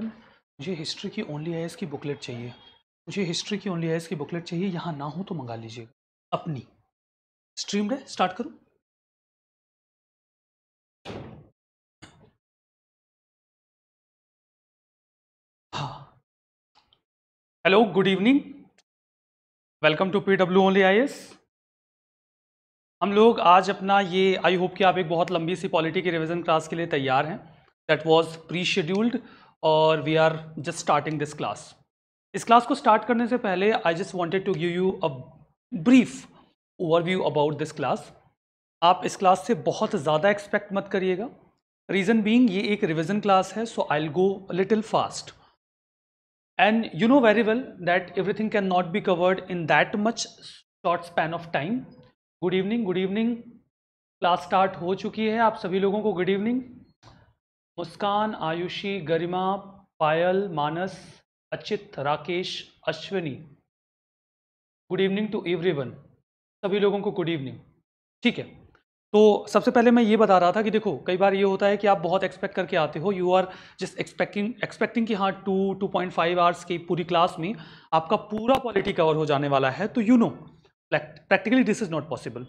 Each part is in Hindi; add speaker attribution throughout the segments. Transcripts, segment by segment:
Speaker 1: मुझे हिस्ट्री की ओनली आई की बुकलेट चाहिए मुझे हिस्ट्री की ओनली आई की बुकलेट चाहिए यहाँ ना हो तो मंगा लीजिएगा अपनी स्ट्रीम है स्टार्ट करूँ हाँ hello good evening welcome to P W only I S हम लोग आज अपना ये आई होप कि आप एक बहुत लंबी सी पॉलिटी की रिवीजन क्लास के लिए तैयार हैं दैट वाज प्री शेड्यूल्ड और we are just starting this class इस क्लास को स्टार्ट करने से पहले I just wanted to give you a brief overview about this class आप इस क्लास से बहुत ज़्यादा एक्सपेक्ट मत करिएगा रीज़न बींग ये एक रिविज़न क्लास है so I go little fast and you know very well that everything can not be covered in that much short span of time good evening good evening class start हो चुकी है आप सभी लोगों को good evening Muskan Ayushi Garima Payal Manas Achit Rakesh Ashwini good evening to everyone सभी लोगों को गुड इवनिंग ठीक है तो सबसे पहले मैं ये बता रहा था कि देखो कई बार ये होता है कि आप बहुत एक्सपेक्ट करके आते हो you are just expecting expecting कि हाँ two two point five hours की पूरी क्लास में आपका पूरा क्वालिटी कवर हो जाने वाला है तो you know practically this is not possible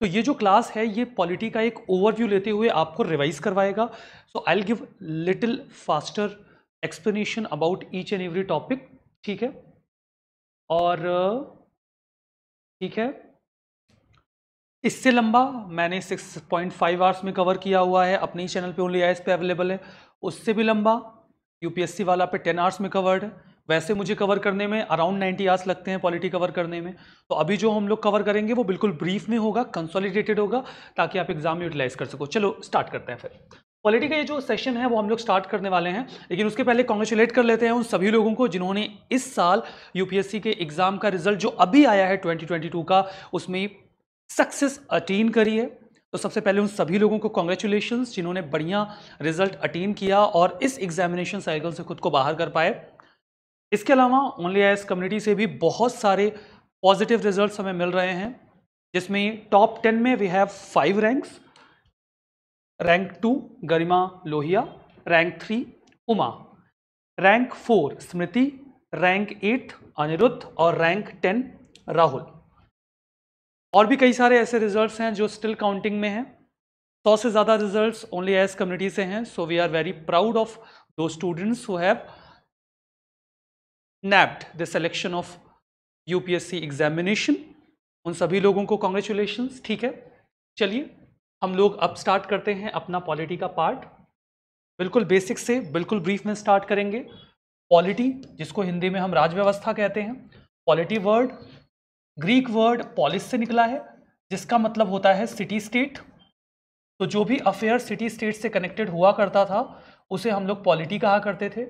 Speaker 1: तो ये जो क्लास है ये पॉलिटी का एक ओवरव्यू लेते हुए आपको रिवाइज करवाएगा so I give little faster explanation about each and every topic ठीक है और ठीक है इससे लंबा मैंने 6.5 पॉइंट आवर्स में कवर किया हुआ है अपने ही चैनल पे ओनली आई एस पे अवेलेबल है उससे भी लंबा यूपीएससी वाला पे 10 आवर्स में कवर्ड है वैसे मुझे कवर करने में अराउंड 90 आवर्स लगते हैं पॉलिटी कवर करने में तो अभी जो हम लोग कवर करेंगे वो बिल्कुल ब्रीफ में होगा कंसोलिडेटेड होगा ताकि आप एग्जाम यूटिलाइज कर सको चलो स्टार्ट करते हैं फिर पॉलिटी का ये जो सेशन है वो हम लोग स्टार्ट करने वाले हैं लेकिन उसके पहले कॉन्ग्रेचुलेट कर लेते हैं उन सभी लोगों को जिन्होंने इस साल यूपीएससी के एग्ज़ाम का रिजल्ट जो अभी आया है ट्वेंटी का उसमें सक्सेस अटेन करी है तो सबसे पहले उन सभी लोगों को कॉन्ग्रेचुलेशन जिन्होंने बढ़िया रिजल्ट अटेन किया और इस एग्जामिनेशन साइकिल से खुद को बाहर कर पाए इसके अलावा ओनली आई कम्युनिटी से भी बहुत सारे पॉजिटिव रिजल्ट हमें मिल रहे हैं जिसमें टॉप टेन में we have five ranks rank two Garima Lohia rank three Uma rank four Smriti rank eight Anirudh और रैंक टेन राहुल और भी कई सारे ऐसे रिजल्ट्स हैं जो स्टिल काउंटिंग में हैं सौ से ज़्यादा रिजल्ट्स ओनली एस कम्युनिटी से हैं so we are very proud of दो students who have nabbed the selection of UPSC examination उन सभी लोगों को कॉन्ग्रेचुलेशन ठीक है चलिए हम लोग अब स्टार्ट करते हैं अपना पॉलिटी का पार्ट बिल्कुल बेसिक से बिल्कुल ब्रीफ में स्टार्ट करेंगे पॉलिटी जिसको हिंदी में हम राजव्यवस्था कहते हैं polity word Greek word polis से निकला है जिसका मतलब होता है सिटी स्टेट तो जो भी अफेयर सिटी स्टेट से कनेक्टेड हुआ करता था उसे हम लोग पॉलिटी कहा करते थे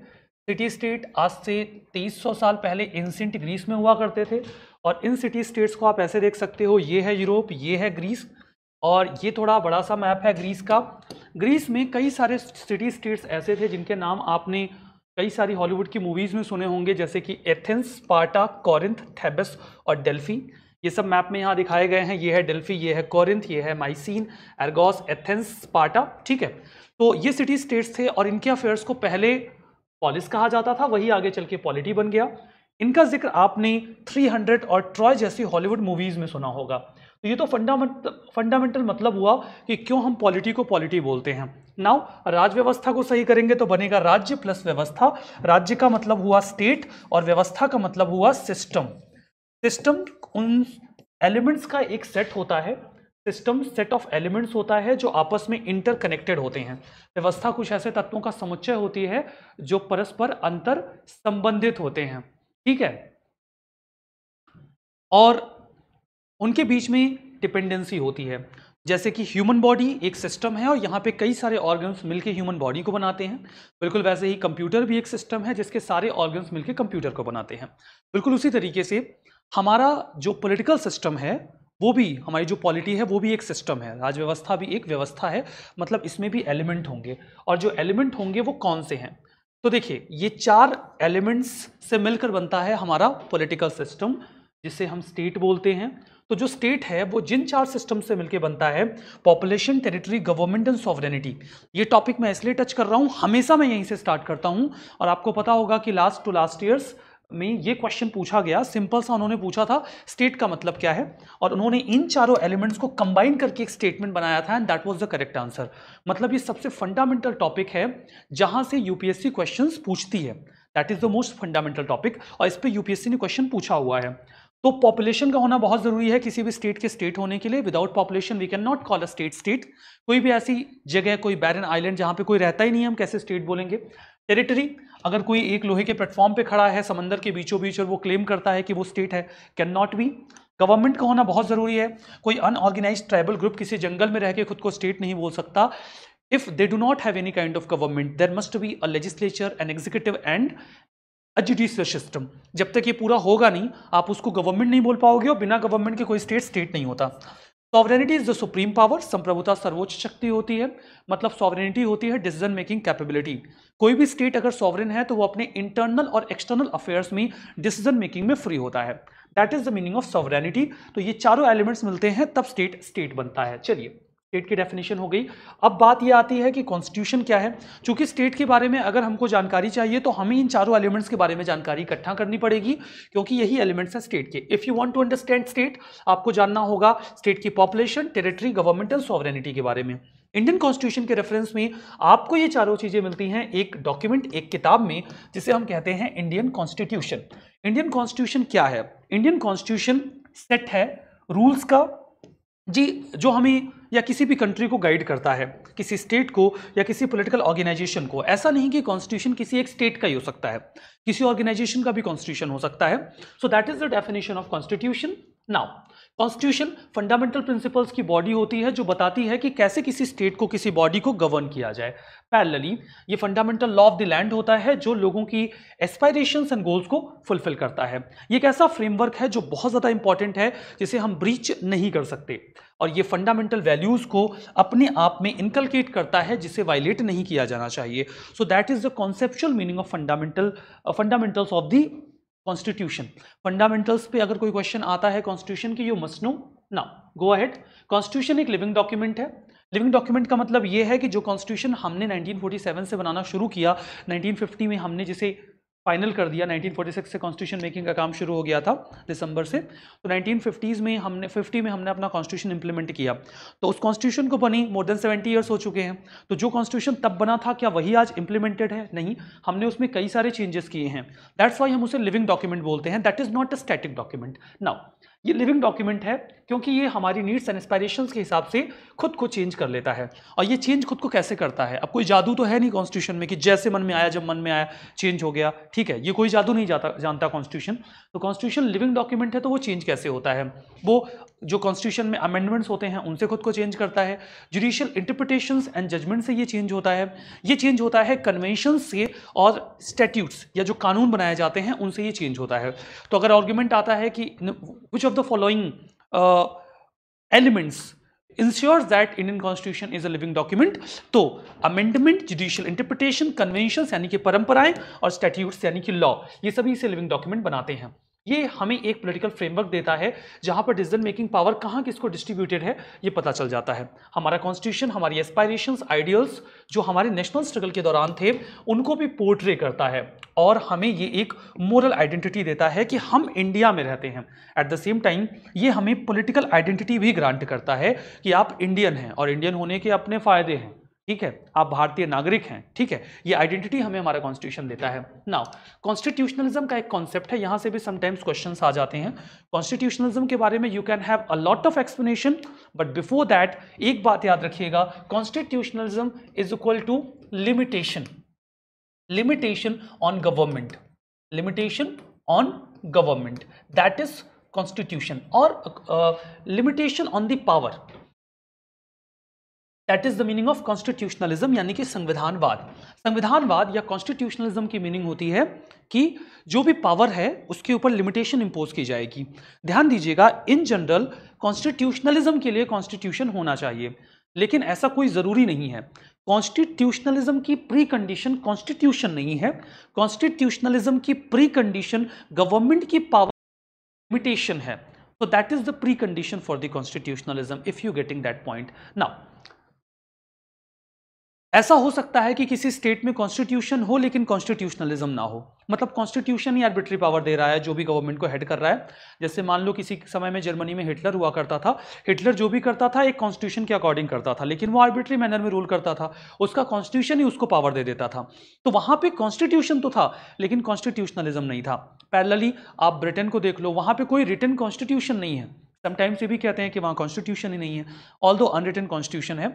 Speaker 1: सिटी स्टेट आज से 2300 साल पहले एंसेंट ग्रीस में हुआ करते थे और इन सिटी स्टेट्स को आप ऐसे देख सकते हो ये है यूरोप ये है ग्रीस और ये थोड़ा बड़ा सा मैप है ग्रीस का ग्रीस में कई सारे सिटी स्टेट्स ऐसे थे जिनके नाम आपने कई सारी हॉलीवुड की मूवीज़ में सुने होंगे जैसे कि एथेंस पार्टा कॉरिंथ थेबस और डेल्फी ये सब मैप में यहाँ दिखाए गए हैं ये है डेल्फी ये है कॉरिंथ ये है माइसिन एर्गोस एथेंस पाटा ठीक है तो ये सिटी स्टेट्स थे और इनके अफेयर्स को पहले पॉलिस कहा जाता था वही आगे चल के पॉलिटी बन गया इनका जिक्र आपने 300 और ट्रॉय जैसी हॉलीवुड मूवीज में सुना होगा तो ये तो फंडामेंटल फंडामेंटल मतलब हुआ कि क्यों हम पॉलिटी को पॉलिटी बोलते हैं नाउ राज्य व्यवस्था को सही करेंगे तो बनेगा राज्य प्लस व्यवस्था राज्य का मतलब हुआ स्टेट और व्यवस्था का मतलब हुआ सिस्टम सिस्टम उन एलिमेंट्स का एक सेट होता है सिस्टम सेट ऑफ एलिमेंट्स होता है जो आपस में इंटरकनेक्टेड होते हैं व्यवस्था कुछ ऐसे तत्वों का समुच्चय होती है जो परस्पर अंतर संबंधित होते हैं ठीक है और उनके बीच में डिपेंडेंसी होती है जैसे कि ह्यूमन बॉडी एक सिस्टम है और यहाँ पे कई सारे ऑर्गन्स मिलके ह्यूमन बॉडी को बनाते हैं बिल्कुल वैसे ही कंप्यूटर भी एक सिस्टम है जिसके सारे ऑर्गन्स मिलके कंप्यूटर को बनाते हैं बिल्कुल उसी तरीके से हमारा जो पॉलिटिकल सिस्टम है वो भी हमारी जो पॉलिटी है वो भी एक सिस्टम है राज व्यवस्था भी एक व्यवस्था है मतलब इसमें भी एलिमेंट होंगे और जो एलिमेंट होंगे वो कौन से हैं तो देखिए ये चार एलिमेंट्स से मिलकर बनता है हमारा पॉलिटिकल सिस्टम जिसे हम स्टेट बोलते हैं तो जो स्टेट है वो जिन चार सिस्टम से मिलकर बनता है population territory government and sovereignty ये टॉपिक मैं इसलिए टच कर रहा हूँ हमेशा मैं यहीं से स्टार्ट करता हूँ और आपको पता होगा कि लास्ट टू लास्ट ईयर्स में ये क्वेश्चन पूछा गया सिंपल सा उन्होंने पूछा था स्टेट का मतलब क्या है और उन्होंने इन चारों एलिमेंट्स को कंबाइन करके एक स्टेटमेंट बनाया था and that was the correct answer मतलब ये सबसे फंडामेंटल टॉपिक है जहां से यूपीएससी क्वेश्चंस पूछती है that is the most fundamental topic और इस पर यूपीएससी ने क्वेश्चन पूछा हुआ है तो पॉपुलेशन का होना बहुत जरूरी है किसी भी स्टेट के स्टेट होने के लिए without population we can not call a state state कोई भी ऐसी जगह कोई बैरन आइलैंड जहां पे कोई रहता ही नहीं है हम कैसे स्टेट बोलेंगे टेरिटरी अगर कोई एक लोहे के प्लेटफॉर्म पे खड़ा है समंदर के बीचों बीच और वो क्लेम करता है कि वो स्टेट है कैन नॉट बी गवर्नमेंट का होना बहुत ज़रूरी है कोई अनऑर्गेनाइज ट्राइबल ग्रुप किसी जंगल में रह के खुद को स्टेट नहीं बोल सकता if they do not have any kind of government there must be a legislature an executive and a judicial system जब तक ये पूरा होगा नहीं आप उसको गवर्नमेंट नहीं बोल पाओगे और बिना गवर्नमेंट के कोई स्टेट स्टेट नहीं होता sovereignty is the supreme power संप्रभुता सर्वोच्च शक्ति होती है मतलब सॉवरेनिटी होती है डिसीजन मेकिंग कैपेबिलिटी कोई भी स्टेट अगर सॉवरेन है तो वो अपने इंटरनल और एक्सटर्नल अफेयर्स में डिसीजन मेकिंग में फ्री होता है that is the meaning of sovereignty तो ये चारों एलिमेंट्स मिलते हैं तब स्टेट स्टेट बनता है चलिए स्टेट की डेफिनेशन हो गई अब बात यह आती है कि कॉन्स्टिट्यूशन क्या है चूंकि स्टेट के बारे में अगर हमको जानकारी चाहिए तो हमें इन चारों एलिमेंट्स के बारे में जानकारी इकट्ठा करनी पड़ेगी क्योंकि यही एलिमेंट्स है स्टेट के if you want to understand state आपको जानना होगा स्टेट की population territory government and sovereignty के बारे में इंडियन कॉन्स्टिट्यूशन के रेफरेंस में आपको ये चारों चीज़ें मिलती हैं एक डॉक्यूमेंट एक किताब में जिसे हम कहते हैं इंडियन कॉन्स्टिट्यूशन इंडियन कॉन्स्टिट्यूशन क्या है इंडियन कॉन्स्टिट्यूशन सेट है रूल्स का जी जो हमें या किसी भी कंट्री को गाइड करता है किसी स्टेट को या किसी पॉलिटिकल ऑर्गेनाइजेशन को ऐसा नहीं कि कॉन्स्टिट्यूशन किसी एक स्टेट का ही हो सकता है किसी ऑर्गेनाइजेशन का भी कॉन्स्टिट्यूशन हो सकता है so that is the definition of constitution now constitution fundamental principles की बॉडी होती है जो बताती है कि कैसे किसी स्टेट को किसी बॉडी को गवर्न किया जाए पैरलली ये fundamental law of the land होता है जो लोगों की एस्पायरेशंस एंड गोल्स को फुलफिल करता है ये एक ऐसा फ्रेमवर्क है जो बहुत ज़्यादा इंपॉर्टेंट है जिसे हम ब्रीच नहीं कर सकते और ये फंडामेंटल वैल्यूज़ को अपने आप में इंकलकेट करता है जिसे वायलेट नहीं किया जाना चाहिए so that is the conceptual meaning of fundamental fundamentals of the constitution fundamentals पे अगर कोई क्वेश्चन आता है कॉन्स्टिट्यूशन की यू मस्ट नो ना गो अहेड कॉन्स्टिट्यूशन एक लिविंग डॉक्यूमेंट है लिविंग डॉक्यूमेंट का मतलब ये है कि जो कॉन्स्टिट्यूशन हमने 1947 से बनाना शुरू किया 1950 में हमने जिसे फाइनल कर दिया 1946 से कॉन्स्टिट्यूशन मेकिंग का काम शुरू हो गया था दिसंबर से तो 1950s में हमने 50 में हमने अपना कॉन्स्टिट्यूशन इंप्लीमेंट किया तो उस कॉन्स्टिट्यूशन को बनी मोर देन 70 इयर्स हो चुके हैं तो जो कॉन्स्टिट्यूशन तब बना था क्या वही आज इंप्लीमेंटेड है नहीं हमने उसमें कई सारे चेंजेस किए हैं दैट्स वाई हम उसे लिविंग डॉक्यूमेंट बोलते हैं that is not a static document now ये लिविंग डॉक्यूमेंट है क्योंकि ये हमारी नीड्स एंड एस्पायरेशंस के हिसाब से खुद को चेंज कर लेता है और ये चेंज खुद को कैसे करता है अब कोई जादू तो है नहीं कॉन्स्टिट्यूशन में कि जैसे मन में आया जब मन में आया चेंज हो गया ठीक है ये कोई जादू नहीं जाता जानता कॉन्स्टिट्यूशन तो कॉन्स्टिट्यूशन लिविंग डॉक्यूमेंट है तो वो चेंज कैसे होता है वो जो कॉन्स्टिट्यूशन में अमेंडमेंट्स होते हैं उनसे खुद को चेंज करता है जुडिशियल इंटरप्रिटेशन एंड जजमेंट से ये चेंज होता है ये चेंज होता है कन्वेंशन से और स्टेट्यूट्स या जो कानून बनाए जाते हैं उनसे ये चेंज होता है तो अगर आर्ग्यूमेंट आता है कि which of the following elements ensure that Indian constitution is a living document तो अमेंडमेंट जुडिशियल इंटरप्रिटेशन कन्वेंशन यानी कि परंपराएं और स्टेट्यूट्स यानी कि लॉ ये सभी इसे लिविंग डॉक्यूमेंट बनाते हैं ये हमें एक पॉलिटिकल फ्रेमवर्क देता है जहाँ पर डिसीजन मेकिंग पावर कहाँ किसको डिस्ट्रीब्यूटेड है ये पता चल जाता है हमारा कॉन्स्टिट्यूशन हमारी एस्पायरेशंस आइडियल्स जो हमारे नेशनल स्ट्रगल के दौरान थे उनको भी पोर्ट्रे करता है और हमें ये एक मोरल आइडेंटिटी देता है कि हम इंडिया में रहते हैं एट द सेम टाइम ये हमें पोलिटिकल आइडेंटिटी भी ग्रांट करता है कि आप इंडियन हैं और इंडियन होने के अपने फ़ायदे हैं ठीक है आप भारतीय नागरिक हैं ठीक है ये आइडेंटिटी हमें हमारा कॉन्स्टिट्यूशन देता है नाउ कॉन्स्टिट्यूशनलिज्म का एक कॉन्सेप्ट है यहाँ से भी समटाइम्स क्वेश्चन आ जाते हैं कॉन्स्टिट्यूशनलिज्म के बारे में you can have a lot of explanation but before that एक बात याद रखिएगा constitutionalism is equal to limitation limitation on government limitation on government that is constitution और limitation on the power that is the meaning of constitutionalism यानी कि संविधानवाद संविधानवाद या कॉन्स्टिट्यूशनलिज्म की मीनिंग होती है कि जो भी पावर है उसके ऊपर लिमिटेशन इंपोज की जाएगी ध्यान दीजिएगा इन जनरल कॉन्स्टिट्यूशनलिज्म के लिए कॉन्स्टिट्यूशन होना चाहिए लेकिन ऐसा कोई ज़रूरी नहीं है कॉन्स्टिट्यूशनलिज्म की प्री कंडीशन कॉन्स्टिट्यूशन नहीं है कॉन्स्टिट्यूशनलिज्म की प्री कंडीशन गवर्नमेंट की पावर लिमिटेशन है that is the pre condition for the constitutionalism if you getting that point now ऐसा हो सकता है कि किसी स्टेट में कॉन्स्टिट्यूशन हो लेकिन कॉन्स्टिट्यूशनलिज्म ना हो मतलब कॉन्स्टिट्यूशन ही आर्बिट्री पावर दे रहा है जो भी गवर्नमेंट को हेड कर रहा है जैसे मान लो किसी समय में जर्मनी में हिटलर हुआ करता था हिटलर जो भी करता था एक कॉन्स्टिट्यूशन के अकॉर्डिंग करता था लेकिन वो आर्बिट्री मैनर में रूल करता था उसका कॉन्स्टिट्यूशन ही उसको पावर दे देता था तो वहाँ पर कॉन्स्टिट्यूशन तो था लेकिन कॉन्स्टिट्यूशनलिज्म नहीं था पैरलली आप ब्रिटेन को देख लो वहाँ पर कोई रिटर्न कॉन्स्टिट्यूशन नहीं है समटाइम्स ये भी कहते हैं कि वहाँ कॉन्स्टिट्यूशन ही नहीं है ऑल दो अनरिटन कॉन्स्टिट्यूशन है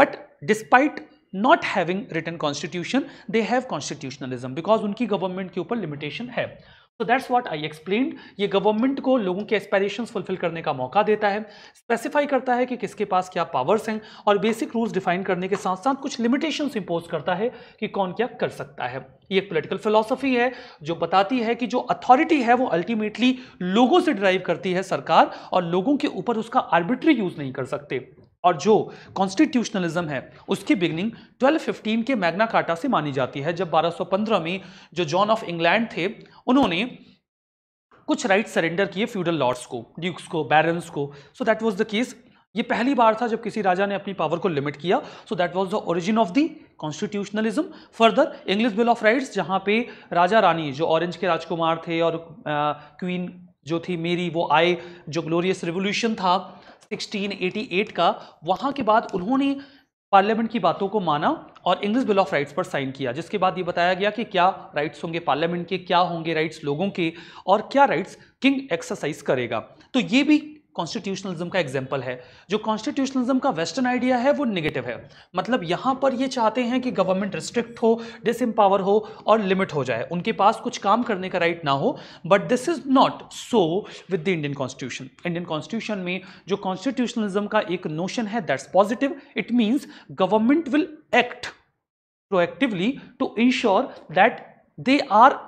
Speaker 1: but despite not having written constitution they have constitutionalism because उनकी गवर्नमेंट के ऊपर लिमिटेशन है so that's what I explain ये गवर्नमेंट को लोगों के एस्पायरेशन फुलफिल करने का मौका देता है स्पेसिफाई करता है कि किसके पास क्या पावर्स हैं और बेसिक रूल्स डिफाइन करने के साथ साथ कुछ लिमिटेशन इम्पोज करता है कि कौन क्या कर सकता है ये एक पोलिटिकल फिलोसफी है जो बताती है कि जो अथॉरिटी है वो अल्टीमेटली लोगों से ड्राइव करती है सरकार और लोगों के ऊपर उसका आर्बिट्री यूज नहीं कर सकते और जो कॉन्स्टिट्यूशनलिज्म है उसकी बिगनिंग 1215 के मैग्ना कार्टा से मानी जाती है जब 1215 में जो जॉन ऑफ इंग्लैंड थे उन्होंने कुछ राइट सरेंडर किए फ्यूडल लॉर्ड्स को ड्यूक्स को बैरन्स को so that was the case ये पहली बार था जब किसी राजा ने अपनी पावर को लिमिट किया so that was the origin of the constitutionalism further English Bill of Rights जहाँ पे राजा रानी जो ऑरेंज के राजकुमार थे और क्वीन जो थी मेरी वो आए जो ग्लोरियस रिवोल्यूशन था 1688 का वहाँ के बाद उन्होंने पार्लियामेंट की बातों को माना और इंग्लिश बिल ऑफ राइट्स पर साइन किया जिसके बाद ये बताया गया कि क्या राइट्स होंगे पार्लियामेंट के क्या होंगे राइट्स लोगों के और क्या राइट्स किंग एक्सरसाइज करेगा तो ये भी कॉन्स्टिट्यूशनलिज्म का एग्जाम्पल है जो कॉन्स्टिट्यूशनलिज्म का वेस्टर्न आइडिया है वो निगेटिव है मतलब यहाँ पर ये चाहते हैं कि गवर्नमेंट रिस्ट्रिक्ट हो डिसम्पावर हो और लिमिट हो जाए उनके पास कुछ काम करने का राइट ना हो but this is not so with the Indian constitution Indian constitution में जो कॉन्स्टिट्यूशनलिज्म का एक नोशन है that's positive it means government will act proactively to ensure that they are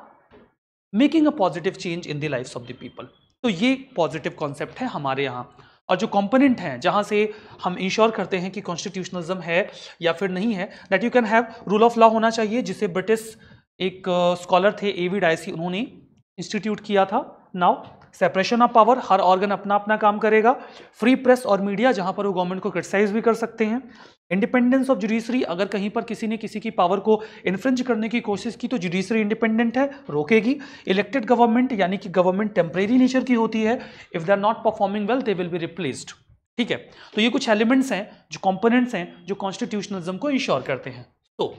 Speaker 1: making a positive change in the life of the people तो ये पॉजिटिव कॉन्सेप्ट है हमारे यहाँ और जो कंपोनेंट हैं जहाँ से हम इंश्योर करते हैं कि कॉन्स्टिट्यूशनलिज्म है या फिर नहीं है that you can have rule of law होना चाहिए जिसे ब्रिटिश एक स्कॉलर uh, थे ए वी डायसी उन्होंने इंस्टीट्यूट किया था नाउ सेपरेशन ऑफ पावर हर ऑर्गन अपना अपना काम करेगा फ्री प्रेस और मीडिया जहां पर वो गवर्नमेंट को क्रिटिसाइज भी कर सकते हैं इंडिपेंडेंस ऑफ जुडिशरी अगर कहीं पर किसी ने किसी की पावर को इन्फ्रेंज करने की कोशिश की तो जुडिशरी इंडिपेंडेंट है रोकेगी इलेक्टेड गवर्नमेंट यानी कि गवर्नमेंट टेम्परेरी नेचर की होती है if they are not performing well they will be replaced ठीक है तो ये कुछ एलिमेंट्स हैं जो कॉम्पोनेंट्स हैं जो कॉन्स्टिट्यूशनलिज्म को इंश्योर करते हैं तो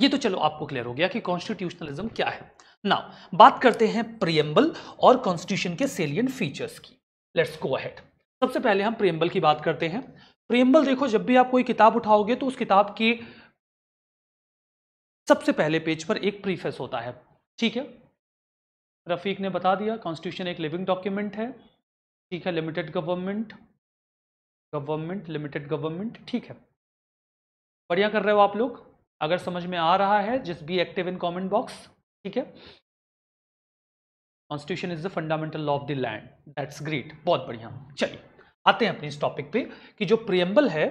Speaker 1: ये तो चलो आपको क्लियर हो गया कि कॉन्स्टिट्यूशनलिज्म क्या है नाउ बात करते हैं प्रियम्बल और कॉन्स्टिट्यूशन के सेलियंट फीचर्स की लेट्स गो अहेड सबसे पहले हम प्रियम्बल की बात करते हैं प्रियम्बल देखो जब भी आप कोई किताब उठाओगे तो उस किताब की सबसे पहले पेज पर एक प्रीफेस होता है ठीक है रफीक ने बता दिया कॉन्स्टिट्यूशन एक लिविंग डॉक्यूमेंट है ठीक है limited government government limited government ठीक है बढ़िया कर रहे हो आप लोग अगर समझ में आ रहा है जिस be active in comment box ठीक है constitution is the fundamental law of the land that's great बहुत बढ़िया चलिए आते हैं अपने इस टॉपिक पे कि जो प्रियम्बल है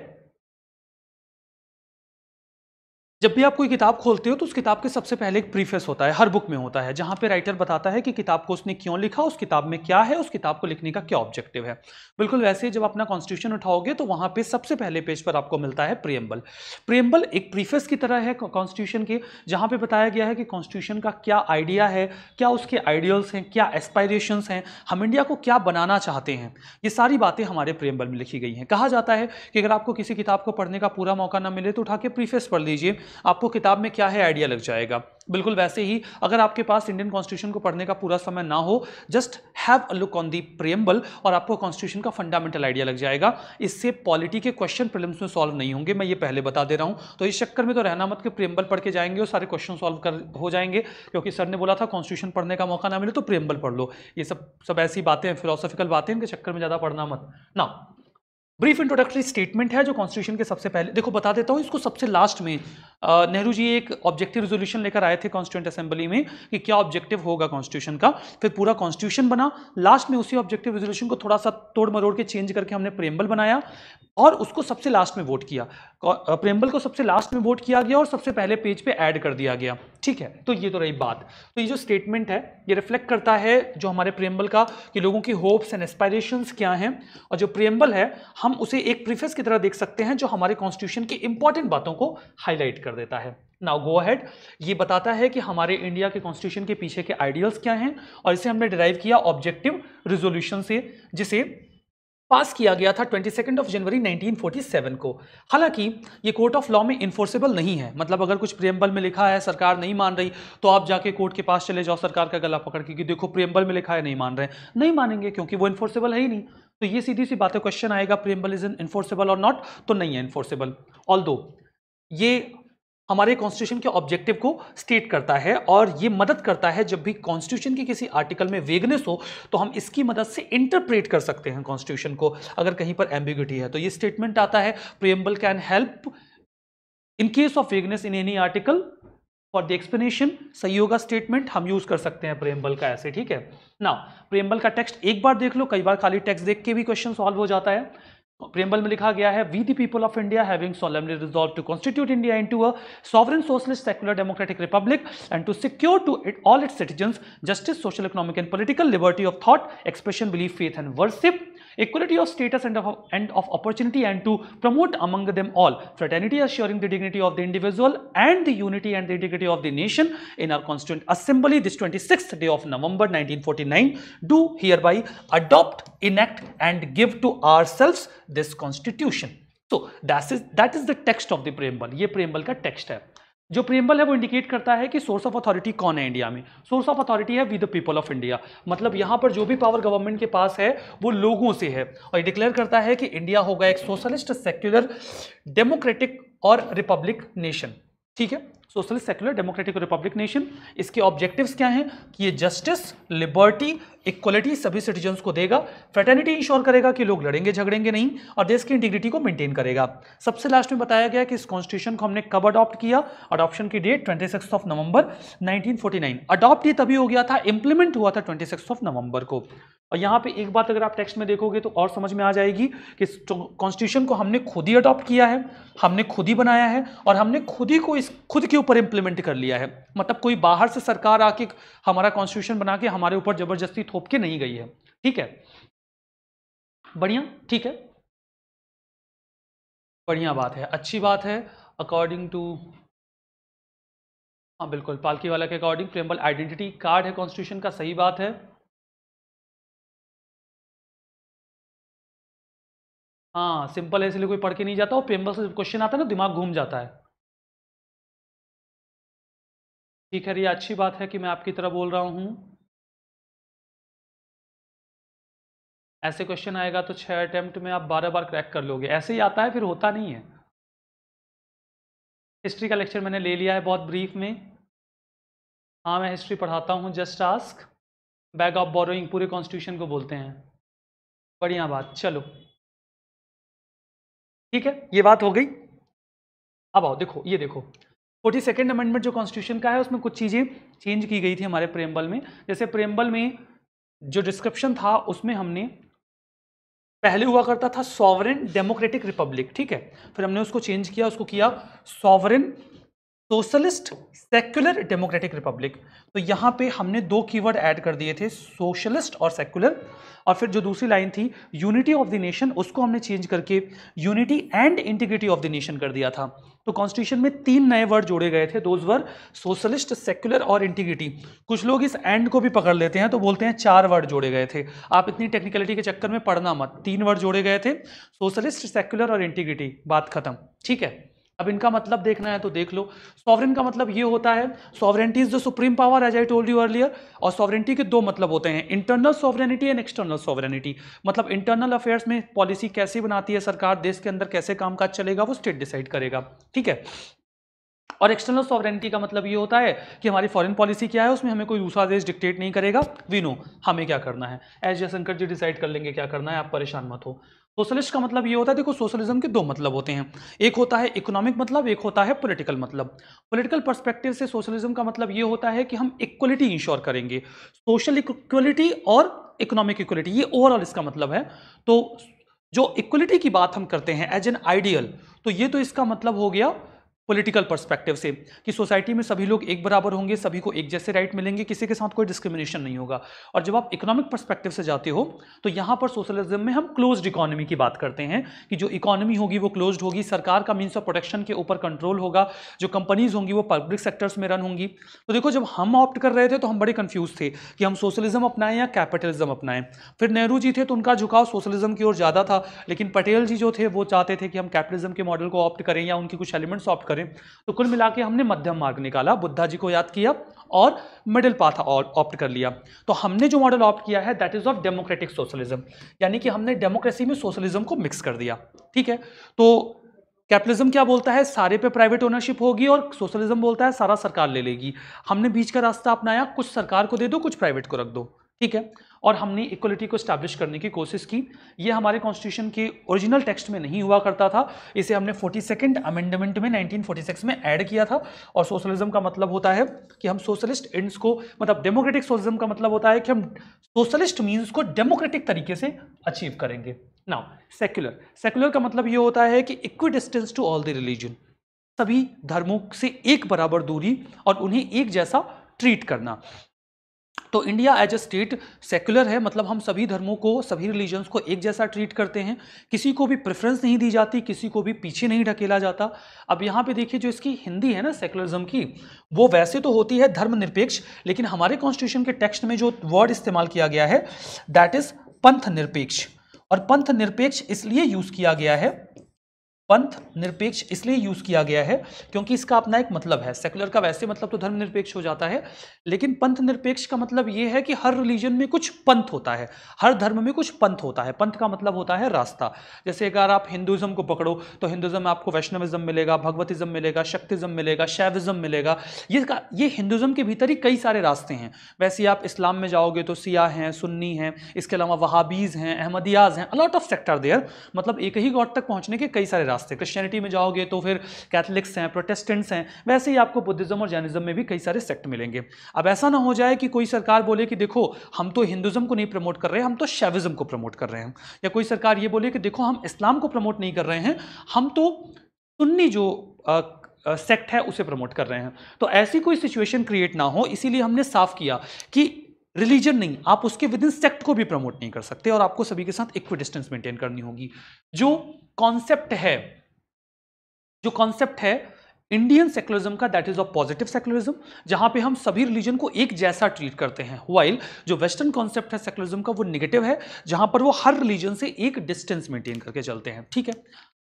Speaker 1: जब भी आप कोई किताब खोलते हो तो उस किताब के सबसे पहले एक प्रीफेस होता है हर बुक में होता है जहां पे राइटर बताता है कि किताब को उसने क्यों लिखा उस किताब में क्या है उस किताब को लिखने का क्या ऑब्जेक्टिव है बिल्कुल वैसे जब अपना कॉन्स्टिट्यूशन उठाओगे तो वहां पे सबसे पहले पेज पर आपको मिलता है प्रियम्बल प्रियम्बल एक प्रीफेस की तरह है कॉन्स्टिट्यूशन के जहाँ पर बताया गया है कि कॉन्स्टिट्यूशन का क्या आइडिया है क्या उसके आइडियल्स हैं क्या एस्पायरेशन हैं हम इंडिया को क्या बनाना चाहते हैं ये सारी बातें हमारे प्रियम्बल में लिखी गई हैं कहा जाता है कि अगर आपको किसी किताब को पढ़ने का पूरा मौका ना मिले तो उठा के प्रीफेस पढ़ लीजिए आपको किताब में क्या है आइडिया लग जाएगा बिल्कुल वैसे ही अगर आपके पास इंडियन कॉन्स्टिट्यूशन को पढ़ने का पूरा समय ना हो just have a look on the preamble और आपको कॉन्स्टिट्यूशन का फंडामेंटल आइडिया लग जाएगा इससे पॉलिटी के क्वेश्चन प्रिलिम्स में सॉल्व नहीं होंगे मैं ये पहले बता दे रहा हूँ तो इस चक्कर में तो रहना मत के प्रियम्बल पढ़ के जाएंगे और सारे क्वेश्चन सॉल्व कर हो जाएंगे क्योंकि सर ने बोला था कॉन्स्टिट्यूशन पढ़ने का मौका ना मिले तो प्रियम्बल पढ़ लो ये सब सब ऐसी बातें हैं फिलोसफिकल बातें इनके चक्कर में ज़्यादा पढ़ना मत ना ब्रीफ इंट्रोडक्टरी स्टेटमेंट है जो कॉन्स्टिट्यूशन के सबसे पहले देखो बता देता हूँ इसको सबसे लास्ट में नेहरू जी एक ऑब्जेक्टिव रेजोल्यूशन लेकर आए थे कॉन्स्टिट्यूंट असेंबली में कि क्या ऑब्जेक्टिव होगा कॉन्स्टिट्यूशन का फिर पूरा कॉन्स्टिट्यूशन बना लास्ट में उसी ऑब्जेक्टिव रेजोल्यूशन को थोड़ा सा तोड़ मरोड़ के चेंज करके हमने प्रेम्बल बनाया और उसको सबसे लास्ट में वोट किया प्रेम्बल को सबसे लास्ट में वोट किया गया और सबसे पहले पेज पे ऐड कर दिया गया ठीक है तो ये तो रही बात तो ये जो स्टेटमेंट है ये रिफ्लेक्ट करता है जो हमारे प्रेम्बल का कि लोगों की होप्स एंड एस्पायरेशंस क्या हैं और जो प्रेम्बल है हम उसे एक प्रीफेस की तरह देख सकते हैं जो हमारे कॉन्स्टिट्यूशन की इंपॉर्टेंट बातों को हाईलाइट कर देता है नाउ गो अहेड ये बताता है कि हमारे इंडिया के कॉन्स्टिट्यूशन के पीछे के आइडियल्स क्या हैं और इसे हमने डिराइव किया ऑब्जेक्टिव रिजोल्यूशन से जिसे पास किया गया था ट्वेंटी सेकेंड ऑफ जनवरी 1947 को हालांकि ये कोर्ट ऑफ लॉ में इन्फोर्सेबल नहीं है मतलब अगर कुछ प्रियम्बल में लिखा है सरकार नहीं मान रही तो आप जाके कोर्ट के पास चले जाओ सरकार का गला पकड़ के कि देखो प्रियम्बल में लिखा है नहीं मान रहे नहीं मानेंगे क्योंकि वो इन्फोर्सेबल है ही नहीं तो ये सीधी सी बात है क्वेश्चन आएगा प्रियम्बल इज इन्फोर्सेबल और नॉट तो नहीं है इन्फोर्सेबल ऑल ये हमारे कॉन्स्टिट्यूशन के ऑब्जेक्टिव को स्टेट करता है और ये मदद करता है जब भी कॉन्स्टिट्यूशन के किसी आर्टिकल में वेगनेस हो तो हम इसकी मदद से इंटरप्रेट कर सकते हैं कॉन्स्टिट्यूशन को अगर कहीं पर एम्बिग्यूटी है तो ये स्टेटमेंट आता है preamble can help in case of vagueness in any article for the explanation सहयोग का स्टेटमेंट हम यूज कर सकते हैं प्रेमबल का ऐसे ठीक है ना प्रेमबल का टेक्स्ट एक बार देख लो कई बार खाली टेक्स्ट देख के भी क्वेश्चन सॉल्व हो जाता है प्रियम्बल में लिखा गया है we the people of India having solemnly resolve to constitute India into a sovereign socialist secular democratic republic and to secure to it all its citizens justice social economic and political liberty of thought expression belief faith and worship, equality of status and of, and of opportunity and to promote among them all fraternity assuring the dignity of the individual and the unity and the integrity of the nation in our constituent assembly this 26th day of november 1949 do hereby adopt enact and give to ourselves this constitution so that is that is the text of the preamble ये preamble का टेक्स्ट है जो प्रेमबल है वो इंडिकेट करता है कि सोर्स ऑफ अथॉरिटी कौन है इंडिया में सोर्स ऑफ अथॉरिटी है with the people of India मतलब यहाँ पर जो भी पावर गवर्नमेंट के पास है वो लोगों से है और डिक्लेयर करता है कि इंडिया होगा एक सोशलिस्ट सेक्युलर डेमोक्रेटिक और रिपब्लिक नेशन ठीक है socialist secular democratic republic nation इसके ऑब्जेक्टिव्स क्या हैं कि ये जस्टिस लिबर्टी इक्वलिटी सभी सिटीजन्स को देगा फ्रेटर्निटी इंश्योर करेगा कि लोग लड़ेंगे झगड़ेंगे नहीं और देश की इंटीग्रिटी को मेंटेन करेगा सबसे लास्ट में बताया गया कि इस कॉन्स्टिट्यूशन को हमने कब अडॉप्ट किया अडॉप्शन की date twenty of November 1949 adopt ये तभी हो गया था इंप्लीमेंट हुआ था ट्वेंटी ऑफ नवंबर को और यहाँ पे एक बात अगर आप टेक्स्ट में देखोगे तो और समझ में आ जाएगी कि कॉन्स्टिट्यूशन तो को हमने खुद ही अडॉप्ट किया है हमने खुद ही बनाया है और हमने खुद ही को इस खुद की उसके ऊपर इंप्लीमेंट कर लिया है मतलब कोई बाहर से सरकार आके हमारा कॉन्स्टिट्यूशन बना के हमारे ऊपर जबरदस्ती थोप के नहीं गई है ठीक है बढ़िया ठीक है बढ़िया बात है अच्छी बात है अकॉर्डिंग टू हाँ बिल्कुल पालकी वाला के अकॉर्डिंग प्रेम्बल आइडेंटिटी कार्ड है कॉन्स्टिट्यूशन
Speaker 2: का सही बात है
Speaker 1: हाँ सिंपल है इसलिए कोई पढ़ के नहीं जाता और प्रेम्बल से क्वेश्चन आता है ना दिमाग घूम जाता है ठीक है ये अच्छी बात है कि मैं आपकी तरह बोल रहा हूँ
Speaker 2: ऐसे क्वेश्चन आएगा तो छः अटेम्प्ट में
Speaker 1: आप बारह बार क्रैक कर लोगे ऐसे ही आता है फिर होता नहीं है हिस्ट्री का लेक्चर मैंने ले लिया है बहुत ब्रीफ में हाँ मैं हिस्ट्री पढ़ाता हूँ just ask bag of borrowing पूरे कॉन्स्टिट्यूशन को बोलते हैं बढ़िया बात चलो ठीक है ये बात हो गई अब आओ देखो ये देखो फोर्टी सेकेंड अमेंडमेंट जो कॉन्स्टिट्यूशन का है उसमें कुछ चीज़ें चेंज की गई थी हमारे प्रेम्बल में जैसे प्रेम्बल में जो डिस्क्रिप्शन था उसमें हमने पहले हुआ करता था सॉवरन डेमोक्रेटिक रिपब्लिक ठीक है फिर हमने उसको चेंज किया उसको किया sovereign socialist secular democratic republic तो यहाँ पे हमने दो कीवर्ड ऐड कर दिए थे सोशलिस्ट और सेक्युलर और फिर जो दूसरी लाइन थी यूनिटी ऑफ द नेशन उसको हमने चेंज करके unity and integrity of the nation कर दिया था तो कॉन्स्टिट्यूशन में तीन नए वर्ड जोड़े गए थे दोज वर सोशलिस्ट सेक्युलर और इंटीग्रिटी कुछ लोग इस एंड को भी पकड़ लेते हैं तो बोलते हैं चार वर्ड जोड़े गए थे आप इतनी टेक्निकलिटी के चक्कर में पढ़ना मत तीन वर्ड जोड़े गए थे सोशलिस्ट सेक्युलर और इंटीग्रिटी बात खत्म ठीक है अब इनका मतलब देखना है तो देख लो सॉवरेन का मतलब ये होता है sovereignty is the supreme power as I told you earlier और सॉवरेंटी के दो मतलब होते हैं internal sovereignty and external sovereignty मतलब इंटरनल अफेयर्स में पॉलिसी कैसे बनाती है सरकार देश के अंदर कैसे कामकाज चलेगा वो स्टेट डिसाइड करेगा ठीक है और एक्सटर्नल सॉवरेंटी का मतलब ये होता है कि हमारी फॉरेन पॉलिसी क्या है उसमें हमें कोई दूसरा देश डिक्टेट नहीं करेगा वी नो हमें क्या करना है एस जयशंकर जी डिसाइड कर लेंगे क्या करना है आप परेशान मत हो सोशलिस्ट का मतलब ये होता है देखो सोशलिज्म के दो मतलब होते हैं एक होता है इकोनॉमिक मतलब एक होता है पॉलिटिकल मतलब पॉलिटिकल पर्सपेक्टिव से सोशलिज्म का मतलब ये होता है कि हम इक्वलिटी इंश्योर करेंगे सोशल इक्वलिटी और इकोनॉमिक इक्वलिटी ये ओवरऑल इसका मतलब है तो जो इक्वलिटी की बात हम करते हैं एज एन आइडियल तो ये तो इसका मतलब हो गया पॉलिटिकल पर्सपेक्टिव से कि सोसाइटी में सभी लोग एक बराबर होंगे सभी को एक जैसे राइट मिलेंगे किसी के साथ कोई डिस्क्रिमिनेशन नहीं होगा और जब आप इकोनॉमिक पर्सपेक्टिव से जाते हो तो यहाँ पर सोशलिज्म में हम क्लोज्ड इकोनॉमी की बात करते हैं कि जो इकोनॉमी होगी वो क्लोज्ड होगी सरकार का मीन्स ऑफ प्रोडक्शन के ऊपर कंट्रोल होगा जो कंपनीज होंगी वो पब्लिक सेक्टर्स में रन होंगी तो देखो जब हम ऑप्ट कर रहे थे तो हम बड़े कन्फ्यूज थे कि हम सोशलिज्म अपनाएं या कैपिटलिज्म अपनाएं फिर नेहरू जी थे तो उनका झुकाव सोशलिज्म की ओर ज़्यादा था लेकिन पटेल जी जो थे वो चाहते थे कि हम कैपिटलिज्म के मॉडल को ऑप्ट करें या उनके कुछ एलिमेंट्स ऑप्ट करें करें तो कुल मिला के हमने मध्यम मार्ग निकाला बुद्धा जी को याद किया और मिडिल पाथ ऑप्ट कर लिया तो हमने जो मॉडल ऑप्ट किया है that is of democratic socialism यानी कि हमने डेमोक्रेसी में सोशलिज्म को मिक्स कर दिया ठीक है तो कैपिटलिज्म क्या बोलता है सारे पे प्राइवेट ओनरशिप होगी और सोशलिज्म बोलता है सारा सरकार ले लेगी हमने बीच का रास्ता अपनाया कुछ सरकार को दे दो कुछ प्राइवेट को रख दो ठीक है और हमने इक्वलिटी को स्टैब्लिश करने की कोशिश की ये हमारे कॉन्स्टिट्यूशन के ओरिजिनल टेक्स्ट में नहीं हुआ करता था इसे हमने फोर्टी सेकेंड अमेंडमेंट में 1946 में ऐड किया था और सोशलिज्म का मतलब होता है कि हम सोशलिस्ट एंड्स को मतलब डेमोक्रेटिक सोशलिज्म का मतलब होता है कि हम सोशलिस्ट मीन्स को डेमोक्रेटिक तरीके से अचीव करेंगे नाउ सेक्युलर सेक्युलर का मतलब ये होता है कि equidistance to all the religion सभी धर्मों से एक बराबर दूरी और उन्हें एक जैसा ट्रीट करना तो India as a state secular है मतलब हम सभी धर्मों को सभी रिलीजन्स को एक जैसा ट्रीट करते हैं किसी को भी प्रेफरेंस नहीं दी जाती किसी को भी पीछे नहीं ढकेला जाता अब यहाँ पे देखिए जो इसकी हिंदी है ना सेकुलरिज्म की वो वैसे तो होती है धर्मनिरपेक्ष लेकिन हमारे कॉन्स्टिट्यूशन के टेक्स्ट में जो वर्ड इस्तेमाल किया गया है दैट इज पंथ निरपेक्ष और पंथ निरपेक्ष इसलिए यूज किया गया है पंथ निरपेक्ष इसलिए यूज किया गया है क्योंकि इसका अपना एक मतलब है सेकुलर का वैसे मतलब तो धर्मनिरपेक्ष हो जाता है लेकिन पंथ निरपेक्ष का मतलब ये है कि हर रिलीजन में कुछ पंथ होता है हर धर्म में कुछ पंथ होता है पंथ का मतलब होता है रास्ता जैसे अगर आप हिंदुज़म को पकड़ो तो हिंदुज़म में आपको वैष्णविज्म मिलेगा भगवतिज्म मिलेगा शक्तिज्म मिलेगा शैविज्म मिलेगा ये ये हिंदुज़म के भीतर ही कई सारे रास्ते हैं वैसे आप इस्लाम में जाओगे तो सिया हैं सुन्नी हैं इसके अलावा वहाबीज़ हैं अहमदियाज़ हैं अलॉट ऑफ सेक्टर देयर मतलब एक ही गॉड तक पहुँचने के कई सारे रास्ते रास्ते क्रिश्चियनिटी में जाओगे तो फिर कैथलिक्स हैं प्रोटेस्टेंट्स हैं वैसे ही आपको बुद्धिज्म और जैनिज्म में भी कई सारे सेक्ट मिलेंगे अब ऐसा ना हो जाए कि कोई सरकार बोले कि देखो हम तो हिंदुज़म को नहीं प्रमोट कर रहे हम तो शैविज्म को प्रमोट कर रहे हैं या कोई सरकार ये बोले कि देखो हम इस्लाम को प्रमोट नहीं कर रहे हैं हम तो सुन्नी जो सेक्ट है उसे प्रमोट कर रहे हैं तो ऐसी कोई सिचुएशन क्रिएट ना हो इसीलिए हमने साफ किया कि रिलीजन नहीं आप उसके विद इन सेक्ट को भी प्रमोट नहीं कर सकते और आपको सभी के साथ इक्वी डिस्टेंस मेंटेन करनी होगी जो कॉन्सेप्ट है जो कॉन्सेप्ट है इंडियन सेकुलरिज्म का that is a positive secularism जहां पे हम सभी रिलीजन को एक जैसा ट्रीट करते हैं वाइल जो वेस्टर्न कॉन्सेप्ट है सेकुलरिज्म का वो निगेटिव है जहां पर वो हर रिलीजन से एक डिस्टेंस मेंटेन करके चलते हैं ठीक है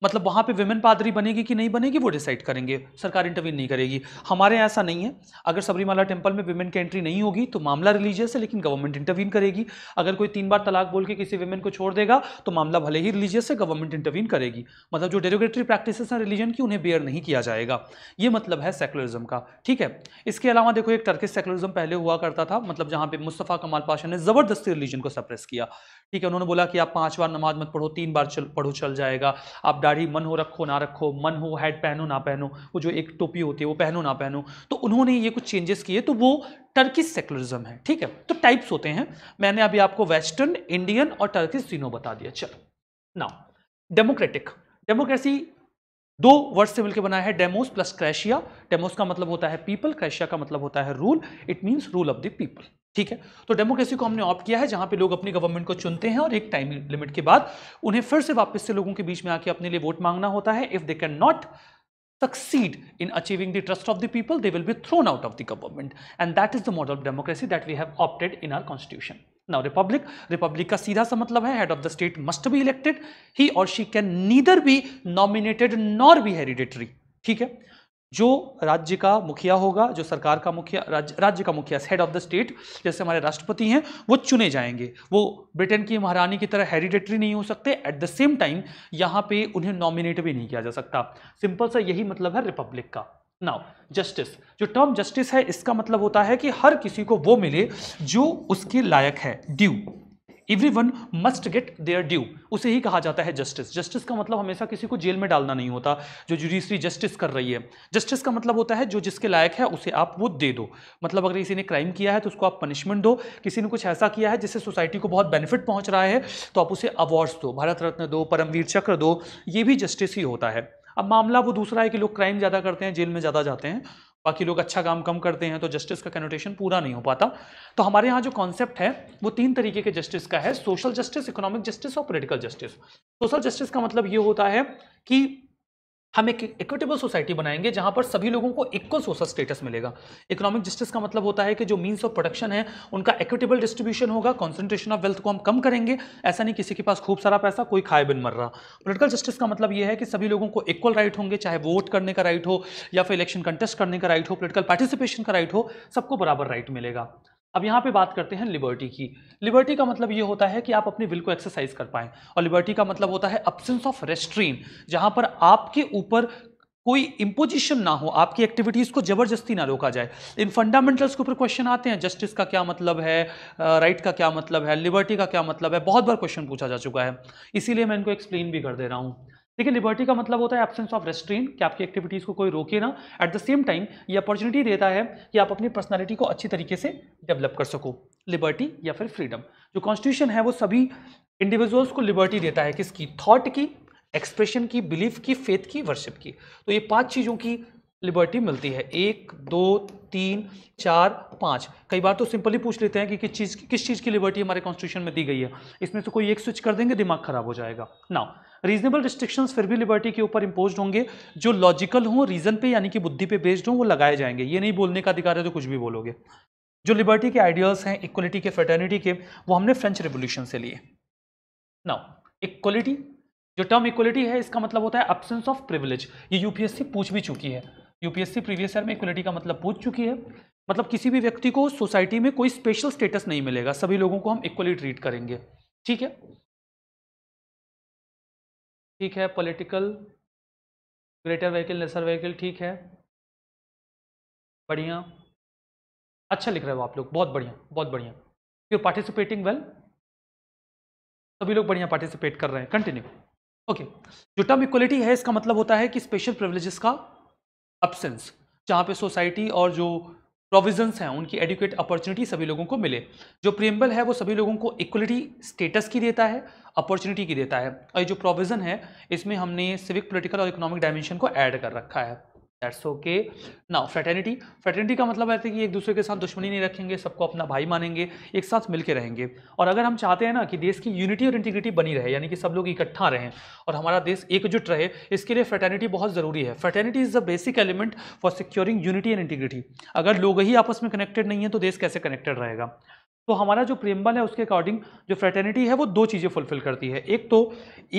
Speaker 1: मतलब वहाँ पे विमेन पादरी बनेगी कि नहीं बनेगी वो डिसाइड करेंगे सरकार इंटरवीन नहीं करेगी हमारे यहाँ ऐसा नहीं है अगर सबरीमाला टेम्पल में विमेन की एंट्री नहीं होगी तो मामला रिलीजियस है लेकिन गवर्नमेंट इंटरवीन करेगी अगर कोई तीन बार तलाक बोल के किसी विमेन को छोड़ देगा तो मामला भले ही रिलीजियस है गवर्नमेंट इंटरवीन करेगी मतलब जो डेरोगेटरी प्रैक्टिस हैं रिलीजन की उन्हें बेयर नहीं किया जाएगा ये मतलब है सेकुलरिज्म का ठीक है इसके अलावा देखो एक टर्किश सेकुलरिज्म पहले हुआ करता था मतलब जहाँ पे मुस्तफ़ा कमाल पाशा ने ज़बरदस्ती रिलीजन को सप्रेस किया ठीक है उन्होंने बोला कि आप पांच बार नमाज मत पढ़ो तीन बार चल पढ़ो चल जाएगा आप दाढ़ी मन हो रखो ना रखो मन हो हेड पहनो ना पहनो वो जो एक टोपी होती है वो पहनो ना पहनो तो उन्होंने ये कुछ चेंजेस किए तो वो टर्किस सेकुलरिज्म है ठीक है तो टाइप्स होते हैं मैंने अभी आपको वेस्टर्न इंडियन और टर्किस तीनों बता दिया चलो ना डेमोक्रेटिक डेमोक्रेसी दो वर्ड से मिलकर बनाया है डेमोस प्लस क्रैशिया डेमोस का मतलब होता है पीपल क्रैशिया का मतलब होता है rule it means rule of the people ठीक है तो डेमोक्रेसी को हमने ऑप्ट किया है जहां पे लोग अपनी गवर्नमेंट को चुनते हैं और एक टाइम लिमिट के बाद उन्हें फिर से वापस से लोगों के बीच में आके अपने लिए वोट मांगना होता है if they can not succeed in achieving the trust of the people they will be thrown out of the government and that is the model of democracy that we have opted in our constitution now republic republic का सीधा सा मतलब head of the state must be elected he और she can neither be nominated nor be hereditary ठीक है जो राज्य का मुखिया होगा जो सरकार का मुखिया राज्य राज्य का मुखिया हेड ऑफ द स्टेट जैसे हमारे राष्ट्रपति हैं वो चुने जाएंगे वो ब्रिटेन की महारानी की तरह हेरिडेटरी नहीं हो सकते एट द सेम टाइम यहाँ पे उन्हें नॉमिनेट भी नहीं किया जा सकता सिंपल सा यही मतलब है रिपब्लिक का नाउ जस्टिस जो टर्म जस्टिस है इसका मतलब होता है कि हर किसी को वो मिले जो उसके लायक है due everyone must get their due उसे ही कहा जाता है जस्टिस जस्टिस का मतलब हमेशा किसी को जेल में डालना नहीं होता जो जुडिशरी जस्टिस कर रही है जस्टिस का मतलब होता है जो जिसके लायक है उसे आप वो दे दो मतलब अगर किसी ने क्राइम किया है तो उसको आप पनिशमेंट दो किसी ने कुछ ऐसा किया है जिससे सोसाइटी को बहुत बेनिफिट पहुंच रहा है तो आप उसे अवार्ड्स दो भारत रत्न दो परमवीर चक्र दो ये भी जस्टिस ही होता है अब मामला वो दूसरा है कि लोग क्राइम ज़्यादा करते हैं जेल में ज़्यादा जाते हैं बाकी लोग अच्छा काम कम करते हैं तो जस्टिस का कैनोटेशन पूरा नहीं हो पाता तो हमारे यहाँ जो कॉन्सेप्ट है वो तीन तरीके के जस्टिस का है सोशल जस्टिस इकोनॉमिक जस्टिस और पोलिटिकल जस्टिस सोशल जस्टिस का मतलब ये होता है कि हम एक इक्विटेबल सोसाइटी बनाएंगे जहां पर सभी लोगों को इक्वल सोशल स्टेटस मिलेगा इकोनॉमिक जस्टिस का मतलब होता है कि जो मीन्स ऑफ प्रोडक्शन है उनका इक्विटेबल डिस्ट्रीब्यूशन होगा कॉन्सेंट्रेशन ऑफ वेल्थ को हम कम करेंगे ऐसा नहीं किसी के पास खूब सारा पैसा कोई खाए बिन मर रहा पोलिटिकल जस्टिस का मतलब यह है कि सभी लोगों को इक्वल राइट होंगे चाहे वोट करने का राइट हो या फिर इलेक्शन कंटेस्ट करने का राइट हो पोलिटिकल पार्टिसिपेशन का राइट हो सबको बराबर राइट मिलेगा अब यहाँ पे बात करते हैं लिबर्टी की लिबर्टी का मतलब ये होता है कि आप अपने विल को एक्सरसाइज कर पाएँ और लिबर्टी का मतलब होता है अपसेंस ऑफ रेस्ट्रीन जहाँ पर आपके ऊपर कोई इम्पोजिशन ना हो आपकी एक्टिविटीज़ को ज़बरदस्ती ना रोका जाए इन फंडामेंटल्स के ऊपर क्वेश्चन आते हैं जस्टिस का क्या मतलब है राइट का क्या मतलब है लिबर्टी का क्या मतलब है बहुत बार क्वेश्चन पूछा जा चुका है इसीलिए मैं इनको एक्सप्लेन भी कर दे रहा हूँ देखिए लिबर्टी का मतलब होता है एब्सेंस ऑफ रेस्ट्रेन कि आपकी एक्टिविटीज़ को कोई रोके ना एट द सेम टाइम ये अपॉर्चुनिटी देता है कि आप अपनी पर्सनालिटी को अच्छी तरीके से डेवलप कर सको लिबर्टी या फिर फ्रीडम जो कॉन्स्टिट्यूशन है वो सभी इंडिविजुअल्स को लिबर्टी देता है किसकी थॉट की एक्सप्रेशन की बिलीफ की फेथ की वर्शिप की तो ये पांच चीज़ों की लिबर्टी मिलती है एक दो तीन चार पाँच कई बार तो सिंपली पूछ लेते हैं कि किस चीज़ किस चीज़ की लिबर्टी हमारे कॉन्स्टिट्यूशन में दी गई है इसमें से कोई एक स्विच कर देंगे दिमाग खराब हो जाएगा ना रीजनेबल रिस्ट्रिक्शंस फिर भी लिबर्टी के ऊपर इम्पोज होंगे जो लॉजिकल हों रीजन पे यानी कि बुद्धि पे बेस्ड हों वो लगाए जाएंगे ये नहीं बोलने का अधिकार है तो कुछ भी बोलोगे जो लिबर्टी के आइडियाज़ हैं इक्वलिटी के फेटर्निटी के वो हमने फ्रेंच रिवोल्यूशन से लिए नाउ इक्वलिटी जो टर्म इक्वलिटी है इसका मतलब होता है एबसेंस ऑफ प्रिविलेज ये यूपीएससी पूछ भी चुकी है यूपीएससी प्रीवियस ईयर में इक्वलिटी का मतलब पूछ चुकी है मतलब किसी भी व्यक्ति को सोसाइटी में कोई स्पेशल स्टेटस नहीं मिलेगा सभी लोगों को हम इक्वली ट्रीट करेंगे ठीक है
Speaker 2: ठीक है political greater vehicle lesser vehicle ठीक है बढ़िया अच्छा लिख रहे हो आप लोग बहुत बढ़िया बहुत बढ़िया
Speaker 1: यू पार्टिसिपेटिंग वेल सभी लोग बढ़िया पार्टिसिपेट कर रहे हैं कंटिन्यू ओके जो टर्म इक्वलिटी है इसका मतलब होता है कि स्पेशल प्रिवलेजेस का अपसेंस जहाँ पे सोसाइटी और जो प्रोविजंस हैं उनकी एडुकेट अपॉर्चुनिटी सभी लोगों को मिले जो प्रियम्बल है वो सभी लोगों को इक्वलिटी स्टेटस की देता है अपॉर्चुनिटी की देता है और ये जो प्रोविज़न है इसमें हमने सिविक पोलिटिकल और इकोनॉमिक डायमेंशन को ऐड कर रखा है that's okay now fraternity fraternity का मतलब है कि एक दूसरे के साथ दुश्मनी नहीं रखेंगे सबको अपना भाई मानेंगे एक साथ मिलकर रहेंगे और अगर हम चाहते हैं ना कि देश की यूनिटी और इंटीग्रिटी बनी रहे यानी कि सब लोग इकट्ठा रहें और हमारा देश एकजुट रहे इसके लिए फ्रेटर्निटी बहुत ज़रूरी है fraternity is the basic element for securing unity and integrity अगर लोग ही आपस में कनेक्टेड नहीं है तो देश कैसे कनेक्टेड रहेगा तो हमारा जो प्रेम्बल है उसके अकॉर्डिंग जो फ्रेटर्निटी है वो दो चीज़ें फुलफिल करती है एक तो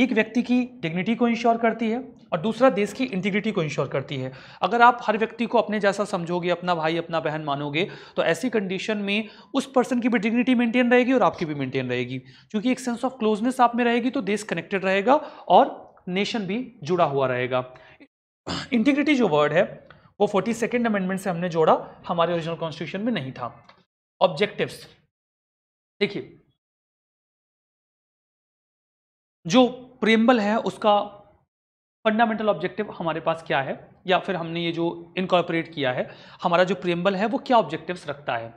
Speaker 1: एक व्यक्ति की डिग्निटी को इंश्योर करती है और दूसरा देश की इंटीग्रिटी को इंश्योर करती है अगर आप हर व्यक्ति को अपने जैसा समझोगे अपना भाई अपना बहन मानोगे तो ऐसी कंडीशन में उस पर्सन की भी डिग्निटी मेंटेन रहेगी और आपकी भी मेंटेन रहेगी क्योंकि एक सेंस ऑफ क्लोजनेस आप में रहेगी तो देश कनेक्टेड रहेगा और नेशन भी जुड़ा हुआ रहेगा इंटीग्रिटी जो वर्ड है वो फोर्टी सेकेंड अमेंडमेंट से हमने जोड़ा हमारे ओरिजिनल कॉन्स्टिट्यूशन में नहीं था ऑब्जेक्टिव्स
Speaker 2: देखिए जो प्रेम्बल है
Speaker 1: उसका फंडामेंटल ऑब्जेक्टिव हमारे पास क्या है या फिर हमने ये जो इनकॉर्पोरेट किया है हमारा जो प्रेम्बल है वो क्या ऑब्जेक्टिव्स रखता है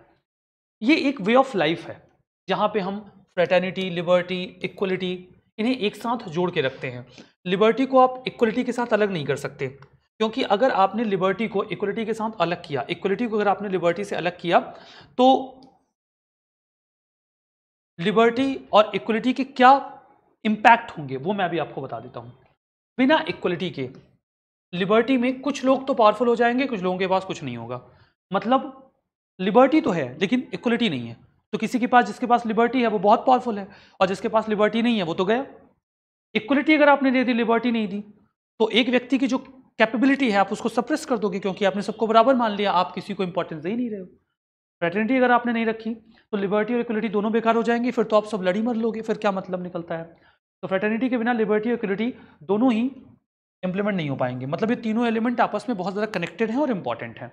Speaker 1: ये एक वे ऑफ लाइफ है जहाँ पे हम फ्रेटर्निटी लिबर्टी इक्वलिटी इन्हें एक साथ जोड़ के रखते हैं लिबर्टी को आप इक्वलिटी के साथ अलग नहीं कर सकते क्योंकि अगर आपने लिबर्टी को इक्वलिटी के साथ अलग किया इक्वलिटी को अगर आपने लिबर्टी से अलग किया तो लिबर्टी और इक्वलिटी के क्या इम्पैक्ट होंगे वो मैं अभी आपको बता देता हूँ बिना इक्वलिटी के लिबर्टी में कुछ लोग तो पावरफुल हो जाएंगे कुछ लोगों के पास कुछ नहीं होगा मतलब लिबर्टी तो है लेकिन इक्वलिटी नहीं है तो किसी के पास जिसके पास लिबर्टी है वो बहुत पावरफुल है और जिसके पास लिबर्टी नहीं है वो तो गया इक्वलिटी अगर आपने दे दी लिबर्टी नहीं दी तो एक व्यक्ति की जो कैपेबिलिटी है आप उसको सप्रेस कर दोगे क्योंकि आपने सबको बराबर मान लिया आप किसी को इंपॉर्टेंस दे ही नहीं रहे हो फ्रेटर्निटी अगर आपने नहीं रखी तो लिबर्टी और इक्वलिटी दोनों बेकार हो जाएंगी फिर तो आप सब लड़ी मर लोगे फिर क्या मतलब निकलता है तो फ्रेटर्निटी के बिना लिबर्टी और इक्वलिटी दोनों ही इंप्लीमेंट नहीं हो पाएंगे मतलब ये तीनों एलिमेंट आपस में बहुत ज़्यादा कनेक्टेड हैं और इंपॉर्टेंट हैं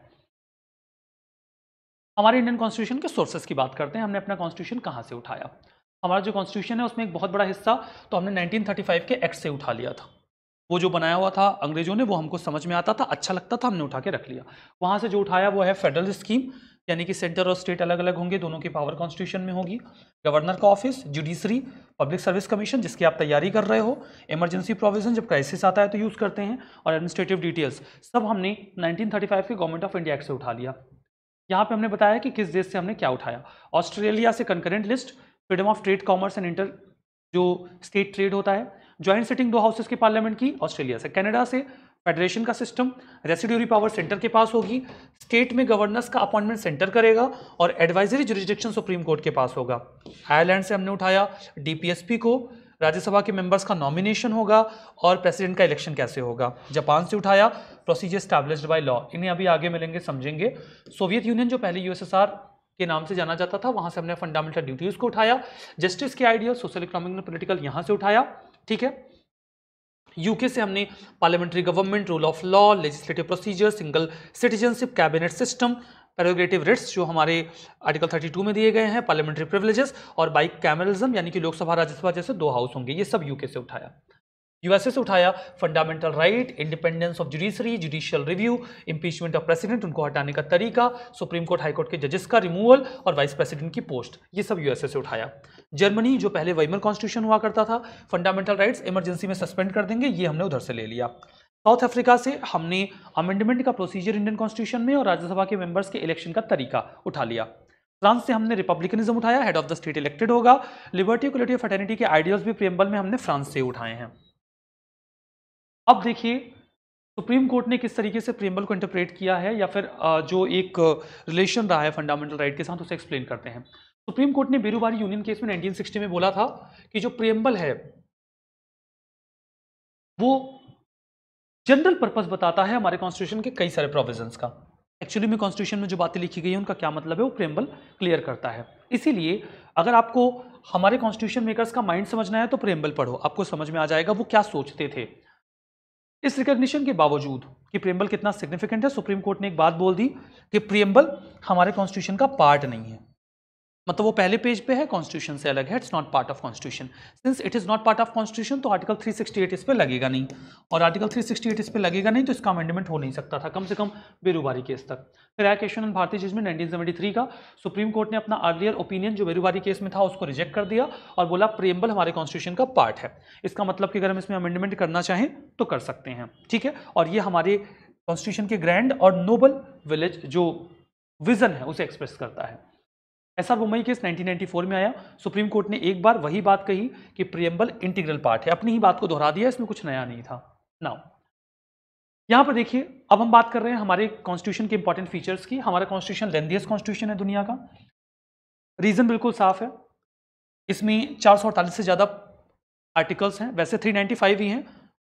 Speaker 1: हमारे इंडियन कॉन्स्टिट्यूशन के सोर्सेज की बात करते हैं हमने अपना कॉन्स्टिट्यूशन कहाँ से उठाया हमारा जो कॉन्स्टिट्यूशन है उसमें एक बहुत बड़ा हिस्सा तो हमने 1935 के एक्ट से उठा लिया था वो जो बनाया हुआ था अंग्रेजों ने वो हमको समझ में आता था अच्छा लगता था हमने उठा के रख लिया वहाँ से जो उठाया वो है फेडरल स्कीम यानी कि सेंटर और स्टेट अलग अलग होंगे दोनों की पावर कॉन्स्टिट्यूशन में होगी गवर्नर का office judiciary public service commission जिसकी आप तैयारी कर रहे हो इमरजेंसी प्रोविजन जब क्राइसिस आता है तो यूज़ करते हैं और एडमिनिस्ट्रेटिव डिटेल्स सब हमने 1935 के गवर्नमेंट ऑफ इंडिया एक्ट से उठा लिया यहाँ पे हमने बताया कि किस देश से हमने क्या उठाया ऑस्ट्रेलिया से concurrent list freedom of trade commerce and inter जो स्टेट ट्रेड होता है ज्वाइंट सिटिंग दो हाउसेस के पार्लियामेंट की ऑस्ट्रेलिया से कनाडा से फेडरेशन का सिस्टम रेसिड्यूरी पावर सेंटर के पास होगी स्टेट में गवर्नर्स का अपॉइंटमेंट सेंटर करेगा और एडवाइजरी जुरिस्डिक्शन सुप्रीम कोर्ट के पास होगा आयरलैंड से हमने उठाया डीपीएसपी को राज्यसभा के मेंबर्स का नॉमिनेशन होगा और प्रेसिडेंट का इलेक्शन कैसे होगा जापान से उठाया प्रोसीजर स्टैब्लिश बाय लॉ इन्हें अभी आगे मिलेंगे समझेंगे सोवियत यूनियन जो पहले यूएसएसआर के नाम से जाना जाता था वहां से हमने फंडामेंटल ड्यूटीज को उठाया जस्टिस के आइडिया सोशल इकोनॉमिक पोलिटिकल यहां से उठाया ठीक है यूके से हमने parliamentary government rule of law legislative procedure single citizenship cabinet system prerogative Ritz जो हमारे आर्टिकल 32 में दिए गए हैं पार्लियामेंट्री प्रिविलेजेस और बाइक कैमरलिज्म यानी कि लोकसभा राज्यसभा जैसे दो हाउस होंगे ये सब यूके से उठाया यूएसए से उठाया fundamental right independence of judiciary judicial review impeachment of president उनको हटाने का तरीका सुप्रीम कोर्ट हाईकोर्ट के जजेस का रिमूवल और वाइस प्रेसिडेंट की पोस्ट ये सब यूएसए से उठाया जर्मनी जो पहले वाइमर कॉन्स्टिट्यूशन हुआ करता था फंडामेंटल राइट्स इमरजेंसी में सस्पेंड कर देंगे ये हमने उधर से ले लिया साउथ अफ्रीका से हमने अमेंडमेंट का प्रोसीजर इंडियन कॉन्स्टिट्यूशन में और राज्यसभा के मेंबर्स के इलेक्शन का तरीका उठा लिया फ्रांस से हमने रिपब्लिकनिज्म उठाया head of the state elected होगा लिबर्टी इक्वलिटी ऑफ फर्टर्निटी के आइडियाज भी प्रियम्बल में हमने फ्रांस से उठाए हैं अब देखिए सुप्रीम कोर्ट ने किस तरीके से प्रेमबल को इंटरप्रेट किया है या फिर जो एक रिलेशन रहा है फंडामेंटल राइट के साथ उसे एक्सप्लेन करते हैं सुप्रीम कोर्ट ने बेरोबारी यूनियन केस में 1960 में बोला था कि जो प्रेम्बल है वो जनरल पर्पज बताता है हमारे कॉन्स्टिट्यूशन के कई सारे प्रोविजन का एक्चुअली में कॉन्स्टिट्यूशन में जो बातें लिखी गई हैं उनका क्या मतलब है वो प्रेम्बल क्लियर करता है इसीलिए अगर आपको हमारे कॉन्स्टिट्यूशन मेकर्स का माइंड समझना है तो प्रेम्बल पढ़ो आपको समझ में आ जाएगा वो क्या सोचते थे इस रिकग्निशन के बावजूद कि प्रियम्बल कितना सिग्निफिकेंट है सुप्रीम कोर्ट ने एक बात बोल दी कि प्रियम्बल हमारे कॉन्स्टिट्यूशन का पार्ट नहीं है मतलब वो पहले पेज पे है कॉन्स्टिट्यूशन से अलग है it's not part of constitution since it is not part of constitution तो आर्टिकल 368 इस पर लगेगा नहीं और आर्टिकल 368 इस पर लगेगा नहीं तो इसका अमेंडमेंट हो नहीं सकता था कम से कम बेरूबारी केस तक फिर आया क्वेश्चन भारतीय जजमेंट नाइनटीन का सुप्रीम कोर्ट ने अपना अर्लियर ओपिनियन जो बेरूबारी केस में था उसको रिजेक्ट कर दिया और बोला प्रेम्बल हमारे कॉन्स्टिट्यूशन का पार्ट है इसका मतलब कि अगर हम इसमें अमेंडमेंट करना चाहें तो कर सकते हैं ठीक है और ये हमारे कॉन्स्टिट्यूशन के ग्रैंड और नोबल विलेज जो विजन है उसे एक्सप्रेस करता है ऐसा मुंबई केस 1994 में आया सुप्रीम कोर्ट ने एक बार वही बात कही कि प्रियम्बल इंटीग्रल पार्ट है अपनी ही बात को दोहरा दिया इसमें कुछ नया नहीं था ना यहाँ पर देखिए अब हम बात कर रहे हैं हमारे कॉन्स्टिट्यूशन के इंपॉर्टेंट फीचर्स की हमारा कॉन्स्टिट्यूशन लेंदियस कॉन्स्टिट्यूशन है दुनिया का रीज़न बिल्कुल साफ है इसमें चार से ज़्यादा आर्टिकल्स हैं वैसे 395 ही हैं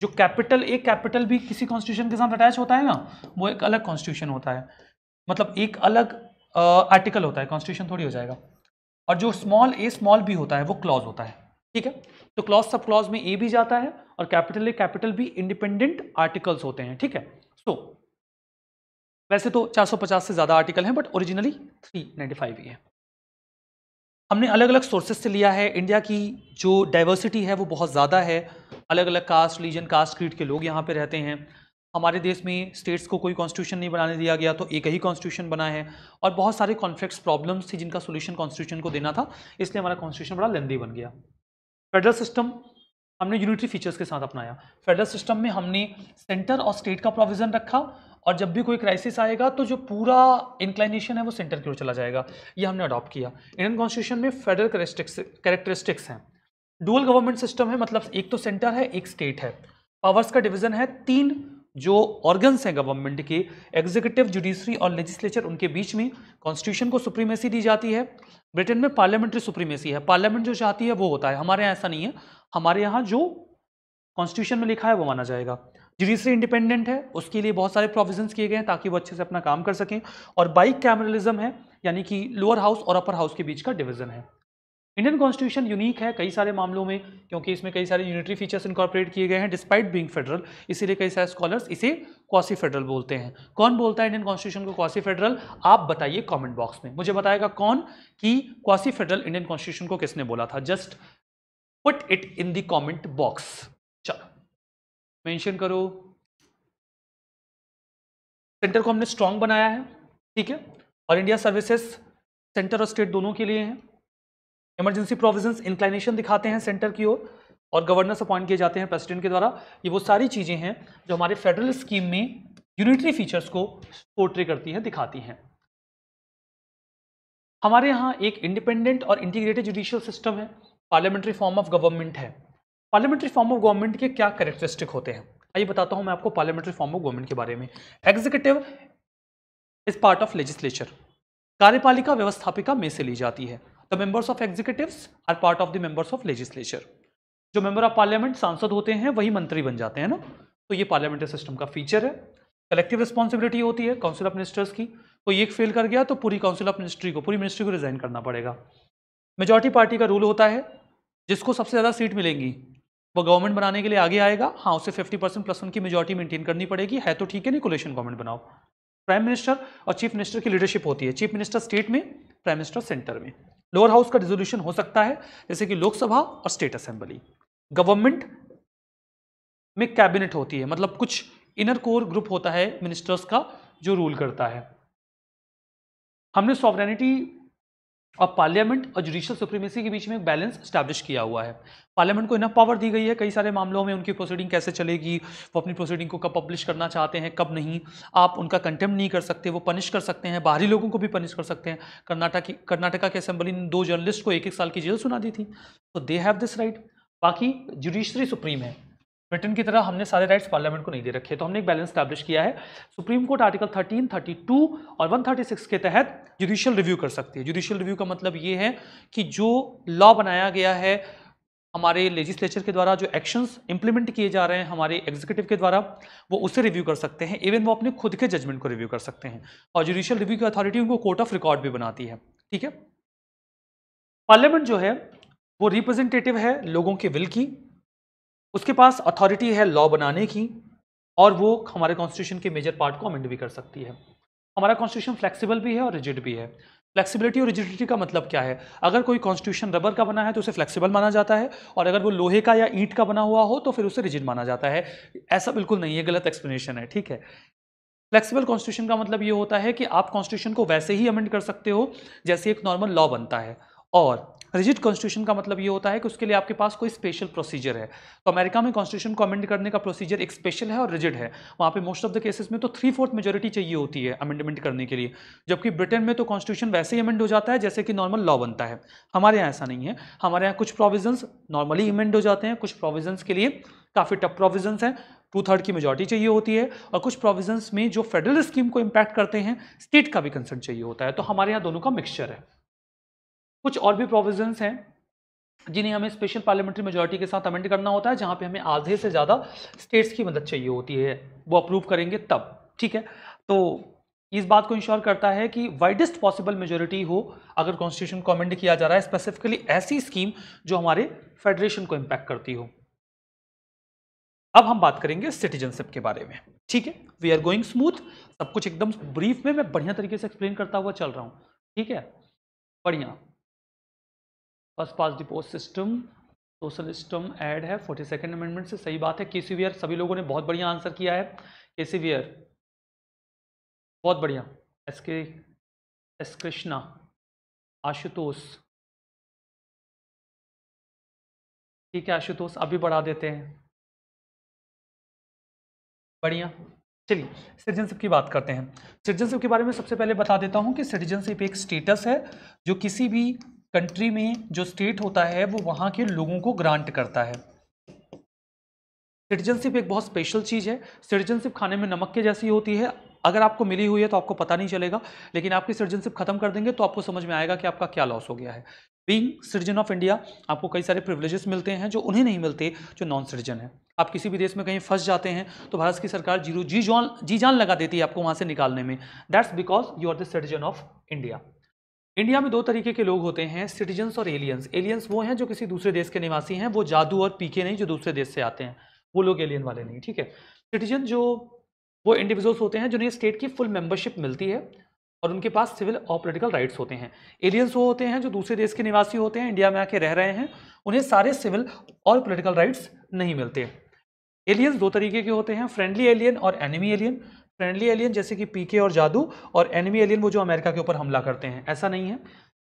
Speaker 1: जो कैपिटल एक कैपिटल भी किसी कॉन्स्टिट्यूशन के साथ अटैच होता है ना वो एक अलग कॉन्स्टिट्यूशन होता है मतलब एक अलग आर्टिकल होता है कॉन्स्टिट्यूशन थोड़ी हो जाएगा और जो स्मॉल ए स्मॉल बी होता है वो क्लॉज होता है ठीक है तो क्लॉज सब क्लॉज में ए भी जाता है और capital A capital B independent articles होते हैं ठीक है सो so, वैसे तो 450 से ज़्यादा आर्टिकल हैं बट ओरिजिनली 395 ही है हमने अलग अलग सोर्सेज से लिया है इंडिया की जो डाइवर्सिटी है वो बहुत ज़्यादा है अलग अलग कास्ट रिलीजन कास्ट क्रीड के लोग यहाँ पे रहते हैं हमारे देश में स्टेट्स को कोई कॉन्स्टिट्यूशन नहीं बनाने दिया गया तो एक ही कॉन्स्टिट्यूशन बना है और बहुत सारे कॉन्फ्लिक्ट प्रॉब्लम्स थी जिनका सोल्यूशन कॉन्स्टिट्यूशन को देना था इसलिए हमारा कॉन्स्टिट्यूशन बड़ा लेंदी बन गया फेडरल सिस्टम हमने यूनिटरी फीचर्स के साथ अपनाया फेडरल सिस्टम में हमने सेंटर और स्टेट का प्रोविजन रखा और जब भी कोई क्राइसिस आएगा तो जो पूरा इंक्लाइनेशन है वो सेंटर की ओर चला जाएगा ये हमने अडॉप्ट किया इंडियन कॉन्स्टिट्यूशन में फेडरल कैरेक्टरिस्टिक्स हैं डुअल गवर्नमेंट सिस्टम है मतलब एक तो सेंटर है एक स्टेट है पावर्स का डिवीजन है तीन जो ऑर्गन्स हैं गवर्नमेंट के एग्जीक्यूटिव जुडिशरी और लेजिस्लेचर उनके बीच में कॉन्स्टिट्यूशन को सुप्रीमेसी दी जाती है ब्रिटेन में पार्लियामेंट्री सुप्रीमेसी है पार्लियामेंट जो चाहती है वो होता है हमारे यहाँ ऐसा नहीं है हमारे यहाँ जो कॉन्स्टिट्यूशन में लिखा है वो माना जाएगा जुडिशरी इंडिपेंडेंट है उसके लिए बहुत सारे प्रोविजन किए गए हैं ताकि वो अच्छे से अपना काम कर सकें और बाइक कैमरलिज्म है यानी कि लोअर हाउस और अपर हाउस के बीच का डिविजन है इंडियन कॉन्स्टिट्यूशन यूनिक है कई सारे मामलों में क्योंकि इसमें कई सारे यूनिटरी फीचर्स इंकॉर्पोरेट किए गए हैं डिस्पाइट बीइंग फेडरल इसीलिए कई सारे स्कॉलर्स इसे क्वासी फेडरल बोलते हैं कौन बोलता है इंडियन कॉन्स्टिट्यूशन को क्वासी फेडरल आप बताइए कॉमेंट बॉक्स में मुझे बताएगा कौन कि क्वासी फेडरल इंडियन कॉन्स्टिट्यूशन को किसने बोला था just put it in the comment box चलो मैंशन करो सेंटर को हमने स्ट्रांग बनाया है ठीक है और इंडिया सर्विसेस सेंटर और स्टेट दोनों के लिए हैं इमरजेंसी प्रोविजंस इंक्लाइनेशन दिखाते हैं सेंटर की ओर और गवर्नर्स अपॉइंट किए जाते हैं प्रेसिडेंट के द्वारा ये वो सारी चीज़ें हैं जो हमारे फेडरल स्कीम में यूनिटरी फीचर्स को पोर्ट्रे करती हैं दिखाती हैं हमारे यहाँ एक इंडिपेंडेंट और इंटीग्रेटेड जुडिशियल सिस्टम है पार्लियामेंट्री फॉर्म ऑफ गवर्नमेंट है पार्लियामेंट्री फॉर्म ऑफ गवर्नमेंट के क्या करेक्टरिस्टिक होते हैं आइए बताता हूँ मैं आपको पार्लियामेंट्री फॉर्म ऑफ गवर्नमेंट के बारे में executive is part of legislature कार्यपालिका व्यवस्थापिका में से ली जाती है the members of executives are part of the members of legislature जो मेंबर ऑफ पार्लियामेंट सांसद होते हैं वही मंत्री बन जाते हैं ना तो ये पार्लियामेंट्री सिस्टम का फीचर है कलेक्टिव रिस्पॉन्सिबिलिटी होती है काउंसिल ऑफ मिनिस्टर्स की कोई तो एक फेल कर गया तो पूरी काउंसिल ऑफ मिनिस्ट्री को पूरी मिनिस्ट्री को रिजाइन करना पड़ेगा मेजोरिटी पार्टी का रूल होता है जिसको सबसे ज़्यादा सीट मिलेंगी वो गवर्नमेंट बनाने के लिए आगे आएगा हाँ उसे 50 परसेंट प्लस वन की मेजोरिटी मेंटेन करनी पड़ेगी है तो ठीक है नहीं कोलेशन गवर्नमेंट बनाओ प्राइम मिनिस्टर और चीफ मिनिस्टर की लीडरशिप होती है चीफ मिनिस्टर स्टेट में प्राइम मिनिस्टर सेंटर में लोअर हाउस का रेजोल्यूशन हो सकता है जैसे कि लोकसभा और स्टेट असेंबली गवर्नमेंट में कैबिनेट होती है मतलब कुछ इनर कोर ग्रुप होता है मिनिस्टर्स का जो रूल करता है हमने सॉवरेनिटी और पार्लियामेंट और जुडिशियल सुप्रीमेसी के बीच में एक बैलेंस स्टैब्लिश किया हुआ है पार्लियामेंट को इनफ पावर दी गई है कई सारे मामलों में उनकी प्रोसीडिंग कैसे चलेगी वो अपनी प्रोसीडिंग को कब पब्लिश करना चाहते हैं कब नहीं आप उनका कंटेम नहीं कर सकते वो पनिश कर सकते हैं बाहरी लोगों को भी पनिश कर सकते हैं कर्नाटक की कर्नाटका के असेंबली ने दो जर्नलिस्ट को एक एक साल की जेल सुना दी थी तो दे हैव दिस राइट बाकी जुडिशरी सुप्रीम है ब्रिटेन की तरह हमने सारे राइट्स पार्लियामेंट को नहीं दे रखे तो हमने एक बैलेंस स्टैब्लिश किया है सुप्रीम कोर्ट आर्टिकल 13, 32 और 136 के तहत जुडिशियल रिव्यू कर सकती है जुडिशियल रिव्यू का मतलब ये है कि जो लॉ बनाया गया है हमारे लेजिस्लेचर के द्वारा जो एक्शंस इंप्लीमेंट किए जा रहे हैं हमारे एग्जीक्यूटिव के द्वारा वो उसे रिव्यू कर सकते हैं इवन वो अपने खुद के जजमेंट को रिव्यू कर सकते हैं और जुडिशियल रिव्यू की अथॉरिटी उनको कोर्ट ऑफ रिकॉर्ड भी बनाती है ठीक है पार्लियामेंट जो है वो रिप्रेजेंटेटिव है लोगों के विल की उसके पास अथॉरिटी है लॉ बनाने की और वो हमारे कॉन्स्टिट्यूशन के मेजर पार्ट को अमेंड भी कर सकती है हमारा कॉन्स्टिट्यूशन फ्लेक्सिबल भी है और रिजिड भी है फ्लेक्सिबिलिटी और रिजिडिटी का मतलब क्या है अगर कोई कॉन्स्टिट्यूशन रबर का बना है तो उसे फ्लेक्सिबल माना जाता है और अगर वो लोहे का या ईंट का बना हुआ हो तो फिर उसे रिजिड माना जाता है ऐसा बिल्कुल नहीं है गलत एक्सप्लेनेशन है ठीक है फ्लेक्सिबल कॉन्स्टिट्यूशन का मतलब ये होता है कि आप कॉन्स्टिट्यूशन को वैसे ही अमेंड कर सकते हो जैसे एक नॉर्मल लॉ बनता है और रिजिड कॉन्स्टिट्यूशन का मतलब ये होता है कि उसके लिए आपके पास कोई स्पेशल प्रोसीजर है तो अमेरिका में कॉन्स्टिट्यूशन को अमेंड करने का प्रोसीजर एक स्पेशल है और रिजिड है वहाँ पे मोस्ट ऑफ द केसेस में तो थ्री फोर्थ मेजोरिटी चाहिए होती है अमेंडमेंट करने के लिए जबकि ब्रिटेन में तो कॉन्स्टिट्यूशन वैसे ही अमेंड हो जाता है जैसे कि नॉर्मल लॉ बनता है हमारे यहाँ ऐसा नहीं है हमारे यहाँ कुछ प्रोविजन नॉर्मली अमेंड हो जाते हैं कुछ प्रोविजन्स के लिए काफ़ी टफ प्रोविजन्स हैं टू थर्ड की मेजोरिटी चाहिए होती है और कुछ प्रोविजन्स में जो फेडरल स्कीम को इम्पैक्ट करते हैं स्टेट का भी कंसर्न चाहिए होता है तो हमारे यहाँ दोनों का मिक्सचर है कुछ और भी प्रोविजंस हैं जिन्हें हमें स्पेशल पार्लियामेंट्री मेजोरिटी के साथ अमेंड करना होता है जहां पे हमें आधे से ज़्यादा स्टेट्स की मदद चाहिए होती है वो अप्रूव करेंगे तब ठीक है तो इस बात को इंश्योर करता है कि वाइडेस्ट पॉसिबल मेजोरिटी हो अगर कॉन्स्टिट्यूशन को अमेंड किया जा रहा है स्पेसिफिकली ऐसी स्कीम जो हमारे फेडरेशन को इम्पैक्ट करती हो अब हम बात करेंगे सिटीजनशिप के बारे में ठीक है वी आर गोइंग स्मूथ सब कुछ एकदम ब्रीफ में मैं बढ़िया तरीके से एक्सप्लेन करता हुआ चल रहा हूँ ठीक है बढ़िया first past the post system social system ऐड है फोर्टी सेकेंड अमेंडमेंट से सही बात है केसीवियर सभी लोगों ने बहुत बढ़िया आंसर किया है केसीवियर बहुत बढ़िया एस के एस कृष्णा आशुतोष
Speaker 2: ठीक है आशुतोष अभी बढ़ा देते हैं
Speaker 1: बढ़िया चलिए सिटीजनशिप की बात करते हैं सिटीजनशिप के बारे में सबसे पहले बता देता हूँ कि सिटीजनशिप एक स्टेटस है जो किसी भी कंट्री में जो स्टेट होता है वो वहाँ के लोगों को ग्रांट करता है सिटीजनशिप एक बहुत स्पेशल चीज़ है सिटीजनशिप खाने में नमक के जैसी होती है अगर आपको मिली हुई है तो आपको पता नहीं चलेगा लेकिन आपकी सिटीजनशिप खत्म कर देंगे तो आपको समझ में आएगा कि आपका क्या लॉस हो गया है बींग सिटीजन ऑफ इंडिया आपको कई सारे प्रिवलेजेस मिलते हैं जो उन्हें नहीं मिलते जो नॉन सिटीजन है आप किसी भी देश में कहीं फंस जाते हैं तो भारत की सरकार जीरो जी जान जी जान लगा देती है आपको वहाँ से निकालने में that's because you are the citizen of India India में दो तरीके के लोग होते हैं सिटीजन्स और एलियंस एलियंस वो हैं जो किसी दूसरे देश के निवासी हैं वो जादू और पीके नहीं जो दूसरे देश से आते हैं वो लोग एलियन वाले नहीं ठीक है सिटीजन जो वो इंडिविजुअल्स होते हैं जिन्हें स्टेट की फुल मेंबरशिप मिलती है और उनके पास सिविल और पोलिटिकल राइट्स होते हैं एलियंस वो होते हैं जो दूसरे देश के निवासी होते हैं इंडिया में आके रह रहे हैं उन्हें सारे सिविल और पोलिटिकल राइट्स नहीं मिलते एलियंस दो तरीके के होते हैं फ्रेंडली एलियन और एनिमी एलियन फ्रेंडली एलियन जैसे कि पीके और जादू और एनिमी एलियन वो जो अमेरिका के ऊपर हमला करते हैं ऐसा नहीं है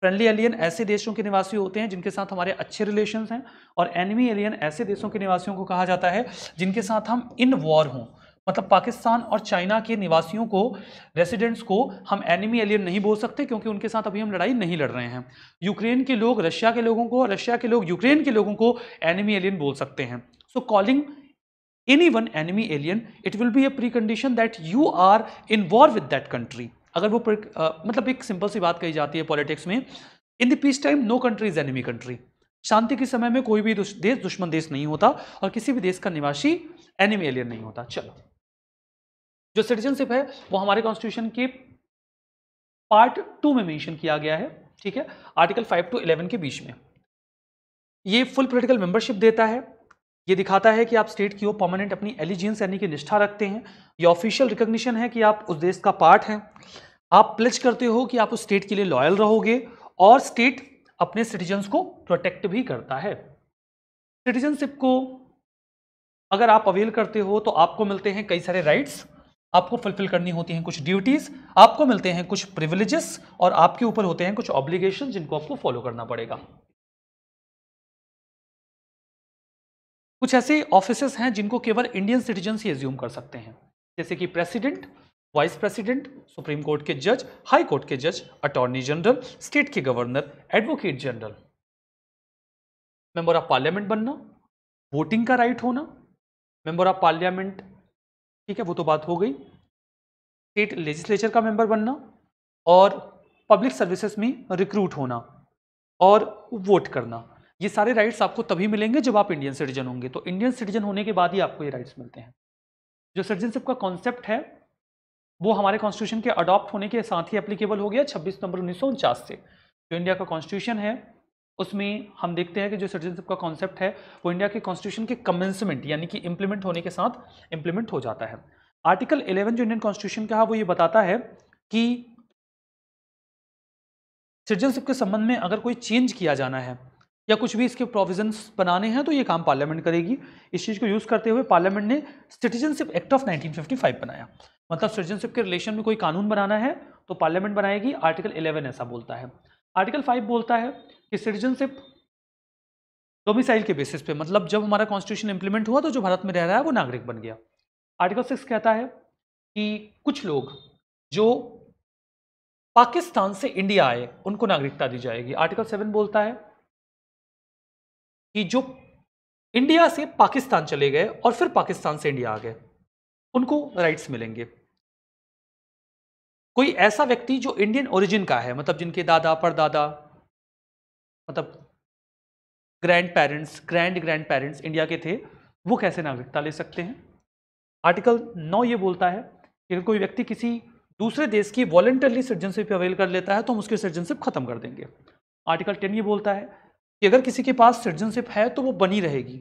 Speaker 1: फ्रेंडली एलियन ऐसे देशों के निवासी होते हैं जिनके साथ हमारे अच्छे रिलेशन हैं और एनिमी एलियन ऐसे देशों के निवासियों को कहा जाता है जिनके साथ हम इन वॉर हों मतलब पाकिस्तान और चाइना के निवासियों को रेसिडेंट्स को हम एनिमी एलियन नहीं बोल सकते क्योंकि उनके साथ अभी हम लड़ाई नहीं लड़ रहे हैं यूक्रेन के लोग रशिया के लोगों को और रशिया के लोग यूक्रेन के लोगों को एनिमी एलियन बोल सकते हैं so calling anyone enemy alien it will be a precondition that you are in war with that country अगर वो आ, मतलब एक सिंपल सी बात कही जाती है पॉलिटिक्स में in the peace time no country is enemy country शांति के समय में कोई भी दुश, देश दुश्मन देश नहीं होता और किसी भी देश का निवासी एनिमी एलियन नहीं होता चलो जो सिटीजनशिप है वो हमारे कॉन्स्टिट्यूशन के पार्ट टू में मेंशन किया गया है ठीक है आर्टिकल फाइव टू इलेवन के बीच में ये फुल पोलिटिकल मेंबरशिप देता है ये दिखाता है कि आप स्टेट की ओर परमानेंट अपनी एलिजेंस यानी कि निष्ठा रखते हैं ये ऑफिशियल रिकोगशन है कि आप उस देश का पार्ट हैं आप प्लेज करते हो कि आप उस स्टेट के लिए लॉयल रहोगे और स्टेट अपने सिटीजन्स को प्रोटेक्ट भी करता है सिटीजनशिप को अगर आप अवेल करते हो तो आपको मिलते हैं कई सारे राइट्स आपको फुलफिल करनी होती हैं कुछ ड्यूटीज़ आपको मिलते हैं कुछ प्रिविलेजेस और आपके ऊपर होते हैं कुछ ऑब्लिगेशन जिनको आपको फॉलो करना पड़ेगा कुछ ऐसे ऑफिसेस हैं जिनको केवल इंडियन सिटीजन ही एज्यूम कर सकते हैं जैसे कि president vice president supreme court के जज हाई कोर्ट के जज अटॉर्नी जनरल स्टेट के governor advocate general member of parliament बनना वोटिंग का राइट होना मेंबर ऑफ पार्लियामेंट ठीक है वो तो बात हो गई स्टेट लेजिस्लेचर का मेंबर बनना और पब्लिक सर्विसेज में रिक्रूट होना और वोट करना ये सारे राइट्स आपको तभी मिलेंगे जब आप इंडियन सिटीजन होंगे तो इंडियन सिटीजन होने के बाद ही आपको ये राइट्स मिलते हैं जो सिटीजनशिप का कॉन्सेप्ट है वो हमारे कॉन्स्टिट्यूशन के अडॉप्ट होने के साथ ही एप्लीकेबल हो गया छब्बीस नवंबर उन्नीस से जो इंडिया का कॉन्स्टिट्यूशन है उसमें हम देखते हैं कि जो सिटीजनशिप का कॉन्सेप्ट है वो इंडिया के कॉन्स्टिट्यूशन के कमेंसमेंट यानी कि इम्प्लीमेंट होने के साथ इम्प्लीमेंट हो जाता है आर्टिकल 11 जो इंडियन कॉन्स्टिट्यूशन का है वो ये बताता है कि सिटीजनशिप के संबंध में अगर कोई चेंज किया जाना है या कुछ भी इसके प्रोविजंस बनाने हैं तो ये काम पार्लियामेंट करेगी इस चीज़ को यूज़ करते हुए पार्लियामेंट ने सिटीजनशिप एक्ट ऑफ 1955 बनाया मतलब सिटीजनशिप के रिलेशन में कोई कानून बनाना है तो पार्लियामेंट बनाएगी आर्टिकल 11 ऐसा बोलता है आर्टिकल 5 बोलता है कि सिटीजनशिप डोमिसाइल के बेसिस पे मतलब जब हमारा कॉन्स्टिट्यूशन इंप्लीमेंट हुआ तो जो भारत में रह रहा है वो नागरिक बन गया आर्टिकल सिक्स कहता है कि कुछ लोग जो पाकिस्तान से इंडिया आए उनको नागरिकता दी जाएगी आर्टिकल सेवन बोलता है कि जो इंडिया से पाकिस्तान चले गए और फिर पाकिस्तान से इंडिया आ गए उनको राइट्स मिलेंगे कोई ऐसा व्यक्ति जो इंडियन ओरिजिन का है मतलब जिनके दादा परदादा मतलब grand parents grand grand parents India के थे वो कैसे नागरिकता ले सकते हैं आर्टिकल नौ ये बोलता है कि अगर कोई व्यक्ति किसी दूसरे देश की वॉलेंटरली सिटीजनशिप अवेल कर लेता है तो हम उसकी सिटीजनशिप खत्म कर देंगे आर्टिकल टेन ये बोलता है कि अगर किसी के पास सिटीजनशिप है तो वो बनी रहेगी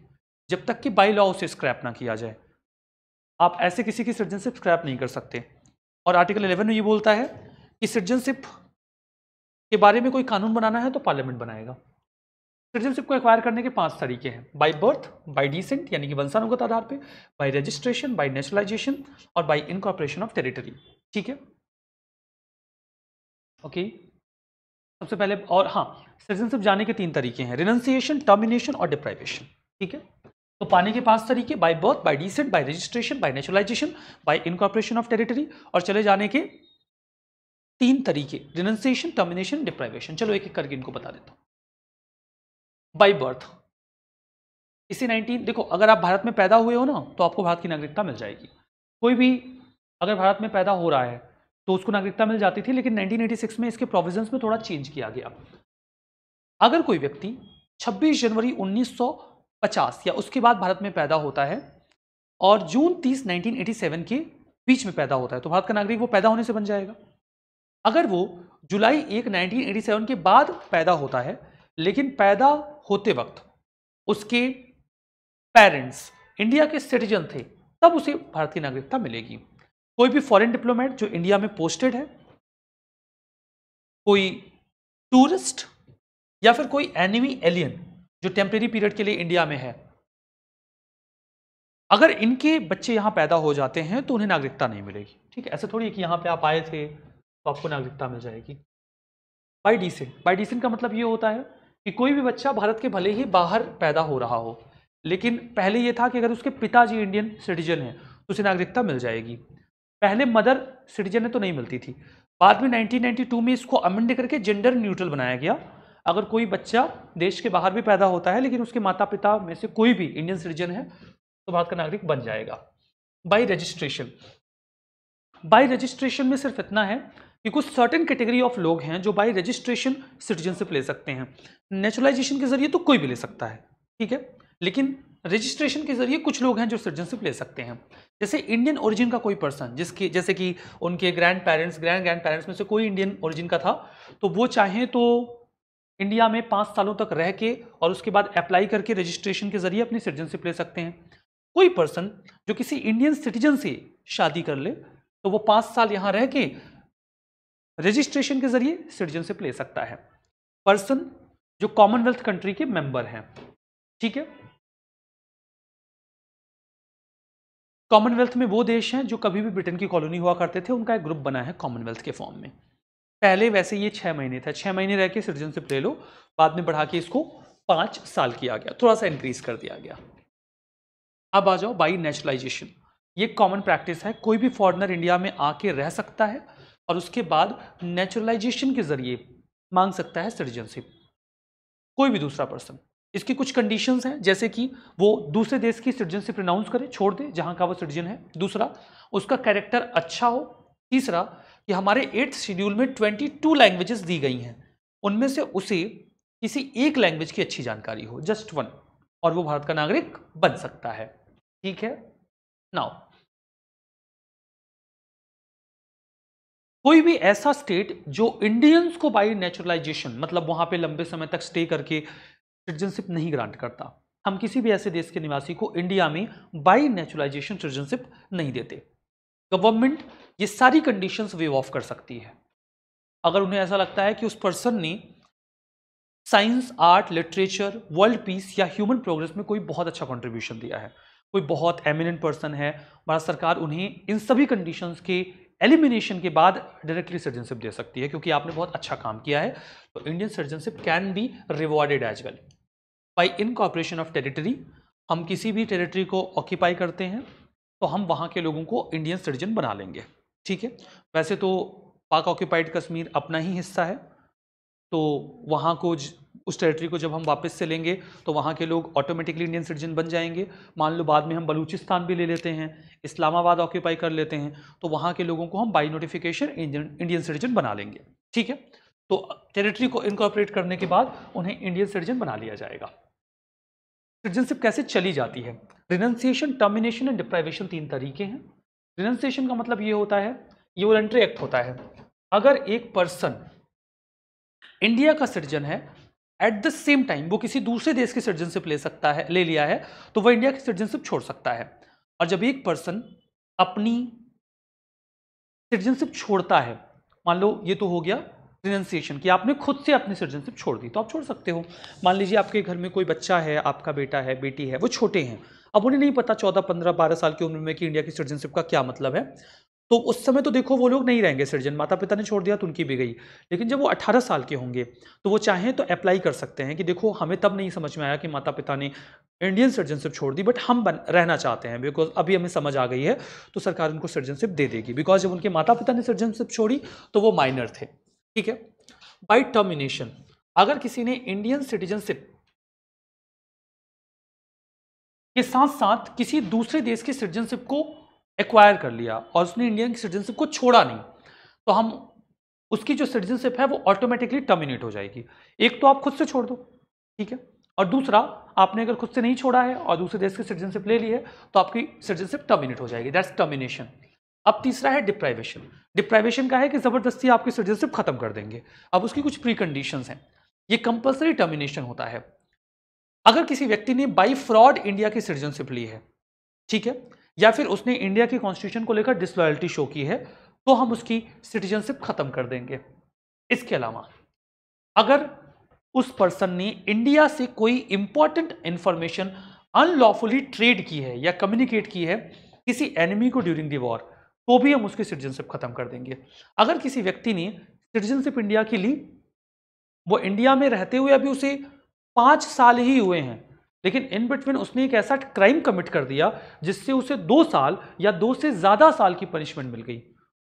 Speaker 1: जब तक कि बाई लॉ उसे स्क्रैप ना किया जाए आप ऐसे किसी की सिटीजनशिप स्क्रैप नहीं कर सकते और आर्टिकल 11 में ये बोलता है कि सिटीजनशिप के बारे में कोई कानून बनाना है तो पार्लियामेंट बनाएगा सिटीजनशिप को एक्वायर करने के पांच तरीके हैं बाई बर्थ बाई डिसेंट यानी कि वंशानुगत आधार पर बाई रजिस्ट्रेशन बाई नेशनलाइजेशन और बाई इनकॉर्पोरेशन ऑफ टेरिटरी ठीक है ओके okay. सबसे पहले और हाँ सिटीजनशिप जाने के तीन तरीके हैं रिनंसिएशन टर्मिनेशन और डिप्राइवेशन ठीक है तो पाने के पांच तरीके by birth by descent by registration by naturalization by incorporation of territory और चले जाने के तीन तरीके रिनंसिएशन टर्मिनेशन डिप्राइवेशन चलो एक एक करके इनको बता देता हूँ बाई बर्थ इसी नाइनटीन देखो अगर आप भारत में पैदा हुए हो ना तो आपको भारत की नागरिकता मिल जाएगी कोई भी अगर भारत में पैदा हो रहा है तो उसको नागरिकता मिल जाती थी लेकिन 1986 में इसके प्रोविजंस में थोड़ा चेंज किया गया अगर कोई व्यक्ति 26 जनवरी 1950 या उसके बाद भारत में पैदा होता है और जून 30 1987 के बीच में पैदा होता है तो भारत का नागरिक वो पैदा होने से बन जाएगा अगर वो जुलाई एक नाइनटीन के बाद पैदा होता है लेकिन पैदा होते वक्त उसके पेरेंट्स इंडिया के सिटीजन थे तब उसे भारतीय नागरिकता मिलेगी कोई भी फॉरेन डिप्लोमेट जो इंडिया में पोस्टेड है कोई टूरिस्ट या फिर कोई एनिमी एलियन जो टेम्परेरी पीरियड के लिए इंडिया में है अगर इनके बच्चे यहाँ पैदा हो जाते हैं तो उन्हें नागरिकता नहीं मिलेगी ठीक है ऐसे थोड़ी है कि यहाँ पे आप आए थे तो आपको नागरिकता मिल जाएगी बाई डिसेंट बाई डिसेंट का मतलब ये होता है कि कोई भी बच्चा भारत के भले ही बाहर पैदा हो रहा हो लेकिन पहले ये था कि अगर उसके पिताजी इंडियन सिटीजन हैं तो उसे नागरिकता मिल जाएगी पहले मदर सिटीजन तो नहीं मिलती थी बाद में 1992 में इसको अमेंड करके जेंडर न्यूट्रल बनाया गया अगर कोई बच्चा देश के बाहर भी पैदा होता है लेकिन उसके माता पिता में से कोई भी इंडियन सिटीजन है तो भारत का नागरिक बन जाएगा बाई रजिस्ट्रेशन बाई रजिस्ट्रेशन में सिर्फ इतना है कि कुछ सर्टेन कैटेगरी ऑफ लोग हैं जो बाई रजिस्ट्रेशन सिटीजनशिप ले सकते हैं नेचुरलाइजेशन के जरिए तो कोई भी ले सकता है ठीक है लेकिन रजिस्ट्रेशन के जरिए कुछ लोग हैं जो सिटीजनशिप ले सकते हैं जैसे इंडियन ओरिजिन का कोई पर्सन जिसके जैसे कि उनके grand parents grand grand parents में से कोई इंडियन ओरिजिन का था तो वो चाहें तो इंडिया में पाँच सालों तक रह के और उसके बाद अप्लाई करके रजिस्ट्रेशन के जरिए अपनी सिटीजनशिप ले सकते हैं कोई पर्सन जो किसी इंडियन सिटीजन से शादी कर ले तो वो पाँच साल यहाँ रह के रजिस्ट्रेशन के जरिए सिटीजनशिप ले सकता है पर्सन जो कॉमनवेल्थ कंट्री के मेंबर हैं ठीक है कॉमनवेल्थ में वो देश हैं जो कभी भी ब्रिटेन की कॉलोनी हुआ करते थे उनका एक ग्रुप बना है कॉमनवेल्थ के फॉर्म में पहले वैसे ये छः महीने था छः महीने रह के सिटीजनशिप ले लो बाद में बढ़ा के इसको पाँच साल किया गया थोड़ा सा इंक्रीज कर दिया गया अब आ जाओ बाई नेचुरलाइजेशन ये कॉमन प्रैक्टिस है कोई भी फॉरनर इंडिया में आके रह सकता है और उसके बाद नेचुरलाइजेशन के जरिए मांग सकता है सिटीजनशिप कोई भी दूसरा पर्सन इसकी कुछ कंडीशंस हैं जैसे कि वो दूसरे देश की सिटीजनशिप रिनाउंस करे छोड़ दे जहाँ का वो सिटीजन है दूसरा उसका कैरेक्टर अच्छा हो तीसरा कि हमारे एट्थ शेड्यूल में ट्वेंटी टू लैंग्वेजेस दी गई हैं उनमें से उसे किसी एक लैंग्वेज की अच्छी जानकारी हो जस्ट वन और वो भारत का नागरिक बन सकता है ठीक है नाउ कोई भी ऐसा स्टेट जो इंडियंस को बाय नेचुरलाइजेशन मतलब वहां पे लंबे समय तक स्टे करके सिटीजनशिप नहीं ग्रांट करता हम किसी भी ऐसे देश के निवासी को इंडिया में बाई नेचुरलाइजेशन सिटीजनशिप नहीं देते गवर्नमेंट ये सारी कंडीशन वेव ऑफ कर सकती है अगर उन्हें ऐसा लगता है कि उस पर्सन ने science art literature world peace या ह्यूमन प्रोग्रेस में कोई बहुत अच्छा कंट्रीब्यूशन दिया है कोई बहुत एमिनेंट पर्सन है भारत सरकार उन्हें इन सभी कंडीशंस के एलिमिनेशन के बाद डायरेक्टली सर्जनशिप दे सकती है क्योंकि आपने बहुत अच्छा काम किया है तो Indian citizenship can be rewarded as well by incorporation of territory हम किसी भी टेरिटरी को ऑक्यूपाई करते हैं तो हम वहाँ के लोगों को इंडियन सर्जन बना लेंगे ठीक है वैसे तो पाक ऑक्यूपाइड कश्मीर अपना ही हिस्सा है तो वहाँ को ज, उस टेरिटरी को जब हम वापस से लेंगे तो वहाँ के लोग ऑटोमेटिकली इंडियन सिटीजन बन जाएंगे मान लो बाद में हम बलूचिस्तान भी ले लेते हैं इस्लामाबाद ऑक्यूपाई कर लेते हैं तो वहाँ के लोगों को हम by notification Indian Indian citizen बना लेंगे ठीक है तो टेरिटरी को इनकॉपरेट करने के बाद उन्हें इंडियन सिटीजन बना लिया जाएगा सिटीजनशिप कैसे चली जाती है रिनंसिएशन टर्मिनेशन एंड डिप्राइवेशन तीन तरीके हैं रिनंसिएशन का मतलब ये होता है ये वॉलेंट्री एक्ट होता है अगर एक पर्सन इंडिया का सिटीजन है एट द सेम टाइम वो किसी दूसरे देश की सिटीजनशिप ले सकता है ले लिया है तो वह इंडिया की सिटीजनशिप छोड़ सकता है और जब एक पर्सन अपनी सिटीजनशिप छोड़ता है मान लो ये तो हो गया रिनंसिएशन कि आपने खुद से अपनी सिटीजनशिप छोड़ दी तो आप छोड़ सकते हो मान लीजिए आपके घर में कोई बच्चा है आपका बेटा है बेटी है वो छोटे हैं अब उन्हें नहीं पता चौदह पंद्रह बारह साल की उम्र में कि इंडिया की सिटीजनशिप का क्या मतलब है तो उस समय तो देखो वो लोग नहीं रहेंगे सिटीजन माता पिता ने छोड़ दिया तो उनकी भी गई लेकिन जब वो 18 साल के होंगे तो वो चाहें तो अप्लाई कर सकते हैं कि देखो हमें तब नहीं समझ में आया कि माता पिता ने इंडियन सिटीजनशिप छोड़ दी बट हम बन रहना चाहते हैं बिकॉज अभी हमें समझ आ गई है तो सरकार उनको सिटीजनशिप दे देगी बिकॉज जब उनके माता पिता ने सिटीजनशिप छोड़ी तो वो माइनर थे ठीक है बाई टर्मिनेशन अगर किसी ने इंडियन सिटीजनशिप के साथ साथ किसी दूसरे देश की सिटीजनशिप को एक्वायर कर लिया और उसने इंडियन की सिटीजनशिप को छोड़ा नहीं तो हम उसकी जो सिटीजनशिप है वो ऑटोमेटिकली टर्मिनेट हो जाएगी एक तो आप खुद से छोड़ दो ठीक है और दूसरा आपने अगर खुद से नहीं छोड़ा है और दूसरे देश की सिटीजनशिप ले ली है तो आपकी सिटीजनशिप टर्मिनेट हो जाएगी दैट्स टर्मिनेशन अब तीसरा है डिप्राइवेशन डिप्राइवेशन का है कि ज़बरदस्ती आपकी सिटीजनशिप खत्म कर देंगे अब उसकी कुछ प्री कंडीशन हैं ये कंपल्सरी टर्मिनेशन होता है अगर किसी व्यक्ति ने बाई फ्रॉड इंडिया की सिटीजनशिप ली है ठीक है या फिर उसने इंडिया की कॉन्स्टिट्यूशन को लेकर डिसलॉयल्टी शो की है तो हम उसकी सिटीजनशिप खत्म कर देंगे इसके अलावा अगर उस पर्सन ने इंडिया से कोई इंपॉर्टेंट इंफॉर्मेशन अनलॉफुली ट्रेड की है या कम्युनिकेट की है किसी एनिमी को ड्यूरिंग दी वॉर तो भी हम उसकी सिटीजनशिप खत्म कर देंगे अगर किसी व्यक्ति ने सिटीजनशिप इंडिया की ली वो इंडिया में रहते हुए अभी उसे पाँच साल ही हुए हैं लेकिन इन बिटवीन उसने एक ऐसा क्राइम कमिट कर दिया जिससे उसे दो साल या दो से ज़्यादा साल की पनिशमेंट मिल गई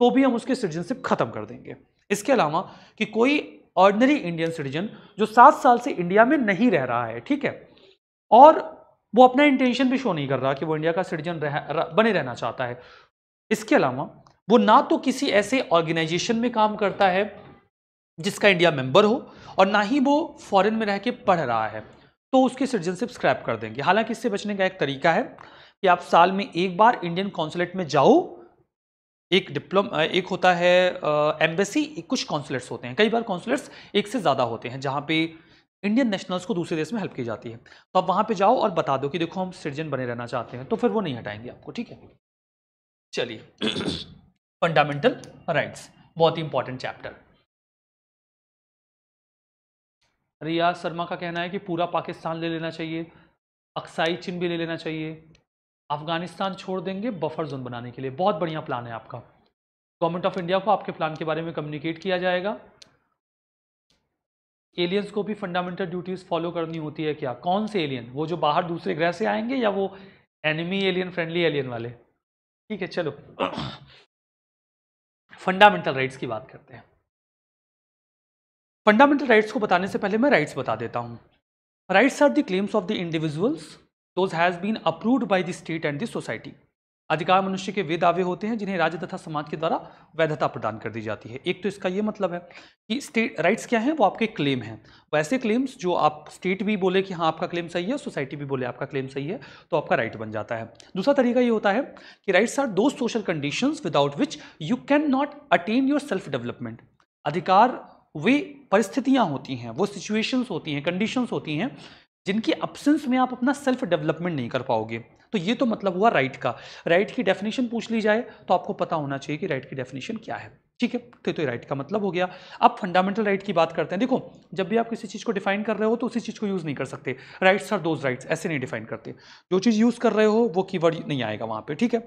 Speaker 1: तो भी हम उसके सिटीजनशिप ख़त्म कर देंगे इसके अलावा कि कोई ऑर्डनरी इंडियन सिटीजन जो सात साल से इंडिया में नहीं रह रहा है ठीक है और वो अपना इंटेंशन भी शो नहीं कर रहा कि वो इंडिया का सिटीजन रह, रह, बने रहना चाहता है इसके अलावा वो ना तो किसी ऐसे ऑर्गेनाइजेशन में काम करता है जिसका इंडिया मेंबर हो और ना ही वो फॉरेन में रह के पढ़ रहा है तो उसकी सिटीजनशिप स्क्रैप कर देंगे हालांकि इससे बचने का एक तरीका है कि आप साल में एक बार इंडियन कॉन्सुलेट में जाओ एक डिप्लोम एक होता है एम्बेसी कुछ कॉन्सुलेट्स होते हैं कई बार कॉन्सुलेट्स एक से ज़्यादा होते हैं जहाँ पे इंडियन नेशनल्स को दूसरे देश में हेल्प की जाती है तो आप वहाँ पे जाओ और बता दो कि देखो हम सिटीजन बने रहना चाहते हैं तो फिर वो नहीं हटाएंगे आपको ठीक है चलिए फंडामेंटल राइट्स बहुत ही इंपॉर्टेंट चैप्टर रियाज शर्मा का कहना है कि पूरा पाकिस्तान ले लेना चाहिए अक्साई चिन भी ले लेना चाहिए अफगानिस्तान छोड़ देंगे बफर जोन बनाने के लिए बहुत बढ़िया प्लान है आपका गवर्नमेंट ऑफ इंडिया को आपके प्लान के बारे में कम्युनिकेट किया जाएगा एलियंस को भी फंडामेंटल ड्यूटीज़ फॉलो करनी होती है क्या कौन से एलियन वो जो बाहर दूसरे ग्रह से आएंगे या वो एनिमी एलियन फ्रेंडली एलियन वाले ठीक है चलो फंडामेंटल राइट्स की बात करते हैं फंडामेंटल राइट्स को बताने से पहले मैं राइट्स बता देता हूँ rights are the claims of the individuals those has been approved by the state and the society अधिकार मनुष्य के वे दावे होते हैं जिन्हें राज्य तथा समाज के द्वारा वैधता प्रदान कर दी जाती है एक तो इसका ये मतलब है कि स्टेट राइट्स क्या हैं वो आपके क्लेम हैं वैसे क्लेम्स जो आप स्टेट भी बोले कि हाँ आपका क्लेम सही है सोसाइटी भी बोले आपका क्लेम सही है तो आपका राइट बन जाता है दूसरा तरीका ये होता है कि rights are those social condition without which you can not attain your self development अधिकार वे परिस्थितियाँ होती हैं वो सिचुएशंस होती हैं कंडीशंस होती हैं जिनकी अपसेंस में आप अपना सेल्फ डेवलपमेंट नहीं कर पाओगे तो ये तो मतलब हुआ राइट का राइट की डेफिनेशन पूछ ली जाए तो आपको पता होना चाहिए कि राइट की डेफिनेशन क्या है ठीक है तो तो राइट का मतलब हो गया अब फंडामेंटल राइट की बात करते हैं देखो जब भी आप किसी चीज़ को डिफाइन कर रहे हो तो उसी चीज़ को यूज़ नहीं कर सकते राइट्स आर दोज राइट्स ऐसे नहीं डिफाइन करते जो चीज़ यूज़ कर रहे हो वो कीवर्ड नहीं आएगा वहाँ पे ठीक है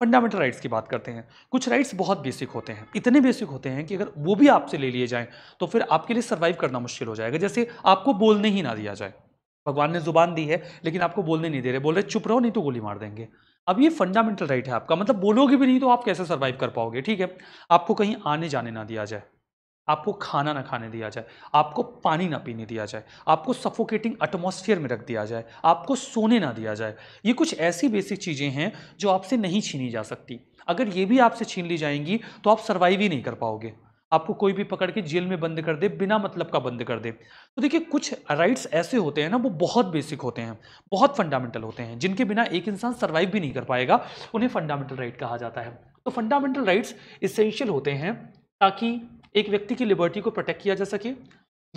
Speaker 1: फंडामेंटल राइट्स की बात करते हैं कुछ राइट्स बहुत बेसिक होते हैं इतने बेसिक होते हैं कि अगर वो भी आपसे ले लिए जाएं तो फिर आपके लिए सर्वाइव करना मुश्किल हो जाएगा जैसे आपको बोलने ही ना दिया जाए भगवान ने जुबान दी है लेकिन आपको बोलने नहीं दे रहे बोल रहे चुप रहो नहीं तो गोली मार देंगे अब ये फंडामेंटल राइट है आपका मतलब बोलोगे भी नहीं तो आप कैसे सर्वाइव कर पाओगे ठीक है आपको कहीं आने जाने ना दिया जाए आपको खाना ना खाने दिया जाए आपको पानी ना पीने दिया जाए आपको सफोकेटिंग एटमोसफियर में रख दिया जाए आपको सोने ना दिया जाए ये कुछ ऐसी बेसिक चीज़ें हैं जो आपसे नहीं छीनी जा सकती अगर ये भी आपसे छीन ली जाएंगी तो आप सर्वाइव ही नहीं कर पाओगे आपको कोई भी पकड़ के जेल में बंद कर दे बिना मतलब का बंद कर दे तो देखिए कुछ राइट्स ऐसे होते हैं ना वो बहुत बेसिक होते हैं बहुत फंडामेंटल होते हैं जिनके बिना एक इंसान सर्वाइव भी नहीं कर पाएगा उन्हें फंडामेंटल राइट कहा जाता है तो फंडामेंटल राइट्स इसेंशियल होते हैं ताकि एक व्यक्ति की लिबर्टी को प्रोटेक्ट किया जा सके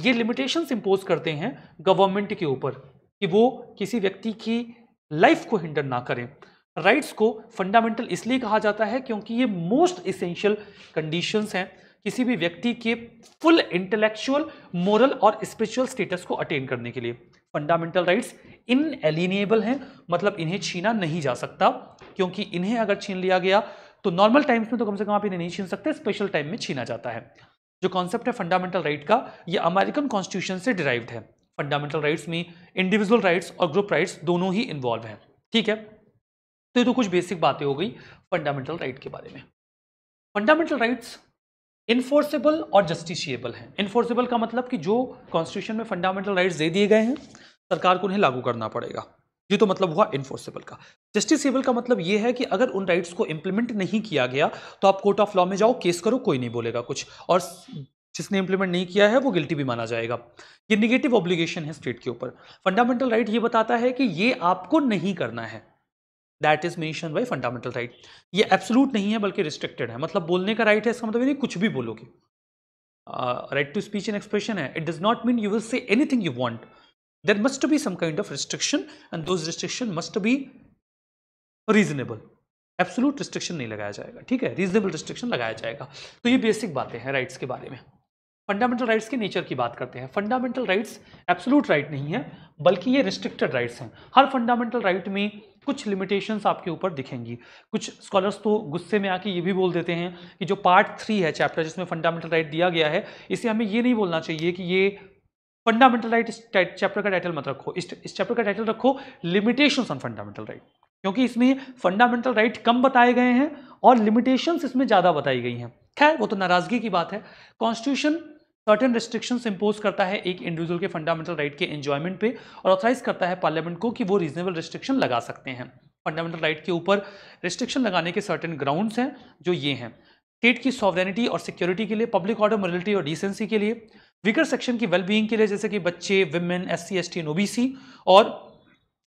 Speaker 1: ये लिमिटेशंस इम्पोज करते हैं गवर्नमेंट के ऊपर कि वो किसी व्यक्ति की लाइफ को हिंडर ना करें राइट्स को फंडामेंटल इसलिए कहा जाता है क्योंकि ये मोस्ट इसेंशियल कंडीशंस हैं किसी भी व्यक्ति के फुल इंटेलेक्चुअल मॉरल और स्पिरिचुअल स्टेटस को अटेन करने के लिए फंडामेंटल राइट्स इन एलिनेबल हैं मतलब इन्हें छीना नहीं जा सकता क्योंकि इन्हें अगर छीन लिया गया तो नॉर्मल टाइम्स में तो कम से कम आप इन्हें नहीं छीन सकते स्पेशल टाइम में छीना जाता है जो कॉन्सेप्ट है फंडामेंटल राइट का ये अमेरिकन कॉन्स्टिट्यूशन से डिराइव्ड है फंडामेंटल राइट्स में इंडिविजुअल राइट्स और ग्रुप राइट्स दोनों ही इन्वॉल्व हैं ठीक है तो ये तो कुछ बेसिक बातें हो गई फंडामेंटल राइट के बारे में फंडामेंटल राइट्स इन्फोर्सेबल और जस्टिशियबल हैं इन्फोर्सेबल का मतलब कि जो कॉन्स्टिट्यूशन में फंडामेंटल राइट्स दे दिए गए हैं सरकार को उन्हें लागू करना पड़ेगा ये तो मतलब हुआ इन्फोर्सेबल का जस्टिसेबल का मतलब यह है कि अगर उन राइट्स को इंप्लीमेंट नहीं किया गया तो आप कोर्ट ऑफ लॉ में जाओ केस करो कोई नहीं बोलेगा कुछ और जिसने इंप्लीमेंट नहीं किया है वो गिल्टी भी माना जाएगा ये निगेटिव ऑब्लिगेशन है स्टेट के ऊपर फंडामेंटल राइट ये बताता है कि ये आपको नहीं करना है that is mention by fundamental right ये एब्सोलूट नहीं है बल्कि रिस्ट्रिक्टेड है मतलब बोलने का राइट है इसका मतलब ये कुछ भी बोलोगे right to speech and expression है it does not mean you will say anything you want there must be some kind of restriction and those restriction must be reasonable absolute restriction नहीं लगाया जाएगा ठीक है रीजनेबल रिस्ट्रिक्शन लगाया जाएगा तो ये बेसिक बातें हैं राइट्स के बारे में फंडामेंटल राइट्स के नेचर की बात करते हैं फंडामेंटल राइट्स एब्सोलूट राइट नहीं है बल्कि ये रिस्ट्रिक्टेड राइट्स हैं हर फंडामेंटल राइट में कुछ लिमिटेशंस आपके ऊपर दिखेंगी कुछ स्कॉलर्स तो गुस्से में आके ये भी बोल देते हैं कि जो पार्ट थ्री है चैप्टर जिसमें फंडामेंटल राइट दिया गया है इसे हमें ये नहीं बोलना चाहिए कि ये फंडामेंटल राइट चैप्टर का टाइटल मत रखो इस, इस चैप्टर का टाइटल रखो लिमिटेशंस ऑन फंडामेंटल राइट क्योंकि इसमें फंडामेंटल राइट कम बताए गए हैं और लिमिटेशंस इसमें ज़्यादा बताई गई हैं खैर वो तो नाराज़गी की बात है कॉन्स्टिट्यूशन सर्टन रिस्ट्रिक्शंस इंपोज करता है एक इंडिविजुअल के फंडामेंटल राइट के एंजॉयमेंट पे और ऑथराइज करता है पार्लियामेंट को कि वो रीजनेबल रिस्ट्रिक्शन लगा सकते हैं फंडामेंटल राइट के ऊपर रिस्ट्रिक्शन लगाने के सर्टन ग्राउंड्स हैं जो ये हैं स्टेट की सॉवरेनिटी और सिक्योरिटी के लिए पब्लिक ऑर्डर मोरलिटी और डिसेंसी के लिए वीकर सेक्शन की वेलबींग के लिए जैसे कि बच्चे women S C S T and O B C और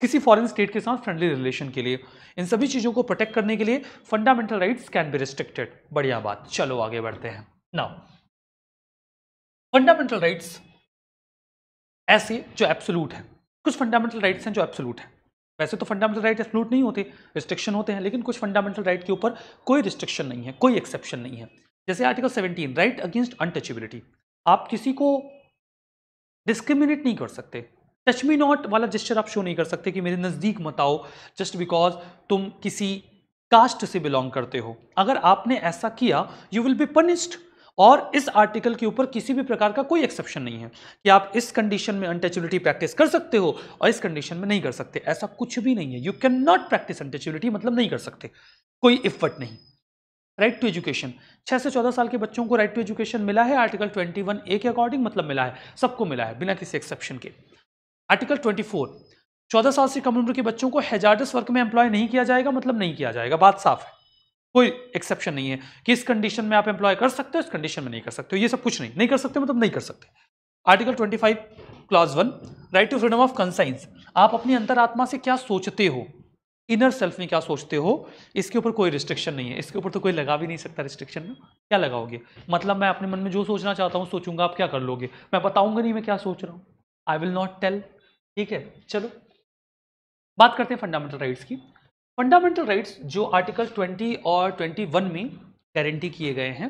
Speaker 1: किसी फॉरेन स्टेट के साथ फ्रेंडली रिलेशन के लिए इन सभी चीज़ों को प्रोटेक्ट करने के लिए fundamental rights can be restricted बढ़िया बात चलो आगे बढ़ते हैं नाउ फंडामेंटल राइट्स ऐसे जो एब्सोलूट हैं कुछ फंडामेंटल राइट्स हैं जो एब्सोलूट हैं वैसे तो फंडामेंटल राइट एब्सोलूट नहीं होते रिस्ट्रिक्शन होते हैं लेकिन कुछ फंडामेंटल राइट के ऊपर कोई रिस्ट्रिक्शन नहीं है कोई एक्सेप्शन नहीं है जैसे आर्टिकल 17 राइट अगेंस्ट अनटचेबिलिटी आप किसी को डिस्क्रिमिनेट नहीं कर सकते टच मी नॉट वाला जेस्चर आप शो नहीं कर सकते कि मेरे नज़दीक मत आओ जस्ट बिकॉज तुम किसी कास्ट से बिलोंग करते हो अगर आपने ऐसा किया यू विल बी पनिश्ड और इस आर्टिकल के ऊपर किसी भी प्रकार का कोई एक्सेप्शन नहीं है कि आप इस कंडीशन में अनटचबिलिटी प्रैक्टिस कर सकते हो और इस कंडीशन में नहीं कर सकते ऐसा कुछ भी नहीं है you can not practice untouchability मतलब नहीं कर सकते कोई इफर्ट नहीं राइट टू एजुकेशन छः से चौदह साल के बच्चों को राइट टू एजुकेशन मिला है आर्टिकल ट्वेंटी वन ए के अकॉर्डिंग मतलब मिला है सबको मिला है बिना किसी एक्सेप्शन के आर्टिकल 24 चौदह साल से कम उम्र के बच्चों को हेजार्डस वर्क में एम्प्लॉय नहीं किया जाएगा मतलब नहीं किया जाएगा बात साफ है कोई एक्सेप्शन नहीं है कि इस कंडीशन में आप एम्प्लॉय कर सकते हो इस कंडीशन में नहीं कर सकते हो ये सब कुछ नहीं नहीं कर सकते मतलब नहीं कर सकते article 25 clause one right to freedom of conscience आप अपनी अंतरात्मा से क्या सोचते हो इनर सेल्फ में क्या सोचते हो इसके ऊपर कोई रिस्ट्रिक्शन नहीं है इसके ऊपर तो कोई लगा भी नहीं सकता रिस्ट्रिक्शन में क्या लगाओगे मतलब मैं अपने मन में जो सोचना चाहता हूँ सोचूंगा आप क्या कर लोगे मैं बताऊंगा नहीं मैं क्या सोच रहा हूँ आई विल नॉट टेल ठीक है चलो बात करते हैं फंडामेंटल राइट्स की फंडामेंटल राइट्स जो आर्टिकल 20 और 21 में गारंटी किए गए हैं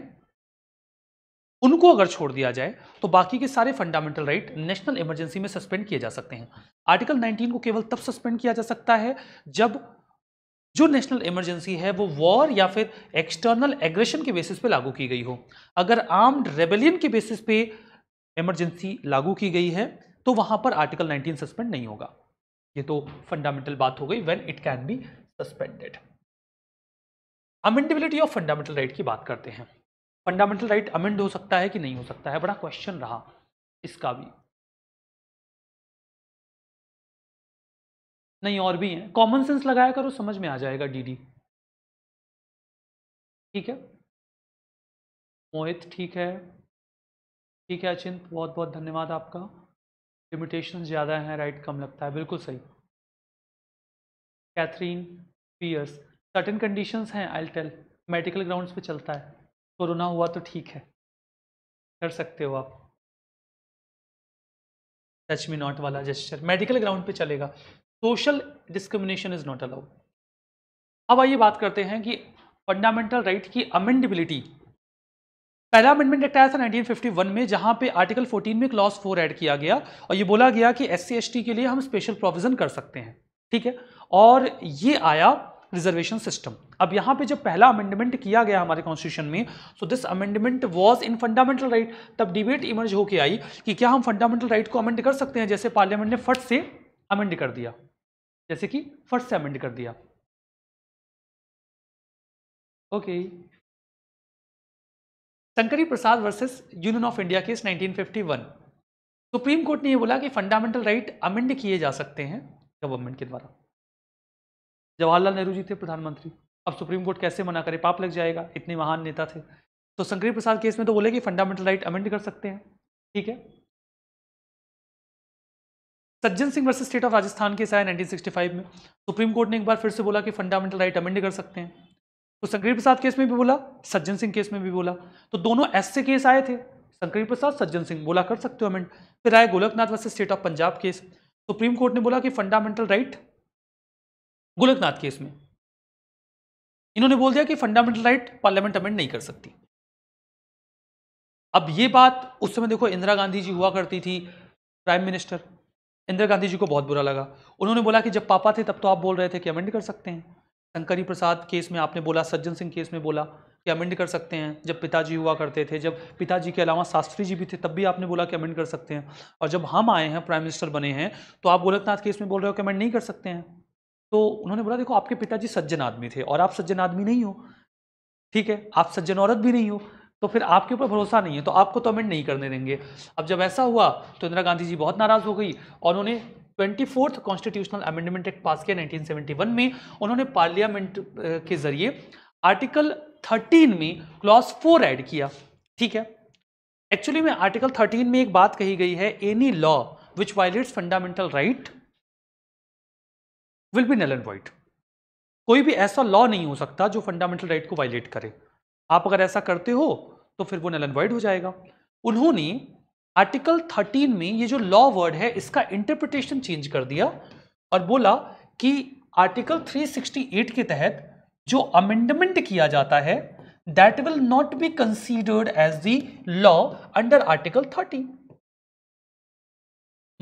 Speaker 1: उनको अगर छोड़ दिया जाए तो बाकी के सारे फंडामेंटल राइट नेशनल इमरजेंसी में सस्पेंड किए जा सकते हैं आर्टिकल 19 को केवल तब सस्पेंड किया जा सकता है जब जो नेशनल इमरजेंसी है वो वॉर या फिर एक्सटर्नल एग्रेशन के बेसिस पे लागू की गई हो अगर आर्म्ड रेबेलियन के बेसिस पे इमरजेंसी लागू की गई है तो वहां पर आर्टिकल 19 सस्पेंड नहीं होगा ये तो फंडामेंटल बात हो गई when it can be suspended amendability of fundamental right की बात करते हैं फंडामेंटल राइट अमेंड हो सकता है कि नहीं हो सकता है बड़ा क्वेश्चन रहा इसका भी
Speaker 2: नहीं और भी है कॉमन सेंस लगाया करो समझ में आ जाएगा डीडी ठीक है मोहित ठीक है
Speaker 1: ठीक है अचिंत बहुत बहुत धन्यवाद आपका लिमिटेशन ज़्यादा हैं राइट कम लगता है बिल्कुल सही कैथरीन पियर्स सर्टन कंडीशंस हैं आई टेल मेडिकल ग्राउंड्स पे चलता है कोरोना हुआ तो ठीक है कर सकते हो आप टच मी नॉट वाला जेस्चर मेडिकल ग्राउंड पे चलेगा social discrimination is not allowed अब आइए बात करते हैं कि फंडामेंटल राइट right की अमेंडेबिलिटी पहला अमेंडमेंट एक्ट आया था 1951 में जहां पे आर्टिकल 14 में क्लॉज फोर ऐड किया गया और ये बोला गया कि एस सी के लिए हम स्पेशल प्रोविजन कर सकते हैं ठीक है और ये आया रिजर्वेशन सिस्टम अब यहां पे जब पहला अमेंडमेंट किया गया हमारे कॉन्स्टिट्यूशन में so this amendment was in fundamental right तब डिबेट इमर्ज होकर आई कि क्या हम फंडामेंटल राइट को अमेंड कर सकते हैं जैसे पार्लियामेंट ने फर्स्ट से अमेंड कर दिया जैसे कि फर्स्ट से अमेंड कर दिया
Speaker 2: okay okay. Shankari Prasad versus
Speaker 1: union of India case 1951 supreme court ने यह बोला कि फंडामेंटल राइट अमेंड किए जा सकते हैं गवर्नमेंट के द्वारा जवाहरलाल नेहरू जी थे प्रधानमंत्री अब सुप्रीम कोर्ट कैसे मना करे पाप लग जाएगा इतने महान नेता थे तो शंकरी प्रसाद केस में तो बोले कि फंडामेंटल राइट अमेंड कर सकते हैं ठीक है Sajjan Singh versus state of Rajasthan case आया 1965 में सुप्रीम कोर्ट ने एक बार फिर से बोला कि फंडामेंटल राइट अमेंड कर सकते हैं तो शंकरी प्रसाद केस में भी बोला सज्जन सिंह केस में भी बोला तो दोनों ऐसे केस आए थे शंकरी प्रसाद सज्जन सिंह बोला कर सकते हो अमेंट फिर आए Golaknath versus state of Punjab case supreme court ने बोला कि फंडामेंटल राइट गोलकनाथ केस में इन्होंने बोल दिया कि फंडामेंटल राइट पार्लियामेंट अमेंड नहीं कर सकती अब ये बात उस समय देखो इंदिरा गांधी जी हुआ करती थी प्राइम मिनिस्टर इंदिरा गांधी जी को बहुत बुरा लगा उन्होंने बोला कि जब पापा थे तब तो आप बोल रहे थे कि अमेंड कर सकते हैं शंकरी प्रसाद केस में आपने बोला सज्जन सिंह केस में बोला कि अमेंड कर सकते हैं जब पिताजी हुआ करते थे जब पिताजी के अलावा शास्त्री जी भी थे तब भी आपने बोला कि अमेंड कर सकते हैं और जब हम आए हैं प्राइम मिनिस्टर बने हैं तो आप गोरखनाथ केस में बोल रहे हो कि अमेंड नहीं कर सकते हैं तो उन्होंने बोला देखो आपके पिताजी सज्जन आदमी थे और आप सज्जन आदमी नहीं हो ठीक है आप सज्जन औरत भी नहीं हो तो फिर आपके ऊपर भरोसा नहीं है तो आपको तो अमेंड नहीं करने देंगे अब जब ऐसा हुआ तो इंदिरा गांधी जी बहुत नाराज़ हो गई और उन्होंने twenty fourth constitutional amendment act pass किया 1971 में उन्होंने पार्लियामेंट के जरिए आर्टिकल 13 में क्लॉज फोर ऐड किया ठीक है एक्चुअली में आर्टिकल 13 में एक बात कही गई है any law which violates fundamental right will be null and void कोई भी ऐसा लॉ नहीं हो सकता जो फंडामेंटल राइट को वायलेट करे आप अगर ऐसा करते हो तो फिर वो नल एंड वाइट हो जाएगा उन्होंने आर्टिकल 13 में ये जो लॉ वर्ड है इसका इंटरप्रिटेशन चेंज कर दिया और बोला कि आर्टिकल 368 के तहत जो अमेंडमेंट किया जाता है that will not be considered as the law under article 13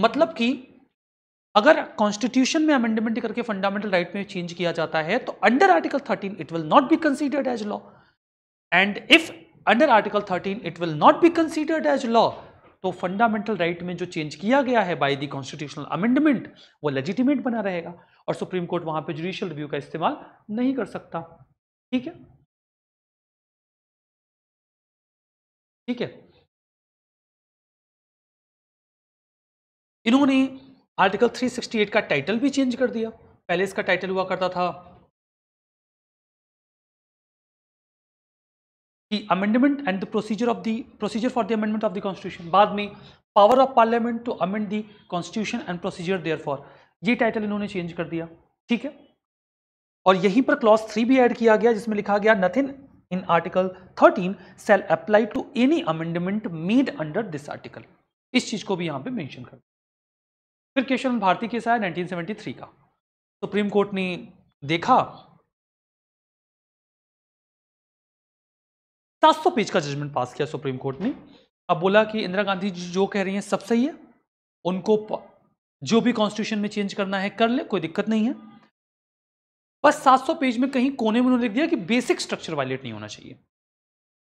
Speaker 1: मतलब कि अगर कॉन्स्टिट्यूशन में अमेंडमेंट करके फंडामेंटल राइट में चेंज किया जाता है तो under article 13 it will not be considered as law and if under article 13 it will not be considered as law तो फंडामेंटल राइट right में जो चेंज किया गया है बाय दी कॉन्स्टिट्यूशनल अमेंडमेंट वो लेजिटिमेट बना रहेगा और सुप्रीम कोर्ट वहां पे जुडिशियल रिव्यू का इस्तेमाल नहीं कर सकता
Speaker 2: ठीक है ठीक है इन्होंने आर्टिकल 368 का टाइटल भी चेंज कर दिया पहले इसका टाइटल हुआ करता था
Speaker 1: कि amendment and the procedure of the procedure for the amendment of the constitution बाद में power of parliament to amend the constitution and procedure therefor ये टाइटल इन्होंने चेंज कर दिया ठीक है और यहीं पर क्लॉज थ्री भी ऐड किया गया जिसमें लिखा गया nothing in article thirteen shall apply to any amendment made under this article इस चीज को भी यहां पे मेंशन कर फिर क्वेश्चन भारती केस आया 1973 का सुप्रीम कोर्ट ने देखा सात सौ पेज का जजमेंट पास किया सुप्रीम कोर्ट ने अब बोला कि इंदिरा गांधी जी जो कह रही हैं सब सही है उनको जो भी कॉन्स्टिट्यूशन में चेंज करना है कर ले कोई दिक्कत नहीं है बस सात सौ पेज में कहीं कोने में उन्होंने लिख दिया कि बेसिक स्ट्रक्चर वायलेट नहीं होना चाहिए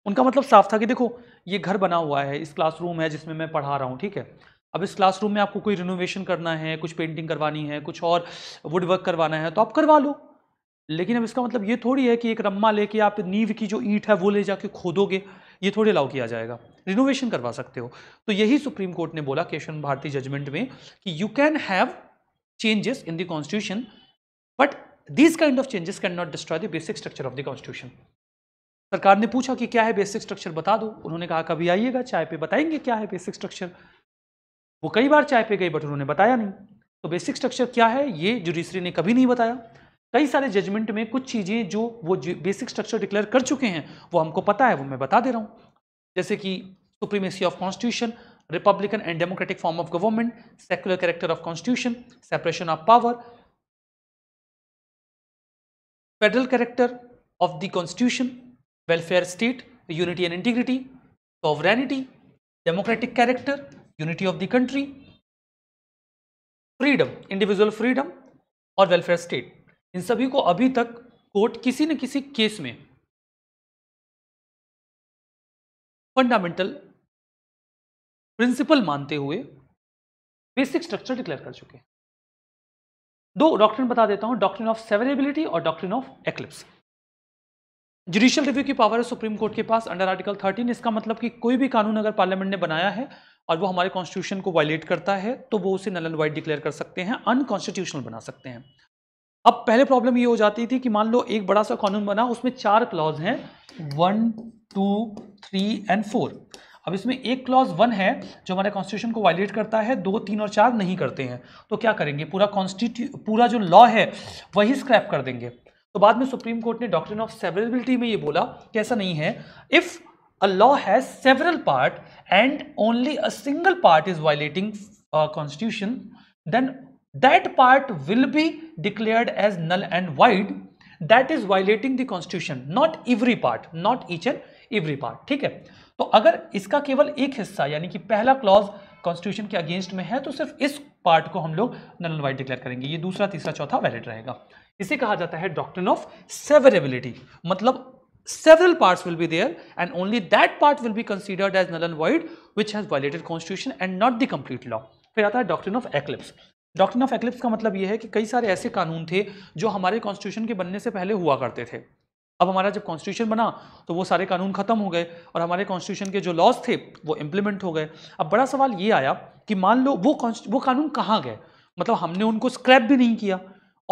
Speaker 1: उनका मतलब साफ था कि देखो ये घर बना हुआ है इस क्लासरूम है जिसमें मैं पढ़ा रहा हूँ ठीक है अब इस क्लासरूम में आपको कोई रिनोवेशन करना है कुछ पेंटिंग करवानी है कुछ और वुड वर्क करवाना है तो आप करवा लो लेकिन अब इसका मतलब ये थोड़ी है कि एक रम्मा लेके आप नींव की जो ईट है वो ले जाके खोदोगे ये थोड़ी अलाउ किया जाएगा रिनोवेशन करवा सकते हो तो यही सुप्रीम कोर्ट ने बोला केशन भारती जजमेंट में कि you can have in the constitution but but kind of changes can not destroy the basic structure of the constitution सरकार ने पूछा कि क्या है बेसिक स्ट्रक्चर बता दो उन्होंने कहा कभी आइएगा चाय पे बताएंगे क्या है बेसिक स्ट्रक्चर वो कई बार चाय पे गई बट उन्होंने बताया नहीं तो बेसिक स्ट्रक्चर क्या है ये जुडिशरी ने कभी नहीं बताया कई सारे जजमेंट में कुछ चीज़ें जो वो बेसिक स्ट्रक्चर डिक्लेयर कर चुके हैं वो हमको पता है वो मैं बता दे रहा हूँ जैसे कि supremacy of constitution republican and democratic form of government secular character of constitution separation of power federal character of the constitution welfare state unity and integrity sovereignty democratic character unity of the country freedom individual freedom और वेलफेयर स्टेट इन सभी को अभी तक कोर्ट किसी न किसी केस में फंडामेंटल
Speaker 2: प्रिंसिपल मानते हुए बेसिक स्ट्रक्चर डिक्लेयर कर चुके हैं
Speaker 1: दो डॉक्ट्रिन बता देता हूं डॉक्ट्रिन ऑफ सेवरेबिलिटी और doctrine of eclipse judicial review की पावर है सुप्रीम कोर्ट के पास अंडर आर्टिकल 13 इसका मतलब कि कोई भी कानून अगर पार्लियामेंट ने बनाया है और वो हमारे कॉन्स्टिट्यूशन को वायलेट करता है तो वो उसे नल एंड वाइट डिक्लेयर कर सकते हैं अनकॉन्स्टिट्यूशनल बना सकते हैं अब पहले प्रॉब्लम ये हो जाती थी कि मान लो एक बड़ा सा कानून बना उसमें चार क्लॉज हैं one two three and four अब इसमें एक क्लॉज वन है जो हमारे कॉन्स्टिट्यूशन को वायलेट करता है दो तीन और चार नहीं करते हैं तो क्या करेंगे पूरा कॉन्स्टिट्यू पूरा जो लॉ है वही स्क्रैप कर देंगे तो बाद में सुप्रीम कोर्ट ने डॉक्ट्रिन ऑफ सेवरेबिलिटी में ये बोला कि ऐसा नहीं है इफ़ अ लॉ है several part and only a single part is violating constitution then that part will be declared as null and void that is violating the constitution not every part not each and every part ठीक है तो अगर इसका केवल एक हिस्सा यानी कि पहला क्लॉज कॉन्स्टिट्यूशन के अगेंस्ट में है तो सिर्फ इस पार्ट को हम लोग नल एंड वाइट डिक्लेयर करेंगे ये दूसरा तीसरा चौथा वैलिड रहेगा इसे कहा जाता है डॉक्ट्रिन ऑफ सेवरेबिलिटी मतलब several parts will be there and only that part will be considered as null and void which has violated constitution and not the complete law फिर आता है doctrine of eclipse doctrine of eclipse का मतलब यह है कि कई सारे ऐसे कानून थे जो हमारे कॉन्स्टिट्यूशन के बनने से पहले हुआ करते थे अब हमारा जब कॉन्स्टिट्यूशन बना तो वो सारे कानून ख़त्म हो गए और हमारे कॉन्स्टिट्यूशन के जो लॉज थे वो इम्प्लीमेंट हो गए अब बड़ा सवाल ये आया कि मान लो वो वो कानून कहाँ गए मतलब हमने उनको स्क्रैप भी नहीं किया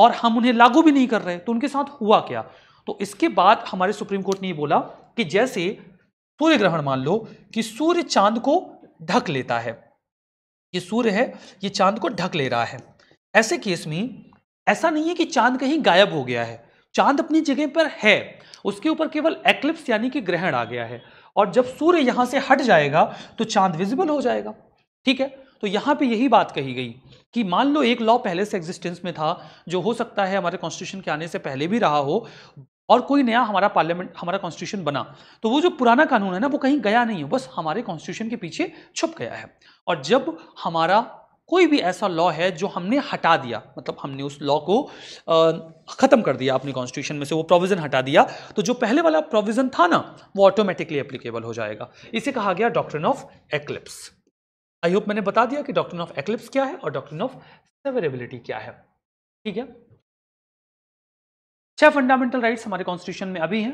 Speaker 1: और हम उन्हें लागू भी नहीं कर रहे तो उनके साथ हुआ क्या तो इसके बाद हमारे सुप्रीम कोर्ट ने ये बोला कि जैसे सूर्य ग्रहण मान लो कि सूर्य चांद को ढक लेता है ये सूर्य है ये चांद को ढक ले रहा है ऐसे केस में ऐसा नहीं है कि चांद कहीं गायब हो गया है चांद अपनी जगह पर है उसके ऊपर केवल एक्लिप्स यानी कि ग्रहण आ गया है और जब सूर्य यहाँ से हट जाएगा तो चांद विजिबल हो जाएगा ठीक है तो यहाँ पे यही बात कही गई कि मान लो एक लॉ पहले से एग्जिस्टेंस में था जो हो सकता है हमारे कॉन्स्टिट्यूशन के आने से पहले भी रहा हो और कोई नया हमारा पार्लियामेंट हमारा कॉन्स्टिट्यूशन बना तो वो जो पुराना कानून है ना वो कहीं गया नहीं है बस हमारे कॉन्स्टिट्यूशन के पीछे छुप गया है और जब हमारा कोई भी ऐसा लॉ है जो हमने हटा दिया मतलब हमने उस लॉ को ख़त्म कर दिया अपने कॉन्स्टिट्यूशन में से वो प्रोविज़न हटा दिया तो जो पहले वाला प्रोविज़न था ना वो ऑटोमेटिकली एप्लीकेबल हो जाएगा इसे कहा गया doctrine of eclipse I hope मैंने बता दिया कि डॉक्ट्रिन ऑफ एक्लिप्स क्या है और डॉक्ट्रिन ऑफ सेवरेबिलिटी क्या है ठीक है छह फंडामेंटल राइट्स हमारे कॉन्स्टिट्यूशन में अभी हैं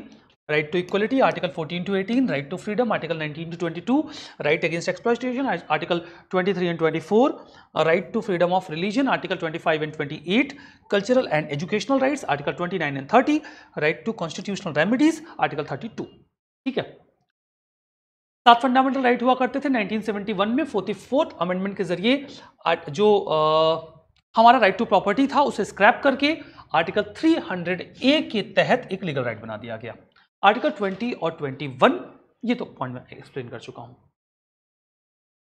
Speaker 1: right to equality article 14 to 18 right to freedom article 19 to 22 right against exploitation article 23 and 24 right to freedom of religion article 25 and 28 cultural and educational rights article 29 and 30 right to constitutional remedies article 32 ठीक है सात फंडामेंटल राइट हुआ करते थे 1971 में फोर्टी फोर्थ अमेंडमेंट के जरिए जो आ, हमारा राइट टू प्रॉपर्टी था उसे स्क्रैप करके आर्टिकल 300 ए के तहत एक लीगल राइट बना दिया गया आर्टिकल 20 और 21 ये तो पॉइंट में एक्सप्लेन कर चुका हूं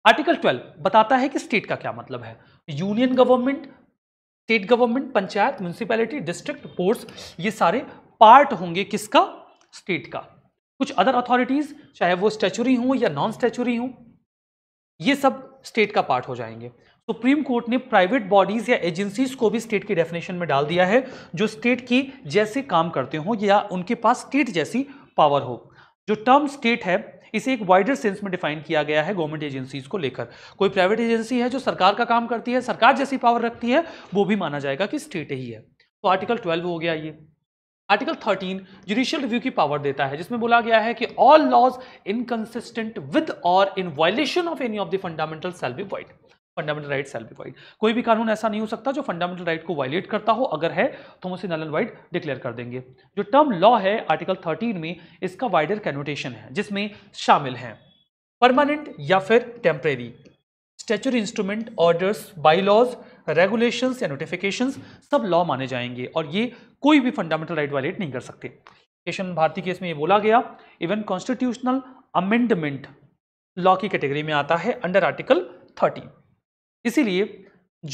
Speaker 1: आर्टिकल 12 बताता है कि स्टेट का क्या मतलब है union government state government panchayat municipality district boards ये सारे पार्ट होंगे किसका स्टेट का कुछ अदर अथॉरिटीज चाहे वो स्टेचुरी हों या नॉन स्टेचुरी हों ये सब स्टेट का पार्ट हो जाएंगे सुप्रीम कोर्ट ने प्राइवेट बॉडीज या एजेंसीज को भी स्टेट की डेफिनेशन में डाल दिया है जो स्टेट की जैसे काम करते हों या उनके पास स्टेट जैसी पावर हो जो टर्म स्टेट है इसे एक वाइडर सेंस में डिफाइन किया गया है गवर्नमेंट एजेंसीज को लेकर कोई प्राइवेट एजेंसी है जो सरकार का काम करती है सरकार जैसी पावर रखती है वो भी माना जाएगा कि स्टेट ही है तो आर्टिकल ट्वेल्व हो गया ये आर्टिकल 13 जुडिशियल रिव्यू की पावर देता है जिसमें बोला गया है कि ऑल लॉज इनकन्सिस्टेंट विद और in violation of any of the fundamental shall be void fundamental right shall be void कोई भी कानून ऐसा नहीं हो सकता जो फंडामेंटल राइट को वायलेट करता हो अगर है तो हम उसे नल एंड वाइड डिक्लेयर कर देंगे जो टर्म लॉ है आर्टिकल 13 में इसका वाइडर कैनोटेशन है जिसमें शामिल हैं परमानेंट या फिर temporary statutory instrument orders bye laws regulation या नोटिफिकेशन सब लॉ माने जाएंगे और ये कोई भी फंडामेंटल राइट वायलेट नहीं कर सकते किशन भारती केस में ये बोला गया इवन कॉन्स्टिट्यूशनल अमेंडमेंट लॉ की कैटेगरी में आता है अंडर आर्टिकल थर्टीन इसीलिए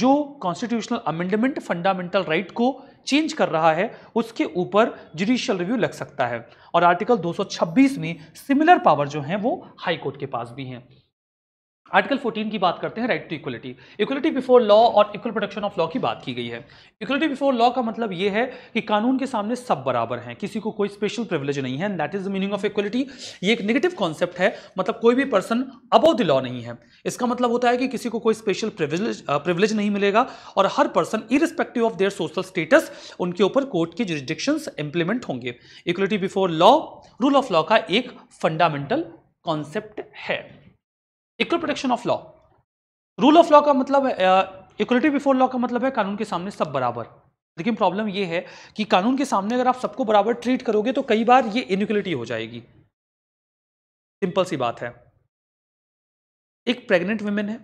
Speaker 1: जो कॉन्स्टिट्यूशनल अमेंडमेंट फंडामेंटल राइट को चेंज कर रहा है उसके ऊपर जुडिशियल रिव्यू लग सकता है और आर्टिकल 226 में सिमिलर पावर जो हैं वो हाई कोर्ट के पास भी हैं आर्टिकल 14 की बात करते हैं right to equality equality before law और इक्वल प्रोटेक्शन ऑफ लॉ की बात की गई है इक्वलिटी बिफोर लॉ का मतलब ये है कि कानून के सामने सब बराबर हैं किसी को कोई स्पेशल प्रिविलेज नहीं है that is the meaning of equality ये एक नेगेटिव कॉन्सेप्ट है मतलब कोई भी पर्सन अबव द लॉ नहीं है इसका मतलब होता है कि किसी को कोई स्पेशल प्रिविलेज प्रिविलेज नहीं मिलेगा और हर person irrespective of their social status उनके ऊपर कोर्ट के जुरिस्डिक्शन इंप्लीमेंट होंगे equality before law rule of law का एक फंडामेंटल कॉन्सेप्ट है equal protection of law rule of law का मतलब इक्वलिटी बिफोर लॉ का मतलब है कानून के सामने सब बराबर लेकिन प्रॉब्लम ये है कि कानून के सामने अगर आप सबको बराबर ट्रीट करोगे तो कई बार ये इनक्वलिटी हो जाएगी सिंपल सी बात है
Speaker 2: एक प्रेग्नेंट वुमेन है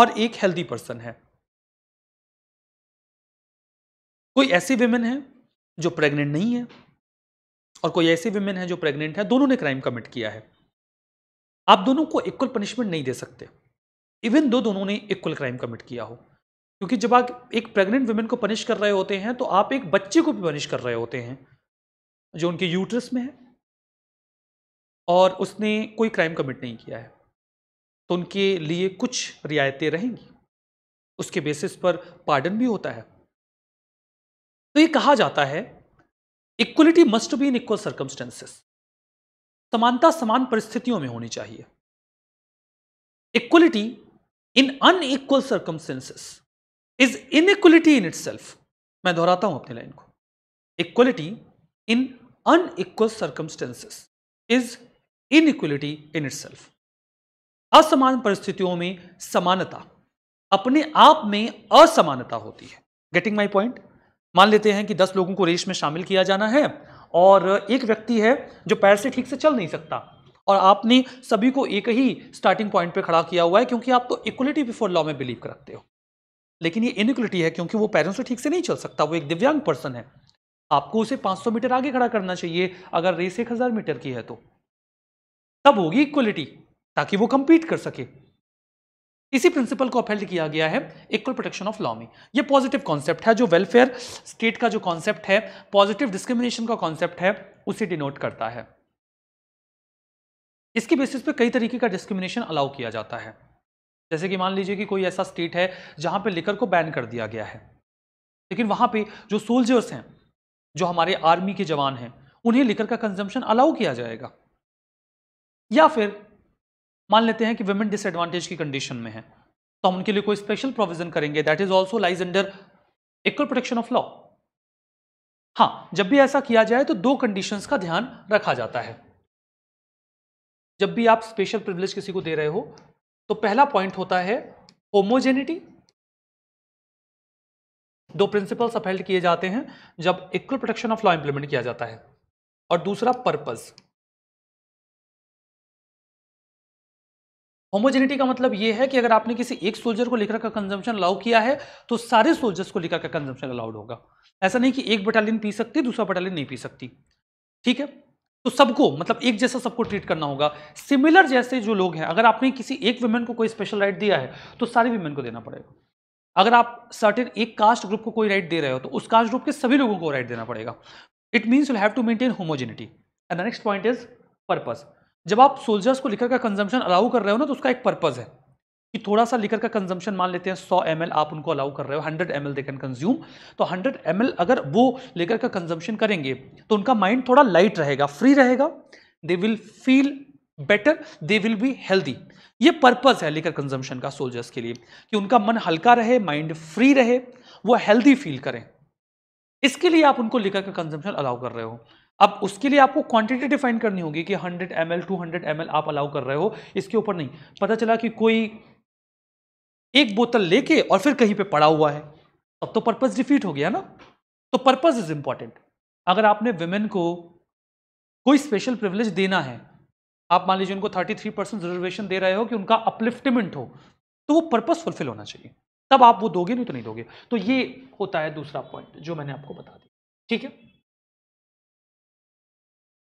Speaker 2: और एक हेल्दी पर्सन है कोई ऐसी वुमेन है जो प्रेग्नेंट नहीं है
Speaker 1: और कोई ऐसी वुमेन है जो प्रेग्नेंट है दोनों ने क्राइम कमिट किया है आप दोनों को इक्वल पनिशमेंट नहीं दे सकते इवन दो दोनों ने इक्वल क्राइम कमिट किया हो क्योंकि जब आप एक प्रेग्नेंट वुमेन को पनिश कर रहे होते हैं तो आप एक बच्चे को भी पनिश कर रहे होते हैं जो उनके यूट्रस में है और उसने कोई क्राइम कमिट नहीं किया है तो उनके लिए कुछ रियायतें रहेंगी उसके बेसिस पर पार्डन भी होता है तो ये कहा जाता है equality must be in equal circumstances समानता समान परिस्थितियों में होनी चाहिए equality in unequal circumstances is inequality in itself मैं दोहराता हूं अपनी लाइन को equality in unequal circumstances is inequality in itself असमान परिस्थितियों में समानता अपने आप में असमानता होती है गेटिंग माई पॉइंट मान लेते हैं कि दस लोगों को रेस में शामिल किया जाना है और एक व्यक्ति है जो पैर से ठीक से चल नहीं सकता और आपने सभी को एक ही स्टार्टिंग पॉइंट पे खड़ा किया हुआ है क्योंकि आप तो इक्वलिटी बिफोर लॉ में बिलीव रखते हो लेकिन ये इनक्वलिटी है क्योंकि वो पैरों से ठीक से नहीं चल सकता वो एक दिव्यांग पर्सन है आपको उसे 500 मीटर आगे खड़ा करना चाहिए अगर रेस एक हज़ार मीटर की है तो तब होगी इक्वलिटी ताकि वो कंपीट कर सके इसी प्रिंसिपल को अपहेल्ड किया गया है इक्वल प्रोटेक्शन ऑफ लॉ में ये पॉजिटिव कॉन्सेप्ट है जो वेलफेयर स्टेट का जो कॉन्सेप्ट है पॉजिटिव डिस्क्रिमिनेशन का कॉन्सेप्ट है उसे डिनोट करता है इसके बेसिस पे कई तरीके का डिस्क्रिमिनेशन अलाउ किया जाता है जैसे कि मान लीजिए कि कोई ऐसा स्टेट है जहां पर लिकर को बैन कर दिया गया है लेकिन वहां पर जो सोल्जर्स हैं जो हमारे आर्मी के जवान हैं उन्हें लिकर का कंजम्पशन अलाउ किया जाएगा या फिर मान लेते हैं कि वुमेन डिसएडवांटेज की कंडीशन में है तो हम उनके लिए कोई स्पेशल प्रोविजन करेंगे that is also lies under equal protection of law हाँ जब भी ऐसा किया जाए तो दो कंडीशंस का ध्यान रखा जाता है जब भी आप स्पेशल प्रिविलेज किसी को दे रहे हो तो पहला पॉइंट होता है होमोजेनिटी दो प्रिंसिपल्स अपहेल्ड किए जाते हैं जब equal protection of law implement किया जाता है
Speaker 2: और दूसरा पर्पस
Speaker 1: होमोजेनिटी का मतलब यह है कि अगर आपने किसी एक सोल्जर को लेकर का कंजम्पशन अलाउ किया है तो सारे सोल्जर्स को लेकर का कंजम्पशन अलाउड होगा ऐसा नहीं कि एक बटालियन पी सकती दूसरा बटालियन नहीं पी सकती ठीक है तो सबको मतलब एक जैसा सबको ट्रीट करना होगा सिमिलर जैसे जो लोग हैं अगर आपने किसी एक वुमेन को कोई स्पेशल राइट दिया है तो सारे वुमेन को देना पड़ेगा अगर आप सर्टेन एक कास्ट ग्रुप को कोई राइट दे रहे हो तो उस कास्ट ग्रुप के सभी लोगों को राइट देना पड़ेगा it means you have to maintain homogeneity and next point is purpose जब आप सोल्जर्स को लिकर का कंजम्पशन अलाउ कर रहे हो ना तो उसका एक पर्पज है कि थोड़ा सा लिकर का कंजम्पशन मान लेते हैं 100 एम आप उनको अलाउ कर रहे हो 100 एम दे कैन कंज्यूम तो 100 एम अगर वो लिकर का कंजम्पशन करेंगे तो उनका माइंड थोड़ा लाइट रहेगा फ्री रहेगा they will feel better they will be healthy ये पर्पज़ है लिकर कंजम्पशन का सोल्जर्स के लिए कि उनका मन हल्का रहे माइंड फ्री रहे वो हेल्दी फील करें इसके लिए आप उनको लिकर का कंजम्पशन अलाउ कर रहे हो अब उसके लिए आपको क्वांटिटी डिफाइन करनी होगी कि 100 एम एल टू आप अलाउ कर रहे हो इसके ऊपर नहीं पता चला कि कोई एक बोतल लेके और फिर कहीं पे पड़ा हुआ है अब तो पर्पज़ डिफीट हो गया ना तो पर्पज़ इज़ इंपॉर्टेंट अगर आपने वेमेन को कोई स्पेशल प्रिविलेज देना है आप मान लीजिए उनको 33 परसेंट रिजर्वेशन दे रहे हो कि उनका अपलिफ्टमेंट हो तो वो पर्पज़ फुलफिल होना चाहिए तब आप वो दोगे नहीं तो नहीं दोगे तो ये होता है दूसरा पॉइंट जो मैंने आपको बता दिया ठीक है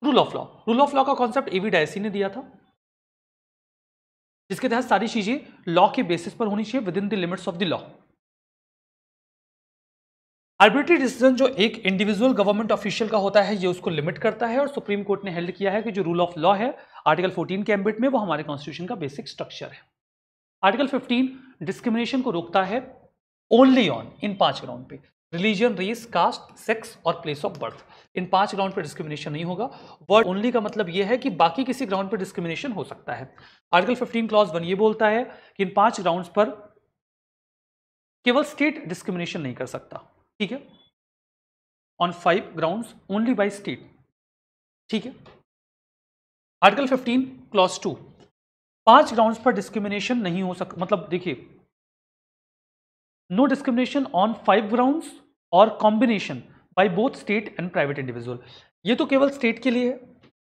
Speaker 1: rule of law rule of law का कॉन्सेप्ट एवी डायसी ने दिया था जिसके तहत सारी चीजें लॉ के बेसिस पर होनी चाहिए within the limits of the law arbitrary decision जो एक इंडिविजुअल गवर्नमेंट ऑफिशियल का होता है ये उसको लिमिट करता है और सुप्रीम कोर्ट ने हेल्ड किया है कि जो रूल ऑफ लॉ है आर्टिकल 14 के एम्बिट में वो हमारे कॉन्स्टिट्यूशन का बेसिक स्ट्रक्चर है आर्टिकल 15 डिस्क्रिमिनेशन को रोकता है ओनली ऑन इन पांच ग्राउंड पे रिलीजन रेस कास्ट सेक्स और प्लेस ऑफ बर्थ इन पांच ग्राउंड पर डिस्क्रिमिनेशन नहीं होगा वर्ड ओनली का मतलब यह है कि बाकी किसी ग्राउंड पर डिस्क्रिमिनेशन हो सकता है आर्टिकल 15 क्लॉज वन ये बोलता है कि इन पांच ग्राउंड्स पर केवल स्टेट डिस्क्रिमिनेशन नहीं कर सकता ठीक है on five ground only by state
Speaker 2: ठीक है आर्टिकल 15 क्लॉज टू पांच ग्राउंड
Speaker 1: पर डिस्क्रिमिनेशन नहीं हो सकता मतलब देखिए no discrimination on five grounds और combination by both state and private individual ये तो केवल स्टेट के लिए है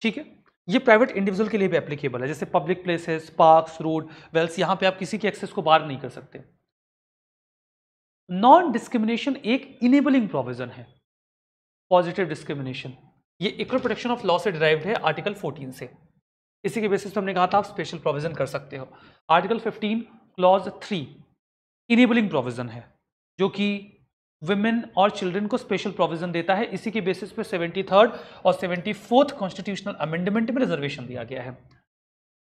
Speaker 1: ठीक है ये प्राइवेट इंडिविजुअल के लिए भी एप्लीकेबल है जैसे public places parks road wells यहाँ पे आप किसी के एक्सेस को बार नहीं कर सकते नॉन डिस्क्रिमिनेशन एक इनेबलिंग प्रोविजन है पॉजिटिव डिस्क्रिमिनेशन ये इक्वल प्रोटेक्शन ऑफ लॉ से डिराइव्ड है आर्टिकल 14 से इसी के बेसिस पर हमने कहा था आप स्पेशल प्रोविजन कर सकते हो article 15 clause three enabling provision है जो कि वुमेन और चिल्ड्रन को स्पेशल प्रोविज़न देता है इसी के बेसिस पे सेवेंटी थर्ड और सेवेंटी फोर्थ कॉन्स्टिट्यूशनल अमेंडमेंट में रिजर्वेशन दिया गया है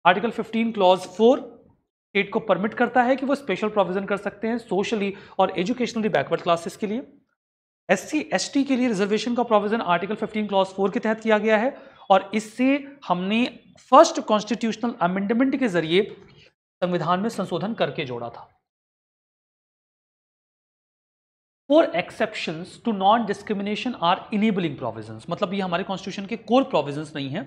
Speaker 1: article fifteen clause four state को परमिट करता है कि वो स्पेशल प्रोविज़न कर सकते हैं सोशली और एजुकेशनली बैकवर्ड क्लासेस के लिए एस सी एस टी के लिए रिजर्वेशन का provision article fifteen clause four के तहत किया गया है और इससे हमने फर्स्ट कॉन्स्टिट्यूशनल अमेंडमेंट के जरिए संविधान में संशोधन करके जोड़ा था four exception to non discrimination are enabling provisions मतलब ये हमारे कॉन्स्टिट्यूशन के कोर प्रोविजंस नहीं है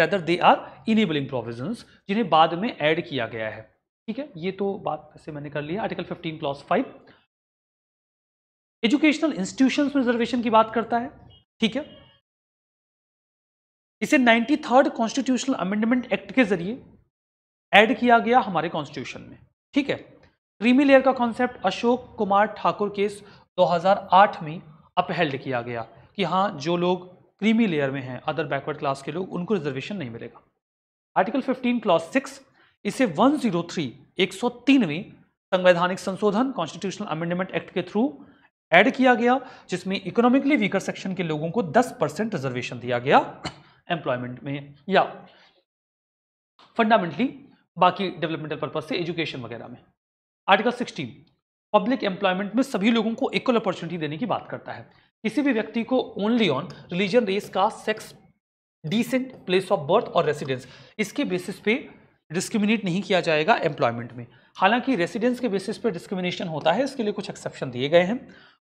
Speaker 1: rather they are enabling provisions जिन्हें बाद में ऐड किया गया है ठीक है ये तो बात ऐसे मैंने कर लिया आर्टिकल 15 क्लॉज 5 एजुकेशनल इंस्टीट्यूशन में रिजर्वेशन की बात करता है ठीक है इसे ninety third constitutional amendment act के जरिए ऐड किया गया हमारे कॉन्स्टिट्यूशन में ठीक है क्रीमी लेयर का कॉन्सेप्ट अशोक कुमार ठाकुर केस 2008 में अपहेल्ड किया गया कि हाँ जो लोग क्रीमी लेयर में हैं अदर बैकवर्ड क्लास के लोग उनको रिजर्वेशन नहीं मिलेगा आर्टिकल 15 क्लास 6 इसे 103 में संवैधानिक संशोधन कॉन्स्टिट्यूशनल अमेंडमेंट एक्ट के थ्रू ऐड किया गया जिसमें इकोनॉमिकली वीकर सेक्शन के लोगों को 10 परसेंट रिजर्वेशन दिया गया एम्प्लॉयमेंट में या फंडामेंटली बाकी डेवलपमेंटल पर्पज से एजुकेशन वगैरह में आर्टिकल सिक्सटीन पब्लिक एम्प्लॉयमेंट में सभी लोगों को इक्वल अपॉर्चुनिटी देने की बात करता है किसी भी व्यक्ति को ओनली ऑन रिलीजन रेस का sex descent place of birth और रेसिडेंस इसके बेसिस पे डिस्क्रिमिनेट नहीं किया जाएगा एम्प्लॉयमेंट में हालांकि रेसिडेंस के बेसिस पे डिस्क्रिमिनेशन होता है इसके लिए कुछ एक्सेप्शन दिए गए हैं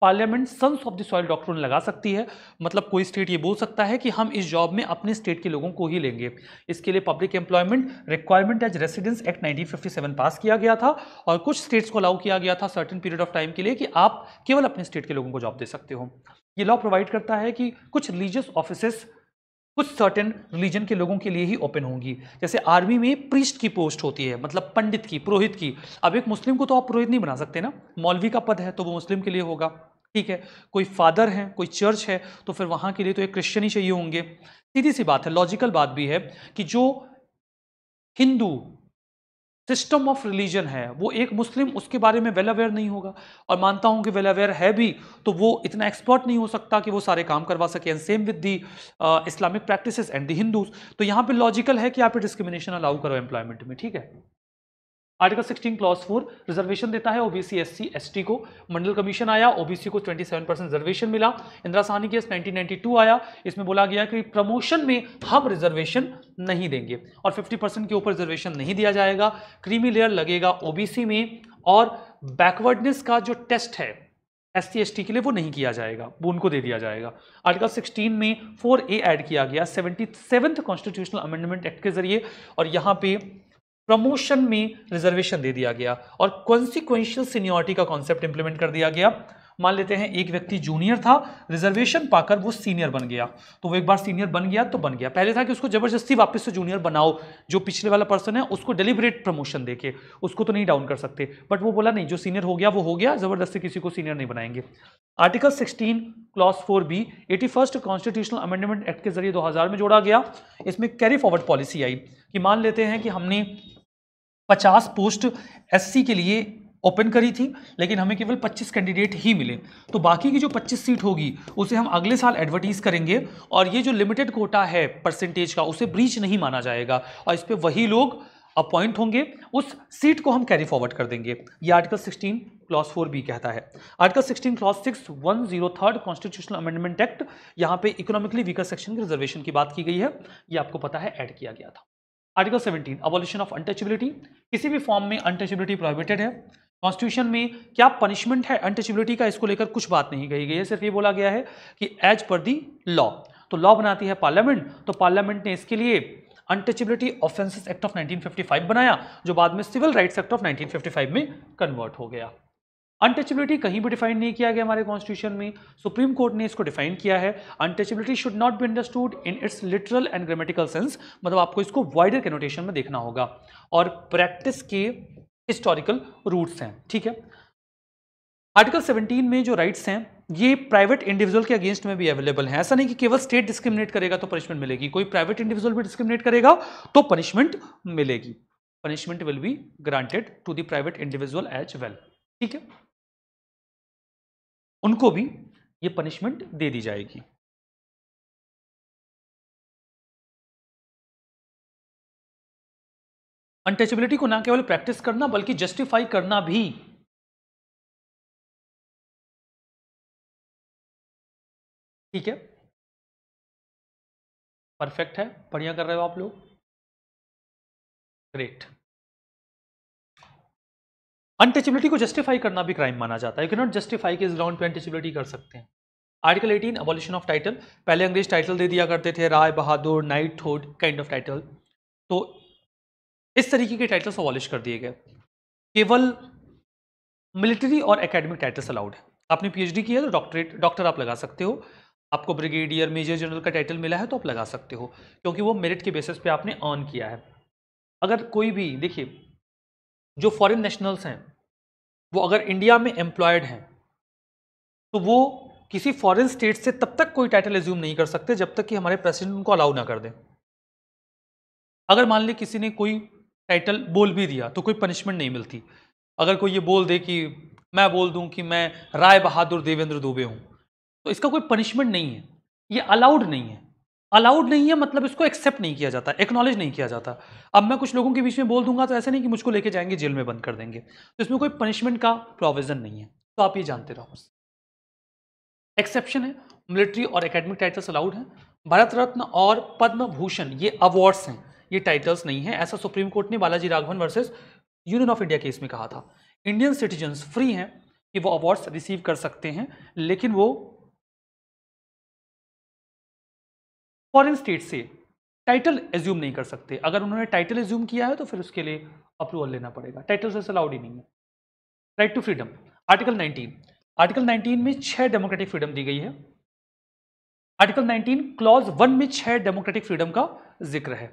Speaker 1: parliament sons of the soil doctrine लगा सकती है मतलब कोई स्टेट ये बोल सकता है कि हम इस जॉब में अपने स्टेट के लोगों को ही लेंगे इसके लिए public employment requirement as residence act 1957 pass किया गया था और कुछ स्टेट्स को अलाउ किया गया था सर्टन पीरियड ऑफ टाइम के लिए कि आप केवल अपने स्टेट के लोगों को जॉब दे सकते हो ये लॉ प्रोवाइड करता है कि कुछ रिलीजियस ऑफिसेस कुछ सर्टेन रिलीजन के लोगों के लिए ही ओपन होंगी जैसे आर्मी में प्रीस्ट की पोस्ट होती है मतलब पंडित की पुरोहित की अब एक मुस्लिम को तो आप पुरोहित नहीं बना सकते ना मौलवी का पद है तो वो मुस्लिम के लिए होगा ठीक है कोई फादर है कोई चर्च है तो फिर वहाँ के लिए तो एक क्रिश्चियन ही चाहिए होंगे सीधी सी बात है लॉजिकल बात भी है कि जो हिंदू सिस्टम ऑफ रिलीजन है वो एक मुस्लिम उसके बारे में वेल अवेयर नहीं होगा और मानता हूँ कि वेल अवेयर है भी तो वो इतना एक्सपर्ट नहीं हो सकता कि वो सारे काम करवा सके and same with the Islamic practices and the Hindus तो यहाँ पे लॉजिकल है कि आप डिस्क्रिमिनेशन अलाउ करो एम्प्लॉयमेंट में ठीक है आर्टिकल 16 क्लॉज फोर रिजर्वेशन देता है ओबीसी एससी एसटी को मंडल कमीशन आया ओबीसी को 27 परसेंट रिजर्वेशन मिला इंदिरा साहनी केस 1992 आया इसमें बोला गया कि प्रमोशन में हम रिजर्वेशन नहीं देंगे और 50 परसेंट के ऊपर रिजर्वेशन नहीं दिया जाएगा क्रीमी लेयर लगेगा ओबीसी में और बैकवर्डनेस का जो टेस्ट है एस सी के लिए वो नहीं किया जाएगा वो उनको दे दिया जाएगा आर्टिकल 16 में ए ऐड किया गया seventy seventh constitutional amendment act के जरिए और यहाँ पे प्रमोशन में रिजर्वेशन दे दिया गया और कॉन्सिक्वेंशियल सीनियोरिटी का कॉन्सेप्ट इंप्लीमेंट कर दिया गया मान लेते हैं एक व्यक्ति जूनियर था रिजर्वेशन पाकर वो सीनियर बन गया तो वो एक बार सीनियर बन गया तो बन गया पहले था कि उसको जबरदस्ती वापस से जूनियर बनाओ जो पिछले वाला पर्सन है उसको डिलीबरेट प्रमोशन देके उसको तो नहीं डाउन कर सकते बट वो बोला नहीं जो सीनियर हो गया वो हो गया जबरदस्ती किसी को सीनियर नहीं बनाएंगे article sixteen clause four B eighty first constitutional amendment act के जरिए हजार में जोड़ा गया इसमें कैरी फॉरवर्ड पॉलिसी आई कि मान लेते हैं कि हमने पचास पोस्ट एससी के लिए ओपन करी थी लेकिन हमें केवल 25 कैंडिडेट ही मिले तो बाकी की जो 25 सीट होगी उसे हम अगले साल एडवर्टीज़ करेंगे और ये जो लिमिटेड कोटा है परसेंटेज का उसे ब्रीच नहीं माना जाएगा और इस पर वही लोग अपॉइंट होंगे उस सीट को हम कैरी फॉरवर्ड कर देंगे ये आर्टिकल 16 क्लास फोर बी कहता है article 16 clause six one zero third constitutional amendment act यहाँ पे इकोनॉमिकली वीकर सेक्शन की रिजर्वेशन की बात की गई है ये आपको पता है ऐड किया गया था आर्टिकल 17 अबॉलिशन ऑफ अनटचेबिलिटी किसी भी फॉर्म में अनटचेबिलिटी प्रोहिबिटेड है कॉन्स्टिट्यूशन में क्या पनिशमेंट है अनटचेबिलिटी का इसको लेकर कुछ बात नहीं कही गई है सिर्फ ये बोला गया है कि एज पर दी लॉ तो लॉ बनाती है पार्लियामेंट तो पार्लियामेंट ने इसके लिए अनटचेबिलिटी ऑफेंसेस एक्ट ऑफ 1955 बनाया जो बाद में सिविल राइट्स एक्ट ऑफ 1955 में कन्वर्ट हो गया अनटचेबिलिटी कहीं भी डिफाइन नहीं किया गया हमारे कॉन्स्टिट्यूशन में सुप्रीम कोर्ट ने इसको डिफाइन किया है untouchability should not be understood in its literal and grammatical sense मतलब आपको इसको वाइडर कैनोटेशन में देखना होगा और प्रैक्टिस के हिस्टोरिकल रूट्स हैं ठीक है आर्टिकल 17 में जो राइट्स हैं ये प्राइवेट इंडिविजुअल के अगेंस्ट में भी अवेलेबल है ऐसा नहीं कि केवल स्टेट डिस्क्रिमिनेट करेगा तो पनिशमेंट मिलेगी कोई प्राइवेट इंडिविजुअल भी डिस्क्रिमिनेट करेगा तो पनिशमेंट मिलेगी punishment will be granted to the private individual as well ठीक है
Speaker 2: उनको भी ये पनिशमेंट दे दी जाएगी अनटचेबिलिटी को ना केवल प्रैक्टिस करना बल्कि जस्टिफाई करना भी ठीक है परफेक्ट है बढ़िया कर रहे हो आप लोग ग्रेट
Speaker 1: अनटचेबिलिटी को जस्टिफाई करना भी क्राइम माना जाता है यू नॉट जस्टिफाई किस ग्राउंड पे अनटचेबिलिटी कर सकते हैं आर्टिकल 18 अबॉलिशन ऑफ टाइटल पहले अंग्रेज टाइटल दे दिया करते थे Rai Bahadur knighthood kind of title तो इस तरीके के टाइटल्स अबॉलिश कर दिए गए केवल मिलिट्री और एकेडमिक टाइटल्स अलाउड है आपने पीएचडी किया तो डॉक्टरेट डॉक्टर आप लगा सकते हो आपको ब्रिगेडियर मेजर जनरल का टाइटल मिला है तो आप लगा सकते हो क्योंकि वो मेरिट के बेसिस पे आपने अर्न किया है अगर कोई भी देखिए जो फॉरेन नेशनल्स हैं वो अगर इंडिया में एम्प्लॉयड हैं तो वो किसी फॉरेन स्टेट से तब तक कोई टाइटल एज्यूम नहीं कर सकते जब तक कि हमारे प्रेसिडेंट उनको अलाउ ना कर दें अगर मान ली किसी ने कोई टाइटल बोल भी दिया तो कोई पनिशमेंट नहीं मिलती अगर कोई ये बोल दे कि मैं बोल दूं कि मैं राय बहादुर देवेंद्र दुबे हूं तो इसका कोई पनिशमेंट नहीं है ये अलाउड नहीं है अलाउड नहीं है मतलब इसको एक्सेप्ट नहीं किया जाता एक्नॉलेज नहीं किया जाता अब मैं कुछ लोगों के बीच में बोल दूंगा तो ऐसे नहीं कि मुझको लेके जाएंगे जेल में बंद कर देंगे तो इसमें कोई पनिशमेंट का प्रोविजन नहीं है तो आप ये जानते रहो एक्सेप्शन है मिलिट्री और एकेडमिक टाइटल्स अलाउड हैं भारत रत्न और पद्म भूषण ये अवार्ड्स हैं ये टाइटल्स नहीं है ऐसा सुप्रीम कोर्ट ने Balaji Raghavan versus union of India case में कहा था इंडियन सिटीजन्स फ्री हैं कि वो अवार्ड्स रिसीव कर सकते हैं लेकिन वो फॉरेन स्टेट से टाइटल एज्यूम नहीं कर सकते अगर उन्होंने टाइटल एज्यूम किया है तो फिर उसके लिए अप्रूवल लेना पड़ेगा टाइटल से अलाउड ही नहीं है right to freedom article 19 article 19 में छह डेमोक्रेटिक फ्रीडम दी गई है आर्टिकल 19 क्लॉज वन में छह डेमोक्रेटिक फ्रीडम का जिक्र है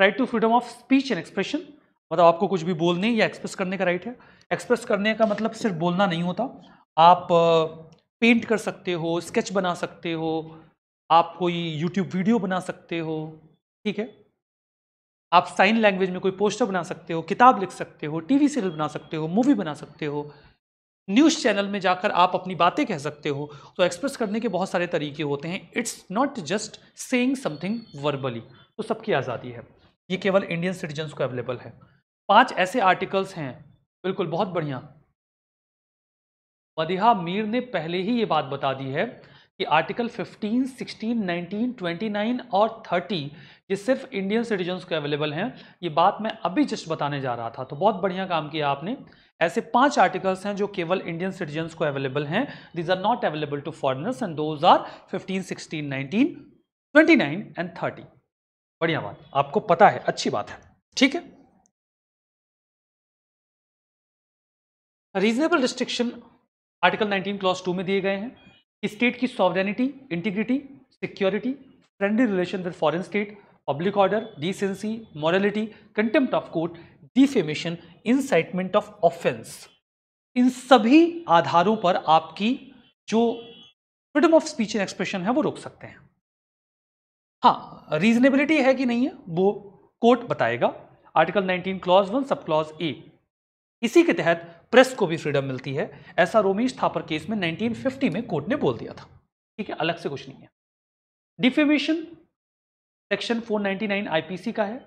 Speaker 1: right to freedom of speech and expression मतलब आपको कुछ भी बोलने या एक्सप्रेस करने का राइट है एक्सप्रेस करने का मतलब सिर्फ बोलना नहीं होता आप पेंट कर सकते हो स्केच बना सकते हो आप कोई यूट्यूब वीडियो बना सकते हो ठीक है आप साइन लैंग्वेज में कोई पोस्टर बना सकते हो किताब लिख सकते हो टीवी सीरियल बना सकते हो मूवी बना सकते हो न्यूज़ चैनल में जाकर आप अपनी बातें कह सकते हो तो एक्सप्रेस करने के बहुत सारे तरीके होते हैं it's not just saying something verbally तो सबकी आज़ादी है ये केवल इंडियन सिटीजन्स को अवेलेबल है पांच ऐसे आर्टिकल्स हैं बिल्कुल बहुत बढ़िया मदिहा मीर ने पहले ही ये बात बता दी है कि आर्टिकल 15, 16, 19, 29 और 30 ये सिर्फ इंडियन सिटीजन्स को अवेलेबल हैं ये बात मैं अभी जस्ट बताने जा रहा था तो बहुत बढ़िया काम किया आपने ऐसे पांच आर्टिकल्स हैं जो केवल इंडियन सिटीजन्स को अवेलेबल हैं these are not available to foreigners and those are 15, 16, 19, 29 and 30 बढ़िया बात आपको पता है अच्छी बात है ठीक है reasonable restriction article nineteen clause two में दिए गए हैं स्टेट की sovereignty integrity security friendly relation with foreign state public order decency morality contempt of court defamation incitement of offence इन सभी आधारों पर आपकी जो freedom of speech and expression है वो रोक सकते हैं हाँ रीजनेबिलिटी है कि नहीं है वो कोर्ट बताएगा article 19 clause one sub clause A इसी के तहत प्रेस को भी फ्रीडम मिलती है ऐसा रोमेश थापर केस में 1950 में कोर्ट ने बोल दिया था ठीक है अलग से कुछ नहीं है डिफेमेशन सेक्शन 499 आईपीसी का है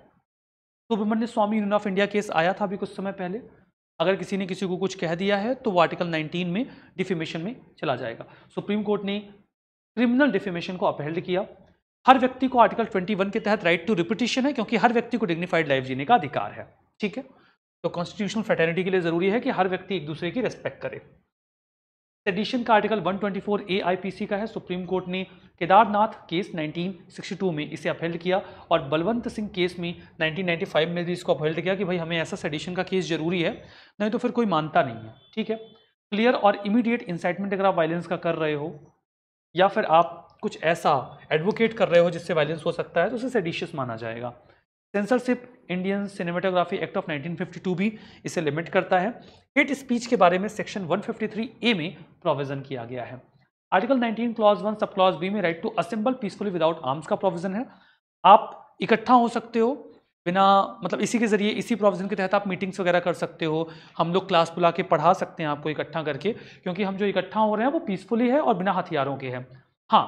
Speaker 1: Subramanian Swamy union of India case आया था अभी कुछ समय पहले अगर किसी ने किसी को कुछ कह दिया है तो वो आर्टिकल 19 में डिफेमेशन में चला जाएगा सुप्रीम कोर्ट ने क्रिमिनल डिफेमेशन को अपहेल्ड किया हर व्यक्ति को आर्टिकल 21 के तहत राइट टू रिपीटिशन है क्योंकि हर व्यक्ति को डिग्निफाइड लाइफ जीने का अधिकार है ठीक है तो कॉन्स्टिट्यूशनल फ्रेटर्निटी के लिए ज़रूरी है कि हर व्यक्ति एक दूसरे की रेस्पेक्ट करे सेडिशन का आर्टिकल 124 ट्वेंटी का है सुप्रीम कोर्ट ने केदारनाथ केस 1962 में इसे अपहेल्ड किया और बलवंत सिंह केस में 1995 में भी इसको अपहेल्ड किया कि भाई हमें ऐसा सेडिशन का केस जरूरी है नहीं तो फिर कोई मानता नहीं है ठीक है क्लियर और इमीडिएट इंसाइटमेंट अगर आप वायलेंस का कर रहे हो या फिर आप कुछ ऐसा एडवोकेट कर रहे हो जिससे वायलेंस हो सकता है तो उसे सेडिशियस माना जाएगा censorship Indian cinematography act of 1952 भी इसे लिमिट करता है हेट स्पीच के बारे में सेक्शन 153 ए में प्रोविजन किया गया है article 19 clause one sub clause B में right to assemble peacefully without arms का प्रोविजन है आप इकट्ठा हो सकते हो बिना मतलब इसी के ज़रिए इसी प्रोविज़न के तहत आप मीटिंग्स वगैरह कर सकते हो हम लोग क्लास बुला के पढ़ा सकते हैं आपको इकट्ठा करके क्योंकि हम जो इकट्ठा हो रहे हैं वो पीसफुली है और बिना हथियारों के हैं हाँ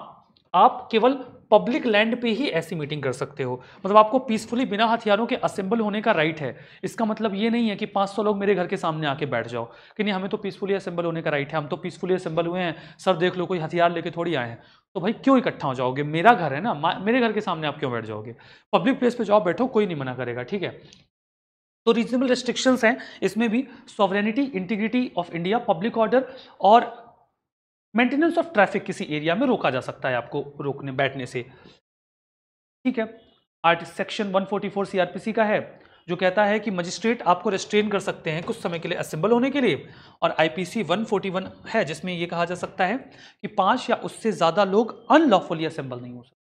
Speaker 1: आप केवल पब्लिक लैंड पे ही ऐसी मीटिंग कर सकते हो मतलब आपको पीसफुली बिना हथियारों के असेंबल होने का राइट है इसका मतलब ये नहीं है कि 500 लोग मेरे घर के सामने आके बैठ जाओ कि नहीं हमें तो पीसफुली असेंबल होने का राइट है हम तो पीसफुली असेंबल हुए हैं सर देख लो कोई हथियार लेके थोड़ी आए हैं तो भाई क्यों इकट्ठा हो जाओगे मेरा घर है ना मेरे घर के सामने आप क्यों बैठ जाओगे पब्लिक प्लेस पर जाओ बैठो कोई नहीं मना करेगा ठीक है तो रीजनेबल रेस्ट्रिक्शंस हैं इसमें भी sovereignty integrity of India public order और मेंटेनेंस ऑफ ट्रैफिक किसी एरिया में रोका जा सकता है आपको रोकने बैठने से ठीक है आर्ट सेक्शन 144 सीआरपीसी का है जो कहता है कि मजिस्ट्रेट आपको रेस्ट्रेन कर सकते हैं कुछ समय के लिए असेंबल होने के लिए और आईपीसी 141 है जिसमें यह कहा जा सकता है कि पांच या उससे ज़्यादा लोग अनलॉफुली असेंबल नहीं हो सकते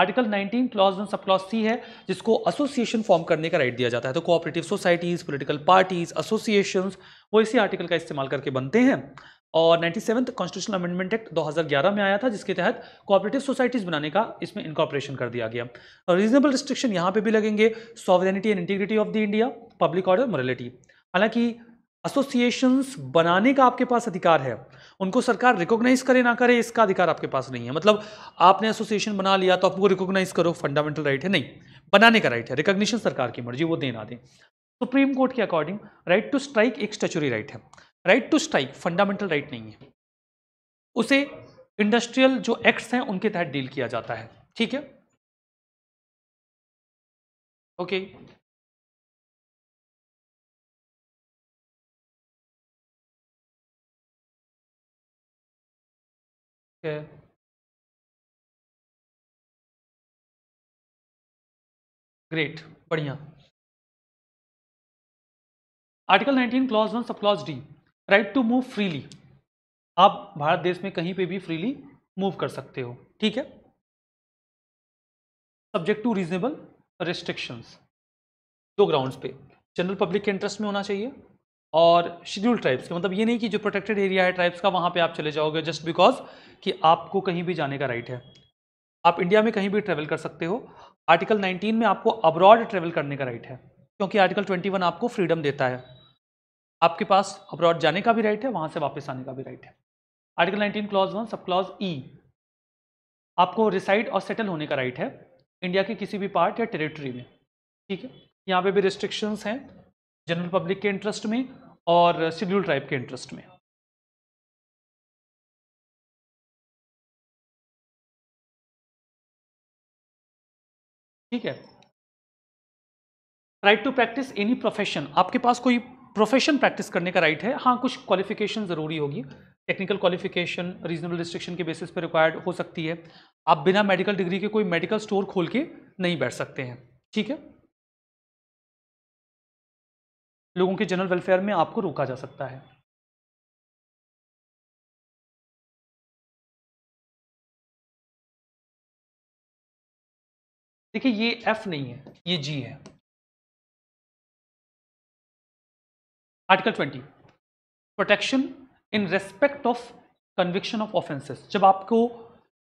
Speaker 1: article 19 clause one sub clause C है जिसको एसोसिएशन फॉर्म करने का राइट दिया जाता है तो cooperative societies political parties associations वो इसी आर्टिकल का इस्तेमाल करके बनते हैं और 97th कॉन्स्टिट्यूशन अमेंडमेंट एक्ट 2011 में आया था जिसके तहत कोऑपरेटिव सोसाइटीज़ बनाने का इसमें इनकॉपरेशन कर दिया गया और रीजनेबल रिस्ट्रिक्शन यहाँ पे भी लगेंगे sovereignty and integrity of the India public order morality हालांकि एसोसिएशंस बनाने का आपके पास अधिकार है उनको सरकार रिकॉग्नाइज करे ना करे इसका अधिकार आपके पास नहीं है मतलब आपने एसोसिएशन बना लिया तो आपको रिकॉग्नाइज करो फंडामेंटल राइट है नहीं बनाने का राइट है रिकॉग्निशन सरकार की मर्जी वो देना दें सुप्रीम कोर्ट के अकॉर्डिंग राइट टू स्ट्राइक एक स्टेचुरी राइट है right to strike fundamental right नहीं है उसे इंडस्ट्रियल जो एक्ट्स हैं उनके तहत डील किया जाता है ठीक है
Speaker 2: ओके okay. Okay. ग्रेट बढ़िया
Speaker 1: article 19 clause one sub clause D right to move freely आप भारत देश में कहीं पे भी फ्रीली मूव कर सकते हो ठीक है सब्जेक्ट टू रीजनेबल रेस्ट्रिक्शंस दो ग्राउंड्स पे जनरल पब्लिक के इंटरेस्ट में होना चाहिए और शेड्यूल ट्राइब्स के मतलब ये नहीं कि जो प्रोटेक्टेड एरिया है ट्राइब्स का वहाँ पे आप चले जाओगे जस्ट बिकॉज कि आपको कहीं भी जाने का राइट है आप इंडिया में कहीं भी ट्रेवल कर सकते हो आर्टिकल 19 में आपको अब्रॉड ट्रेवल करने का राइट है क्योंकि आर्टिकल 21 आपको फ्रीडम देता है आपके पास अब्रॉड जाने का भी राइट है वहां से वापस आने का भी राइट है article 19 clause one sub clause E आपको रिसाइड और सेटल होने का राइट है इंडिया के किसी भी पार्ट या टेरिटरी में ठीक है यहाँ पे भी रिस्ट्रिक्शंस हैं जनरल पब्लिक के इंटरेस्ट में और शेड्यूल ट्राइब के इंटरेस्ट में ठीक है right to practice any profession आपके पास कोई प्रोफेशन प्रैक्टिस करने का राइट है हाँ कुछ क्वालिफिकेशन ज़रूरी होगी टेक्निकल क्वालिफिकेशन रीजनेबल रिस्ट्रिक्शन के बेसिस पर रिक्वायर्ड हो सकती है आप बिना मेडिकल डिग्री के कोई मेडिकल स्टोर खोल के नहीं बैठ सकते हैं ठीक है
Speaker 2: लोगों के जनरल वेलफेयर में आपको रोका जा सकता है देखिए ये एफ नहीं है ये जी है
Speaker 1: article twenty protection in respect of conviction of offences जब आपको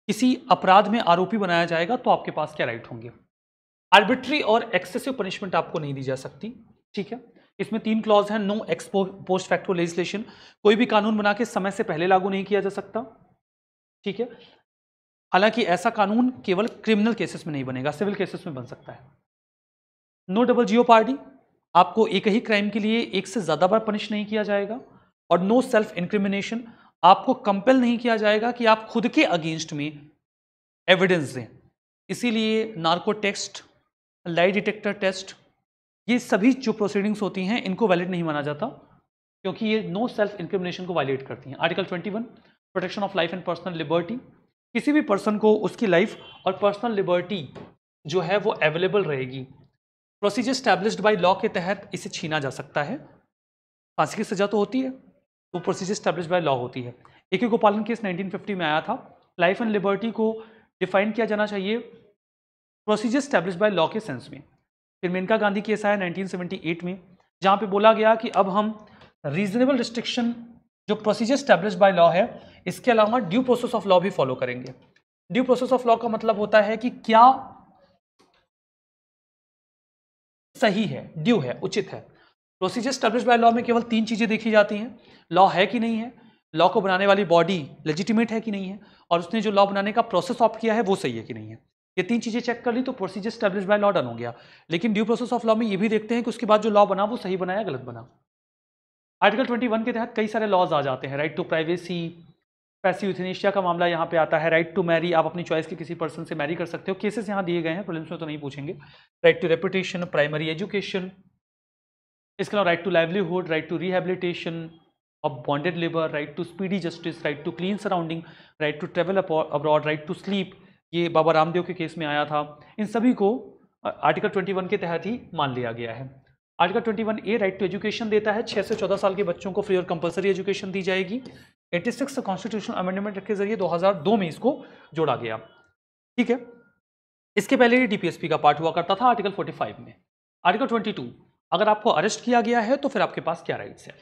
Speaker 1: किसी अपराध में आरोपी बनाया जाएगा तो आपके पास क्या राइट होंगे आर्बिट्री और एक्सेसिव पनिशमेंट आपको नहीं दी जा सकती ठीक है इसमें तीन क्लॉज हैं no ex post facto legislation कोई भी कानून बना के समय से पहले लागू नहीं किया जा सकता ठीक है हालांकि ऐसा कानून केवल क्रिमिनल केसेस में नहीं बनेगा सिविल केसेस में बन सकता है नो डबल जियो पार्टी आपको एक ही क्राइम के लिए एक से ज़्यादा बार पनिश नहीं किया जाएगा और नो सेल्फ इंक्रिमिनेशन आपको कंपेल नहीं किया जाएगा कि आप खुद के अगेंस्ट में एविडेंस दें इसीलिए narco test lie detector test ये सभी जो प्रोसीडिंग्स होती हैं इनको वैलिड नहीं माना जाता क्योंकि ये नो सेल्फ इंक्रिमिनेशन को वायलेट करती हैं article 21 protection of life and personal liberty किसी भी पर्सन को उसकी लाइफ और पर्सनल लिबर्टी जो है वो अवेलेबल रहेगी प्रोसीजर स्टैब्लिश्ड बाई लॉ के तहत इसे छीना जा सकता है फांसी की सजा तो होती है तो प्रोसीजर स्टैब्लिश बाय लॉ होती है ए के गोपालन केस 1950 में आया था लाइफ एंड लिबर्टी को डिफाइन किया जाना चाहिए प्रोसीजर स्टैब्लिश बाय लॉ के सेंस में फिर मेनका गांधी केस आया एट में जहाँ पर बोला गया कि अब हम रीजनेबल रिस्ट्रिक्शन जो प्रोसीजर स्टैब्लिश बाय लॉ है इसके अलावा ड्यू प्रोसेस ऑफ लॉ भी फॉलो करेंगे ड्यू प्रोसेस ऑफ लॉ का मतलब होता है कि क्या सही है ड्यू है उचित है प्रोसीजर स्टैब्लिश बाय लॉ में केवल तीन चीज़ें देखी जाती हैं लॉ है कि नहीं है लॉ को बनाने वाली बॉडी लेजिटिमेट है कि नहीं है और उसने जो लॉ बनाने का प्रोसेस ऑप्ट किया है वो सही है कि नहीं है ये तीन चीज़ें चेक कर ली तो procedure established by law done हो गया लेकिन ड्यू प्रोसेस ऑफ लॉ में ये भी देखते हैं कि उसके बाद जो लॉ बना वो सही बनाया गलत बना आर्टिकल ट्वेंटी के तहत कई सारे लॉज आ जाते हैं right to privacy passive euthanasia का मामला यहाँ पे आता है राइट टू मैरी आप अपनी चॉइस के किसी पर्सन से मैरी कर सकते हो केसेस यहाँ दिए गए हैं प्रॉब्लम्स में तो नहीं पूछेंगे right to reputation primary education इसके अलावा right to livelihood right to rehabilitation of bonded labour right to speedy justice right to clean surrounding right to travel abroad right to sleep ये बाबा रामदेव के केस में आया था इन सभी को आर्टिकल वन के तहत ही मान लिया गया है article one A right to education देता है छः से चौदह साल के बच्चों को फ्री और कंपलसरी एजुकेशन दी जाएगी सिक्स कॉन्स्टिट्यूशन अमेंडमेंट के जरिए 2002 में इसको जोड़ा गया ठीक है इसके पहले ही डीपीएसपी का पार्ट हुआ करता था आर्टिकल 45 में आर्टिकल 22 अगर आपको अरेस्ट किया गया है तो फिर आपके पास क्या राइट्स है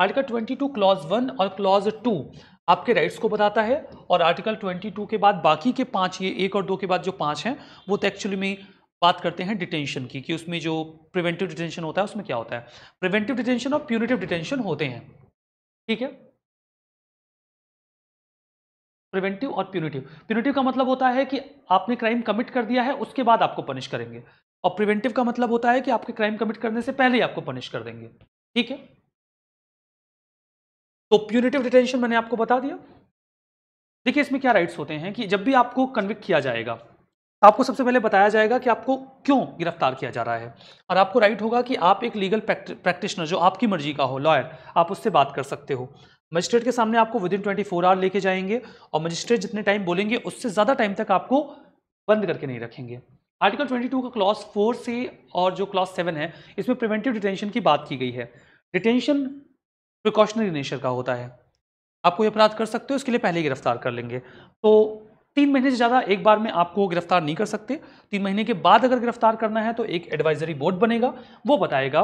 Speaker 1: आर्टिकल 22 क्लॉज वन और क्लॉज टू आपके राइट्स को बताता है और आर्टिकल 22 के बाद बाकी के पांच ये एक और दो के बाद जो पांच हैं वो तो एक्चुअली में बात करते हैं डिटेंशन की कि उसमें जो प्रिवेंटिव डिटेंशन होता है उसमें क्या होता है प्रिवेंटिव डिटेंशन और प्यूनिटिव डिटेंशन होते हैं ठीक है प्रिवेंटिव और प्यूनिटिव प्यूनिटिव का मतलब होता है कि आपने क्राइम कमिट कर दिया है उसके बाद आपको पनिश करेंगे और प्रिवेंटिव का मतलब होता है कि आपके क्राइम कमिट करने से पहले ही आपको पनिश कर देंगे ठीक है तो प्यूनिटिव डिटेंशन मैंने आपको बता दिया देखिए इसमें क्या राइट्स होते हैं कि जब भी आपको कन्विक्ट किया जाएगा तो आपको सबसे पहले बताया जाएगा कि आपको क्यों गिरफ्तार किया जा रहा है और आपको राइट होगा कि आप एक लीगल प्रैक्टिशनर जो आपकी मर्जी का हो लॉयर आप उससे बात कर सकते हो मजिस्ट्रेट के सामने आपको within twenty four hour लेके जाएंगे और मजिस्ट्रेट जितने टाइम बोलेंगे उससे ज़्यादा टाइम तक आपको बंद करके नहीं रखेंगे आर्टिकल 22 का क्लॉस फोर से और जो क्लॉस सेवन है इसमें प्रिवेंटिव डिटेंशन की बात की गई है डिटेंशन प्रिकॉशनरी नेचर का होता है आप कोई अपराध कर सकते हो इसके लिए पहले ही गिरफ्तार कर लेंगे तो तीन महीने से ज़्यादा एक बार में आपको गिरफ्तार नहीं कर सकते तीन महीने के बाद अगर गिरफ्तार करना है तो एक एडवाइजरी बोर्ड बनेगा वो बताएगा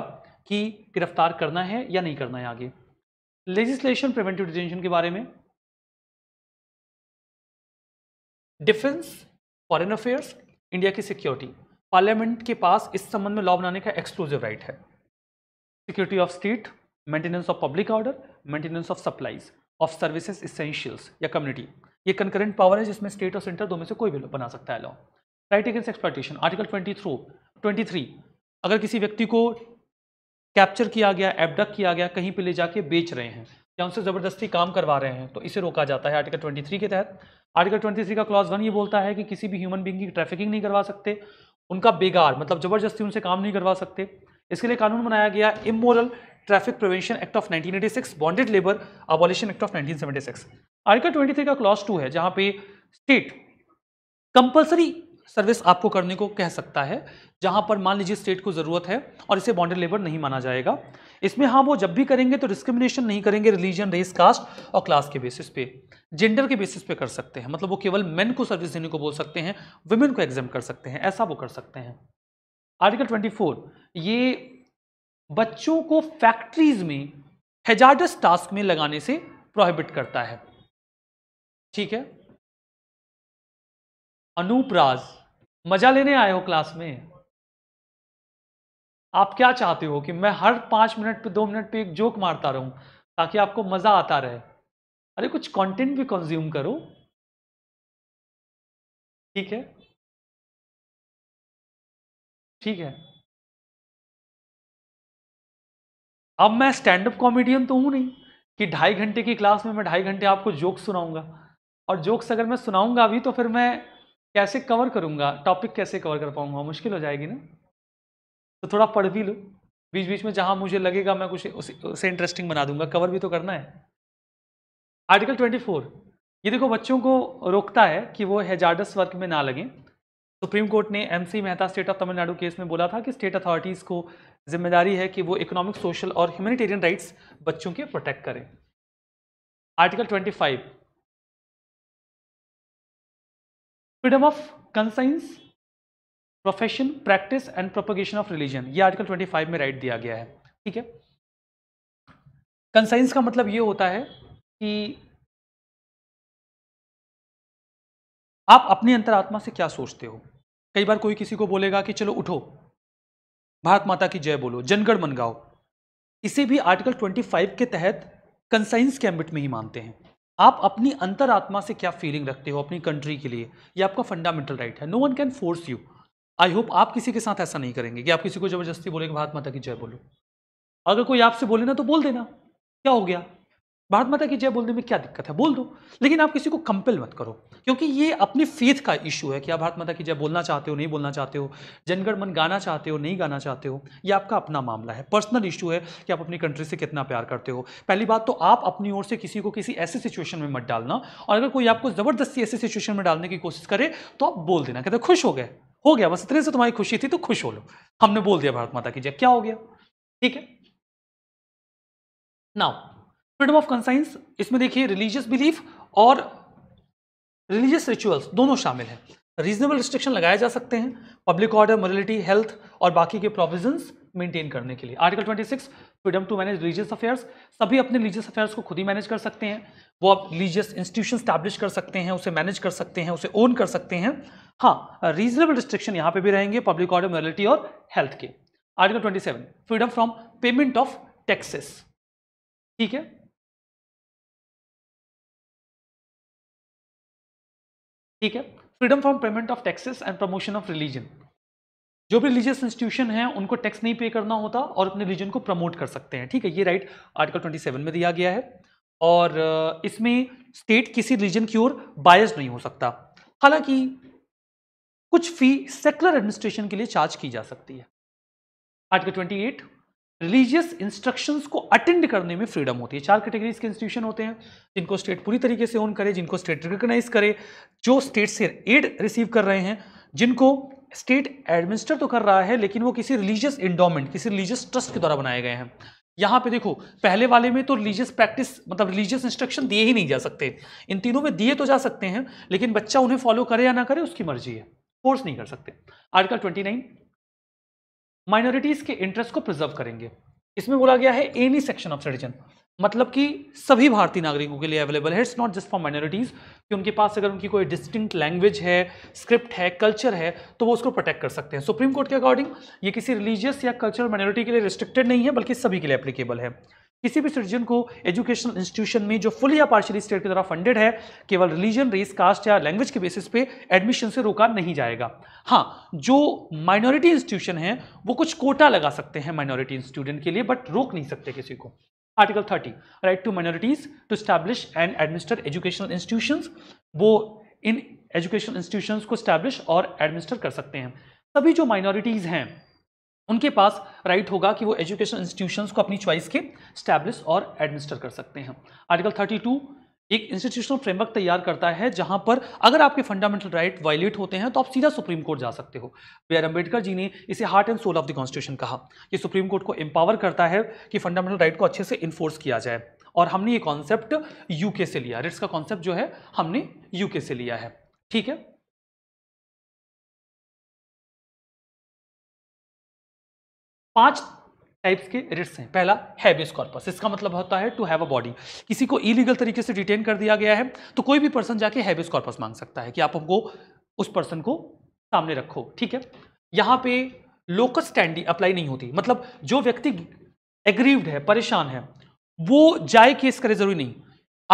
Speaker 1: कि गिरफ्तार करना है या नहीं करना है आगे लेजिस्लेशन प्रिवेंटिव डिटेंशन के बारे में डिफेंस फॉरेन अफेयर्स इंडिया की सिक्योरिटी पार्लियामेंट के पास इस संबंध में लॉ बनाने का एक्सक्लूसिव राइट है security of state maintenance of public order maintenance of supplies of services essentials या कम्युनिटी ये कंकरेंट पावर है जिसमें स्टेट और सेंटर दो में से कोई भी बना सकता है law right against exploitation article twenty through twenty three अगर किसी व्यक्ति को कैप्चर किया गया एबडक किया गया कहीं पे ले जाके बेच रहे हैं या उनसे ज़बरदस्ती काम करवा रहे हैं तो इसे रोका जाता है आर्टिकल 23 के तहत आर्टिकल 23 का क्लॉज वन ये बोलता है कि किसी भी ह्यूमन बींग की ट्रैफिकिंग नहीं करवा सकते उनका बेगार मतलब ज़बरदस्ती उनसे काम नहीं करवा सकते इसके लिए कानून बनाया गया immoral traffic prevention act of 1986 bonded labour abolition act of 1976 article 23 का क्लॉज टू है जहाँ पे स्टेट कंपलसरी सर्विस आपको करने को कह सकता है जहां पर मान लीजिए स्टेट को ज़रूरत है और इसे बॉन्डेड लेबर नहीं माना जाएगा इसमें हाँ वो जब भी करेंगे तो डिस्क्रिमिनेशन नहीं करेंगे रिलीजन रेस कास्ट और क्लास के बेसिस पे जेंडर के बेसिस पे कर सकते हैं मतलब वो केवल मेन को सर्विस देने को बोल सकते हैं वुमेन को एग्जाम कर सकते हैं ऐसा वो कर सकते हैं आर्टिकल फोर ये बच्चों को फैक्ट्रीज में हेजार्डस टास्क में लगाने से प्रोहिबिट करता है ठीक है अनूपराज मजा लेने आए हो क्लास में आप क्या चाहते हो कि मैं हर पांच मिनट पे दो मिनट पे एक जोक मारता रहूं ताकि आपको मजा आता रहे अरे कुछ कंटेंट भी कंज्यूम
Speaker 2: करो ठीक है ठीक है
Speaker 1: अब मैं स्टैंड अप कॉमेडियन तो हूं नहीं कि ढाई घंटे की क्लास में मैं ढाई घंटे आपको जोक्स सुनाऊंगा और जोक्स अगर मैं सुनाऊंगा भी तो फिर मैं कैसे कवर करूँगा टॉपिक कैसे कवर कर पाऊँगा मुश्किल हो जाएगी ना तो थोड़ा पढ़ भी लो बीच बीच में जहाँ मुझे लगेगा मैं कुछ उसे, इंटरेस्टिंग बना दूंगा कवर भी तो करना है आर्टिकल 24 ये देखो बच्चों को रोकता है कि वो हेजार्डस वर्क में ना लगें सुप्रीम कोर्ट ने M C Mehta state of Tamil Nadu case में बोला था कि स्टेट अथॉरिटीज़ को जिम्मेदारी है कि वो इकोनॉमिक सोशल और ह्यूमनिटेरियन राइट्स बच्चों के प्रोटेक्ट करें article twenty freedom of conscience profession practice and propagation of religion ये आर्टिकल 25 में राइट दिया गया है ठीक है कंसाइंस का मतलब ये होता है कि आप अपनी अंतरात्मा से क्या सोचते हो कई बार कोई किसी को बोलेगा कि चलो उठो भारत माता की जय बोलो जनगण मन गाओ इसे भी आर्टिकल 25 के तहत कंसाइंस के एम्बिट में ही मानते हैं आप अपनी अंतरात्मा से क्या फीलिंग रखते हो अपनी कंट्री के लिए ये आपका फंडामेंटल राइट है no one can force you I hope आप किसी के साथ ऐसा नहीं करेंगे कि आप किसी को जबरदस्ती बोलेंगे भारत माता की जय बोलो अगर कोई आपसे बोले ना तो बोल देना क्या हो गया भारत माता की जय बोलने में क्या दिक्कत है बोल दो लेकिन आप किसी को कंपेल मत करो क्योंकि ये अपने फेथ का इशू है कि आप भारत माता की जय बोलना चाहते हो नहीं बोलना चाहते हो जनगण मन गाना चाहते हो नहीं गाना चाहते हो ये आपका अपना मामला है पर्सनल इशू है कि आप अपनी कंट्री से कितना प्यार करते हो पहली बात तो आप अपनी ओर से किसी को किसी ऐसे सिचुएशन में मत डालना और अगर कोई आपको ज़बरदस्ती ऐसे सिचुएशन में डालने की कोशिश करे तो आप बोल देना कहते खुश हो गए हो गया बस इतने से तुम्हारी खुशी थी तो खुश हो लो हमने बोल दिया भारत माता की जय क्या हो गया ठीक है नाउ फ्रीडम ऑफ कंसाइंस इसमें देखिए रिलीजियस बिलीफ और रिलीजियस रिचुअल्स दोनों शामिल हैं रीजनेबल रिस्ट्रिक्शन लगाए जा सकते हैं पब्लिक ऑर्डर मोरलिटी हेल्थ और बाकी के प्रोविजंस मेंटेन करने के लिए article 26 freedom to manage religious affairs सभी अपने रिलीजियस अफेयर्स को खुद ही मैनेज कर सकते हैं वो आप रिलीजियस इंस्टीट्यूशन स्टैब्लिश कर सकते हैं उसे मैनेज कर सकते हैं उसे ओन कर सकते हैं हाँ रीजनेबल रिस्ट्रिक्शन यहाँ पर भी रहेंगे पब्लिक ऑर्डर मोरलिटी और हेल्थ के article twenty freedom from payment of
Speaker 2: taxes ठीक है
Speaker 1: ठीक है freedom from payment of taxes and promotion of religion जो भी रिलीजियस इंस्टीट्यूशन है उनको टैक्स नहीं पे करना होता और अपने रिलीजन को प्रमोट कर सकते हैं ठीक है ये राइट आर्टिकल 27 में दिया गया है और इसमें स्टेट किसी रिलीजन की ओर बायस नहीं हो सकता हालांकि कुछ फी सेकुलर एडमिनिस्ट्रेशन के लिए चार्ज की जा सकती है आर्टिकल एट रिलीजियस इंस्ट्रक्शंस को अटेंड करने में फ्रीडम होती है चार कैटेगरीज के इंस्टीट्यूशन होते हैं जिनको स्टेट पूरी तरीके से ओन करे जिनको स्टेट रिकोगनाइज करे जो स्टेट से एड रिसीव कर रहे हैं जिनको स्टेट एडमिनिस्टर तो कर रहा है लेकिन वो किसी रिलीजियस इंडोमेंट किसी रिलीजियस ट्रस्ट के द्वारा बनाए गए हैं यहाँ पे देखो पहले वाले में तो रिलीजियस प्रैक्टिस मतलब रिलीजियस इंस्ट्रक्शन दिए ही नहीं जा सकते इन तीनों में दिए तो जा सकते हैं लेकिन बच्चा उन्हें फॉलो करे या ना करे उसकी मर्जी है फोर्स नहीं कर सकते आर्टिकल ट्वेंटी नाइन माइनॉरिटीज के इंटरेस्ट को प्रिजर्व करेंगे इसमें बोला गया है एनी सेक्शन ऑफ सिटीजन मतलब कि सभी भारतीय नागरिकों के लिए अवेलेबल है it's not just for minorities कि उनके पास अगर उनकी कोई डिस्टिंक्ट लैंग्वेज है स्क्रिप्ट है कल्चर है तो वो उसको प्रोटेक्ट कर सकते हैं सुप्रीम कोर्ट के अकॉर्डिंग ये किसी रिलीजियस या कल्चरल माइनॉरिटी के लिए रिस्ट्रिक्टेड नहीं है बल्कि सभी के लिए एप्लीकेबल है किसी भी सिटीजन को एजुकेशनल इंस्टीट्यूशन में जो फुल या पार्शियली स्टेट की तरह फंडेड है केवल रिलीजन रेस कास्ट या लैंग्वेज के बेसिस पे एडमिशन से रोका नहीं जाएगा हाँ जो माइनॉरिटी इंस्टीट्यूशन है वो कुछ कोटा लगा सकते हैं माइनॉरिटी स्टूडेंट के लिए बट रोक नहीं सकते किसी को article thirty right to minorities to establish and administer educational institution वो इन एजुकेशनल इंस्टीट्यूशन को स्टैब्लिश और एडमिनिस्टर कर सकते हैं सभी जो माइनॉरिटीज़ हैं उनके पास राइट होगा कि वो एजुकेशन इंस्टीट्यूशंस को अपनी चॉइस के स्टैब्लिश और एडमिनिस्टर कर सकते हैं आर्टिकल 32 एक इंस्टीट्यूशनल फ्रेमवर्क तैयार करता है जहां पर अगर आपके फंडामेंटल राइट वायलेट होते हैं तो आप सीधा सुप्रीम कोर्ट जा सकते हो बी आर अम्बेडकर जी ने इसे heart and soul of the constitution कहा कि सुप्रीम कोर्ट को एम्पावर करता है कि फंडामेंटल राइट को अच्छे से इन्फोर्स किया जाए और हमने ये कॉन्सेप्ट यूके से लिया रिट्स का कॉन्सेप्ट जो है हमने यूके से लिया है ठीक है पांच टाइप्स के रिट्स हैं पहला हैबियस कॉर्पस इसका मतलब होता है टू हैव अ बॉडी किसी को इलीगल तरीके से डिटेन कर दिया गया है तो कोई भी पर्सन जाके हैबियस कॉर्पस मांग सकता है कि आप हमको उस पर्सन को सामने रखो ठीक है यहाँ पे लोकस स्टैंडी अप्लाई नहीं होती मतलब जो व्यक्ति एग्रीव्ड है परेशान है वो जाए केस करे जरूरी नहीं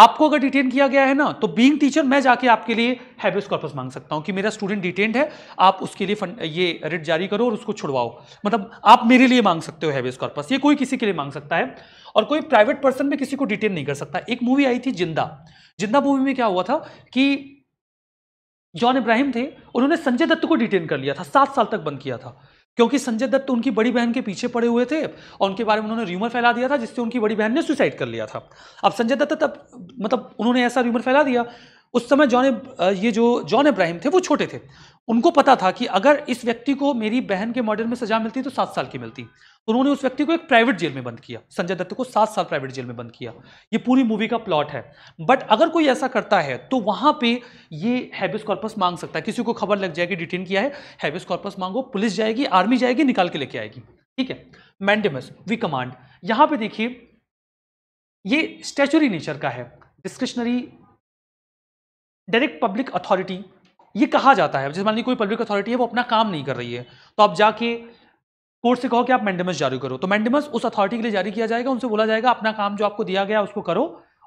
Speaker 1: आपको अगर डिटेन किया गया है ना तो बीइंग टीचर मैं जाके आपके लिए हैबियस कॉर्पस मांग सकता हूं कि मेरा स्टूडेंट डिटेन है आप उसके लिए फंड ये रिट जारी करो और उसको छुड़वाओ मतलब आप मेरे लिए मांग सकते हो हैबियस कॉर्पस ये कोई किसी के लिए मांग सकता है और कोई प्राइवेट पर्सन भी किसी को डिटेन नहीं कर सकता एक मूवी आई थी जिंदा जिंदा मूवी में क्या हुआ था कि जॉन इब्राहिम थे उन्होंने संजय दत्त को डिटेन कर लिया था सात साल तक बंद किया था क्योंकि संजय दत्त उनकी बड़ी बहन के पीछे पड़े हुए थे और उनके बारे में उन्होंने र्यूमर फैला दिया था जिससे उनकी बड़ी बहन ने सुसाइड कर लिया था अब संजय दत्त तब मतलब उन्होंने ऐसा र्यूमर फैला दिया उस समय जॉन ये जो जॉन इब्राहिम थे वो छोटे थे उनको पता था कि अगर इस व्यक्ति को मेरी बहन के मर्डर में सजा मिलती तो सात साल की मिलती तो उन्होंने उस व्यक्ति को एक प्राइवेट जेल में बंद किया संजय दत्त को सात साल प्राइवेट जेल में बंद किया ये पूरी मूवी का प्लॉट है बट अगर कोई ऐसा करता है तो वहां पे ये हैबिस कॉर्पस मांग सकता है किसी को खबर लग जाएगी डिटेन किया है हैबिस कॉर्पस मांगो पुलिस जाएगी आर्मी जाएगी निकाल के लेके आएगी ठीक है मैंडेमस वी कमांड यहाँ पर देखिए ये स्टैचुरी नेचर का है डिस्क्रिशनरी डायरेक्ट पब्लिक अथॉरिटी ये कहा जाता है जैसे मान लीजिए कोई पब्लिक अथॉरिटी है वो अपना काम नहीं कर रही है तो आप जाके कोर्ट से कहो कि आप मैंडमस जारी करो तो मैंडमस उस अथॉरिटी के लिए जारी किया जाएगा उनसे बोला जाएगा अपना काम जो आपको दिया गया उसको करो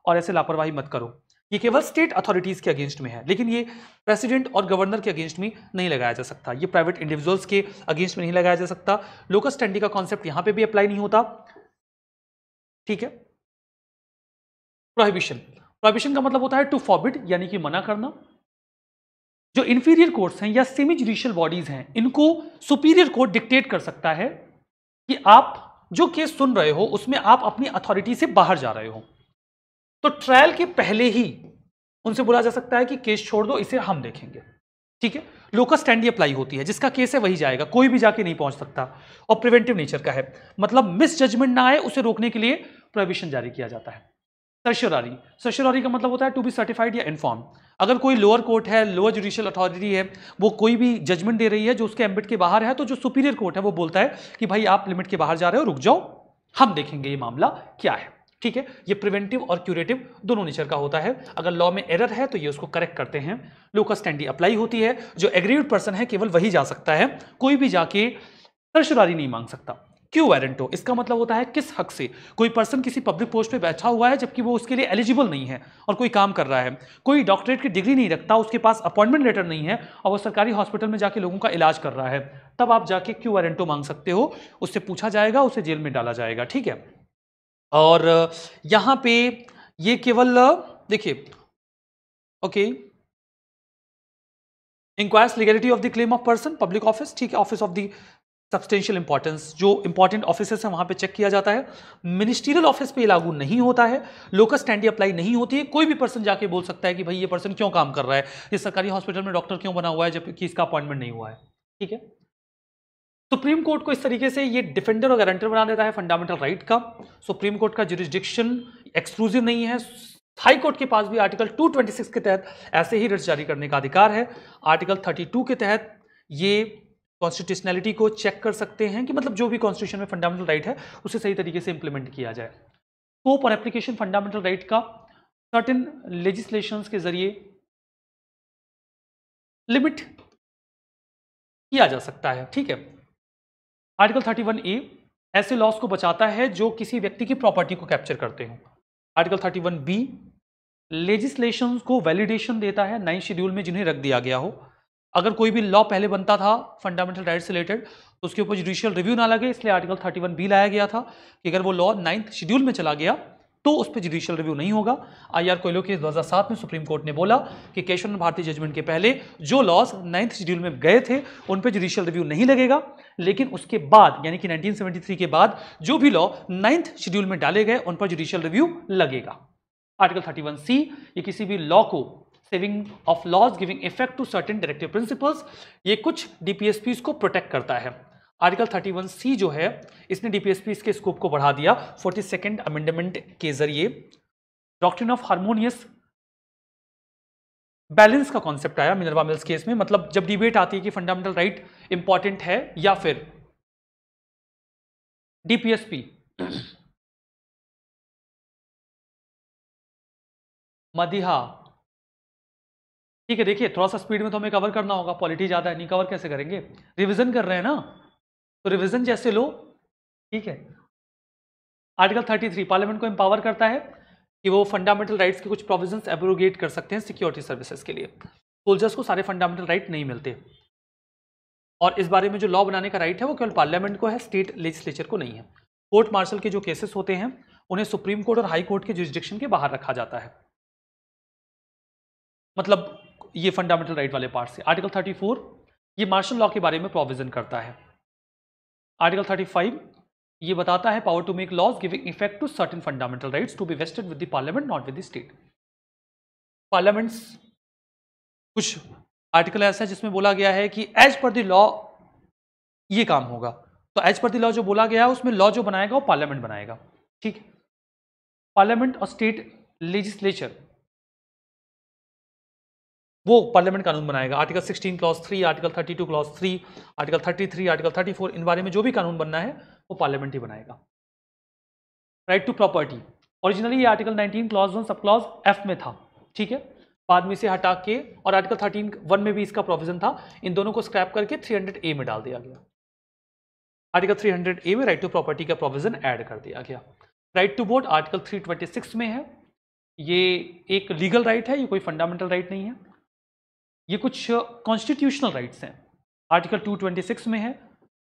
Speaker 1: और ऐसे लापरवाही मत करो ये केवल स्टेट अथॉरिटीज़ के अगेंस्ट में है लेकिन ये प्रेसिडेंट और गवर्नर के अगेंस्ट में नहीं लगाया जा सकता ये प्राइवेट इंडिविजुअल्स के अगेंस्ट में नहीं लगाया जा सकता लोकल स्टैंडिंग का कॉन्सेप्ट यहां पे भी अप्लाई नहीं होता ठीक है प्रोहिबिशन प्रोहिबिशन का मतलब होता है टू फॉबिट यानी कि मना करना जो इन्फीरियर कोर्ट्स हैं या सेमी जुडिशियल बॉडीज हैं इनको सुपीरियर कोर्ट डिक्टेट कर सकता है कि आप जो केस सुन रहे हो उसमें आप अपनी अथॉरिटी से बाहर जा रहे हो तो ट्रायल के पहले ही उनसे बोला जा सकता है कि केस छोड़ दो इसे हम देखेंगे ठीक है लोकल स्टैंडी अप्लाई होती है जिसका केस है वही जाएगा कोई भी जाके नहीं पहुंच सकता और प्रिवेंटिव नेचर का है मतलब मिस जजमेंट ना आए उसे रोकने के लिए प्रोविशन जारी किया जाता है तर्शरारी तर्शरारी का मतलब होता है टू बी सर्टिफाइड या इन्फॉर्म अगर कोई लोअर कोर्ट है लोअर जुडिशियल अथॉरिटी है वो कोई भी जजमेंट दे रही है जो उसके एम्बिट के बाहर है तो जो सुपीरियर कोर्ट है वो बोलता है कि भाई आप लिमिट के बाहर जा रहे हो रुक जाओ हम देखेंगे ये मामला क्या है ठीक है ये प्रिवेंटिव और क्यूरेटिव दोनों नेचर का होता है अगर लॉ में एरर है तो ये उसको करेक्ट करते हैं लोकस स्टैंडी अप्लाई होती है जो एग्रीड पर्सन है केवल वही जा सकता है कोई भी जाके तर्शरारी नहीं मांग सकता क्यू एरेंटो इसका मतलब होता है किस हक से कोई पर्सन किसी पब्लिक पोस्ट पे बैठा हुआ है जबकि वो उसके लिए एलिजिबल नहीं है और कोई काम कर रहा है कोई डॉक्टरेट की डिग्री नहीं रखता उसके पास अपॉइंटमेंट लेटर नहीं है और वो सरकारी हॉस्पिटल में जाके लोगों का इलाज कर रहा है तब आप जाके क्यू एरेंटो मांग सकते हो उससे पूछा जाएगा उसे जेल में डाला जाएगा ठीक है और यहाँ पे ये केवल देखिए okay inquires legality of the claim of person public office ठीक है office of the substantial importance जो इंपॉर्टेंट ऑफिसेस हैं वहां पे चेक किया जाता है मिनिस्ट्रियल ऑफिस पे लागू नहीं होता है लोकल स्टैंडी अप्लाई नहीं होती है कोई भी पर्सन जाके बोल सकता है कि भाई ये पर्सन क्यों काम कर रहा है ये सरकारी हॉस्पिटल में डॉक्टर क्यों बना हुआ है जबकि इसका अपॉइंटमेंट नहीं हुआ है ठीक है सुप्रीम कोर्ट को इस तरीके से ये डिफेंडर और गारंटर बना देता है फंडामेंटल राइट का सुप्रीम कोर्ट का जुरिस्डिक्शन एक्सक्लूसिव नहीं है हाई कोर्ट के पास भी आर्टिकल 226 के तहत ऐसे ही रिट जारी करने का अधिकार है आर्टिकल 32 के तहत ये कॉन्स्टिट्यूशनैलिटी को चेक कर सकते हैं कि मतलब जो भी कॉन्स्टिट्यूशन में फंडामेंटल राइट है उसे सही तरीके से इंप्लीमेंट किया जाए स्कोप और एप्लीकेशन फंडामेंटल राइट का सर्टन लेजिस्लेशन के जरिए
Speaker 2: लिमिट किया जा सकता है
Speaker 1: ठीक है आर्टिकल 31 ए ऐसे लॉस को बचाता है जो किसी व्यक्ति की प्रॉपर्टी को कैप्चर करते हो आर्टिकल 31 बी लेजिस्लेशन को वैलिडेशन देता है नाइन शेड्यूल में जिन्हें रख दिया गया हो अगर कोई भी लॉ पहले बनता था फंडामेंटल राइट से रिलेटेड तो उसके ऊपर जुडिशियल रिव्यू ना लगे इसलिए आर्टिकल थर्टी वन बी लाया गया था कि अगर वो लॉ नाइन्थ शेड्यूल में चला गया तो उस पर जुडिशियल रिव्यू नहीं होगा आई आर कोयलो हज़ार सात में सुप्रीम कोर्ट ने बोला कि केशवन भारतीय जजमेंट के पहले जो लॉस नाइन्थ शेड्यूल में गए थे उन पर जुडिशियल रिव्यू नहीं लगेगा लेकिन उसके बाद यानी कि 1973 के बाद जो भी लॉ नाइन्थ शेड्यूल में डाले गए उन पर जुडिशियल रिव्यू लगेगा आर्टिकल 31 सी ये किसी भी लॉ को saving of laws giving effect to certain directive principles ये कुछ डी को प्रोटेक्ट करता है आर्टिकल 31 सी जो है इसने डीपीएसपी के स्कोप को बढ़ा दिया फोर्टी सेकेंड अमेंडमेंट के जरिए डॉक्ट्रिन ऑफ हारमोनियस बैलेंस का कॉन्सेप्ट आया मिनरवा मिल्स केस में मतलब जब डिबेट आती है कि फंडामेंटल राइट इंपॉर्टेंट है या फिर डीपीएसपी मदिहा ठीक है देखिए थोड़ा सा स्पीड में तो हमें कवर करना होगा क्वालिटी ज़्यादा है नहीं कवर कैसे करेंगे रिविजन कर रहे हैं ना तो रिविजन जैसे लो ठीक है आर्टिकल 33 पार्लियामेंट को एम्पावर करता है कि वो फंडामेंटल राइट्स के कुछ प्रोविजंस एब्रोगेट कर सकते हैं सिक्योरिटी सर्विसेज के लिए सोल्जर्स को सारे फंडामेंटल राइट नहीं मिलते और इस बारे में जो लॉ बनाने का राइट है वो केवल पार्लियामेंट को है स्टेट लेजिस्लेचर को नहीं है कोर्ट मार्शल के जो केसेस होते हैं उन्हें सुप्रीम कोर्ट और हाई कोर्ट के जुडिस्डिक्शन के बाहर रखा जाता है मतलब ये फंडामेंटल राइट वाले पार्ट से आर्टिकल 34 ये मार्शल लॉ के बारे में प्रोविजन करता है आर्टिकल 35 ये बताता है power to make laws giving effect to certain fundamental rights to be vested with the parliament not with the state parliaments कुछ आर्टिकल ऐसा है जिसमें बोला गया है कि एज पर द लॉ ये काम होगा तो एज पर द लॉ जो बोला गया है उसमें लॉ जो बनाएगा वो पार्लियामेंट बनाएगा ठीक पार्लियामेंट और स्टेट लेजिस्लेचर वो पार्लियामेंट कानून बनाएगा article 16 clause 3 article 32 clause 3 article 33 article 34 इन बारे में जो भी कानून बनना है वो पार्लियामेंट ही बनाएगा राइट टू प्रॉपर्टी ओरिजिनली ये article 19 clause one sub clause F में था ठीक है बाद में इसे हटा के और आर्टिकल थर्टीन वन में भी इसका प्रोविजन था इन दोनों को स्क्रैप करके थ्री हंड्रेड ए में डाल दिया गया आर्टिकल थ्री हंड्रेड ए में राइट टू प्रॉपर्टी का प्रोविजन एड कर दिया गया right to vote article three twenty six में है ये एक लीगल राइट right है ये कोई फंडामेंटल राइट right नहीं है ये कुछ कॉन्स्टिट्यूशनल राइट्स हैं आर्टिकल 226 में है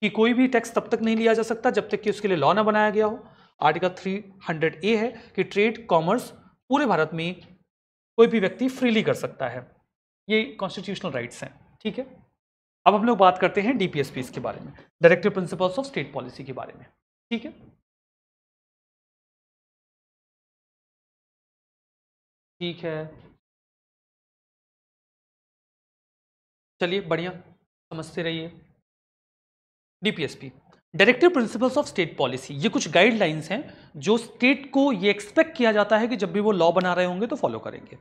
Speaker 1: कि कोई भी टैक्स तब तक नहीं लिया जा सकता जब तक कि उसके लिए लॉ ना बनाया गया हो आर्टिकल 300 ए है कि ट्रेड कॉमर्स पूरे भारत में कोई भी व्यक्ति फ्रीली कर सकता है ये कॉन्स्टिट्यूशनल राइट्स हैं ठीक है अब हम लोग बात करते हैं डीपीएसपीस के बारे में directive principles of state policy के बारे में ठीक है
Speaker 2: ठीक है चलिए बढ़िया समझते रहिए
Speaker 1: DPSP directive principles of state policy ये कुछ गाइडलाइंस हैं जो स्टेट को ये एक्सपेक्ट किया जाता है कि जब भी वो लॉ बना रहे होंगे तो फॉलो करेंगे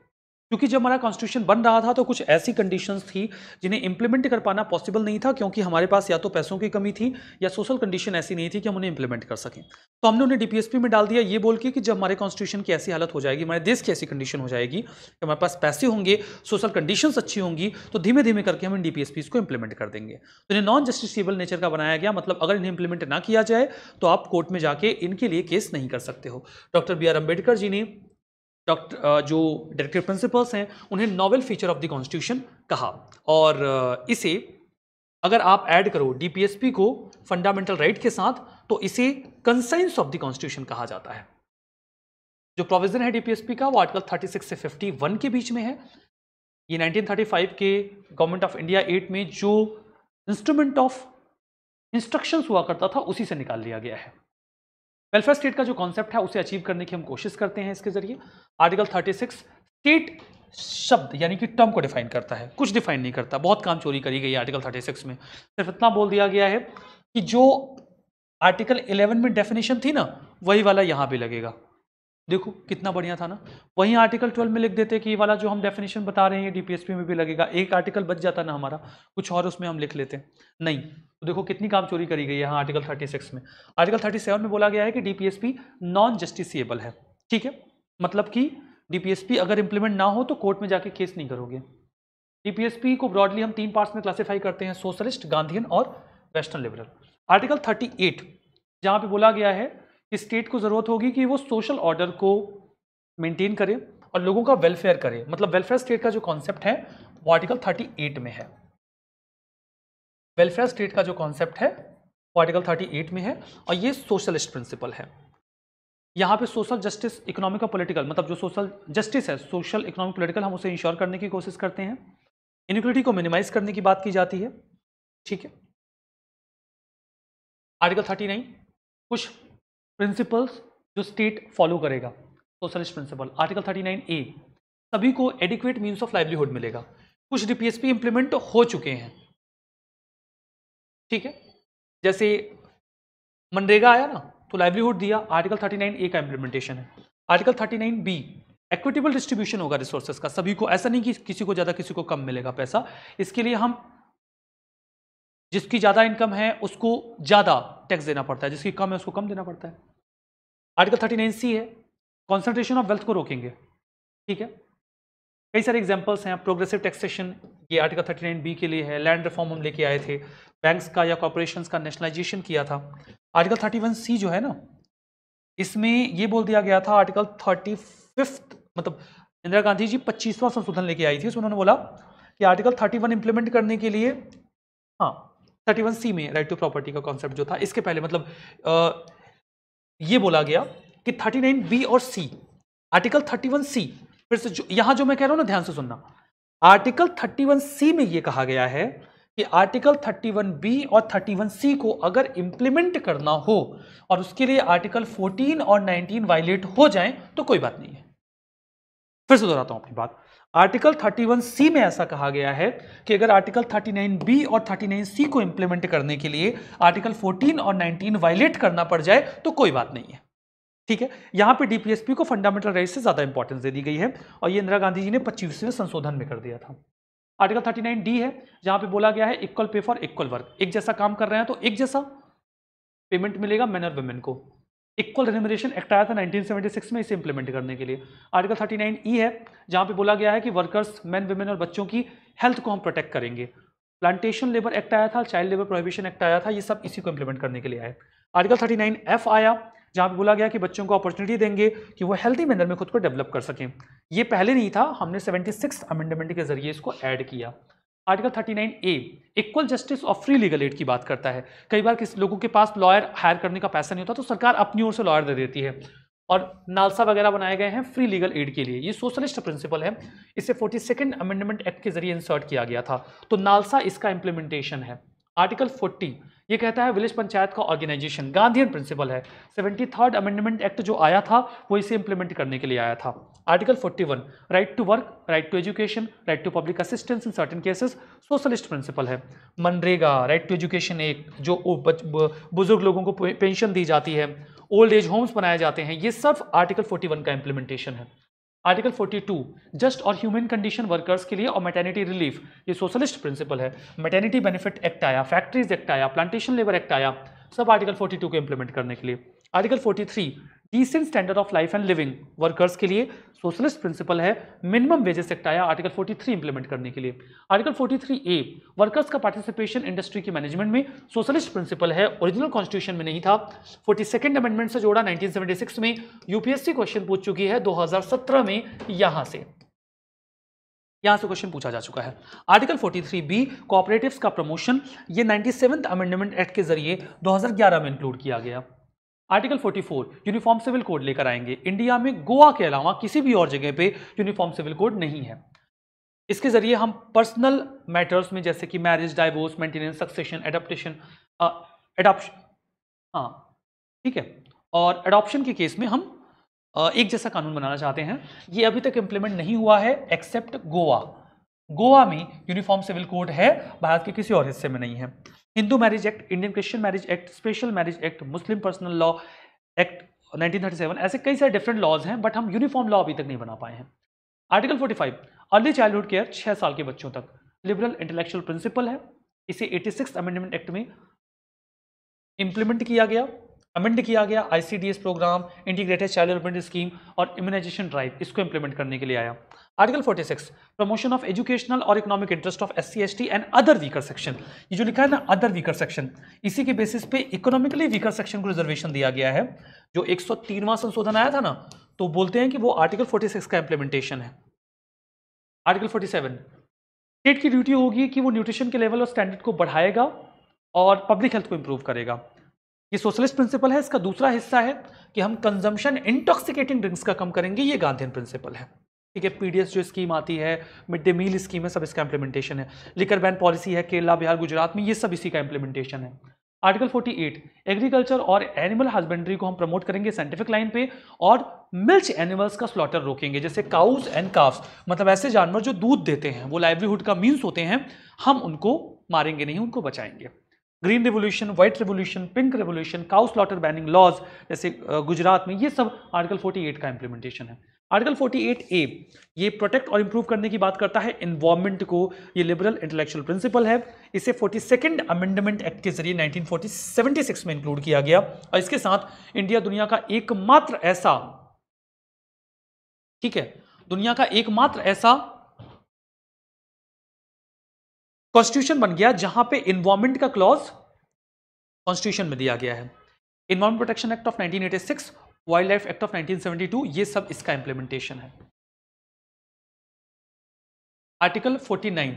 Speaker 1: क्योंकि जब हमारा कॉन्स्टिट्यूशन बन रहा था तो कुछ ऐसी कंडीशंस थी जिन्हें इंप्लीमेंट कर पाना पॉसिबल नहीं था क्योंकि हमारे पास या तो पैसों की कमी थी या सोशल कंडीशन ऐसी नहीं थी कि हम उन्हें इंप्लीमेंट कर सकें तो हमने उन्हें डीपीएसपी में डाल दिया ये बोल के कि जब हमारे कॉन्स्टिट्यूशन की ऐसी हालत हो जाएगी हमारे देश की ऐसी कंडीशन हो जाएगी कि हमारे पास पैसे होंगे सोशल कंडीशन अच्छी होंगी तो धीमे धीमे करके हम इन डीपीएसपी को इंप्लीमेंट कर देंगे तो इन्हें नॉन जस्टिसेबल नेचर का बनाया गया मतलब अगर इन्हें इंप्लीमेंट ना किया जाए तो आप कोर्ट में जाके इनके लिए केस नहीं कर सकते हो doctor B R Ambedkar ji ने डॉक्टर जो डायरेक्टर प्रिंसिपल्स हैं उन्हें novel feature of the constitution कहा और इसे अगर आप ऐड करो डीपीएसपी को फंडामेंटल राइट right के साथ तो इसे कंसाइंस ऑफ द कॉन्स्टिट्यूशन कहा जाता है जो प्रोविजन है डीपीएसपी का वो आर्टिकल 36 से 51 के बीच में है ये 1935 के गवर्नमेंट ऑफ इंडिया एट में जो इंस्ट्रूमेंट ऑफ इंस्ट्रक्शंस हुआ करता था उसी से निकाल लिया गया है वेलफेयर स्टेट का जो कॉन्सेप्ट है उसे अचीव करने की हम कोशिश करते हैं इसके जरिए आर्टिकल 36 स्टेट शब्द यानी कि टर्म को डिफाइन करता है कुछ डिफाइन नहीं करता बहुत काम चोरी करी गई है आर्टिकल 36 में सिर्फ इतना बोल दिया गया है कि जो आर्टिकल 11 में डेफिनेशन थी ना वही वाला यहाँ भी लगेगा देखो कितना बढ़िया था ना वहीं आर्टिकल 12 में लिख देते कि ये वाला जो हम डेफिनेशन बता रहे हैं डीपीएसपी में भी लगेगा एक आर्टिकल बच जाता ना हमारा कुछ और उसमें हम लिख लेते नहीं तो देखो कितनी काम चोरी करी गई है आर्टिकल 36 में आर्टिकल 37 में बोला गया है कि डीपीएसपी नॉन जस्टिसिएबल है ठीक है मतलब कि डीपीएसपी अगर इंप्लीमेंट ना हो तो कोर्ट में जाके केस नहीं करोगे डीपीएसपी को ब्रॉडली हम तीन पार्ट्स में क्लासीफाई करते हैं सोशलिस्ट गांधीन और वेस्टर्न लिबरल आर्टिकल 38 जहां पे बोला गया है स्टेट को ज़रूरत होगी कि वो सोशल ऑर्डर को मेंटेन करे और लोगों का वेलफेयर करे मतलब वेलफेयर स्टेट का जो कॉन्सेप्ट है वो आर्टिकल 38 में है वेलफेयर स्टेट का जो कॉन्सेप्ट है वो आर्टिकल 38 में है और ये सोशलिस्ट प्रिंसिपल है यहाँ पे सोशल जस्टिस इकोनॉमिक और पॉलिटिकल मतलब जो सोशल जस्टिस है सोशल इकोनॉमिक पॉलिटिकल हम उसे इंश्योर करने की कोशिश करते हैं इनिक्विटी को मिनिमाइज करने की बात की जाती है ठीक है आर्टिकल थर्टी नाइन कुछ प्रिंसिपल्स जो स्टेट फॉलो करेगा सोशलिस्ट प्रिंसिपल आर्टिकल 39 ए सभी को एडिक्वेट मीन्स ऑफ लाइवलीहुड मिलेगा कुछ डीपीएसपी इंप्लीमेंट हो चुके हैं ठीक है जैसे मनरेगा आया ना तो लाइवलीहुड दिया आर्टिकल 39 ए का इम्प्लीमेंटेशन है आर्टिकल 39 बी एक्विटेबल डिस्ट्रीब्यूशन होगा रिसोर्सेज का सभी को ऐसा नहीं कि किसी को ज़्यादा किसी को कम मिलेगा पैसा इसके लिए हम जिसकी ज़्यादा इनकम है उसको ज़्यादा टैक्स देना पड़ता है जिसकी कम है उसको कम देना पड़ता है आर्टिकल थर्टी नाइन सी है कॉन्सेंट्रेशन ऑफ वेल्थ को रोकेंगे ठीक है कई सारे एग्जाम्पल्स हैं प्रोग्रेसिव टैक्सेशन ये आर्टिकल थर्टी नाइन बी के लिए है लैंड रिफॉर्म हम लेके आए थे बैंक्स का या कॉरपोरेशन का नेशनलाइजेशन किया था आर्टिकल थर्टी वन सी जो है ना इसमें ये बोल दिया गया था आर्टिकल थर्टी फिफ्थ मतलब इंदिरा गांधी जी पच्चीसवां संशोधन लेके आई थी उसमें उन्होंने बोला कि आर्टिकल थर्टी वन इम्प्लीमेंट करने के लिए हाँ थर्टी वन सी में राइट टू प्रॉपर्टी का कॉन्सेप्ट जो था इसके पहले मतलब ये बोला गया कि 39 बी और सी आर्टिकल 31 सी फिर से जो, यहां जो मैं कह रहा हूं ना ध्यान से सुनना आर्टिकल 31 सी में ये कहा गया है कि आर्टिकल 31 बी और 31 सी को अगर इंप्लीमेंट करना हो और उसके लिए आर्टिकल 14 और 19 वायलेट हो जाए तो कोई बात नहीं है फिर से दोहराता हूं अपनी बात आर्टिकल 31 सी में ऐसा कहा गया है कि अगर आर्टिकल 39 बी और 39 सी को इंप्लीमेंट करने के लिए आर्टिकल 14 और 19 वायलेट करना पड़ जाए तो कोई बात नहीं है ठीक है यहां पे डीपीएसपी को फंडामेंटल राइट से ज्यादा इंपॉर्टेंस दे दी गई है और ये इंदिरा गांधी जी ने पच्चीसवें संशोधन में कर दिया था आर्टिकल थर्टी डी है जहां पर बोला गया है equal pay for equal work एक जैसा काम कर रहे हैं तो एक जैसा पेमेंट मिलेगा मैन और वेमेन को इक्वल रेनुमरेशन एक्ट आया था 1976 में इसे इंप्लीमेंट करने के लिए आर्टिकल 39 ई है जहां पे बोला गया है कि वर्कर्स मैन वुमेन और बच्चों की हेल्थ को हम प्रोटेक्ट करेंगे प्लांटेशन लेबर एक्ट आया था चाइल्ड लेबर प्रोहिबिशन एक्ट आया था ये सब इसी को इंप्लीमेंट करने के लिए आया आर्टिकल थर्टी नाइन एफ आया जहाँ पे बोला गया कि बच्चों को अपॉर्चुनिटी देंगे कि वो हेल्थी मैनर में खुद को डेवलप कर सकें ये पहले नहीं था हमने सेवेंटी सिक्स अमेंडमेंट के जरिए इसको ऐड किया article 39 A equal justice of free legal aid की बात करता है कई बार किस लोगों के पास लॉयर हायर करने का पैसा नहीं होता तो सरकार अपनी ओर से लॉयर दे देती है और नालसा वगैरह बनाए गए हैं फ्री लीगल एड के लिए ये सोशलिस्ट प्रिंसिपल है इसे फोर्टी सेकेंड अमेंडमेंट एक्ट के जरिए इंसर्ट किया गया था तो नालसा इसका इंप्लीमेंटेशन है आर्टिकल फोर्टी ये कहता है विलेज पंचायत का ऑर्गेनाइजेशन गांधी प्रिंसिपल है सेवेंटी थर्ड अमेंडमेंट एक्ट जो आया था वो इसे इंप्लीमेंट करने के लिए आया था article 41 right to work right to education right to public assistance in certain cases socialist principle है MNREGA right to education act जो बुजुर्ग लोगों को पेंशन दी जाती है ओल्ड एज होम्स बनाए जाते हैं ये सब आर्टिकल फोर्टी का इंप्लीमेंटेशन है आर्टिकल 42 जस्ट और ह्यूमन कंडीशन वर्कर्स के लिए और मेटर्निटी रिलीफ ये सोशलिस्ट प्रिंसिपल है मेटर्निटी बेनिफिट एक्ट आया फैक्ट्रीज एक्ट आया प्लांटेशन लेबर एक्ट आया सब आर्टिकल 42 को इंप्लीमेंट करने के लिए article 43 decent standard of life and living workers के लिए सोशलिस्ट प्रिंसिपल है मिनिमम वेजेस एक्ट आया आर्टिकल 43 इंप्लीमेंट करने के लिए आर्टिकल 43 ए वर्कर्स का पार्टिसिपेशन इंडस्ट्री के मैनेजमेंट में सोशलिस्ट प्रिंसिपल है ओरिजिनल कॉन्स्टिट्यूशन में नहीं था फोर्टी सेकेंड अमेंडमेंट से जोड़ा 1976 में यूपीएससी क्वेश्चन पूछ चुकी है 2017 में यहां से यहां से क्वेश्चन पूछा जा चुका है आर्टिकल 43 बी कोऑपरेटिव्स का प्रमोशन ये 97 अमेंडमेंट एक्ट के जरिए 2011 में इंक्लूड किया गया आर्टिकल 44 यूनिफॉर्म सिविल कोड लेकर आएंगे इंडिया में गोवा के अलावा किसी भी और जगह पे यूनिफॉर्म सिविल कोड नहीं है इसके जरिए हम पर्सनल मैटर्स में जैसे कि marriage divorce maintenance succession adoption adoption हाँ ठीक है और एडोप्शन के केस में हम आ, एक जैसा कानून बनाना चाहते हैं ये अभी तक इम्प्लीमेंट नहीं हुआ है एक्सेप्ट गोवा गोवा में यूनिफॉर्म सिविल कोड है भारत के किसी और हिस्से में नहीं है Hindu marriage act Indian Christian marriage act special marriage act Muslim personal law act 1937 ऐसे कई सारे डिफरेंट लॉज हैं बट हम यूनिफॉर्म लॉ अभी तक नहीं बना पाए हैं आर्टिकल 45 अर्ली चाइल्डहुड केयर छः साल के बच्चों तक लिबरल इंटेलेक्चुअल प्रिंसिपल है इसे सिक्स अमेंडमेंट एक्ट में इंप्लीमेंट किया गया अमेंड किया गया ICDS programme integrated child development scheme और इम्यूनाइजेशन ड्राइव इसको इम्प्लीमेंट करने के लिए आया आर्टिकल 46 प्रमोशन ऑफ एजुकेशनल और economic interest of S C and other weaker section ये जो लिखा है ना अदर वीकर सेक्शन इसी के बेसिस पे इकोनॉमिकली वीकर सेक्शन को रिजर्वेशन दिया गया है जो एक संशोधन आया था ना तो बोलते हैं कि वो आर्टिकल 46 का इंप्लीमेंटेशन है आर्टिकल 47 स्टेट की ड्यूटी होगी कि वो न्यूट्रिशन के लेवल और स्टैंडर्ड को बढ़ाएगा और पब्लिक हेल्थ को इम्प्रूव करेगा ये सोशलिस्ट प्रिंसिपल है इसका दूसरा हिस्सा है कि हम कंजम्पशन इंटॉक्सिकेटिंग ड्रिंक्स का कम करेंगे ये गांधीन प्रिंसिपल है ठीक है पीडीएस जो स्कीम आती है मिड डे मील स्कीम है सब इसका इंप्लीमेंटेशन है लिकर बैन पॉलिसी है केरला बिहार गुजरात में ये सब इसी का इंप्लीमेंटेशन है आर्टिकल 48 एग्रीकल्चर और एनिमल हस्बेंड्री को हम प्रमोट करेंगे साइंटिफिक लाइन पे और मिल्च एनिमल्स का स्लॉटर रोकेंगे जैसे काउस एंड काफ्स मतलब ऐसे जानवर जो दूध देते हैं वो लाइवलीहुड का मीन्स होते हैं हम उनको मारेंगे नहीं उनको बचाएंगे green revolution white revolution pink revolution cow slaughter banning laws जैसे गुजरात में ये सब आर्टिकल 48 का इंप्लीमेंटेशन है आर्टिकल 48 ए ये प्रोटेक्ट और इंप्रूव करने की बात करता है इन्वॉर्मेंट को ये लिबरल इंटेलेक्चुअल प्रिंसिपल है इसे फोर्टी सेकेंड अमेंडमेंट एक्ट के जरिए 1976 में इंक्लूड किया गया और इसके साथ इंडिया दुनिया का एकमात्र ऐसा ठीक है दुनिया का एकमात्र ऐसा कॉन्स्टिट्यूशन बन गया जहां पे इन्वॉर्मेंट का क्लॉज कॉन्स्टिट्यूशन में दिया गया है environment protection act of 1986 wild life act of 1972 ये सब इसका इंप्लीमेंटेशन है आर्टिकल 49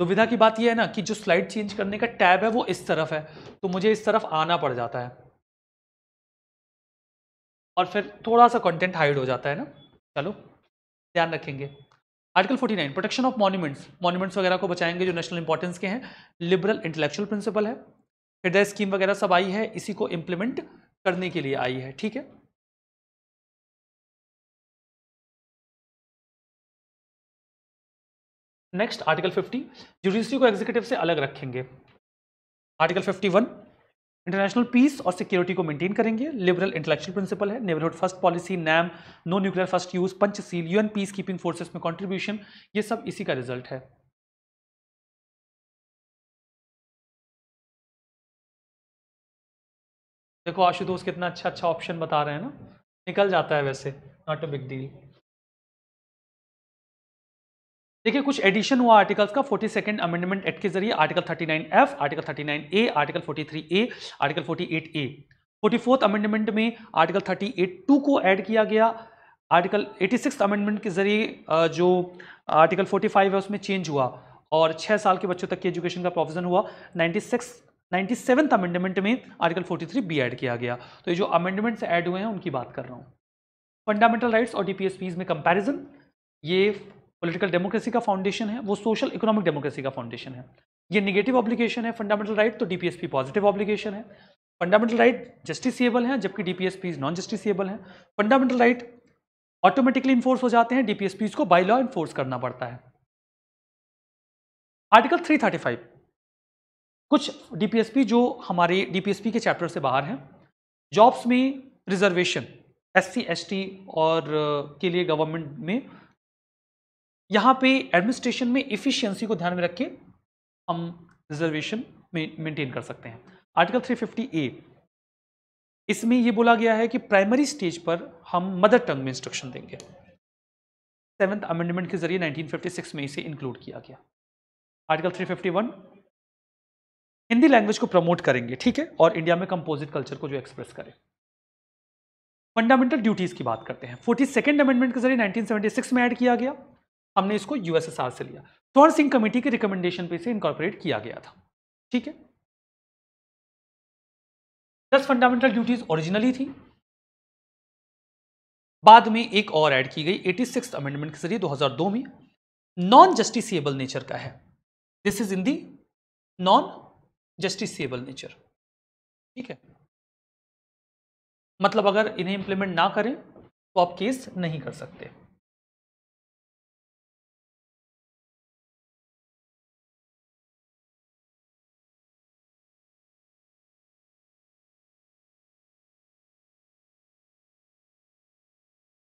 Speaker 1: दुविधा की बात यह है ना कि जो स्लाइड चेंज करने का टैब है वो इस तरफ है तो मुझे इस तरफ आना पड़ जाता है और फिर थोड़ा सा कंटेंट हाइड हो जाता है ना चलो ध्यान रखेंगे article 49 protection of monuments monuments वगैरह को बचाएंगे जो नेशनल इंपॉर्टेंस के हैं लिबरल इंटेलेक्चुअल प्रिंसिपल है हृदय स्कीम वगैरह सब आई है इसी को इम्प्लीमेंट करने के लिए आई है ठीक है नेक्स्ट आर्टिकल 50 जुडिशरी को एग्जीक्यूटिव से अलग रखेंगे आर्टिकल 51 इंटरनेशनल पीस और सिक्योरिटी को मेंटेन करेंगे लिबरल इंटेलेक्चुअल प्रिंसिपल है neighbourhood first policy NAM no nuclear first use Panchsheel UN peace keeping forces में कॉन्ट्रीब्यूशन ये सब इसी का
Speaker 2: रिजल्ट है देखो आशुतोष कितना अच्छा अच्छा ऑप्शन बता रहे हैं ना निकल जाता है
Speaker 1: वैसे नॉट अ बिग डील देखिए कुछ एडिशन हुआ आर्टिकल्स का फोर्टी सेकेंड अमेंडमेंट एक्ट के जरिए article thirty nine F article thirty nine A article forty three A article forty eight A forty fourth amendment में आर्टिकल थर्टी एट टू को ऐड किया गया आर्टिकल एटी सिक्स अमेंडमेंट के जरिए जो आर्टिकल फोर्टी फाइव है उसमें चेंज हुआ और छः साल के बच्चों तक की एजुकेशन का प्रोविजन हुआ ninety six ninety seventh amendment में article forty three B add किया गया तो ये जो अमेंडमेंट्स ऐड हुए हैं उनकी बात कर रहा हूँ फंडामेंटल राइट्स और डी में कंपेरिजन ये पॉलिटिकल डेमोक्रेसी का फाउंडेशन है वो सोशल इकोनॉमिक डेमोक्रेसी का फाउंडेशन है ये निगेटिव ऑब्लिगेशन है फंडामेंटल राइट तो डीपीएसपी पॉजिटिव ऑब्लिगेशन है फंडामेंटल राइट जस्टिसिएबल है जबकि डीपीएसपी नॉन जस्टिसिएबल है फंडामेंटल राइट ऑटोमेटिकली इन्फोर्स हो जाते हैं डीपीएसपी को बाई लॉ इन्फोर्स करना पड़ता है आर्टिकल 335 कुछ डीपीएसपी जो हमारे डीपीएसपी के चैप्टर से बाहर हैं जॉब्स में रिजर्वेशन एस सी और के लिए गवर्नमेंट में यहाँ पे एडमिनिस्ट्रेशन में इफ़िशियंसी को ध्यान में रख के हम रिजर्वेशन मेंटेन कर सकते हैं आर्टिकल 350 ए इसमें ये बोला गया है कि प्राइमरी स्टेज पर हम मदर टंग में इंस्ट्रक्शन देंगे सेवन्थ अमेंडमेंट के जरिए 1956 में इसे इंक्लूड किया गया आर्टिकल 351 हिंदी लैंग्वेज को प्रमोट करेंगे ठीक है और इंडिया में कंपोजिट कल्चर को जो एक्सप्रेस करें फंडामेंटल ड्यूटीज़ की बात करते हैं फोर्टी सेकेंड अमेंडमेंट के जरिए सिक्स में एड किया गया हमने इसको यूएसएसआर से लिया स्वर्ण सिंह कमेटी के रिकमेंडेशन पे इसे इनकॉर्पोरेट किया गया था ठीक है दस फंडामेंटल ड्यूटीज ओरिजिनली थी बाद में एक और ऐड की गई एटी सिक्स अमेंडमेंट के जरिए 2002 में नॉन जस्टिसिएबल नेचर का है this is in the non justiciable nature
Speaker 2: ठीक है मतलब अगर इन्हें इंप्लीमेंट ना करें तो आप केस नहीं कर सकते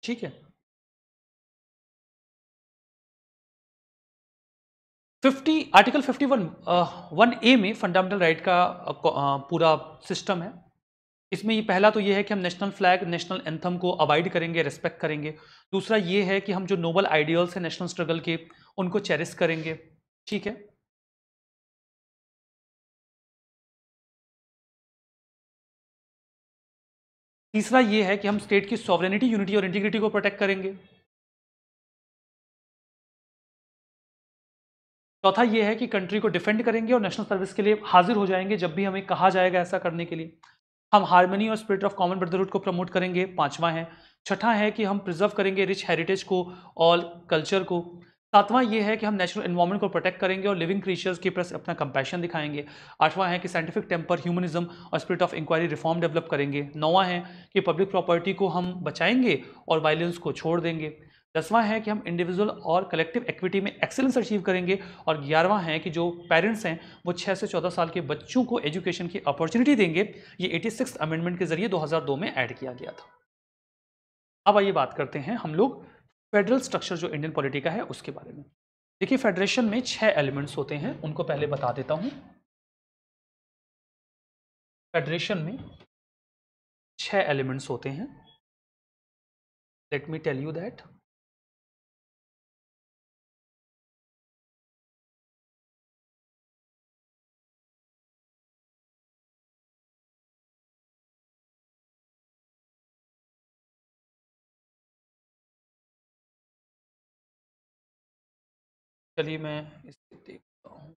Speaker 2: ठीक है
Speaker 1: fifty article fifty one one A में फंडामेंटल राइट का पूरा सिस्टम है इसमें ये पहला तो ये है कि हम नेशनल फ्लैग नेशनल एंथम को अवॉइड करेंगे रेस्पेक्ट करेंगे दूसरा ये है कि हम जो नोबल आइडियल्स हैं नेशनल स्ट्रगल के उनको चेरिस करेंगे ठीक है
Speaker 2: तीसरा ये है कि हम स्टेट की सॉवरेनिटी यूनिटी और इंटीग्रिटी को प्रोटेक्ट करेंगे
Speaker 1: चौथा ये है कि कंट्री को डिफेंड करेंगे और नेशनल सर्विस के लिए हाजिर हो जाएंगे जब भी हमें कहा जाएगा ऐसा करने के लिए हम हारमोनी और स्पिरिट ऑफ कॉमन ब्रदरहुड को प्रमोट करेंगे पांचवा है छठा है कि हम प्रिजर्व करेंगे रिच हेरिटेज को ऑल कल्चर को सातवां ये है कि हम नेचुरल इन्वायरमेंट को प्रोटेक्ट करेंगे और लिविंग क्रीचर्स के प्रति अपना कंपैशन दिखाएंगे आठवां है कि साइंटिफिक टेम्पर ह्यूमनिज्म और spirit of inquiry reform develop करेंगे नौवां है कि पब्लिक प्रॉपर्टी को हम बचाएंगे और वायलेंस को छोड़ देंगे दसवां है कि हम इंडिविजुअल और कलेक्टिव एक्विटी में एक्सेलेंस अचीव करेंगे और ग्यारहवां है कि जो पेरेंट्स हैं वो छः से चौदह साल के बच्चों को एजुकेशन की अपॉर्चुनिटी देंगे ये एटी सिक्स अमेंडमेंट के जरिए दो में ऐड किया गया था अब आइए बात करते हैं हम लोग फेडरल स्ट्रक्चर जो इंडियन पॉलिटी का है उसके बारे में देखिए फेडरेशन में छह एलिमेंट्स होते हैं उनको पहले बता देता हूँ
Speaker 2: फेडरेशन में छह एलिमेंट्स होते हैं let me tell you that चलिए मैं इसे देखता हूँ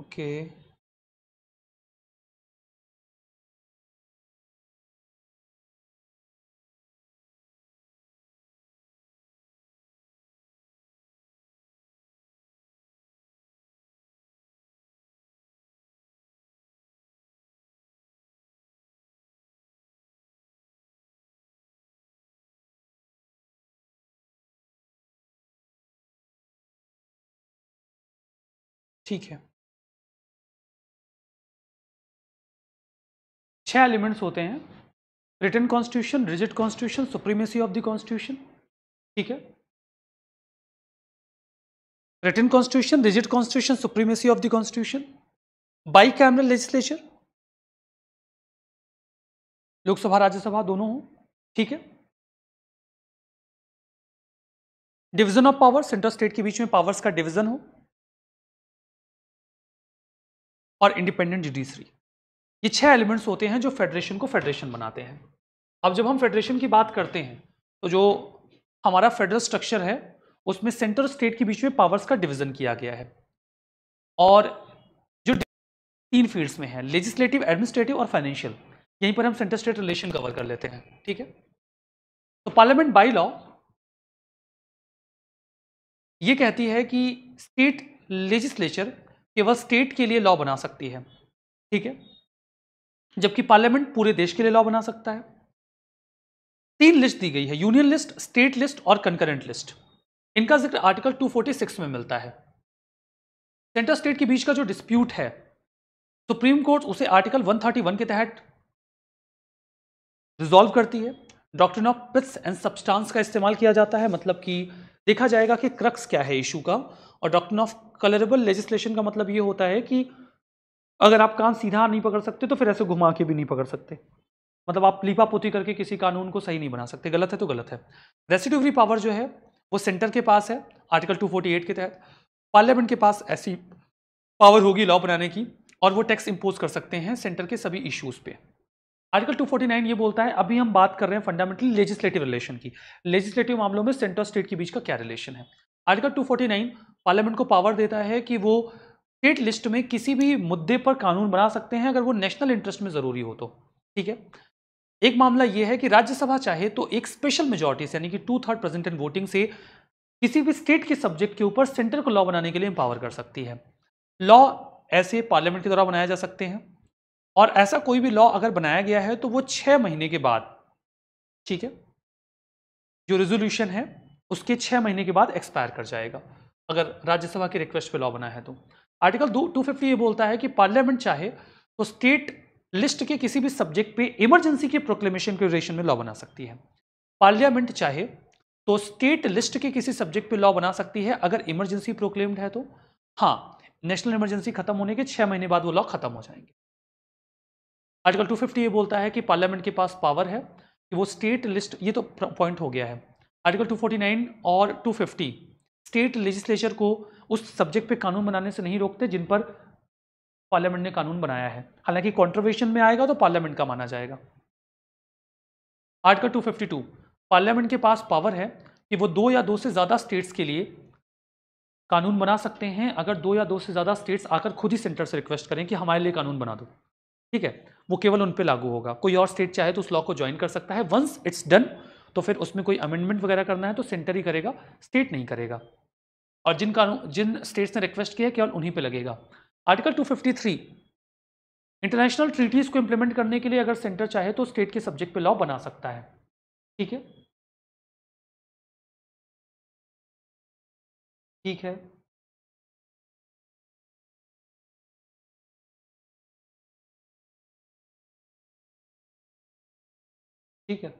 Speaker 2: ओके okay. ठीक है छह एलिमेंट्स होते हैं written constitution rigid constitution supremacy of the constitution ठीक है
Speaker 1: written constitution rigid constitution supremacy of the constitution bicameral legislature Lok Sabha Rajya Sabha दोनों हो ठीक है
Speaker 2: division of power central state के बीच में पावर्स का डिवीजन हो और इंडिपेंडेंट जुडिशरी
Speaker 1: ये छह एलिमेंट्स होते हैं जो फेडरेशन को फेडरेशन बनाते हैं अब जब हम फेडरेशन की बात करते हैं तो जो हमारा फेडरल स्ट्रक्चर है उसमें सेंटर स्टेट के बीच में पावर्स का डिवीजन किया गया है और जो तीन फील्ड्स में है लेजिस्लेटिव एडमिनिस्ट्रेटिव और फाइनेंशियल यहीं पर हम सेंटर स्टेट रिलेशन कवर कर लेते हैं ठीक है तो पार्लियामेंट बाई लॉ ये कहती है कि स्टेट लेजिस्लेचर कि वह स्टेट के लिए लॉ बना सकती है ठीक है जबकि पार्लियामेंट पूरे देश के लिए लॉ बना सकता है तीन लिस्ट दी गई है यूनियन लिस्ट स्टेट लिस्ट और कंकरेंट लिस्ट इनका जिक्र आर्टिकल 246 में मिलता है सेंटर स्टेट के बीच का जो डिस्प्यूट है सुप्रीम कोर्ट उसे आर्टिकल 131 के तहत रिजॉल्व करती है doctrine of pith and substance का इस्तेमाल किया जाता है मतलब कि देखा जाएगा कि क्रक्स क्या है इशू का और अडोप्टन ऑफ कलरेबल लेजिस्लेशन का मतलब ये होता है कि अगर आप कान सीधा नहीं पकड़ सकते तो फिर ऐसे घुमा के भी नहीं पकड़ सकते मतलब आप लिपा पोती करके किसी कानून को सही नहीं बना सकते गलत है तो गलत है रेसिड्यूरी पावर जो है वो सेंटर के पास है आर्टिकल 248 के तहत पार्लियामेंट के पास ऐसी पावर होगी लॉ बनाने की और वो टैक्स इम्पोज कर सकते हैं सेंटर के सभी इश्यूज़ पे आर्टिकल 249 ये बोलता है अभी हम बात कर रहे हैं फंडामेंटल लेजिस्लेटिव रिलेशन की लेजिस्लेटिव मामलों में सेंटर स्टेट के बीच का क्या रिलेशन है आर्टिकल 249 पार्लियामेंट को पावर देता है कि वो स्टेट लिस्ट में किसी भी मुद्दे पर कानून बना सकते हैं अगर वो नेशनल इंटरेस्ट में ज़रूरी हो तो ठीक है एक मामला ये है कि राज्यसभा चाहे तो एक स्पेशल मेजोरिटी से यानी कि two third present in voting से किसी भी स्टेट के सब्जेक्ट के ऊपर सेंटर को लॉ बनाने के लिए एम्पावर कर सकती है लॉ ऐसे पार्लियामेंट के द्वारा बनाया जा सकते हैं और ऐसा कोई भी लॉ अगर बनाया गया है तो वो छः महीने के बाद ठीक है जो रेजोल्यूशन है उसके छः महीने के बाद एक्सपायर कर जाएगा अगर राज्यसभा की रिक्वेस्ट पे लॉ बना है तो आर्टिकल दो टू फिफ्टी ये बोलता है कि पार्लियामेंट चाहे तो स्टेट लिस्ट के किसी भी सब्जेक्ट पे इमरजेंसी के प्रोक्लेमेशन के रेशन में लॉ बना सकती है पार्लियामेंट चाहे तो स्टेट लिस्ट के किसी सब्जेक्ट पे लॉ बना सकती है अगर इमरजेंसी प्रोक्लेम्ड है तो हाँ नेशनल इमरजेंसी खत्म होने के छह महीने बाद वो लॉ खत्म हो जाएंगे आर्टिकल टू ये बोलता है कि पार्लियामेंट के पास पावर है कि वो स्टेट लिस्ट ये तो पॉइंट हो गया है आर्टिकल टू और टू स्टेट लेजिस्लेचर को उस सब्जेक्ट पे कानून बनाने से नहीं रोकते जिन पर पार्लियामेंट ने कानून बनाया है हालांकि कॉन्ट्रोवेशन में आएगा तो पार्लियामेंट का माना जाएगा आर्टिकल 252 पार्लियामेंट के पास पावर है कि वो दो या दो से ज़्यादा स्टेट्स के लिए कानून बना सकते हैं अगर दो या दो से ज़्यादा स्टेट्स आकर खुद ही सेंटर से रिक्वेस्ट करें कि हमारे लिए कानून बना दो ठीक है वो केवल उन पर लागू होगा कोई और स्टेट चाहे तो उस लॉ को ज्वाइन कर सकता है वंस इट्स डन तो फिर उसमें कोई अमेंडमेंट वगैरह करना है तो सेंटर ही करेगा स्टेट नहीं करेगा और जिन कानून जिन स्टेट्स ने रिक्वेस्ट किया केवल उन्हीं पे लगेगा आर्टिकल 253 इंटरनेशनल ट्रीटीज़ को इंप्लीमेंट करने के लिए अगर सेंटर चाहे तो स्टेट के सब्जेक्ट पे लॉ बना सकता है ठीक है
Speaker 2: ठीक है ठीक है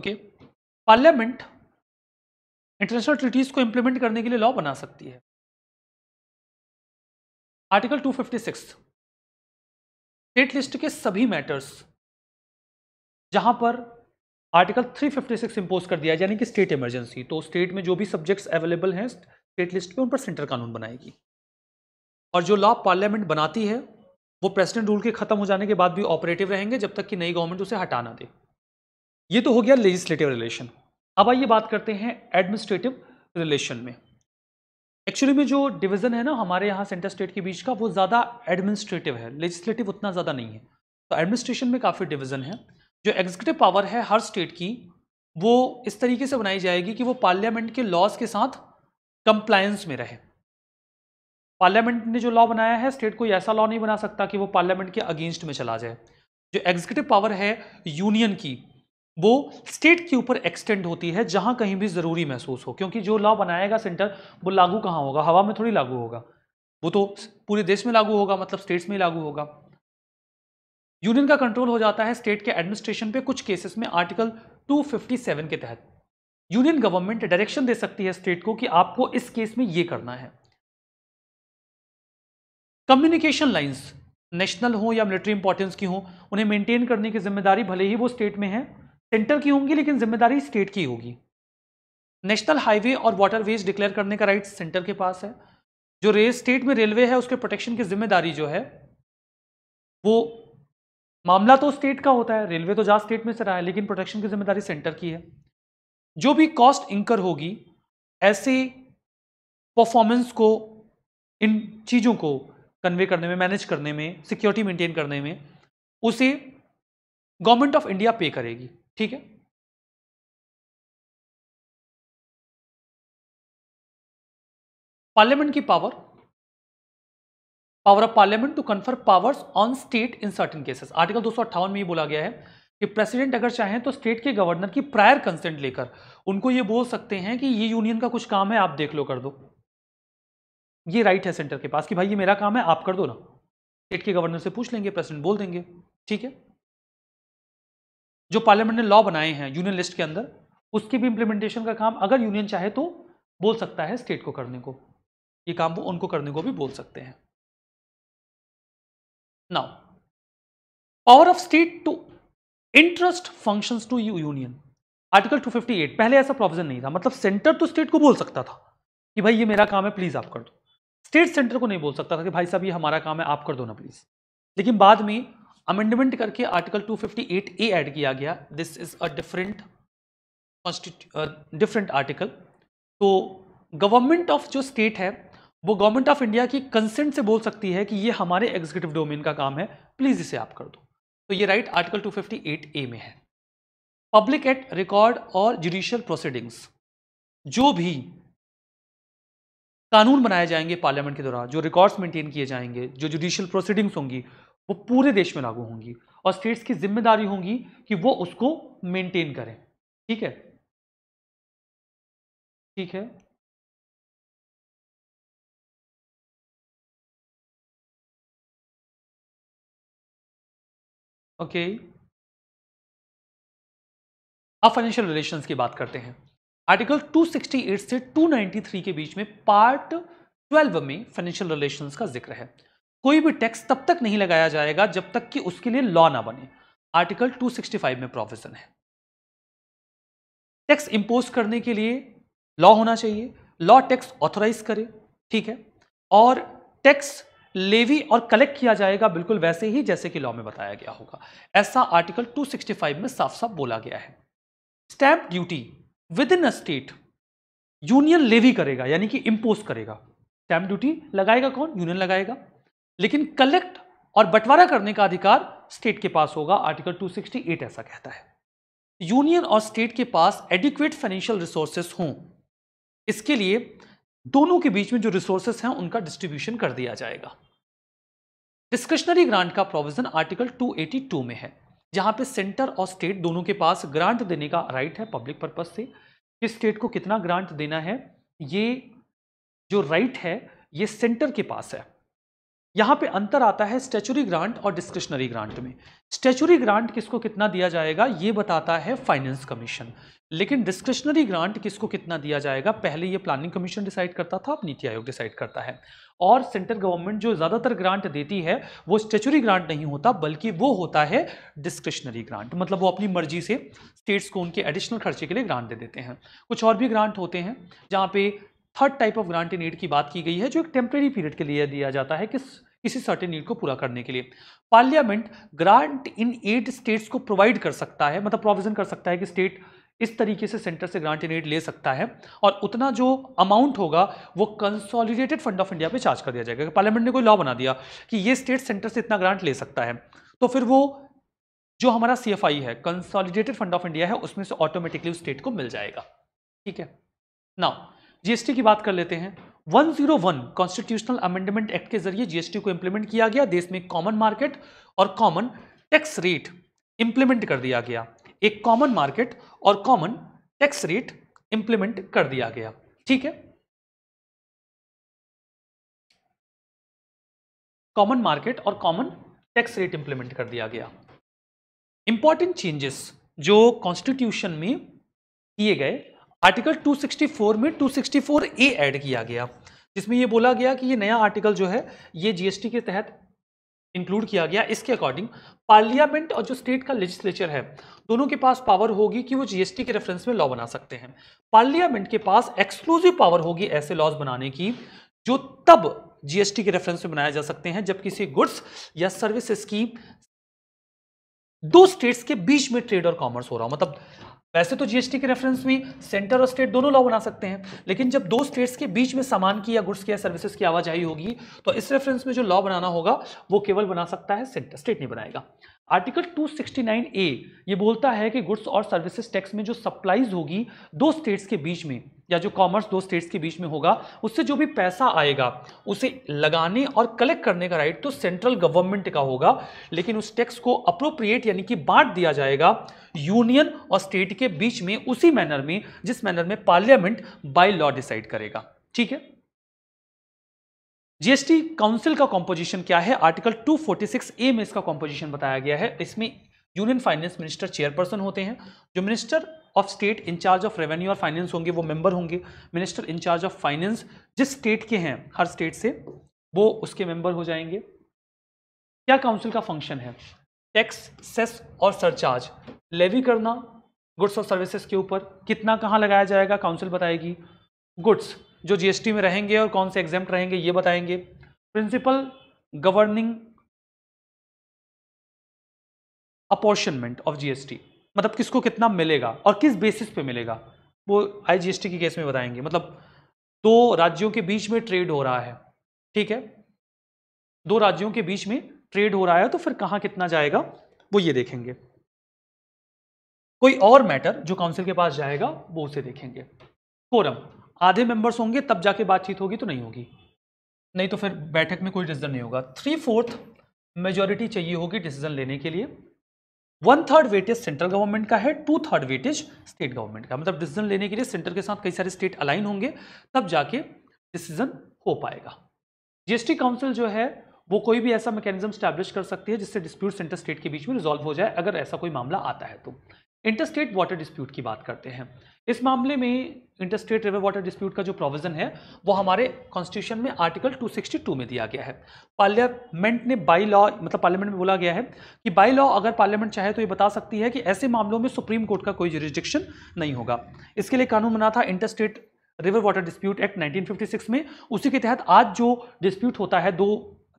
Speaker 2: ओके पार्लियामेंट इंटरनेशनल ट्रिटीज को इंप्लीमेंट करने के लिए लॉ बना सकती है आर्टिकल 256 स्टेट लिस्ट के सभी
Speaker 1: मैटर्स जहां पर आर्टिकल 356 इंपोज कर दिया यानी कि स्टेट इमरजेंसी तो स्टेट में जो भी सब्जेक्ट्स अवेलेबल हैं स्टेट लिस्ट में उन पर सेंटर कानून बनाएगी और जो लॉ पार्लियामेंट बनाती है वो प्रेसिडेंट रूल के खत्म हो जाने के बाद भी ऑपरेटिव रहेंगे जब तक कि नई गवर्नमेंट उसे हटा ना दे ये तो हो गया लेजिस्लेटिव रिलेशन अब आइए बात करते हैं एडमिनिस्ट्रेटिव रिलेशन में एक्चुअली में जो डिवीज़न है ना हमारे यहाँ सेंटर स्टेट के बीच का वो ज़्यादा एडमिनिस्ट्रेटिव है लेजिस्लेटिव उतना ज़्यादा नहीं है तो एडमिनिस्ट्रेशन में काफ़ी डिवीज़न है जो एग्जीक्यूटिव पावर है हर स्टेट की वो इस तरीके से बनाई जाएगी कि वो पार्लियामेंट के लॉज के साथ कंप्लायंस में रहे पार्लियामेंट ने जो लॉ बनाया है स्टेट कोई ऐसा लॉ नहीं बना सकता कि वो पार्लियामेंट के अगेंस्ट में चला जाए जो एग्जीक्यूटिव पावर है यूनियन की वो स्टेट के ऊपर एक्सटेंड होती है जहां कहीं भी ज़रूरी महसूस हो क्योंकि जो लॉ बनाएगा सेंटर वो लागू कहाँ होगा हवा में थोड़ी लागू होगा वो तो पूरे देश में लागू होगा मतलब स्टेट्स में ही लागू होगा यूनियन का कंट्रोल हो जाता है स्टेट के एडमिनिस्ट्रेशन पे कुछ केसेस में आर्टिकल 257 के तहत यूनियन गवर्नमेंट डायरेक्शन दे सकती है स्टेट को कि आपको इस केस में ये करना है कम्युनिकेशन लाइंस नेशनल हो या मिलिट्री इंपॉर्टेंस की हो उन्हें मेंटेन करने की जिम्मेदारी भले ही वो स्टेट में है सेंटर की होंगी लेकिन जिम्मेदारी स्टेट की होगी नेशनल हाईवे और वाटरवेज डिक्लेयर करने का राइट सेंटर के पास है जो रेल स्टेट में रेलवे है उसके प्रोटेक्शन की जिम्मेदारी जो है वो मामला तो स्टेट का होता है रेलवे तो जहाँ स्टेट में से रहा है लेकिन प्रोटेक्शन की जिम्मेदारी सेंटर की है जो भी कॉस्ट इंकर होगी ऐसे परफॉर्मेंस को इन चीज़ों को कन्वे करने में मैनेज करने में सिक्योरिटी मेंटेन करने में उसे गवर्नमेंट ऑफ इंडिया पे करेगी ठीक है
Speaker 2: पार्लियामेंट की power
Speaker 1: power of parliament to confer powers on state in certain cases article दो में ये बोला गया है कि प्रेसिडेंट अगर चाहें तो स्टेट के गवर्नर की प्रायर कंसेंट लेकर उनको ये बोल सकते हैं कि ये यूनियन का कुछ काम है आप देख लो कर दो ये राइट है सेंटर के पास कि भाई ये मेरा काम है आप कर दो ना स्टेट के गवर्नर से पूछ लेंगे प्रेसिडेंट बोल देंगे ठीक है जो पार्लियामेंट ने लॉ बनाए हैं यूनियन लिस्ट के अंदर उसकी भी इम्प्लीमेंटेशन का काम अगर यूनियन चाहे तो बोल सकता है स्टेट को करने को ये काम वो उनको
Speaker 2: करने को भी बोल सकते हैं now
Speaker 1: power of state to entrust functions to you union article 258 पहले ऐसा प्रोविजन नहीं था मतलब सेंटर तो स्टेट को बोल सकता था कि भाई ये मेरा काम है प्लीज आप कर दो स्टेट सेंटर को नहीं बोल सकता था कि भाई साहब ये हमारा काम है आप कर दो ना प्लीज लेकिन बाद में अमेंडमेंट करके आर्टिकल 258 ए ऐड किया गया this is a different different article तो गवर्नमेंट ऑफ जो स्टेट है वो गवर्नमेंट ऑफ इंडिया की कंसेंट से बोल सकती है कि ये हमारे एग्जीक्यूटिव डोमेन का काम है प्लीज़ इसे आप कर दो तो ये राइट आर्टिकल 258 ए में है पब्लिक एट रिकॉर्ड और जुडिशियल प्रोसीडिंग्स जो भी कानून बनाए जाएंगे पार्लियामेंट के द्वारा जो रिकॉर्ड्स मेंटेन किए जाएंगे जो जुडिशियल प्रोसीडिंग्स होंगी वो पूरे देश में लागू होंगी और स्टेट्स की जिम्मेदारी होंगी कि वो उसको मेंटेन करें ठीक है ठीक है ओके अब फाइनेंशियल रिलेशंस की बात करते हैं आर्टिकल 268 से 293 के बीच में पार्ट 12 में फाइनेंशियल रिलेशंस का जिक्र है कोई भी टैक्स तब तक नहीं लगाया जाएगा जब तक कि उसके लिए लॉ ना बने आर्टिकल 265 में प्रोविजन है टैक्स इंपोज करने के लिए लॉ होना चाहिए लॉ टैक्स ऑथोराइज करे ठीक है और टैक्स लेवी और कलेक्ट किया जाएगा बिल्कुल वैसे ही जैसे कि लॉ में बताया गया होगा ऐसा आर्टिकल 265 में साफ साफ बोला गया है stamp duty within a state union levy करेगा यानी कि इंपोज करेगा स्टैंप ड्यूटी लगाएगा कौन यूनियन लगाएगा लेकिन कलेक्ट और बंटवारा करने का अधिकार स्टेट के पास होगा आर्टिकल 268 ऐसा कहता है यूनियन और स्टेट के पास एडिक्वेट फाइनेंशियल रिसोर्सेस हों इसके लिए दोनों के बीच में जो रिसोर्सेस हैं उनका डिस्ट्रीब्यूशन कर दिया जाएगा डिस्क्रिशनरी ग्रांट का प्रोविजन आर्टिकल 282 में है जहां पे सेंटर और स्टेट दोनों के पास ग्रांट देने का राइट है पब्लिक पर्पज से कि स्टेट को कितना ग्रांट देना है ये जो राइट है ये सेंटर के पास है यहाँ पे अंतर आता है स्टेचुरी ग्रांट और डिस्क्रिशनरी ग्रांट में स्टेचुरी ग्रांट किसको कितना दिया जाएगा ये बताता है फाइनेंस कमीशन लेकिन डिस्क्रिशनरी ग्रांट किसको कितना दिया जाएगा पहले ये प्लानिंग कमीशन डिसाइड करता था अब नीति आयोग डिसाइड करता है और सेंट्रल गवर्नमेंट जो ज़्यादातर ग्रांट देती है वो स्टेचुरी ग्रांट नहीं होता बल्कि वो होता है डिस्क्रिशनरी ग्रांट मतलब वो अपनी मर्जी से स्टेट्स को उनके एडिशनल खर्चे के लिए ग्रांट दे देते हैं कुछ और भी ग्रांट होते हैं जहाँ पे third type of grant need की बात की गई है जो एक टेम्प्रेरी पीरियड के लिए दिया जाता है किस किसी सर्टेन नीड को पूरा करने के लिए parliament grant in aid states को प्रोवाइड कर सकता है मतलब प्रोविजन कर सकता है कि स्टेट इस तरीके से सेंटर से ग्रांट इन एड ले सकता है और उतना जो अमाउंट होगा वो कंसोलिडेटेड फंड ऑफ इंडिया पे चार्ज कर दिया जाएगा पार्लियामेंट ने कोई लॉ बना दिया कि ये स्टेट सेंटर से इतना ग्रांट ले सकता है तो फिर वो जो हमारा सी है कंसोलिडेटेड फंड ऑफ इंडिया है उसमें से ऑटोमेटिकली उस स्टेट को मिल जाएगा ठीक है नाउ जीएसटी की बात कर लेते हैं 101 कॉन्स्टिट्यूशनल अमेंडमेंट एक्ट के जरिए जीएसटी को इंप्लीमेंट किया गया देश में कॉमन मार्केट और कॉमन टैक्स रेट इंप्लीमेंट कर दिया गया एक कॉमन मार्केट और कॉमन टैक्स रेट इंप्लीमेंट कर दिया गया ठीक है कॉमन मार्केट और कॉमन टैक्स रेट इंप्लीमेंट कर दिया गया इंपॉर्टेंट चेंजेस जो कॉन्स्टिट्यूशन में किए गए आर्टिकल 264 में 264 ए ऐड किया गया जिसमें ये बोला गया कि ये नया आर्टिकल जो है ये जीएसटी के तहत इंक्लूड किया गया इसके अकॉर्डिंग पार्लियामेंट और जो स्टेट का लेजिस्लेचर है दोनों के पास पावर होगी कि वो जीएसटी के रेफरेंस में लॉ बना सकते हैं पार्लियामेंट के पास एक्सक्लूसिव पावर होगी ऐसे लॉज बनाने की जो तब जीएसटी के रेफरेंस में बनाए जा सकते हैं जब किसी गुड्स या सर्विसेस की दो स्टेट्स के बीच में ट्रेड और कॉमर्स हो रहा हो मतलब वैसे तो जीएसटी के रेफरेंस में सेंटर और स्टेट दोनों लॉ बना सकते हैं लेकिन जब दो स्टेट्स के बीच में सामान की या गुड्स की या सर्विसेज की आवाजाही होगी तो इस रेफरेंस में जो लॉ बनाना होगा वो केवल बना सकता है सेंटर स्टेट नहीं बनाएगा आर्टिकल 269 ए ये बोलता है कि गुड्स और सर्विसेज टैक्स में जो सप्लाईज होगी दो स्टेट्स के बीच में या जो कॉमर्स दो स्टेट्स के बीच में होगा उससे जो भी पैसा आएगा उसे लगाने और कलेक्ट करने का राइट तो सेंट्रल गवर्नमेंट का होगा लेकिन उस टैक्स को अप्रोप्रिएट यानी कि बांट दिया जाएगा यूनियन और स्टेट के बीच में उसी मैनर में जिस मैनर में पार्लियामेंट बाय लॉ डिसाइड करेगा ठीक है जीएसटी काउंसिल का कॉम्पोजिशन क्या है आर्टिकल 246 ए में इसका कॉम्पोजिशन बताया गया है इसमें यूनियन फाइनेंस मिनिस्टर चेयरपर्सन होते हैं जो minister of state in charge of revenue और फाइनेंस होंगे वो मेंबर होंगे मिनिस्टर इंचार्ज ऑफ फाइनेंस जिस स्टेट के हैं हर स्टेट से वो उसके मेंबर हो जाएंगे क्या काउंसिल का फंक्शन है टैक्स सेस और सरचार्ज लेवी करना गुड्स और सर्विसेज के ऊपर कितना कहाँ लगाया जाएगा काउंसिल बताएगी गुड्स जो जीएसटी में रहेंगे और कौन से एग्जाम रहेंगे ये बताएंगे principle governing apportionment of GST मतलब किसको कितना मिलेगा और किस बेसिस पे मिलेगा वो आईजीएसटी के केस में बताएंगे मतलब दो राज्यों के बीच में ट्रेड हो रहा है ठीक है दो राज्यों के बीच में ट्रेड हो रहा है तो फिर कहाँ कितना जाएगा वो ये देखेंगे कोई और मैटर जो काउंसिल के पास जाएगा वो उसे देखेंगे कोरम आधे मेंबर्स होंगे तब जाके बातचीत होगी तो नहीं होगी नहीं तो फिर बैठक में कोई डिसीजन नहीं होगा थ्री फोर्थ मेजोरिटी चाहिए होगी डिसीजन लेने के लिए one third weightage central government का है two third weightage state government का मतलब डिसीजन लेने के लिए सेंटर के साथ कई सारे स्टेट अलाइन होंगे तब जाके डिसीजन हो पाएगा जीएसटी काउंसिल जो है वो कोई भी ऐसा मैकेनिज्म स्टैब्लिश कर सकती है जिससे डिस्प्यूट सेंटर स्टेट के बीच में रिजॉल्व हो जाए अगर ऐसा कोई मामला आता है तो इंटरस्टेट वाटर डिस्प्यूट की बात करते हैं इस मामले में इंटरस्टेट रिवर वाटर डिस्प्यूट का जो प्रोविज़न है वो हमारे कॉन्स्टिट्यूशन में आर्टिकल 262 में दिया गया है पार्लियामेंट ने बाई लॉ मतलब पार्लियामेंट में बोला गया है कि बाई लॉ अगर पार्लियामेंट चाहे तो ये बता सकती है कि ऐसे मामलों में सुप्रीम कोर्ट का कोई जुरिस्डिक्शन नहीं होगा इसके लिए कानून बना था interstate river water dispute act 1956 में उसी के तहत आज जो डिस्प्यूट होता है दो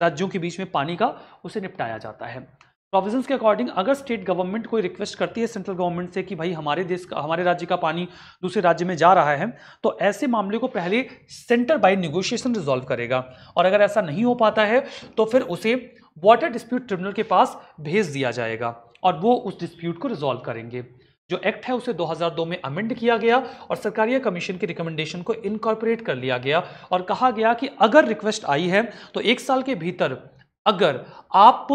Speaker 1: राज्यों के बीच में पानी का उसे निपटाया जाता है प्रोविजंस के अकॉर्डिंग अगर स्टेट गवर्नमेंट कोई रिक्वेस्ट करती है सेंट्रल गवर्नमेंट से कि भाई हमारे देश का हमारे राज्य का पानी दूसरे राज्य में जा रहा है तो ऐसे मामले को पहले सेंटर बाय निगोशिएशन रिजॉल्व करेगा और अगर ऐसा नहीं हो पाता है तो फिर उसे वाटर डिस्प्यूट ट्रिब्यूनल के पास भेज दिया जाएगा और वो उस डिस्प्यूट को रिजॉल्व करेंगे जो एक्ट है उसे 2002 में अमेंड किया गया और सरकारिया कमीशन की रिकमेंडेशन को इनकॉर्पोरेट कर लिया गया और कहा गया कि अगर रिक्वेस्ट आई है तो एक साल के भीतर अगर आप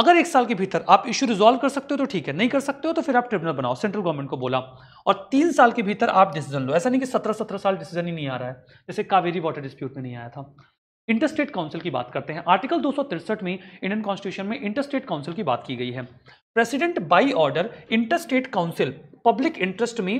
Speaker 1: अगर एक साल के भीतर आप इश्यू रिजॉल्व कर सकते हो तो ठीक है नहीं कर सकते हो तो फिर आप ट्रिब्यूनल बनाओ सेंट्रल गवर्नमेंट को बोला और तीन साल के भीतर आप डिसीजन लो ऐसा नहीं कि सत्रह सत्रह साल डिसीजन ही नहीं आ रहा है जैसे कावेरी वाटर डिस्प्यूट में नहीं आया था इंटरस्टेट काउंसिल की बात करते हैं आर्टिकल दो में इंडियन कॉन्स्टिट्यूशन में इंटरस्टेट काउंसिल की बात की गई है president by order interstate council public interest में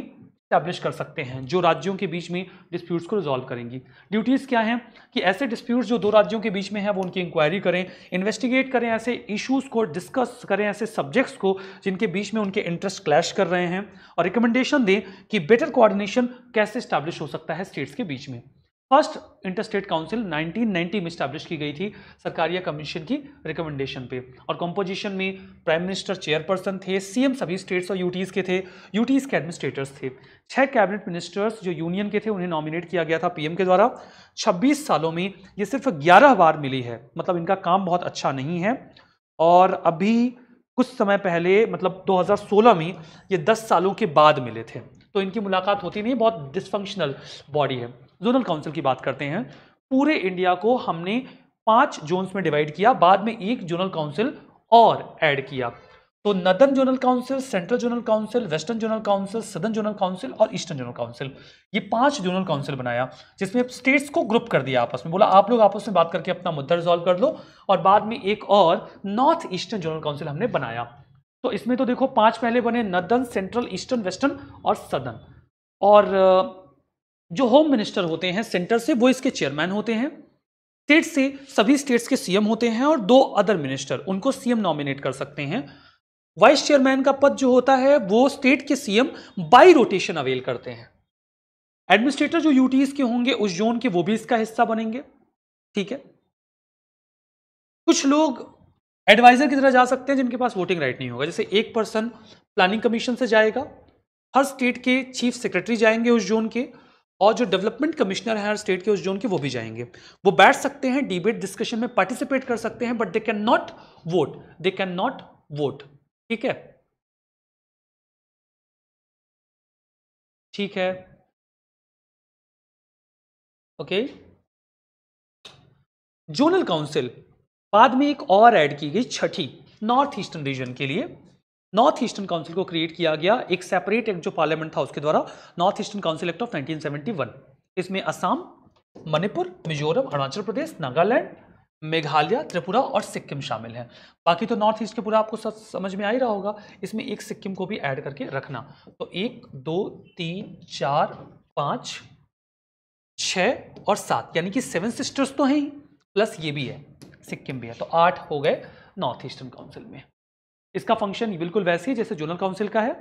Speaker 1: स्टैब्लिश कर सकते हैं जो राज्यों के बीच में डिस्प्यूट्स को रिजॉल्व करेंगी ड्यूटीज़ क्या हैं कि ऐसे डिस्प्यूट्स जो दो राज्यों के बीच में है वो उनकी इंक्वायरी करें इन्वेस्टिगेट करें ऐसे इश्यूज़ को डिस्कस करें ऐसे सब्जेक्ट्स को जिनके बीच में उनके इंटरेस्ट क्लैश कर रहे हैं और रिकमेंडेशन दें कि बेटर कोऑर्डिनेशन कैसे स्टैब्लिश हो सकता है स्टेट्स के बीच में फर्स्ट इंटर स्टेट काउंसिल 1990 में स्टैब्लिश की गई थी सरकारिया कमीशन की रिकमेंडेशन पे और कंपोजिशन में प्राइम मिनिस्टर चेयरपर्सन थे सीएम सभी स्टेट्स और यूटीज़ के थे यूटीज़ के एडमिनिस्ट्रेटर्स थे छह कैबिनेट मिनिस्टर्स जो यूनियन के थे उन्हें नॉमिनेट किया गया था पीएम के द्वारा 26 सालों में ये सिर्फ 11 बार मिली है मतलब इनका काम बहुत अच्छा नहीं है और अभी कुछ समय पहले मतलब 2016 में ये 10 सालों के बाद मिले थे तो इनकी मुलाकात होती नहीं बहुत डिसफंक्शनल बॉडी है जोनल काउंसिल की बात करते हैं पूरे इंडिया को हमने पांच जोन्स में डिवाइड किया बाद में एक जोनल काउंसिल और ऐड किया तो northern zonal council central zonal council western zonal council southern zonal council और ईस्टर्न जोनल काउंसिल ये पांच जोनल काउंसिल बनाया जिसमें स्टेट्स को ग्रुप कर दिया आपस में बोला आप लोग आपस में बात करके अपना मुद्दा रिजॉल्व कर लो और बाद में एक और नॉर्थ ईस्टर्न जोनल काउंसिल हमने बनाया तो इसमें तो देखो पांच पहले बने नदर्न सेंट्रल ईस्टर्न वेस्टर्न और सदर्न और जो होम मिनिस्टर होते हैं सेंटर से वो इसके चेयरमैन होते हैं स्टेट से सभी स्टेट्स के सीएम होते हैं और दो अदर मिनिस्टर उनको सीएम नॉमिनेट कर सकते हैं वाइस चेयरमैन का पद जो होता है वो स्टेट के सीएम बाई रोटेशन अवेल करते हैं एडमिनिस्ट्रेटर जो यूटीज के होंगे उस जोन के वो भी इसका हिस्सा बनेंगे ठीक है कुछ लोग एडवाइजर की तरह जा सकते हैं जिनके पास वोटिंग राइट नहीं होगा जैसे एक पर्सन प्लानिंग कमीशन से जाएगा हर स्टेट के चीफ सेक्रेटरी जाएंगे उस जोन के और जो डेवलपमेंट कमिश्नर हैं हर स्टेट के उस जोन के वो भी जाएंगे वो बैठ सकते हैं डिबेट डिस्कशन में पार्टिसिपेट कर सकते हैं but they can not vote they can not
Speaker 2: vote ठीक है ठीक है ओके
Speaker 1: जोनल काउंसिल बाद में एक और ऐड की गई छठी नॉर्थ ईस्टर्न रीजन के लिए नॉर्थ ईस्टर्न काउंसिल को क्रिएट किया गया एक सेपरेट एक्ट जो पार्लियामेंट था उसके द्वारा north eastern council act of 1971 इसमें असम मणिपुर मिजोरम अरुणाचल प्रदेश नागालैंड मेघालय त्रिपुरा और सिक्किम शामिल हैं बाकी तो नॉर्थ ईस्ट के पूरा आपको सब समझ में आ ही रहा होगा इसमें एक सिक्किम को भी ऐड करके रखना तो एक दो तीन चार पाँच छ और सात यानी कि सेवन सिस्टर्स तो हैं ही प्लस ये भी है सिक्किम भी है तो आठ हो गए नॉर्थ ईस्टर्न काउंसिल में इसका फंक्शन बिल्कुल वैसे ही जैसे जोनल काउंसिल का है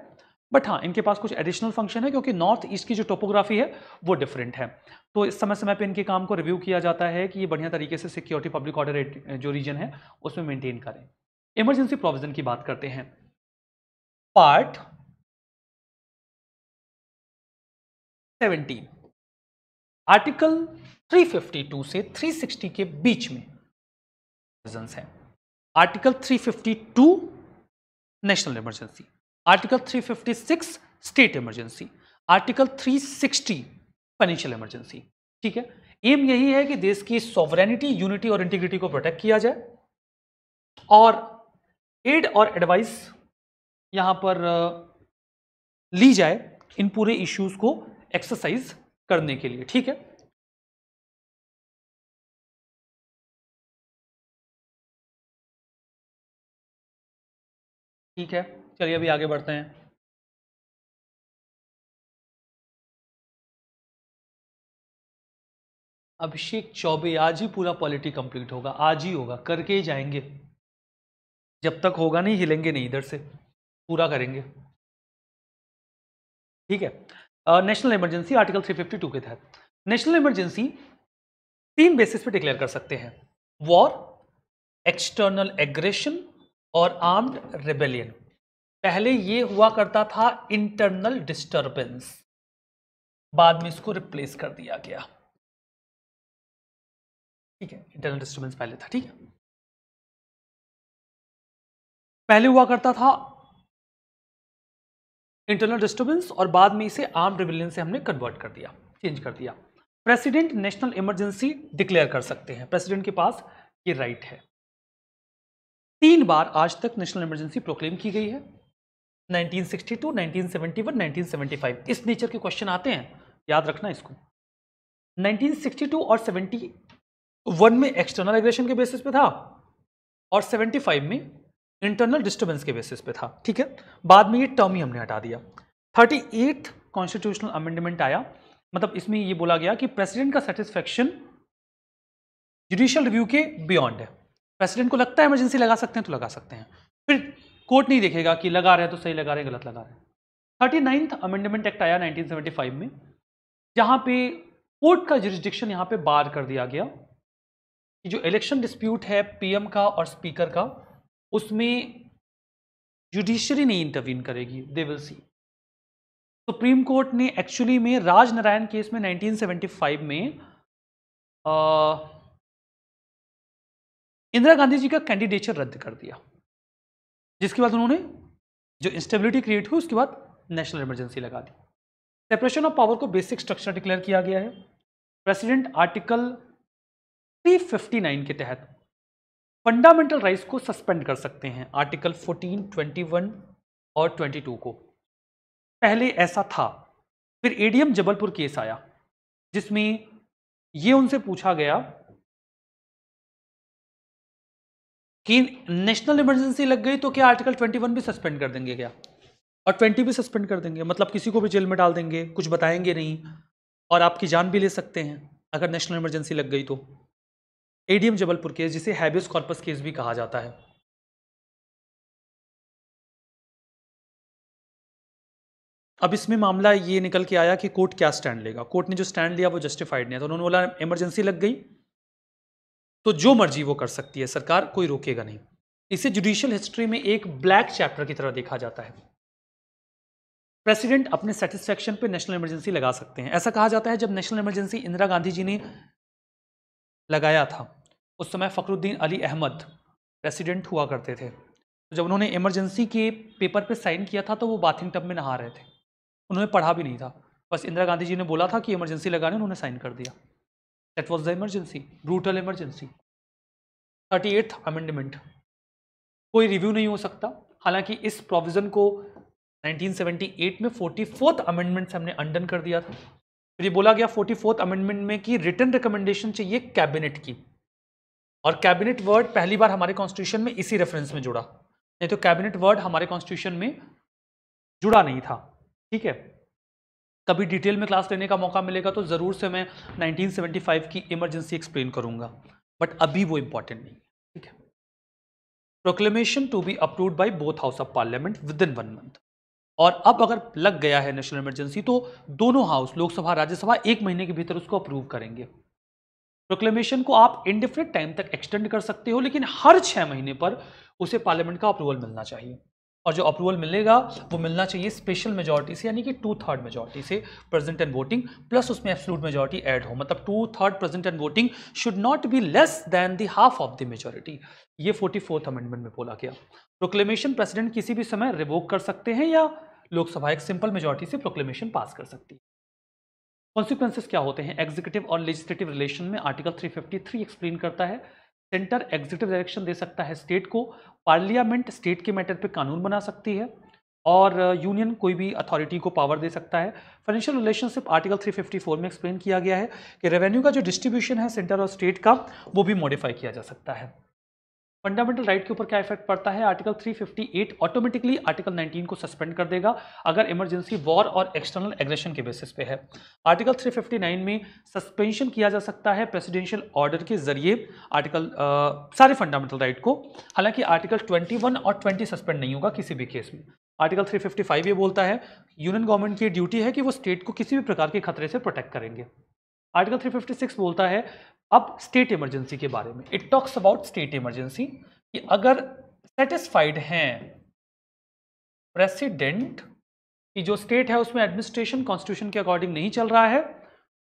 Speaker 1: बट हाँ इनके पास कुछ एडिशनल फंक्शन है क्योंकि नॉर्थ ईस्ट की जो टोपोग्राफी है वो डिफरेंट है तो इस समय समय पे इनके काम को रिव्यू किया जाता है कि ये बढ़िया तरीके से सिक्योरिटी पब्लिक ऑर्डर जो रीजन है उसमें मेंटेन करें इमरजेंसी प्रोविजन की बात करते हैं पार्ट
Speaker 2: सेवनटीन आर्टिकल थ्री से
Speaker 1: थ्री के बीच में हैं article three national emergency article 356 state emergency article 360 financial emergency ठीक है एम यही है कि देश की सॉवरेनिटी यूनिटी और इंटीग्रिटी को प्रोटेक्ट किया जाए और एड और एडवाइस यहाँ पर uh, ली जाए इन पूरे
Speaker 2: इश्यूज को एक्सरसाइज करने के लिए ठीक है ठीक है चलिए अभी आगे बढ़ते हैं अभिषेक चौबे आज
Speaker 1: ही पूरा पॉलिटी कंप्लीट होगा आज ही होगा करके ही जाएंगे जब तक होगा नहीं हिलेंगे नहीं इधर से पूरा करेंगे ठीक है नेशनल इमरजेंसी आर्टिकल 352 के तहत नेशनल इमरजेंसी तीन बेसिस पे डिक्लेयर कर सकते हैं वॉर एक्सटर्नल एग्रेशन और आर्म्ड रेबेलियन पहले ये हुआ करता था इंटरनल डिस्टरबेंस बाद में इसको रिप्लेस कर दिया गया
Speaker 2: ठीक है इंटरनल डिस्टरबेंस पहले था ठीक है पहले
Speaker 1: हुआ करता था इंटरनल डिस्टरबेंस और बाद में इसे आर्म रिविलियन से हमने कन्वर्ट कर दिया चेंज कर दिया प्रेसिडेंट नेशनल इमरजेंसी डिक्लेयर कर सकते हैं प्रेसिडेंट के पास ये राइट है तीन बार आज तक नेशनल इमरजेंसी प्रोक्लेम की गई है 1962, 1971, 1975 इस नेचर के क्वेश्चन आते हैं याद रखना इसको 1962 और 71 में एक्सटर्नल एग्रेशन के बेसिस पे था और 75 में इंटरनल डिस्टर्बेंस के बेसिस पे था ठीक है बाद में ये टर्म ही हमने हटा दिया थर्टी एट्थ कॉन्स्टिट्यूशनल अमेंडमेंट आया मतलब इसमें ये बोला गया कि प्रेसिडेंट का सेटिस्फेक्शन जुडिशियल रिव्यू के बियॉन्ड है प्रेसिडेंट को लगता है इमरजेंसी लगा सकते हैं तो लगा सकते हैं फिर कोर्ट नहीं देखेगा कि लगा रहे हैं तो सही लगा रहे हैं गलत लगा रहे हैं थर्टी नाइन्थ अमेंडमेंट एक्ट आया 1975 में जहाँ पे कोर्ट का जुरिस्डिक्शन यहाँ पे बार कर दिया गया कि जो इलेक्शन डिस्प्यूट है पीएम का और स्पीकर का उसमें जुडिशरी नहीं इंटरवीन करेगी they will see supreme court ने एक्चुअली में राज नारायण केस में 1975 में आ, इंदिरा गांधी जी का कैंडिडेचर रद्द कर दिया जिसके बाद उन्होंने जो इंस्टेबिलिटी क्रिएट हुई उसके बाद नेशनल इमरजेंसी लगा दी सेपरेशन ऑफ पावर को बेसिक स्ट्रक्चर डिक्लेयर किया गया है प्रेसिडेंट आर्टिकल 359 के तहत फंडामेंटल राइट्स को सस्पेंड कर सकते हैं आर्टिकल 14, 21 और 22 को पहले ऐसा था फिर एडीएम जबलपुर केस आया जिसमें ये उनसे पूछा गया कि नेशनल इमरजेंसी लग गई तो क्या आर्टिकल 21 भी सस्पेंड कर देंगे क्या और 20 भी सस्पेंड कर देंगे मतलब किसी को भी जेल में डाल देंगे कुछ बताएंगे नहीं और आपकी जान भी ले सकते हैं अगर नेशनल इमरजेंसी लग गई तो एडीएम जबलपुर केस जिसे हैबियस कॉर्पस केस भी कहा जाता है अब इसमें मामला ये निकल के आया कि कोर्ट क्या स्टैंड लेगा कोर्ट ने जो स्टैंड लिया वो जस्टिफाइड नहीं है तो उन्होंने बोला इमरजेंसी लग गई तो जो मर्जी वो कर सकती है सरकार कोई रोकेगा नहीं इसे जुडिशियल हिस्ट्री में एक ब्लैक चैप्टर की तरह देखा जाता है प्रेसिडेंट अपने सेटिस्फेक्शन पे नेशनल इमरजेंसी लगा सकते हैं ऐसा कहा जाता है जब नेशनल इमरजेंसी इंदिरा गांधी जी ने लगाया था उस समय फ़खरुद्दीन अली अहमद प्रेसिडेंट हुआ करते थे तो जब उन्होंने इमरजेंसी के पेपर पे साइन किया था तो वो बाथिंग टब में नहा रहे थे उन्होंने पढ़ा भी नहीं था बस इंदिरा गांधी जी ने बोला था कि इमरजेंसी लगाने उन्होंने साइन कर दिया That was the emergency, brutal emergency. 38th amendment. कोई रिव्यू नहीं हो सकता हालांकि इस प्रोविजन को 1978 में 44th अमेंडमेंट से हमने अंडन कर दिया था फिर ये बोला गया 44th अमेंडमेंट में कि रिटर्न रिकमेंडेशन चाहिए कैबिनेट की और कैबिनेट वर्ड पहली बार हमारे कॉन्स्टिट्यूशन में इसी रेफरेंस में जुड़ा नहीं तो कैबिनेट वर्ड हमारे कॉन्स्टिट्यूशन में जुड़ा नहीं था ठीक है कभी डिटेल में क्लास लेने का मौका मिलेगा तो ज़रूर से मैं 1975 की इमरजेंसी एक्सप्लेन करूंगा बट अभी वो इम्पॉर्टेंट नहीं है ठीक है proclamation to be approve by both house of parliament within one month और अब अगर लग गया है नेशनल इमरजेंसी तो दोनों हाउस लोकसभा राज्यसभा एक महीने के भीतर उसको अप्रूव करेंगे प्रोक्लेमेशन को आप इंडिफिनिट टाइम तक एक्सटेंड कर सकते हो लेकिन हर छः महीने पर उसे पार्लियामेंट का अप्रूवल मिलना चाहिए और जो अप्रूवल मिलेगा वो मिलना चाहिए स्पेशल मेजोरिटी से यानी कि टू थर्ड मेजोरिटी से प्रेजेंट एंड वोटिंग प्लस उसमें एब्सलूट मेजोरिटी ऐड हो मतलब two third present and voting should not be less than the half of the majority ये फोर्टी फोर्थ अमेंडमेंट में बोला गया प्रोक्लेमेशन प्रेसिडेंट किसी भी समय रिवोक कर सकते हैं या लोकसभा एक सिंपल मेजोरिटी से प्रोक्लेमेशन पास कर सकती है कॉन्सिक्वेंसेस क्या होते हैं एग्जीक्यूटिव और लेजिस्लेटिव रिलेशन में आर्टिकल 353 एक्सप्लेन करता है सेंटर एग्जीक्यूटिव डायरेक्शन दे सकता है स्टेट को पार्लियामेंट स्टेट के मैटर पे कानून बना सकती है और यूनियन कोई भी अथॉरिटी को पावर दे सकता है फाइनेंशियल रिलेशनशिप आर्टिकल 354 में एक्सप्लेन किया गया है कि रेवेन्यू का जो डिस्ट्रीब्यूशन है सेंटर और स्टेट का वो भी मॉडिफाई किया जा सकता है फंडामेंटल राइट के ऊपर क्या इफेक्ट पड़ता है आर्टिकल 358 ऑटोमेटिकली आर्टिकल 19 को सस्पेंड कर देगा अगर इमरजेंसी वॉर और एक्सटर्नल एग्रेशन के बेसिस पे है आर्टिकल 359 में सस्पेंशन किया जा सकता है प्रेसिडेंशियल ऑर्डर के जरिए आर्टिकल सारे फंडामेंटल राइट को हालांकि आर्टिकल 21 और 20 सस्पेंड नहीं होगा किसी भी केस में आर्टिकल 355 ये बोलता है यूनियन गवर्नमेंट की ड्यूटी है कि वो स्टेट को किसी भी प्रकार के खतरे से प्रोटेक्ट करेंगे आर्टिकल 356 बोलता है अब स्टेट इमरजेंसी के बारे में it talks about state emergency कि अगर सेटिस्फाइड हैं प्रेसिडेंट कि जो स्टेट है उसमें एडमिनिस्ट्रेशन कॉन्स्टिट्यूशन के अकॉर्डिंग नहीं चल रहा है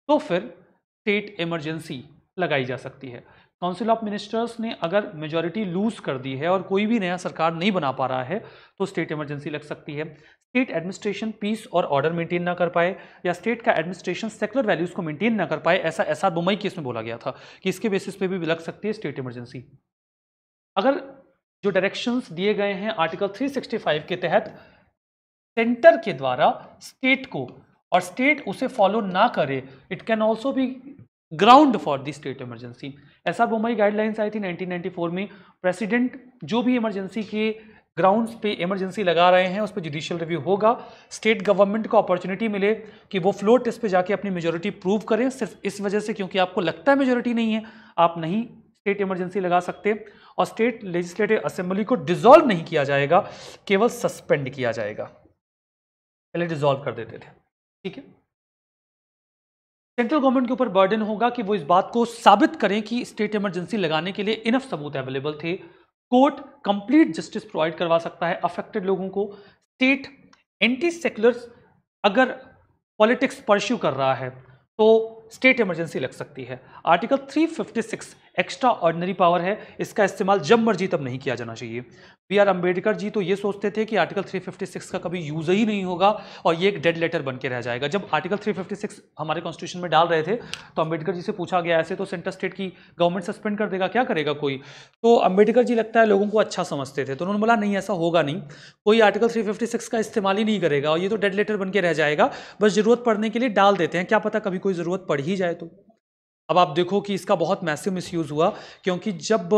Speaker 1: तो फिर स्टेट इमरजेंसी लगाई जा सकती है काउंसिल ऑफ मिनिस्टर्स ने अगर मेजॉरिटी लूज कर दी है और कोई भी नया सरकार नहीं बना पा रहा है तो स्टेट इमरजेंसी लग सकती है स्टेट एडमिनिस्ट्रेशन पीस और ऑर्डर मेंटेन ना कर पाए या स्टेट का एडमिनिस्ट्रेशन सेकुलर वैल्यूज को मेंटेन ना कर पाए ऐसा ऐसा बुमई केस में बोला गया था कि इसके बेसिस पे भी लग सकती है स्टेट इमरजेंसी अगर जो डायरेक्शंस दिए गए हैं आर्टिकल 365 के तहत सेंटर के द्वारा स्टेट को और स्टेट उसे फॉलो ना करे इट कैन ऑल्सो भी ground for the state emergency ऐसा बुम्बई गाइडलाइंस आई थी 1994 में प्रेसिडेंट जो भी इमरजेंसी के ग्राउंड्स पे इमरजेंसी लगा रहे हैं उस पर जुडिशियल रिव्यू होगा स्टेट गवर्नमेंट को अपॉर्चुनिटी मिले कि वो फ्लोर टेस्ट पे जाके अपनी मेजोरिटी प्रूव करें सिर्फ इस वजह से क्योंकि आपको लगता है मेजोरिटी नहीं है आप नहीं स्टेट इमरजेंसी लगा सकते और स्टेट लेजिस्लेटिव असेंबली को डिजोल्व नहीं किया जाएगा केवल सस्पेंड किया जाएगा पहले डिजोल्व कर देते थे ठीक है सेंट्रल गवर्नमेंट के ऊपर बर्डन होगा कि वो इस बात को साबित करें कि स्टेट इमरजेंसी लगाने के लिए इनफ सबूत अवेलेबल थे कोर्ट कंप्लीट जस्टिस प्रोवाइड करवा सकता है अफेक्टेड लोगों को स्टेट एंटी सेकुलर अगर पॉलिटिक्स परस्यू कर रहा है तो स्टेट इमरजेंसी लग सकती है आर्टिकल 356 एक्स्ट्रा ऑर्डनरी पावर है इसका इस्तेमाल जब मर्जी तब नहीं किया जाना चाहिए बी आर अम्बेडकर जी तो ये सोचते थे कि आर्टिकल 356 का कभी यूज़ ही नहीं होगा और ये एक डेड लेटर बन के रह जाएगा जब आर्टिकल 356 हमारे कॉन्स्टिट्यूशन में डाल रहे थे तो अम्बेडकर जी से पूछा गया ऐसे तो सेंटर स्टेट की गवर्नमेंट सस्पेंड कर देगा क्या करेगा कोई तो अम्बेडकर जी लगता है लोगों को अच्छा समझते थे तो उन्होंने बोला नहीं ऐसा होगा नहीं कोई आर्टिकल थ्री का इस्तेमाल ही नहीं करेगा और ये तो डेड लेटर बन के रह जाएगा बस ज़रूरत पड़ने के लिए डाल देते हैं क्या पता कभी कोई ज़रूरत पड़ ही जाए तो अब आप देखो कि इसका बहुत मैसिव मिसयूज हुआ क्योंकि जब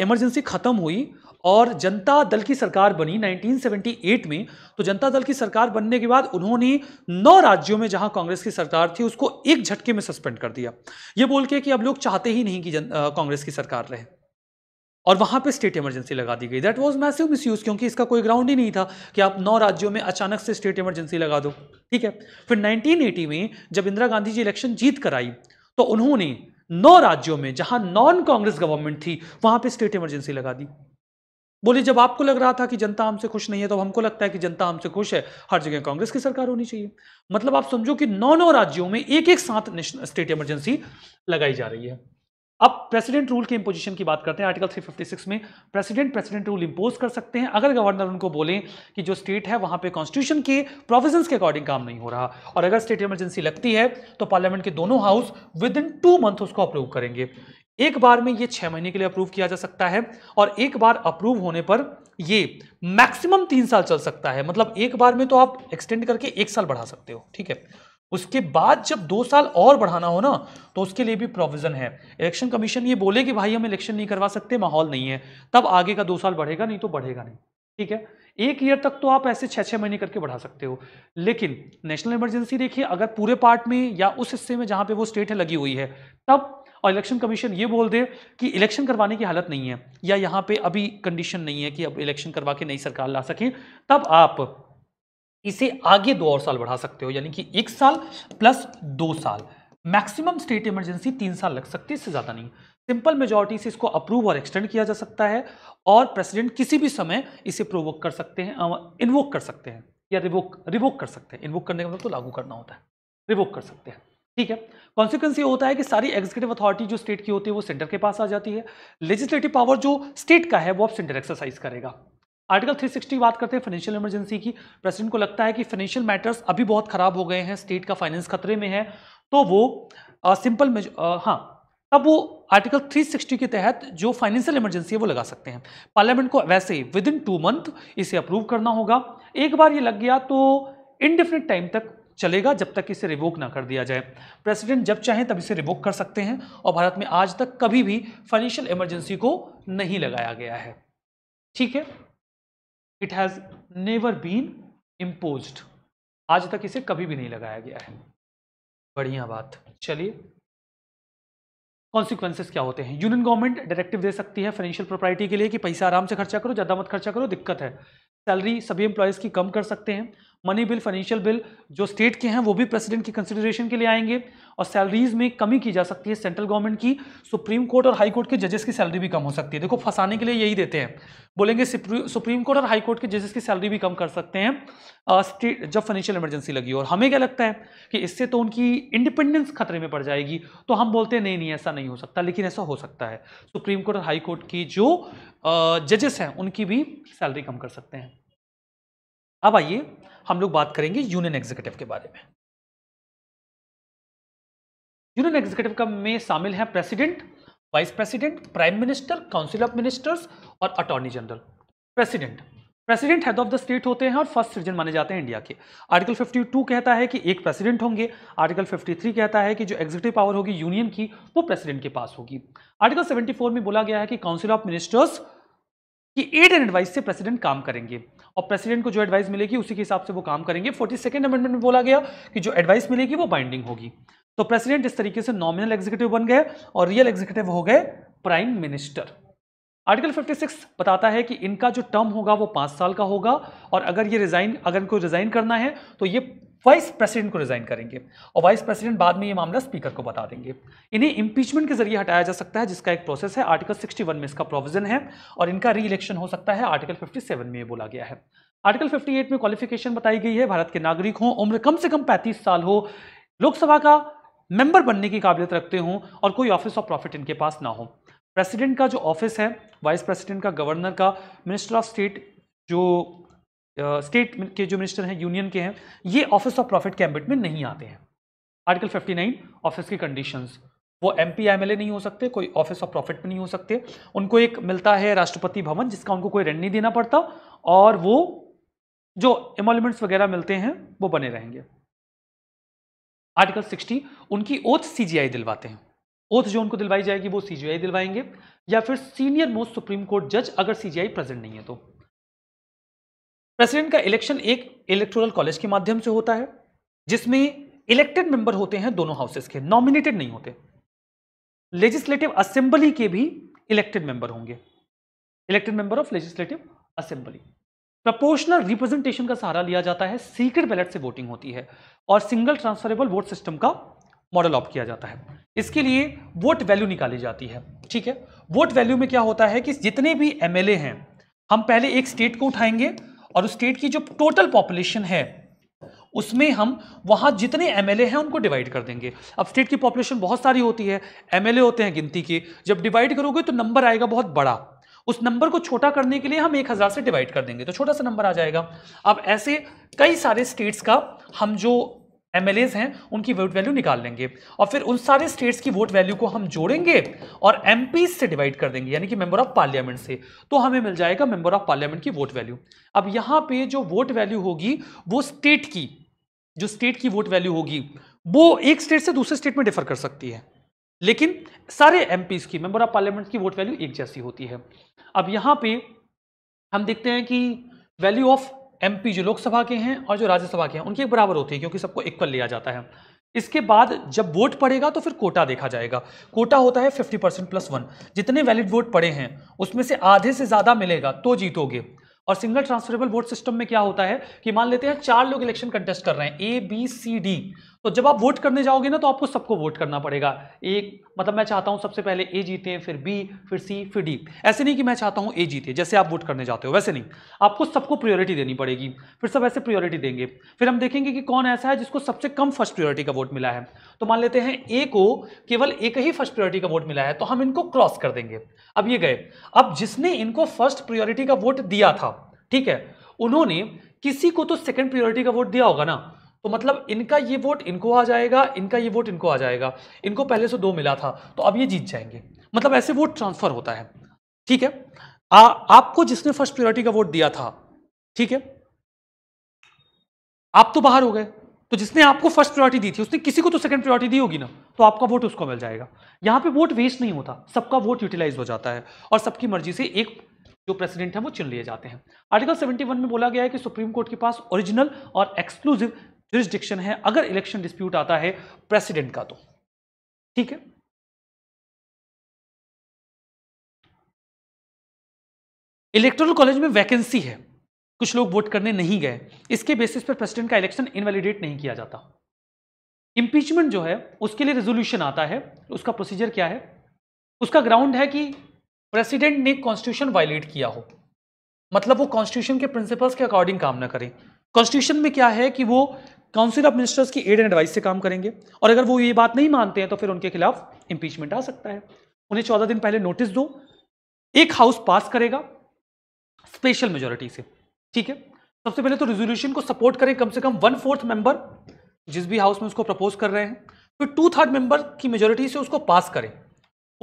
Speaker 1: इमरजेंसी ख़त्म हुई और जनता दल की सरकार बनी 1978 में तो जनता दल की सरकार बनने के बाद उन्होंने नौ राज्यों में जहां कांग्रेस की सरकार थी उसको एक झटके में सस्पेंड कर दिया ये बोल के कि अब लोग चाहते ही नहीं कि कांग्रेस की सरकार रहे और वहां पे स्टेट इमरजेंसी लगा दी गई दैट वाज मैसिव मिसयूज क्योंकि इसका कोई ग्राउंड ही नहीं था कि आप नौ राज्यों में अचानक से स्टेट इमरजेंसी लगा दो ठीक है फिर 1980 में जब इंदिरा गांधी जी इलेक्शन जीत कर आई तो उन्होंने नौ राज्यों में जहां नॉन कांग्रेस गवर्नमेंट थी वहां पे स्टेट इमरजेंसी लगा दी बोले जब आपको लग रहा था कि जनता हमसे खुश नहीं है तो हमको लगता है कि जनता हमसे खुश है हर जगह कांग्रेस की सरकार होनी चाहिए मतलब आप समझो कि नौ नौ राज्यों में एक एक साथ स्टेट इमरजेंसी लगाई जा रही है अब प्रेसिडेंट रूल के इम्पोजिशन की बात करते हैं आर्टिकल 356 में प्रेसिडेंट प्रेसिडेंट रूल इम्पोज कर सकते हैं अगर गवर्नर उनको बोलें कि जो स्टेट है वहां पे कॉन्स्टिट्यूशन के प्रोविजंस के अकॉर्डिंग काम नहीं हो रहा और अगर स्टेट इमरजेंसी लगती है तो पार्लियामेंट के दोनों house within two month उसको अप्रूव करेंगे एक बार में ये छह महीने के लिए अप्रूव किया जा सकता है और एक बार अप्रूव होने पर ये मैक्सिमम तीन साल चल सकता है मतलब एक बार में तो आप एक्सटेंड करके एक साल बढ़ा सकते हो ठीक है उसके बाद जब दो साल और बढ़ाना हो ना तो उसके लिए भी प्रोविजन है इलेक्शन कमीशन ये बोले कि भाई हम इलेक्शन नहीं करवा सकते माहौल नहीं है तब आगे का दो साल बढ़ेगा नहीं तो बढ़ेगा नहीं ठीक है एक ईयर तक तो आप ऐसे छः छः महीने करके बढ़ा सकते हो लेकिन नेशनल इमरजेंसी देखिए अगर पूरे पार्ट में या उस हिस्से में जहाँ पे वो स्टेट है लगी हुई है तब और इलेक्शन कमीशन ये बोल दे कि इलेक्शन करवाने की हालत नहीं है या यहाँ पे अभी कंडीशन नहीं है कि अब इलेक्शन करवा के नई सरकार ला सके तब आप इसे आगे दो और साल बढ़ा सकते हो यानी कि एक साल प्लस दो साल मैक्सिमम स्टेट इमरजेंसी तीन साल लग सकती है इससे ज़्यादा नहीं सिंपल मेजोरिटी से इसको अप्रूव और एक्सटेंड किया जा सकता है और प्रेसिडेंट किसी भी समय इसे प्रोवोक कर सकते हैं इन्वोक कर सकते हैं या रिवोक रिवोक कर सकते हैं इन्वोक करने का मतलब तो लागू करना होता है रिवोक कर सकते हैं ठीक है कॉन्सिक्वेंस ये होता है कि सारी एग्जीक्यूटिव अथॉरिटी जो स्टेट की होती है वो सेंटर के पास आ जाती है लेजिस्लेटिव पावर जो स्टेट का है वो अब सेंटर एक्सरसाइज करेगा आर्टिकल 360 की बात करते हैं फाइनेंशियल इमरजेंसी की प्रेसिडेंट को लगता है कि फाइनेंशियल मैटर्स अभी बहुत खराब हो गए हैं स्टेट का फाइनेंस खतरे में है तो वो आ, सिंपल मेज हाँ तब वो आर्टिकल 360 के तहत जो फाइनेंशियल इमरजेंसी है वो लगा सकते हैं पार्लियामेंट को वैसे ही विद इन टू मंथ इसे अप्रूव करना होगा एक बार ये लग गया तो इनडिफिनिट टाइम तक चलेगा जब तक इसे रिवोक ना कर दिया जाए प्रेसिडेंट जब चाहें तब इसे रिवोक कर सकते हैं और भारत में आज तक कभी भी फाइनेंशियल इमरजेंसी को नहीं लगाया गया है ठीक है it has never been impose आज तक इसे कभी भी नहीं लगाया गया है बढ़िया बात चलिए कॉन्सिक्वेंसेस क्या होते हैं यूनियन गवर्नमेंट डायरेक्टिव दे सकती है फाइनेंशियल प्रॉपर्टी के लिए कि पैसा आराम से खर्चा करो ज़्यादा मत खर्चा करो दिक्कत है सैलरी सभी एम्प्लॉयज़ की कम कर सकते हैं मनी बिल फाइनेंशियल बिल जो स्टेट के हैं वो भी प्रेसिडेंट की कंसिडरेशन के लिए आएंगे और सैलरीज में कमी की जा सकती है सेंट्रल गवर्नमेंट की सुप्रीम कोर्ट और हाई कोर्ट के जजेस की सैलरी भी कम हो सकती है देखो फंसाने के लिए यही देते हैं बोलेंगे सुप्रीम कोर्ट और हाई कोर्ट के जजेस की सैलरी भी कम कर सकते हैं स्टेट जब फाइनेंशियल इमरजेंसी लगी और हमें क्या लगता है कि इससे तो उनकी इंडिपेंडेंस खतरे में पड़ जाएगी तो हम बोलते हैं नहीं नहीं ऐसा नहीं हो सकता लेकिन ऐसा हो सकता है सुप्रीम कोर्ट और हाई कोर्ट की जो जजेस हैं उनकी भी सैलरी कम कर सकते हैं अब आइए हम लोग बात करेंगे यूनियन एग्जीक्यूटिव के बारे में यूनियन एग्जीक्यूटिव का में शामिल है president vice president prime minister council of ministers और attorney general president president head of the state होते हैं और फर्स्ट सिटीजन माने जाते हैं इंडिया के आर्टिकल 52 कहता है कि एक प्रेसिडेंट होंगे आर्टिकल 53 कहता है कि जो एग्जीक्यूटिव पावर होगी यूनियन की वो प्रेसिडेंट के पास होगी आर्टिकल 74 में बोला गया है कि काउंसिल ऑफ मिनिस्टर्स की एड एंड एडवाइस से प्रेसिडेंट काम करेंगे और प्रेसिडेंट को जो एडवाइस मिलेगी उसी के हिसाब से वो काम करेंगे फोर्टी सेकेंड अमेंडमेंट में बोला गया कि जो एडवाइस मिलेगी वो बाइंडिंग होगी तो प्रेसिडेंट इस तरीके से नॉमिनल एग्जीक्यूटिव बन गए और रियल एग्जीक्यूटिव हो गए प्राइम मिनिस्टर आर्टिकल 56 बताता है कि इनका जो टर्म होगा वो पांच साल का होगा और अगर ये रिजाइन अगर इनको रिजाइन करना है तो ये वाइस प्रेसिडेंट को रिजाइन करेंगे और वाइस प्रेसिडेंट बाद में ये मामला स्पीकर को बता देंगे इन्हें इम्पीचमेंट के जरिए हटाया जा सकता है जिसका एक प्रोसेस है आर्टिकल 61 में इसका प्रोविजन है और इनका री इलेक्शन हो सकता है आर्टिकल 57 में ये बोला गया है आर्टिकल 58 में क्वालिफिकेशन बताई गई है भारत के नागरिक हों उम्र कम से कम पैंतीस साल हो लोकसभा का मेंबर बनने की काबिलियत रखते हों और कोई ऑफिस ऑफ प्रॉफिट इनके पास ना हो प्रेसिडेंट का जो ऑफिस है वाइस प्रेसिडेंट का गवर्नर का मिनिस्टर ऑफ स्टेट जो स्टेट के जो मिनिस्टर हैं यूनियन के हैं ये ऑफिस ऑफ प्रॉफिट के में नहीं आते हैं आर्टिकल 59 ऑफिस की कंडीशंस वो एम पी नहीं हो सकते कोई ऑफिस ऑफ प्रॉफिट में नहीं हो सकते उनको एक मिलता है राष्ट्रपति भवन जिसका उनको कोई रेंट नहीं देना पड़ता और वो जो एमोलमेंट्स वगैरह मिलते हैं वो बने रहेंगे आर्टिकल 60 उनकी ओथ सीजीआई दिलवाते हैं ओथ जो उनको दिलवाई जाएगी वो सीजीआई दिलवाएंगे या फिर सीनियर मोस्ट सुप्रीम कोर्ट जज अगर सीजीआई प्रेजेंट नहीं है तो प्रेसिडेंट का इलेक्शन एक इलेक्टोरल कॉलेज के माध्यम से होता है जिसमें इलेक्टेड मेंबर होते हैं दोनों हाउसेस के नॉमिनेटेड नहीं होते लेजिस्लेटिव असेंबली के भी इलेक्टेड मेंबर होंगे elected member of legislative assembly proportional representation का सहारा लिया जाता है सीक्रेट बैलेट से वोटिंग होती है और सिंगल ट्रांसफरेबल वोट सिस्टम का मॉडल ऑफ किया जाता है इसके लिए वोट वैल्यू निकाली जाती है ठीक है वोट वैल्यू में क्या होता है कि जितने भी एमएलए हैं हम पहले एक स्टेट को उठाएंगे और उस स्टेट की जो टोटल पॉपुलेशन है उसमें हम वहाँ जितने एम हैं उनको डिवाइड कर देंगे अब स्टेट की पॉपुलेशन बहुत सारी होती है एम होते हैं गिनती के जब डिवाइड करोगे तो नंबर आएगा बहुत बड़ा उस नंबर को छोटा करने के लिए हम एक हज़ार से डिवाइड कर देंगे तो छोटा सा नंबर आ जाएगा अब ऐसे कई सारे स्टेट्स का हम जो एम हैं उनकी वोट वैल्यू निकाल लेंगे और फिर उन सारे स्टेट्स की वोट वैल्यू को हम जोड़ेंगे और एम से डिवाइड कर देंगे यानी कि मेंबर ऑफ पार्लियामेंट से तो हमें मिल जाएगा मेंबर ऑफ पार्लियामेंट की वोट वैल्यू अब यहाँ पे जो वोट वैल्यू होगी वो स्टेट की जो स्टेट की वोट वैल्यू होगी वो एक स्टेट से दूसरे स्टेट में डिफर कर सकती है लेकिन सारे एम की मेंबर ऑफ पार्लियामेंट की वोट वैल्यू एक जैसी होती है अब यहाँ पे हम देखते हैं कि वैल्यू ऑफ एम जो लोकसभा के हैं और जो राज्यसभा के हैं उनकी एक बराबर होती है क्योंकि सबको इक्वल लिया जाता है इसके बाद जब वोट पड़ेगा तो फिर कोटा देखा जाएगा कोटा होता है 50 परसेंट प्लस वन जितने वैलिड वोट पड़े हैं उसमें से आधे से ज़्यादा मिलेगा तो जीतोगे और सिंगल ट्रांसफरेबल वोट सिस्टम में क्या होता है कि मान लेते हैं चार लोग इलेक्शन कंटेस्ट कर रहे हैं ए बी सी डी तो जब आप वोट करने जाओगे ना तो आपको सबको वोट करना पड़ेगा एक मतलब मैं चाहता हूँ सबसे पहले ए जीते फिर बी फिर सी फिर डी ऐसे नहीं कि मैं चाहता हूँ ए जीते जैसे आप वोट करने जाते हो वैसे नहीं आपको सबको प्रायोरिटी देनी पड़ेगी फिर सब ऐसे प्रायोरिटी देंगे फिर हम देखेंगे कि कौन ऐसा है जिसको सबसे कम फर्स्ट प्रियोरिटी का वोट मिला है तो मान लेते हैं ए को केवल एक ही फर्स्ट प्रियोरिटी का वोट मिला है तो हम इनको क्रॉस कर देंगे अब ये गए अब जिसने इनको फर्स्ट प्रियोरिटी का वोट दिया था ठीक है उन्होंने किसी को तो सेकेंड प्रियोरिटी का वोट दिया होगा ना तो मतलब इनका ये वोट इनको आ जाएगा इनका ये वोट इनको आ जाएगा इनको पहले से दो मिला था तो अब ये जीत जाएंगे मतलब ऐसे वोट ट्रांसफर होता है ठीक है आ, आपको जिसने फर्स्ट प्रियोरिटी का वोट दिया था ठीक है आप तो बाहर हो गए तो जिसने आपको फर्स्ट प्रायोरिटी दी थी उसने किसी को तो सेकंड प्रायोरिटी दी होगी ना तो आपका वोट उसको मिल जाएगा यहां पे वोट वेस्ट नहीं होता सबका वोट यूटिलाइज हो जाता है और सबकी मर्जी से एक जो प्रेसिडेंट है वो चुन लिए जाते हैं आर्टिकल 71 में बोला गया है कि सुप्रीम कोर्ट के पास ओरिजिनल और एक्सक्लूसिव जुरिस्डिक्शन है अगर इलेक्शन डिस्प्यूट आता है प्रेसिडेंट का तो ठीक है
Speaker 2: इलेक्टोरल कॉलेज में वैकेंसी है
Speaker 1: कुछ लोग वोट करने नहीं गए इसके बेसिस पर प्रेसिडेंट का इलेक्शन इनवैलिडेट नहीं किया जाता इंपीचमेंट जो है उसके लिए रेजोल्यूशन आता है उसका प्रोसीजर क्या है उसका ग्राउंड है कि प्रेसिडेंट ने कॉन्स्टिट्यूशन वायलेट किया हो मतलब वो कॉन्स्टिट्यूशन के प्रिंसिपल्स के अकॉर्डिंग काम ना करें कॉन्स्टिट्यूशन में क्या है कि वो काउंसिल ऑफ मिनिस्टर्स की एड एंड एडवाइस से काम करेंगे और अगर वो ये बात नहीं मानते हैं तो फिर उनके खिलाफ इंपीचमेंट आ सकता है उन्हें चौदह दिन पहले नोटिस दो एक हाउस पास करेगा स्पेशल मेजोरिटी से ठीक है सबसे पहले तो रेजोल्यूशन को सपोर्ट करें कम से कम वन फोर्थ मेंबर जिस भी हाउस में उसको प्रपोज कर रहे हैं फिर टू थर्ड मेंबर की मेजोरिटी से उसको पास करें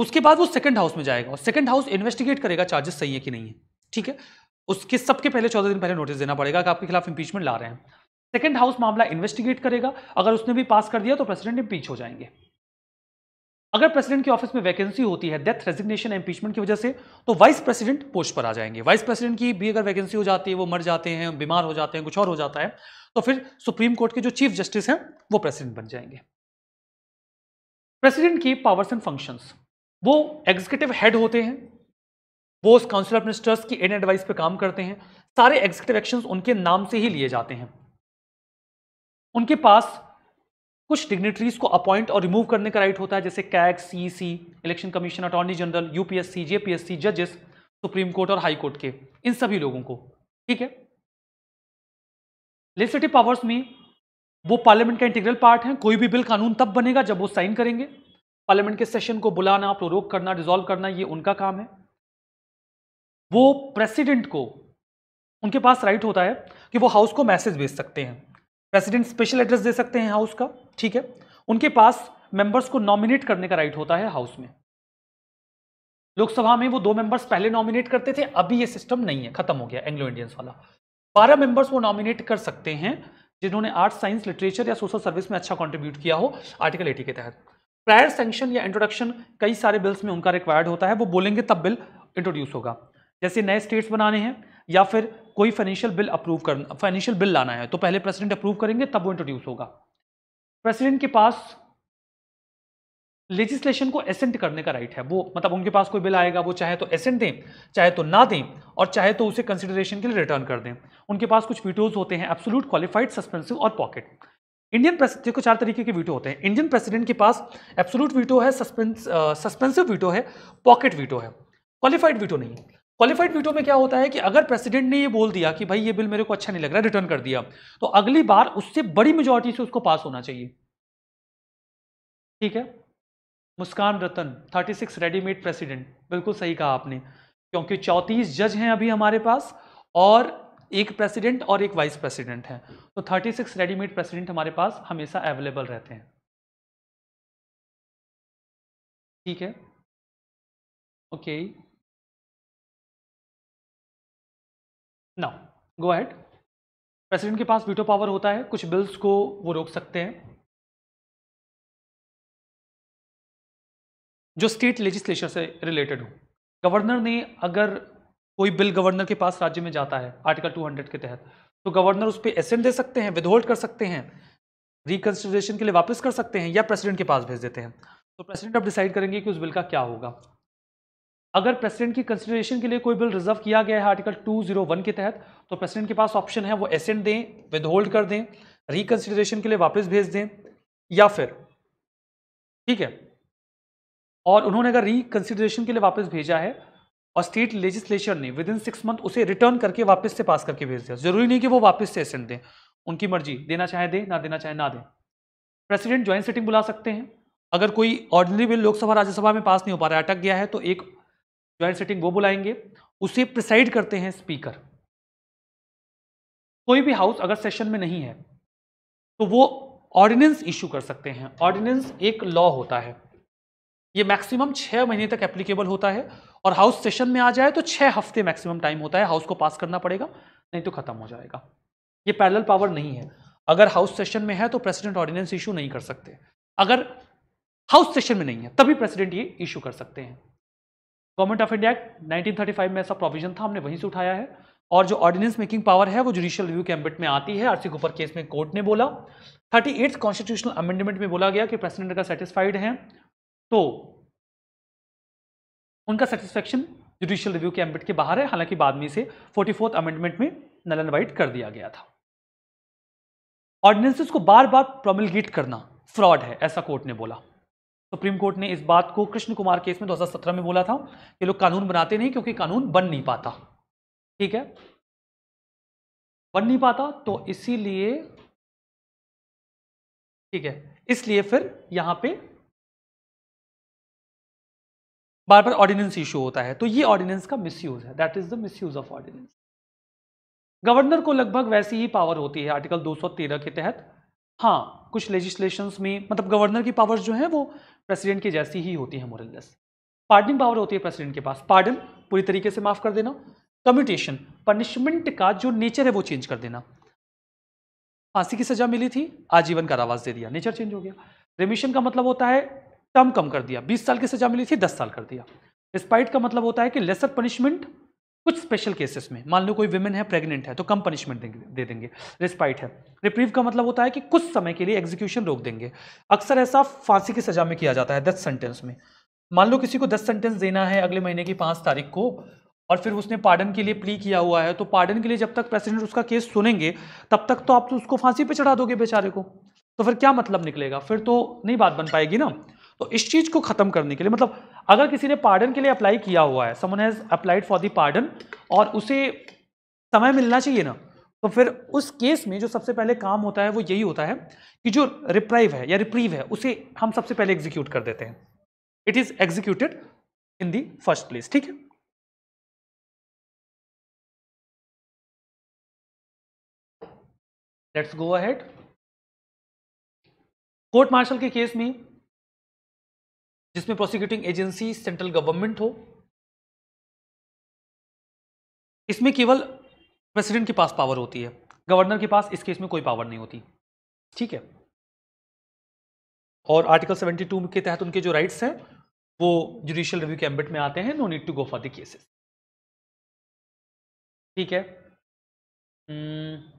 Speaker 1: उसके बाद वो सेकंड हाउस में जाएगा और सेकंड हाउस इन्वेस्टिगेट करेगा चार्जेस सही है कि नहीं है ठीक है उसके सबके पहले चौदह दिन पहले नोटिस देना पड़ेगा कि आपके खिलाफ इंपीचमेंट ला रहे हैं सेकेंड हाउस मामला इन्वेस्टिगेट करेगा अगर उसने भी पास कर दिया तो प्रेसिडेंट इम्पीच हो जाएंगे अगर प्रेसिडेंट की ऑफिस में वैकेंसी होती है डेथ रेजिग्नेशन इम्पीचमेंट की वजह से तो वाइस प्रेसिडेंट पोस्ट पर आ जाएंगे वाइस प्रेसिडेंट की भी अगर वैकेंसी हो जाती है वो मर जाते हैं बीमार हो जाते हैं कुछ और हो जाता है तो फिर सुप्रीम कोर्ट के जो चीफ जस्टिस हैं वो प्रेसिडेंट बन जाएंगे प्रेसिडेंट की पावर्स एंड फंक्शंस वो एग्जीक्यूटिव हेड होते हैं वो उस काउंसिल ऑफ मिनिस्टर्स की एंड एडवाइस पे काम करते हैं सारे एग्जीक्यूटिव एक्शंस उनके नाम से ही लिए जाते हैं उनके पास कुछ डिग्नेटरीज को अपॉइंट और रिमूव करने का राइट होता है जैसे CAG C election commission attorney general UPSC JPSC जजेस सुप्रीम कोर्ट और हाई कोर्ट के इन सभी लोगों को ठीक है लेजिस्लेटिव पावर्स में वो पार्लियामेंट का इंटीग्रल पार्ट है कोई भी बिल कानून तब बनेगा जब वो साइन करेंगे पार्लियामेंट के सेशन को बुलाना प्रोरोक करना डिजोल्व करना ये उनका काम है वो प्रेसिडेंट को उनके पास राइट होता है कि वो हाउस को मैसेज भेज सकते हैं प्रेसिडेंट स्पेशल एड्रेस दे सकते हैं हाउस का ठीक है उनके पास मेंबर्स को नॉमिनेट करने का राइट होता है हाउस में लोकसभा में वो दो मेंबर्स पहले नॉमिनेट करते थे अभी ये सिस्टम नहीं है खत्म हो गया एंग्लो इंडियंस वाला बारह मेंबर्स वो नॉमिनेट कर सकते हैं जिन्होंने आर्ट्स साइंस लिटरेचर या सोशल सर्विस में अच्छा कॉन्ट्रीब्यूट किया हो आर्टिकल एटी के तहत प्रायर सेंक्शन या इंट्रोडक्शन कई सारे बिल्स में उनका रिक्वायर्ड होता है वो बोलेंगे तब बिल इंट्रोड्यूस होगा जैसे नए स्टेट्स बनाने हैं या फिर कोई फाइनेंशियल बिल अप्रूव कर फाइनेंशियल बिल लाना है तो पहले प्रेसिडेंट अप्रूव करेंगे तब वो इंट्रोड्यूस होगा प्रेसिडेंट के पास लेजिस्लेशन को एसेंट करने का राइट है वो मतलब उनके पास कोई बिल आएगा वो चाहे तो एसेंट दें चाहे तो ना दें और चाहे तो उसे कंसिडरेशन के लिए रिटर्न कर दें उनके पास कुछ वीटोज होते हैं एब्सोलूट क्वालिफाइड सस्पेंसिव और पॉकेट इंडियन देखो चार तरीके के वीटो होते हैं इंडियन प्रेसिडेंट के पास एब्सोलूट वीटो है सस्पेंस सस्पेंसिव वीटो है पॉकेट वीटो है क्वालिफाइड वीटो नहीं है क्वालिफाइड वीटो में क्या होता है कि अगर प्रेसिडेंट ने ये बोल दिया कि भाई ये बिल मेरे को अच्छा नहीं लग रहा रिटर्न कर दिया तो अगली बार उससे बड़ी मेजोरिटी से उसको पास होना चाहिए ठीक है मुस्कान रतन 36 रेडीमेड प्रेसिडेंट बिल्कुल सही कहा आपने क्योंकि चौंतीस जज हैं अभी हमारे पास और एक प्रेसिडेंट और एक वाइस प्रेसिडेंट है तो 36 रेडीमेड प्रेसिडेंट हमारे पास हमेशा अवेलेबल रहते हैं ठीक है
Speaker 2: okay okay. Now go ahead president के पास वीटो पावर होता है कुछ बिल्स को वो रोक सकते हैं जो स्टेट लेजिस्लेचर से
Speaker 1: रिलेटेड हो गवर्नर ने अगर कोई बिल गवर्नर के पास राज्य में जाता है आर्टिकल 200 के तहत तो गवर्नर उस पर एसेंट दे सकते हैं विदहोल्ड कर सकते हैं रिकन्सिडरेशन के लिए वापस कर सकते हैं या प्रेसिडेंट के पास भेज देते हैं तो प्रेसिडेंट अब डिसाइड करेंगे कि उस बिल का क्या होगा अगर प्रेसिडेंट की कंसिडरेशन के लिए कोई बिल रिजर्व किया गया है आर्टिकल 201 के तहत तो प्रेसिडेंट के पास ऑप्शन है वो एसेंट दें विदहोल्ड कर दें रिकंसिडरेशन के लिए वापस भेज दें या फिर ठीक है और उन्होंने अगर रिकंसिडरेशन के लिए वापस भेजा है और स्टेट लेजिस्लेशन ने विद इन सिक्स मंथ उसे रिटर्न करके वापस से पास करके भेज दिया जरूरी नहीं कि वो वापस से एसेंट दें उनकी मर्जी देना चाहे दें ना देना चाहे ना दें प्रेसिडेंट ज्वाइंट सिटिंग बुला सकते हैं अगर कोई ऑर्डनरी बिल लोकसभा राज्यसभा में पास नहीं हो पा रहा है अटक गया है तो एक ज्वाइंट सेटिंग वो बुलाएंगे उसे प्रिसाइड करते हैं स्पीकर कोई भी हाउस अगर सेशन में नहीं है तो वो ऑर्डिनेंस इशू कर सकते हैं ऑर्डिनेंस एक लॉ होता है ये मैक्सिमम छः महीने तक एप्लीकेबल होता है और हाउस सेशन में आ जाए तो छः हफ्ते मैक्सिमम टाइम होता है हाउस को पास करना पड़ेगा नहीं तो खत्म हो जाएगा ये पैरल पावर नहीं है अगर हाउस सेशन में है तो प्रेसिडेंट ऑर्डिनेंस इशू नहीं कर सकते अगर हाउस सेशन में नहीं है तभी प्रेसिडेंट ये इशू कर सकते हैं government of India act nineteen में ऐसा प्रोविजन था हमने वहीं से उठाया है और जो ऑर्डिनेंस मेकिंग पावर है वो जुडिशियल रिव्यू के एम्बिट में आती है आरसी गुफर केस में कोर्ट ने बोला थर्टी एट्थ कॉन्स्टिट्यूशनल अमेंडमेंट में बोला गया कि प्रेसिडेंट का सेटिस्फाइड है तो उनका सेटिस्फेक्शन जुडिशियल रिव्यू के एम्बिट के बाहर है हालांकि बाद में से फोर्टी फोर्थ अमेंडमेंट में नल एंड वाइट कर दिया गया था ऑर्डिनेंसेस को बार बार प्रोमिलगेट करना फ्रॉड है ऐसा कोर्ट ने बोला सुप्रीम कोर्ट ने इस बात को कृष्ण कुमार केस में 2017 में बोला था ये लोग कानून बनाते नहीं क्योंकि कानून बन नहीं पाता ठीक है
Speaker 2: बन नहीं पाता तो इसीलिए ठीक है इसलिए फिर यहां पे बार बार
Speaker 1: ऑर्डिनेंस इश्यू होता है तो ये ऑर्डिनेंस का मिसयूज है that is the misuse of ordinance governor को लगभग वैसी ही पावर होती है आर्टिकल 213 के तहत हाँ कुछ लेजिस्लेशन में मतलब गवर्नर की पावर्स जो है वो प्रेसिडेंट की जैसी ही होती है मोरलेस पार्डनिंग पावर होती है प्रेसिडेंट के पास पार्डन पूरी तरीके से माफ़ कर देना कम्यूटेशन पनिशमेंट का जो नेचर है वो चेंज कर देना फांसी की सजा मिली थी आजीवन कारावास दे दिया नेचर चेंज हो गया रेमिशन का मतलब होता है टर्म कम कर दिया 20 साल की सजा मिली थी 10 साल कर दिया स्पाइट का मतलब होता है कि लेसर पनिशमेंट कुछ स्पेशल केसेस में मान लो कोई वुमेन है प्रेग्नेंट है तो कम पनिशमेंट दे देंगे रिस्पाइट है रिप्रीव का मतलब होता है कि कुछ समय के लिए एग्जीक्यूशन रोक देंगे अक्सर ऐसा फांसी की सजा में किया जाता है दस सेंटेंस में मान लो किसी को दस सेंटेंस देना है अगले महीने की पाँच तारीख को और फिर उसने पार्डन के लिए प्ली किया हुआ है तो पार्डन के लिए जब तक प्रेसिडेंट उसका केस सुनेंगे तब तक तो आप तो उसको फांसी पर चढ़ा दोगे बेचारे को तो फिर क्या मतलब निकलेगा फिर तो नहीं बात बन पाएगी ना तो इस चीज को खत्म करने के लिए मतलब अगर किसी ने पार्डन के लिए अप्लाई किया हुआ है someone has applied for the pardon और उसे समय मिलना चाहिए ना तो फिर उस केस में जो सबसे पहले काम होता है वो यही होता है कि जो रिप्राइव है या रिप्रीव है उसे हम सबसे पहले एग्जीक्यूट कर देते हैं it is executed in the
Speaker 2: first place ठीक है let's go ahead court martial के केस में जिसमें प्रोसिक्यूटिंग एजेंसी सेंट्रल गवर्नमेंट हो इसमें केवल प्रेसिडेंट के पास
Speaker 1: पावर होती है गवर्नर के पास इस केस में कोई पावर नहीं होती ठीक है और आर्टिकल 72 के तहत उनके जो राइट्स हैं वो जुडिशियल रिव्यू के एम्बिट में
Speaker 2: आते हैं no need to go for the cases ठीक है हम्म।